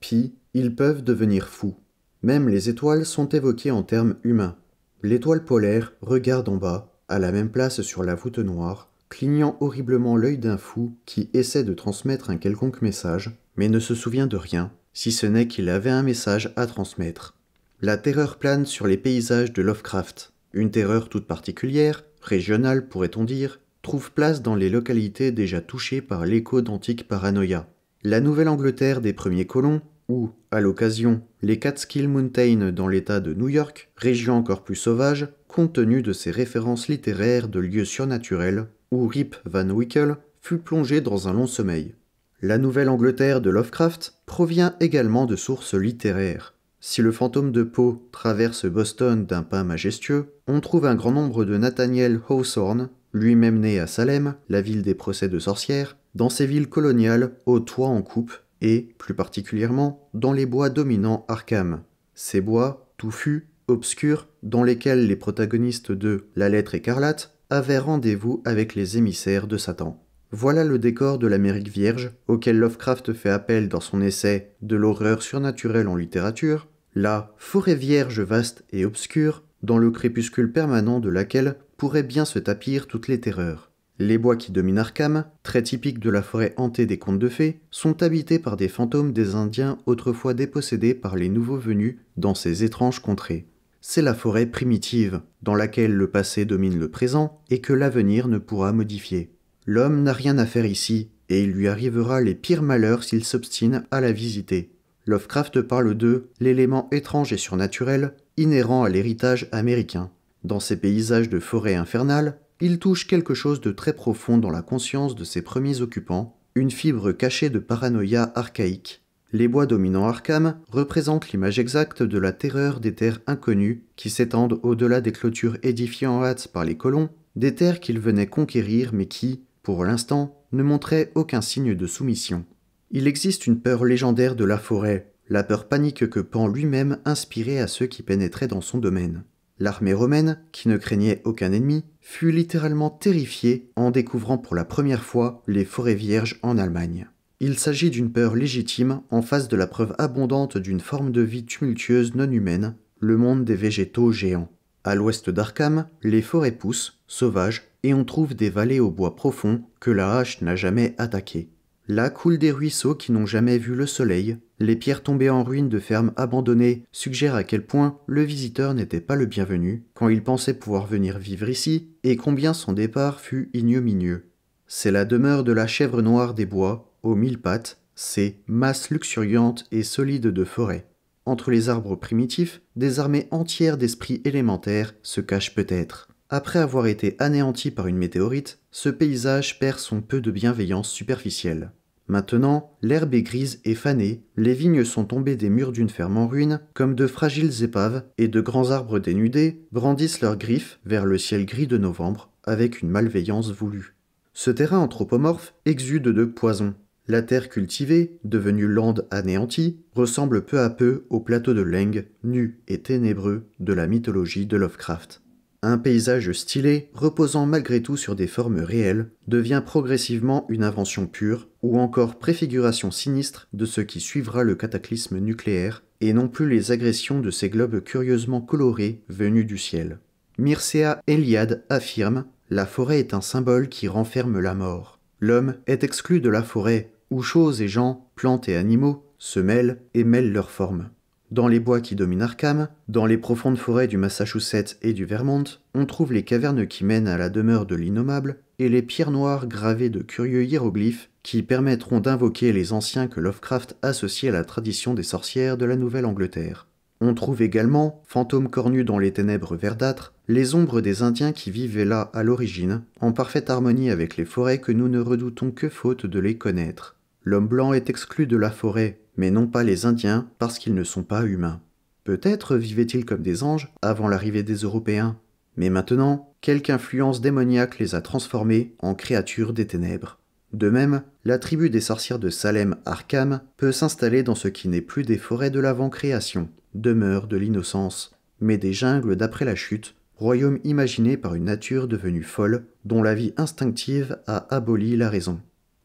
Pis, ils peuvent devenir fous. Même les étoiles sont évoquées en termes humains. L'étoile polaire regarde en bas, à la même place sur la voûte noire, clignant horriblement l'œil d'un fou qui essaie de transmettre un quelconque message, mais ne se souvient de rien, si ce n'est qu'il avait un message à transmettre. La terreur plane sur les paysages de Lovecraft. Une terreur toute particulière, régionale pourrait-on dire, trouve place dans les localités déjà touchées par l'écho d'antiques paranoïa. La Nouvelle-Angleterre des premiers colons, ou, à l'occasion, les Catskill Mountains dans l'État de New York, région encore plus sauvage, compte tenu de ses références littéraires de lieux surnaturels, où Rip Van Winkle fut plongé dans un long sommeil. La Nouvelle-Angleterre de Lovecraft provient également de sources littéraires. Si le fantôme de Poe traverse Boston d'un pas majestueux, on trouve un grand nombre de Nathaniel Hawthorne, lui-même né à Salem, la ville des procès de sorcières, dans ses villes coloniales aux toits en coupe et plus particulièrement dans les bois dominants Arkham. Ces bois, touffus, obscurs, dans lesquels les protagonistes de La lettre écarlate avaient rendez-vous avec les émissaires de Satan. Voilà le décor de l'Amérique vierge auquel Lovecraft fait appel dans son essai De l'horreur surnaturelle en littérature, la forêt vierge vaste et obscure, dans le crépuscule permanent de laquelle pourraient bien se tapir toutes les terreurs. Les bois qui dominent Arkham, très typiques de la forêt hantée des contes de fées, sont habités par des fantômes des Indiens autrefois dépossédés par les nouveaux venus dans ces étranges contrées. C'est la forêt primitive, dans laquelle le passé domine le présent et que l'avenir ne pourra modifier. L'homme n'a rien à faire ici, et il lui arrivera les pires malheurs s'il s'obstine à la visiter. Lovecraft parle de l'élément étrange et surnaturel inhérent à l'héritage américain. Dans ces paysages de forêt infernale, il touche quelque chose de très profond dans la conscience de ses premiers occupants, une fibre cachée de paranoïa archaïque. Les bois dominant Arkham représentent l'image exacte de la terreur des terres inconnues qui s'étendent au-delà des clôtures édifiées en hâte par les colons, des terres qu'ils venaient conquérir mais qui, pour l'instant, ne montraient aucun signe de soumission. Il existe une peur légendaire de la forêt, la peur panique que Pan lui-même inspirait à ceux qui pénétraient dans son domaine. L'armée romaine, qui ne craignait aucun ennemi, fut littéralement terrifiée en découvrant pour la première fois les forêts vierges en Allemagne. Il s'agit d'une peur légitime en face de la preuve abondante d'une forme de vie tumultueuse non humaine, le monde des végétaux géants. À l'ouest d'Arkham, les forêts poussent, sauvages, et on trouve des vallées au bois profond que la hache n'a jamais attaquées. Là coulent des ruisseaux qui n'ont jamais vu le soleil, les pierres tombées en ruines de fermes abandonnées suggèrent à quel point le visiteur n'était pas le bienvenu quand il pensait pouvoir venir vivre ici et combien son départ fut ignominieux. C'est la demeure de la chèvre noire des bois, aux mille pattes, ces masses luxuriantes et solides de forêt. Entre les arbres primitifs, des armées entières d'esprits élémentaires se cachent peut-être. Après avoir été anéanti par une météorite, ce paysage perd son peu de bienveillance superficielle. Maintenant, l'herbe est grise et fanée, les vignes sont tombées des murs d'une ferme en ruine, comme de fragiles épaves, et de grands arbres dénudés brandissent leurs griffes vers le ciel gris de novembre avec une malveillance voulue. Ce terrain anthropomorphe exude de poison. La terre cultivée, devenue lande anéantie, ressemble peu à peu au plateau de Leng, nu et ténébreux de la mythologie de Lovecraft. Un paysage stylé, reposant malgré tout sur des formes réelles, devient progressivement une invention pure, ou encore préfiguration sinistre de ce qui suivra le cataclysme nucléaire, et non plus les agressions de ces globes curieusement colorés venus du ciel. Mircea Eliade affirme La forêt est un symbole qui renferme la mort. L'homme est exclu de la forêt, où choses et gens, plantes et animaux, se mêlent et mêlent leurs formes. Dans les bois qui dominent Arkham, dans les profondes forêts du Massachusetts et du Vermont, on trouve les cavernes qui mènent à la demeure de l'innommable et les pierres noires gravées de curieux hiéroglyphes qui permettront d'invoquer les anciens que Lovecraft associait à la tradition des sorcières de la Nouvelle-Angleterre. On trouve également, fantômes cornus dans les ténèbres verdâtres, les ombres des Indiens qui vivaient là à l'origine, en parfaite harmonie avec les forêts que nous ne redoutons que faute de les connaître. L'homme blanc est exclu de la forêt, mais non pas les Indiens parce qu'ils ne sont pas humains. Peut-être vivaient-ils comme des anges avant l'arrivée des Européens, mais maintenant, quelque influence démoniaque les a transformés en créatures des ténèbres. De même, la tribu des sorcières de Salem Arkham peut s'installer dans ce qui n'est plus des forêts de l'avant-création, demeure de l'innocence, mais des jungles d'après la chute, royaume imaginé par une nature devenue folle, dont la vie instinctive a aboli la raison.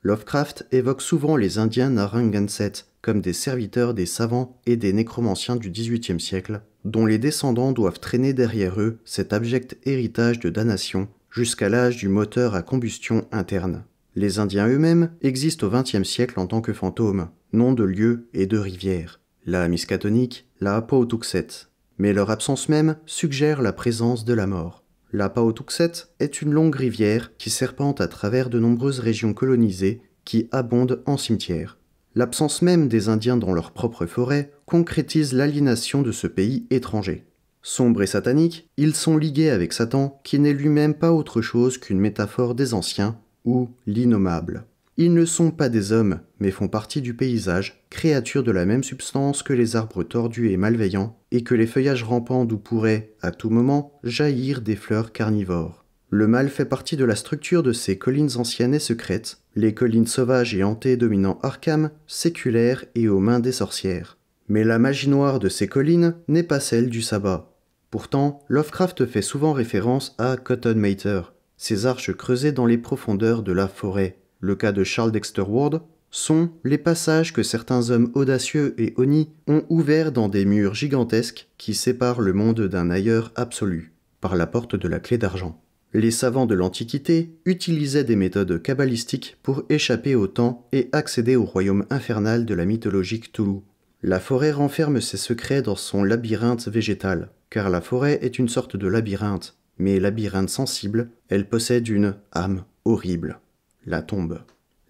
Lovecraft évoque souvent les Indiens Narragansett comme des serviteurs des savants et des nécromanciens du XVIIIe siècle, dont les descendants doivent traîner derrière eux cet abject héritage de damnation jusqu'à l'âge du moteur à combustion interne. Les Indiens eux-mêmes existent au XXe siècle en tant que fantômes, nom de lieux et de rivières, la Miskatonic, la Apotuxet, Mais leur absence même suggère la présence de la mort. La Paotuxet est une longue rivière qui serpente à travers de nombreuses régions colonisées qui abondent en cimetières. L'absence même des Indiens dans leur propre forêt concrétise l'aliénation de ce pays étranger. Sombres et sataniques, ils sont ligués avec Satan qui n'est lui-même pas autre chose qu'une métaphore des anciens ou l'innommable. Ils ne sont pas des hommes, mais font partie du paysage, créatures de la même substance que les arbres tordus et malveillants, et que les feuillages rampants d'où pourraient, à tout moment, jaillir des fleurs carnivores. Le mal fait partie de la structure de ces collines anciennes et secrètes, les collines sauvages et hantées dominant Arkham, séculaires et aux mains des sorcières. Mais la magie noire de ces collines n'est pas celle du sabbat. Pourtant, Lovecraft fait souvent référence à Cotton Mater, ces arches creusées dans les profondeurs de la forêt, le cas de Charles Dexter Ward, sont les passages que certains hommes audacieux et honnis ont ouverts dans des murs gigantesques qui séparent le monde d'un ailleurs absolu, par la porte de la clé d'argent. Les savants de l'Antiquité utilisaient des méthodes cabalistiques pour échapper au temps et accéder au royaume infernal de la mythologie Toulouse. La forêt renferme ses secrets dans son labyrinthe végétal, car la forêt est une sorte de labyrinthe, mais labyrinthe sensible, elle possède une âme horrible la tombe.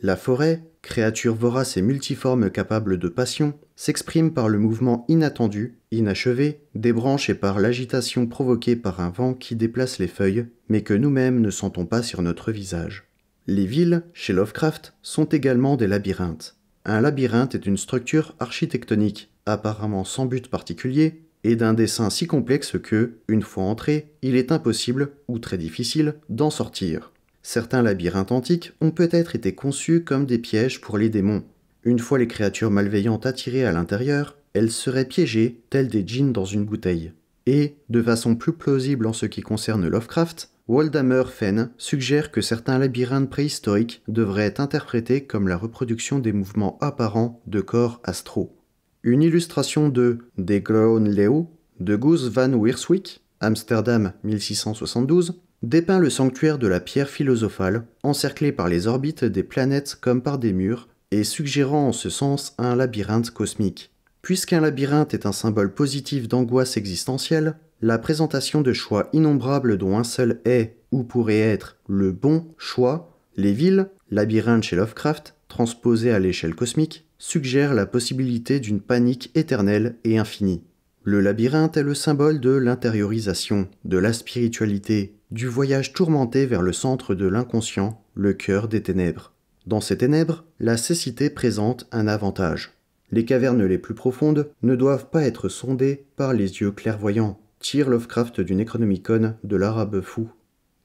La forêt, créature vorace et multiforme capable de passion, s'exprime par le mouvement inattendu, inachevé, des branches et par l'agitation provoquée par un vent qui déplace les feuilles, mais que nous-mêmes ne sentons pas sur notre visage. Les villes, chez Lovecraft, sont également des labyrinthes. Un labyrinthe est une structure architectonique, apparemment sans but particulier, et d'un dessin si complexe que, une fois entré, il est impossible, ou très difficile, d'en sortir. Certains labyrinthes antiques ont peut-être été conçus comme des pièges pour les démons. Une fois les créatures malveillantes attirées à l'intérieur, elles seraient piégées, telles des djinns dans une bouteille. Et, de façon plus plausible en ce qui concerne Lovecraft, Waldhammer Fenn suggère que certains labyrinthes préhistoriques devraient être interprétés comme la reproduction des mouvements apparents de corps astraux. Une illustration de De Glown Leo de Goose van Wierswijk, Amsterdam 1672, dépeint le sanctuaire de la pierre philosophale, encerclé par les orbites des planètes comme par des murs, et suggérant en ce sens un labyrinthe cosmique. Puisqu'un labyrinthe est un symbole positif d'angoisse existentielle, la présentation de choix innombrables dont un seul est, ou pourrait être, le bon choix, les villes, labyrinthe chez Lovecraft, transposé à l'échelle cosmique, suggère la possibilité d'une panique éternelle et infinie. Le labyrinthe est le symbole de l'intériorisation, de la spiritualité, du voyage tourmenté vers le centre de l'inconscient, le cœur des ténèbres. Dans ces ténèbres, la cécité présente un avantage. Les cavernes les plus profondes ne doivent pas être sondées par les yeux clairvoyants, tire Lovecraft d'une Necronomicon de l'arabe fou.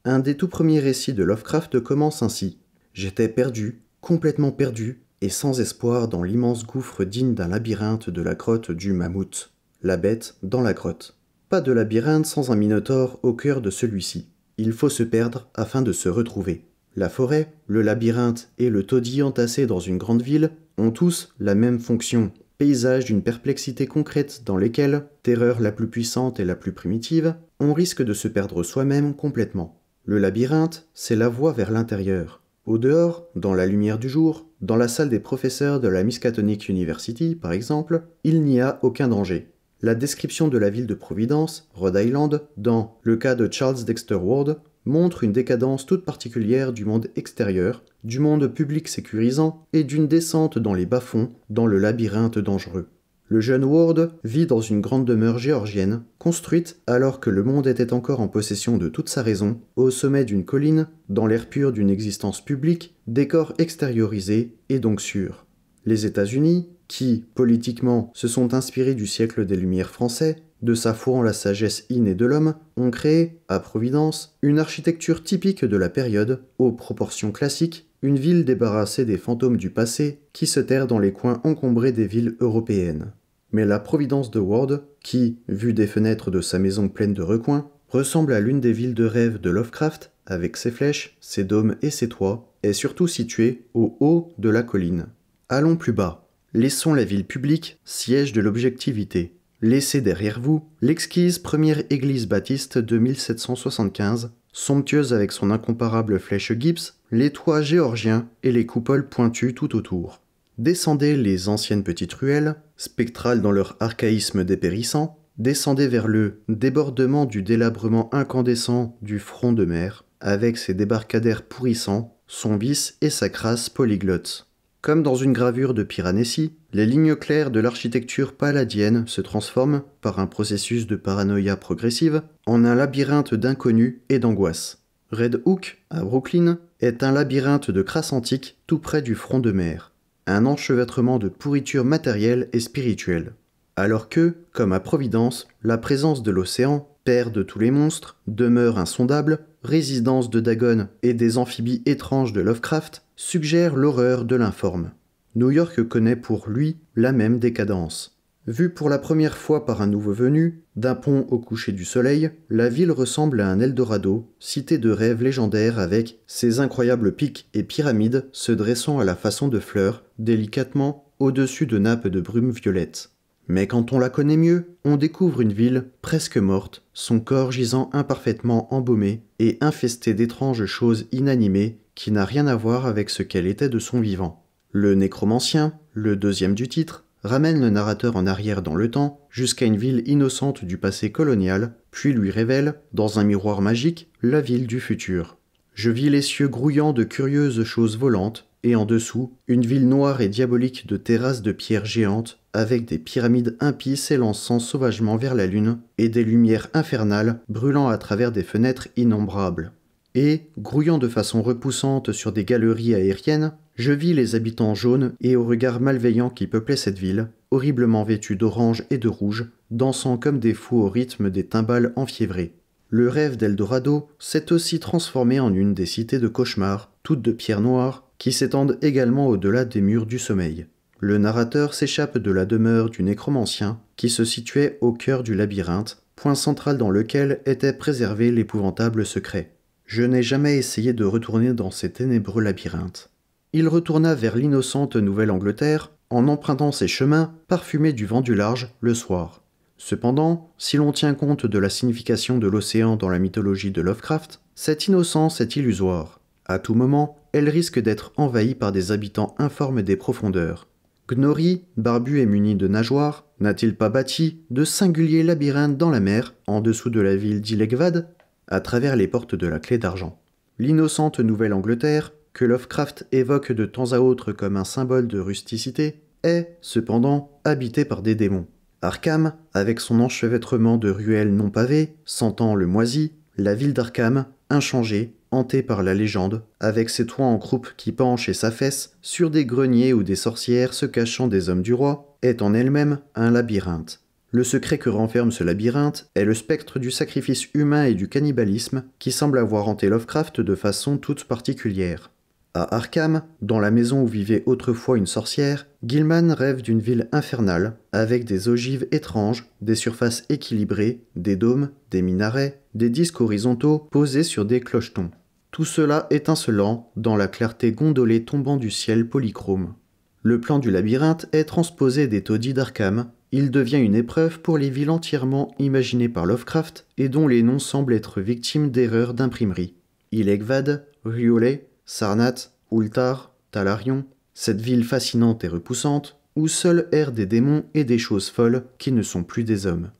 Un des tout premiers récits de Lovecraft commence ainsi. J'étais perdu, complètement perdu, et sans espoir dans l'immense gouffre digne d'un labyrinthe de la grotte du mammouth. La bête dans la grotte. Pas de labyrinthe sans un minotaure au cœur de celui-ci. Il faut se perdre afin de se retrouver. La forêt, le labyrinthe et le taudis entassé dans une grande ville ont tous la même fonction, paysage d'une perplexité concrète dans lesquels, terreur la plus puissante et la plus primitive, on risque de se perdre soi-même complètement. Le labyrinthe, c'est la voie vers l'intérieur. Au dehors, dans la lumière du jour, dans la salle des professeurs de la Miskatonic University par exemple, il n'y a aucun danger. La description de la ville de Providence, Rhode Island, dans Le cas de Charles Dexter Ward, montre une décadence toute particulière du monde extérieur, du monde public sécurisant et d'une descente dans les bas-fonds, dans le labyrinthe dangereux. Le jeune Ward vit dans une grande demeure géorgienne, construite alors que le monde était encore en possession de toute sa raison, au sommet d'une colline, dans l'air pur d'une existence publique, décor extériorisé et donc sûr. Les États-Unis, qui, politiquement, se sont inspirés du siècle des Lumières français, de sa foi en la sagesse innée de l'homme, ont créé, à Providence, une architecture typique de la période, aux proportions classiques, une ville débarrassée des fantômes du passé qui se terrent dans les coins encombrés des villes européennes. Mais la Providence de Ward, qui, vue des fenêtres de sa maison pleine de recoins, ressemble à l'une des villes de rêve de Lovecraft, avec ses flèches, ses dômes et ses toits, est surtout située au haut de la colline. Allons plus bas, Laissons la ville publique, siège de l'objectivité. Laissez derrière vous l'exquise première église baptiste de 1775, somptueuse avec son incomparable flèche Gibbs, les toits géorgiens et les coupoles pointues tout autour. Descendez les anciennes petites ruelles, spectrales dans leur archaïsme dépérissant, descendez vers le débordement du délabrement incandescent du front de mer, avec ses débarcadères pourrissants, son vice et sa crasse polyglotte. Comme dans une gravure de Piranesi, les lignes claires de l'architecture palladienne se transforment, par un processus de paranoïa progressive, en un labyrinthe d'inconnus et d'angoisse. Red Hook, à Brooklyn, est un labyrinthe de crasse antique tout près du front de mer, un enchevêtrement de pourriture matérielle et spirituelle. Alors que, comme à Providence, la présence de l'océan, père de tous les monstres, demeure insondable, Résidence de Dagon et des amphibies étranges de Lovecraft suggèrent l'horreur de l'informe. New York connaît pour lui la même décadence. Vue pour la première fois par un nouveau venu, d'un pont au coucher du soleil, la ville ressemble à un Eldorado, cité de rêves légendaires avec ses incroyables pics et pyramides se dressant à la façon de fleurs, délicatement au-dessus de nappes de brume violette. Mais quand on la connaît mieux, on découvre une ville presque morte, son corps gisant imparfaitement embaumé et infesté d'étranges choses inanimées qui n'a rien à voir avec ce qu'elle était de son vivant. Le nécromancien, le deuxième du titre, ramène le narrateur en arrière dans le temps, jusqu'à une ville innocente du passé colonial, puis lui révèle, dans un miroir magique, la ville du futur. Je vis les cieux grouillants de curieuses choses volantes, et en dessous, une ville noire et diabolique de terrasses de pierres géantes, avec des pyramides impies s'élançant sauvagement vers la lune, et des lumières infernales brûlant à travers des fenêtres innombrables. Et, grouillant de façon repoussante sur des galeries aériennes, je vis les habitants jaunes et aux regards malveillants qui peuplaient cette ville, horriblement vêtus d'orange et de rouge, dansant comme des fous au rythme des timbales enfiévrées. Le rêve d'Eldorado s'est aussi transformé en une des cités de cauchemars, toutes de pierre noire, qui s'étendent également au-delà des murs du sommeil. Le narrateur s'échappe de la demeure du nécromancien, qui se situait au cœur du labyrinthe, point central dans lequel était préservé l'épouvantable secret. Je n'ai jamais essayé de retourner dans ces ténébreux labyrinthes. Il retourna vers l'innocente Nouvelle-Angleterre en empruntant ses chemins parfumés du vent du large le soir. Cependant, si l'on tient compte de la signification de l'océan dans la mythologie de Lovecraft, cette innocence est illusoire. À tout moment, elle risque d'être envahie par des habitants informes des profondeurs. Gnori, barbu et muni de nageoires, n'a-t-il pas bâti de singuliers labyrinthes dans la mer, en dessous de la ville d'Ilegvad, à travers les portes de la clé d'argent L'innocente Nouvelle-Angleterre, que Lovecraft évoque de temps à autre comme un symbole de rusticité, est, cependant, habitée par des démons. Arkham, avec son enchevêtrement de ruelles non pavées, sentant le moisi, la ville d'Arkham inchangé, hanté par la légende, avec ses toits en croupe qui penchent et s'affaissent sur des greniers ou des sorcières se cachant des hommes du roi, est en elle-même un labyrinthe. Le secret que renferme ce labyrinthe est le spectre du sacrifice humain et du cannibalisme qui semble avoir hanté Lovecraft de façon toute particulière. À Arkham, dans la maison où vivait autrefois une sorcière, Gilman rêve d'une ville infernale, avec des ogives étranges, des surfaces équilibrées, des dômes des minarets, des disques horizontaux posés sur des clochetons. Tout cela étincelant dans la clarté gondolée tombant du ciel polychrome. Le plan du labyrinthe est transposé des taudis d'Arkham. Il devient une épreuve pour les villes entièrement imaginées par Lovecraft et dont les noms semblent être victimes d'erreurs d'imprimerie. Ilegvad, Riolé, Sarnat, Ultar, Talarion, cette ville fascinante et repoussante, où seuls errent des démons et des choses folles qui ne sont plus des hommes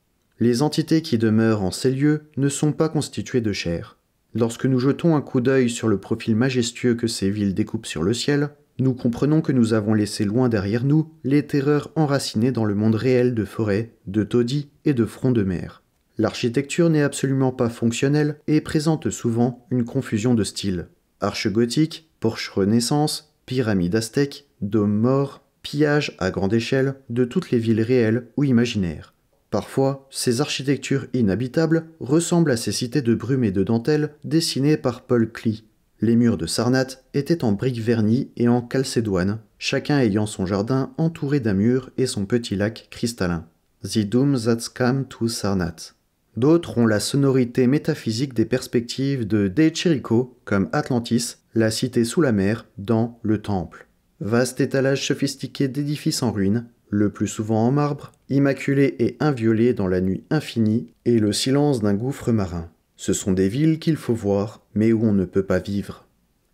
les entités qui demeurent en ces lieux ne sont pas constituées de chair. Lorsque nous jetons un coup d'œil sur le profil majestueux que ces villes découpent sur le ciel, nous comprenons que nous avons laissé loin derrière nous les terreurs enracinées dans le monde réel de forêts, de taudis et de fronts de mer. L'architecture n'est absolument pas fonctionnelle et présente souvent une confusion de styles. Arches gothiques, porches renaissance, pyramides aztèques, dômes morts, pillages à grande échelle de toutes les villes réelles ou imaginaires. Parfois, ces architectures inhabitables ressemblent à ces cités de brume et de dentelle dessinées par Paul Klee. Les murs de Sarnath étaient en briques vernies et en calcédoine, chacun ayant son jardin entouré d'un mur et son petit lac cristallin. Zidum Come to Sarnat. D'autres ont la sonorité métaphysique des perspectives de De Chirico, comme Atlantis, la cité sous la mer, dans Le Temple. Vaste étalage sophistiqué d'édifices en ruines, le plus souvent en marbre, immaculé et inviolé dans la nuit infinie et le silence d'un gouffre marin. Ce sont des villes qu'il faut voir, mais où on ne peut pas vivre.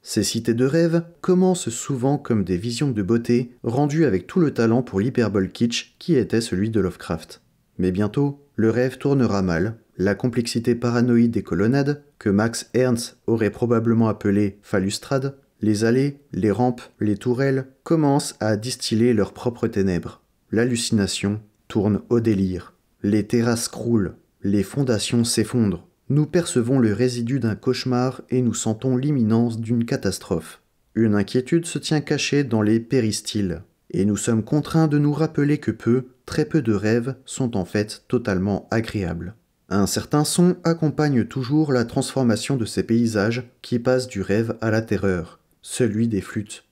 Ces cités de rêve commencent souvent comme des visions de beauté, rendues avec tout le talent pour l'hyperbole kitsch qui était celui de Lovecraft. Mais bientôt, le rêve tournera mal, la complexité paranoïde des colonnades, que Max Ernst aurait probablement appelé « phalustrade, les allées, les rampes, les tourelles, commencent à distiller leurs propres ténèbres. L'hallucination tourne au délire. Les terrasses croulent, les fondations s'effondrent. Nous percevons le résidu d'un cauchemar et nous sentons l'imminence d'une catastrophe. Une inquiétude se tient cachée dans les péristyles, et nous sommes contraints de nous rappeler que peu, très peu de rêves sont en fait totalement agréables. Un certain son accompagne toujours la transformation de ces paysages qui passent du rêve à la terreur, celui des flûtes.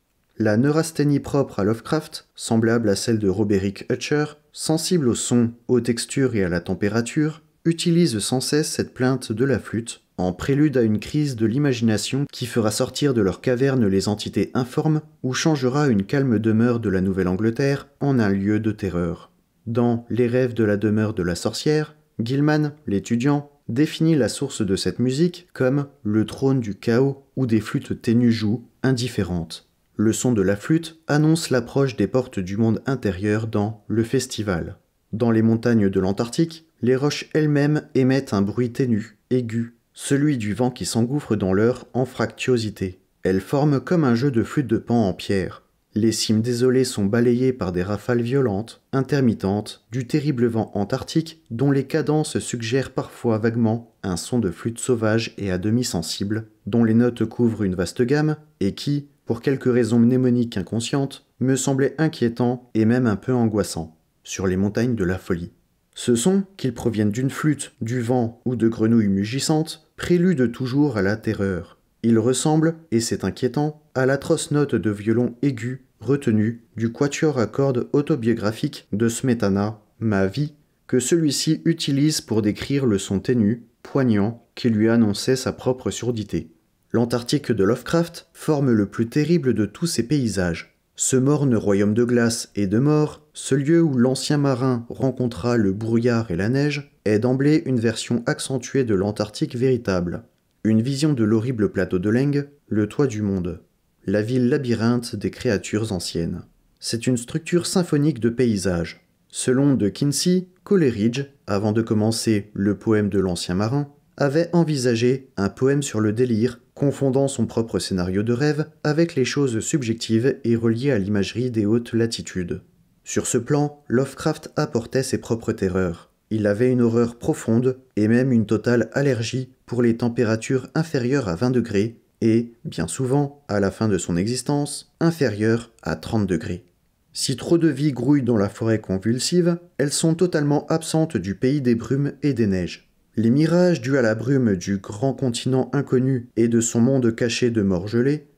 La neurasthénie propre à Lovecraft, semblable à celle de Roberick Hutcher, sensible au son, aux textures et à la température, utilise sans cesse cette plainte de la flûte, en prélude à une crise de l'imagination qui fera sortir de leur caverne les entités informes ou changera une calme demeure de la Nouvelle-Angleterre en un lieu de terreur. Dans Les rêves de la demeure de la sorcière, Gilman, l'étudiant, définit la source de cette musique comme le trône du chaos où des flûtes ténues jouent, indifférentes. Le son de la flûte annonce l'approche des portes du monde intérieur dans le festival. Dans les montagnes de l'Antarctique, les roches elles-mêmes émettent un bruit ténu, aigu, celui du vent qui s'engouffre dans leur anfractuosité. Elles forment comme un jeu de flûte de pan en pierre. Les cimes désolées sont balayées par des rafales violentes, intermittentes, du terrible vent antarctique dont les cadences suggèrent parfois vaguement un son de flûte sauvage et à demi sensible, dont les notes couvrent une vaste gamme, et qui, pour quelques raisons mnémoniques inconscientes, me semblait inquiétant et même un peu angoissant, sur les montagnes de la folie. Ce son, qu'il provienne d'une flûte, du vent ou de grenouilles mugissantes, prélude toujours à la terreur. Il ressemble, et c'est inquiétant, à l'atroce note de violon aigu retenue du quatuor à cordes autobiographique de Smetana, Ma vie, que celui-ci utilise pour décrire le son ténu, poignant, qui lui annonçait sa propre surdité l'Antarctique de Lovecraft forme le plus terrible de tous ces paysages. Ce morne royaume de glace et de mort, ce lieu où l'ancien marin rencontra le brouillard et la neige, est d'emblée une version accentuée de l'Antarctique véritable. Une vision de l'horrible plateau de Leng, le toit du monde. La ville labyrinthe des créatures anciennes. C'est une structure symphonique de paysages. Selon de Kinsey, Coleridge, avant de commencer le poème de l'ancien marin, avait envisagé un poème sur le délire confondant son propre scénario de rêve avec les choses subjectives et reliées à l'imagerie des hautes latitudes. Sur ce plan, Lovecraft apportait ses propres terreurs. Il avait une horreur profonde et même une totale allergie pour les températures inférieures à 20 degrés et, bien souvent, à la fin de son existence, inférieures à 30 degrés. Si trop de vie grouille dans la forêt convulsive, elles sont totalement absentes du pays des brumes et des neiges. Les mirages dus à la brume du grand continent inconnu et de son monde caché de mort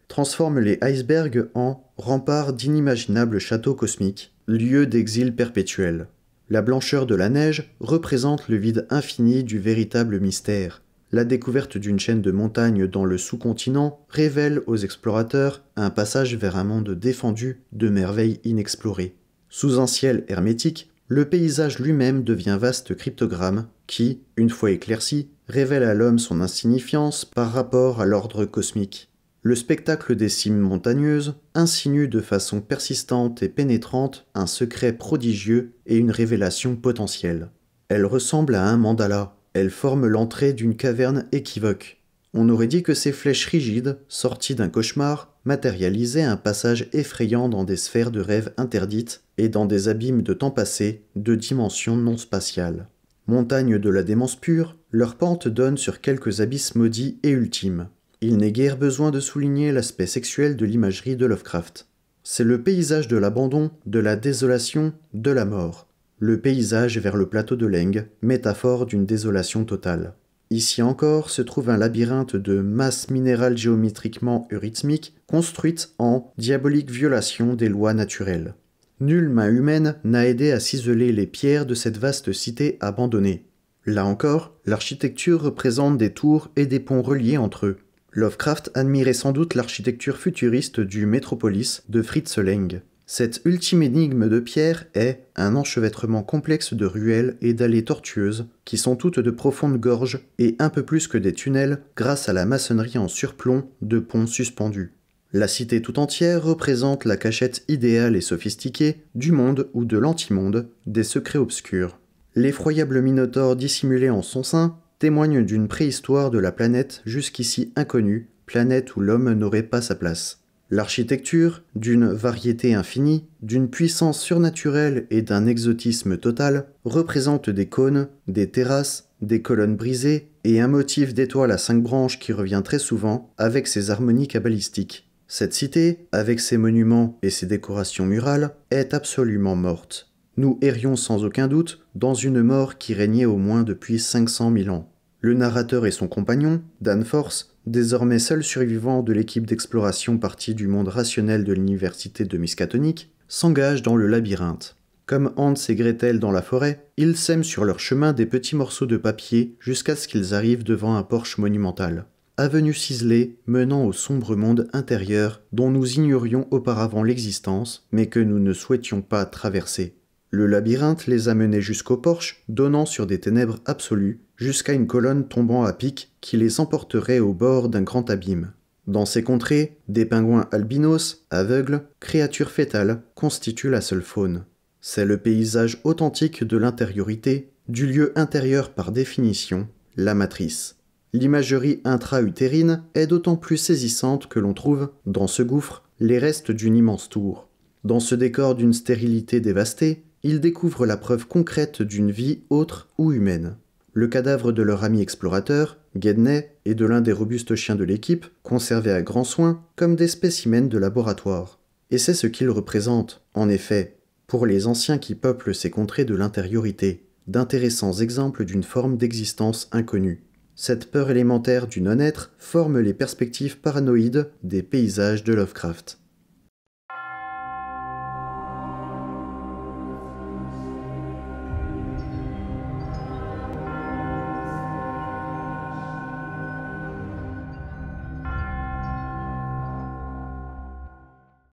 transforment les icebergs en remparts d'inimaginables châteaux cosmiques, lieux d'exil perpétuel. La blancheur de la neige représente le vide infini du véritable mystère. La découverte d'une chaîne de montagnes dans le sous-continent révèle aux explorateurs un passage vers un monde défendu de merveilles inexplorées. Sous un ciel hermétique, le paysage lui-même devient vaste cryptogramme qui, une fois éclairci, révèle à l'homme son insignifiance par rapport à l'ordre cosmique. Le spectacle des cimes montagneuses insinue de façon persistante et pénétrante un secret prodigieux et une révélation potentielle. Elle ressemble à un mandala, elle forme l'entrée d'une caverne équivoque. On aurait dit que ces flèches rigides, sorties d'un cauchemar, matérialisaient un passage effrayant dans des sphères de rêve interdites et dans des abîmes de temps passé, de dimensions non spatiales. Montagnes de la démence pure, leur pente donne sur quelques abysses maudits et ultimes. Il n'est guère besoin de souligner l'aspect sexuel de l'imagerie de Lovecraft. C'est le paysage de l'abandon, de la désolation, de la mort. Le paysage vers le plateau de Leng, métaphore d'une désolation totale. Ici encore se trouve un labyrinthe de masses minérales géométriquement eurythmiques construites en diabolique violation des lois naturelles. Nulle main humaine n'a aidé à ciseler les pierres de cette vaste cité abandonnée. Là encore, l'architecture représente des tours et des ponts reliés entre eux. Lovecraft admirait sans doute l'architecture futuriste du métropolis de Fritz Lang. Cette ultime énigme de pierre est un enchevêtrement complexe de ruelles et d'allées tortueuses, qui sont toutes de profondes gorges et un peu plus que des tunnels grâce à la maçonnerie en surplomb de ponts suspendus. La cité tout entière représente la cachette idéale et sophistiquée du monde ou de l'antimonde, des secrets obscurs. L'effroyable minotaure dissimulé en son sein témoigne d'une préhistoire de la planète jusqu'ici inconnue, planète où l'homme n'aurait pas sa place. L'architecture, d'une variété infinie, d'une puissance surnaturelle et d'un exotisme total, représente des cônes, des terrasses, des colonnes brisées et un motif d'étoile à cinq branches qui revient très souvent avec ses harmonies cabalistiques. Cette cité, avec ses monuments et ses décorations murales, est absolument morte. Nous errions sans aucun doute dans une mort qui régnait au moins depuis 500 000 ans. Le narrateur et son compagnon, Dan Force, désormais seul survivant de l'équipe d'exploration partie du monde rationnel de l'université de Miskatonic, s'engagent dans le labyrinthe. Comme Hans et Gretel dans la forêt, ils sèment sur leur chemin des petits morceaux de papier jusqu'à ce qu'ils arrivent devant un porche monumental avenue ciselée menant au sombre monde intérieur dont nous ignorions auparavant l'existence, mais que nous ne souhaitions pas traverser. Le labyrinthe les a menés jusqu'au porche, donnant sur des ténèbres absolues, jusqu'à une colonne tombant à pic qui les emporterait au bord d'un grand abîme. Dans ces contrées, des pingouins albinos, aveugles, créatures fétales, constituent la seule faune. C'est le paysage authentique de l'intériorité, du lieu intérieur par définition, la matrice. L'imagerie intra-utérine est d'autant plus saisissante que l'on trouve, dans ce gouffre, les restes d'une immense tour. Dans ce décor d'une stérilité dévastée, ils découvrent la preuve concrète d'une vie autre ou humaine. Le cadavre de leur ami explorateur, Gedney, et de l'un des robustes chiens de l'équipe, conservés à grand soin comme des spécimens de laboratoire. Et c'est ce qu'ils représentent, en effet, pour les anciens qui peuplent ces contrées de l'intériorité, d'intéressants exemples d'une forme d'existence inconnue. Cette peur élémentaire du non-être forme les perspectives paranoïdes des paysages de Lovecraft.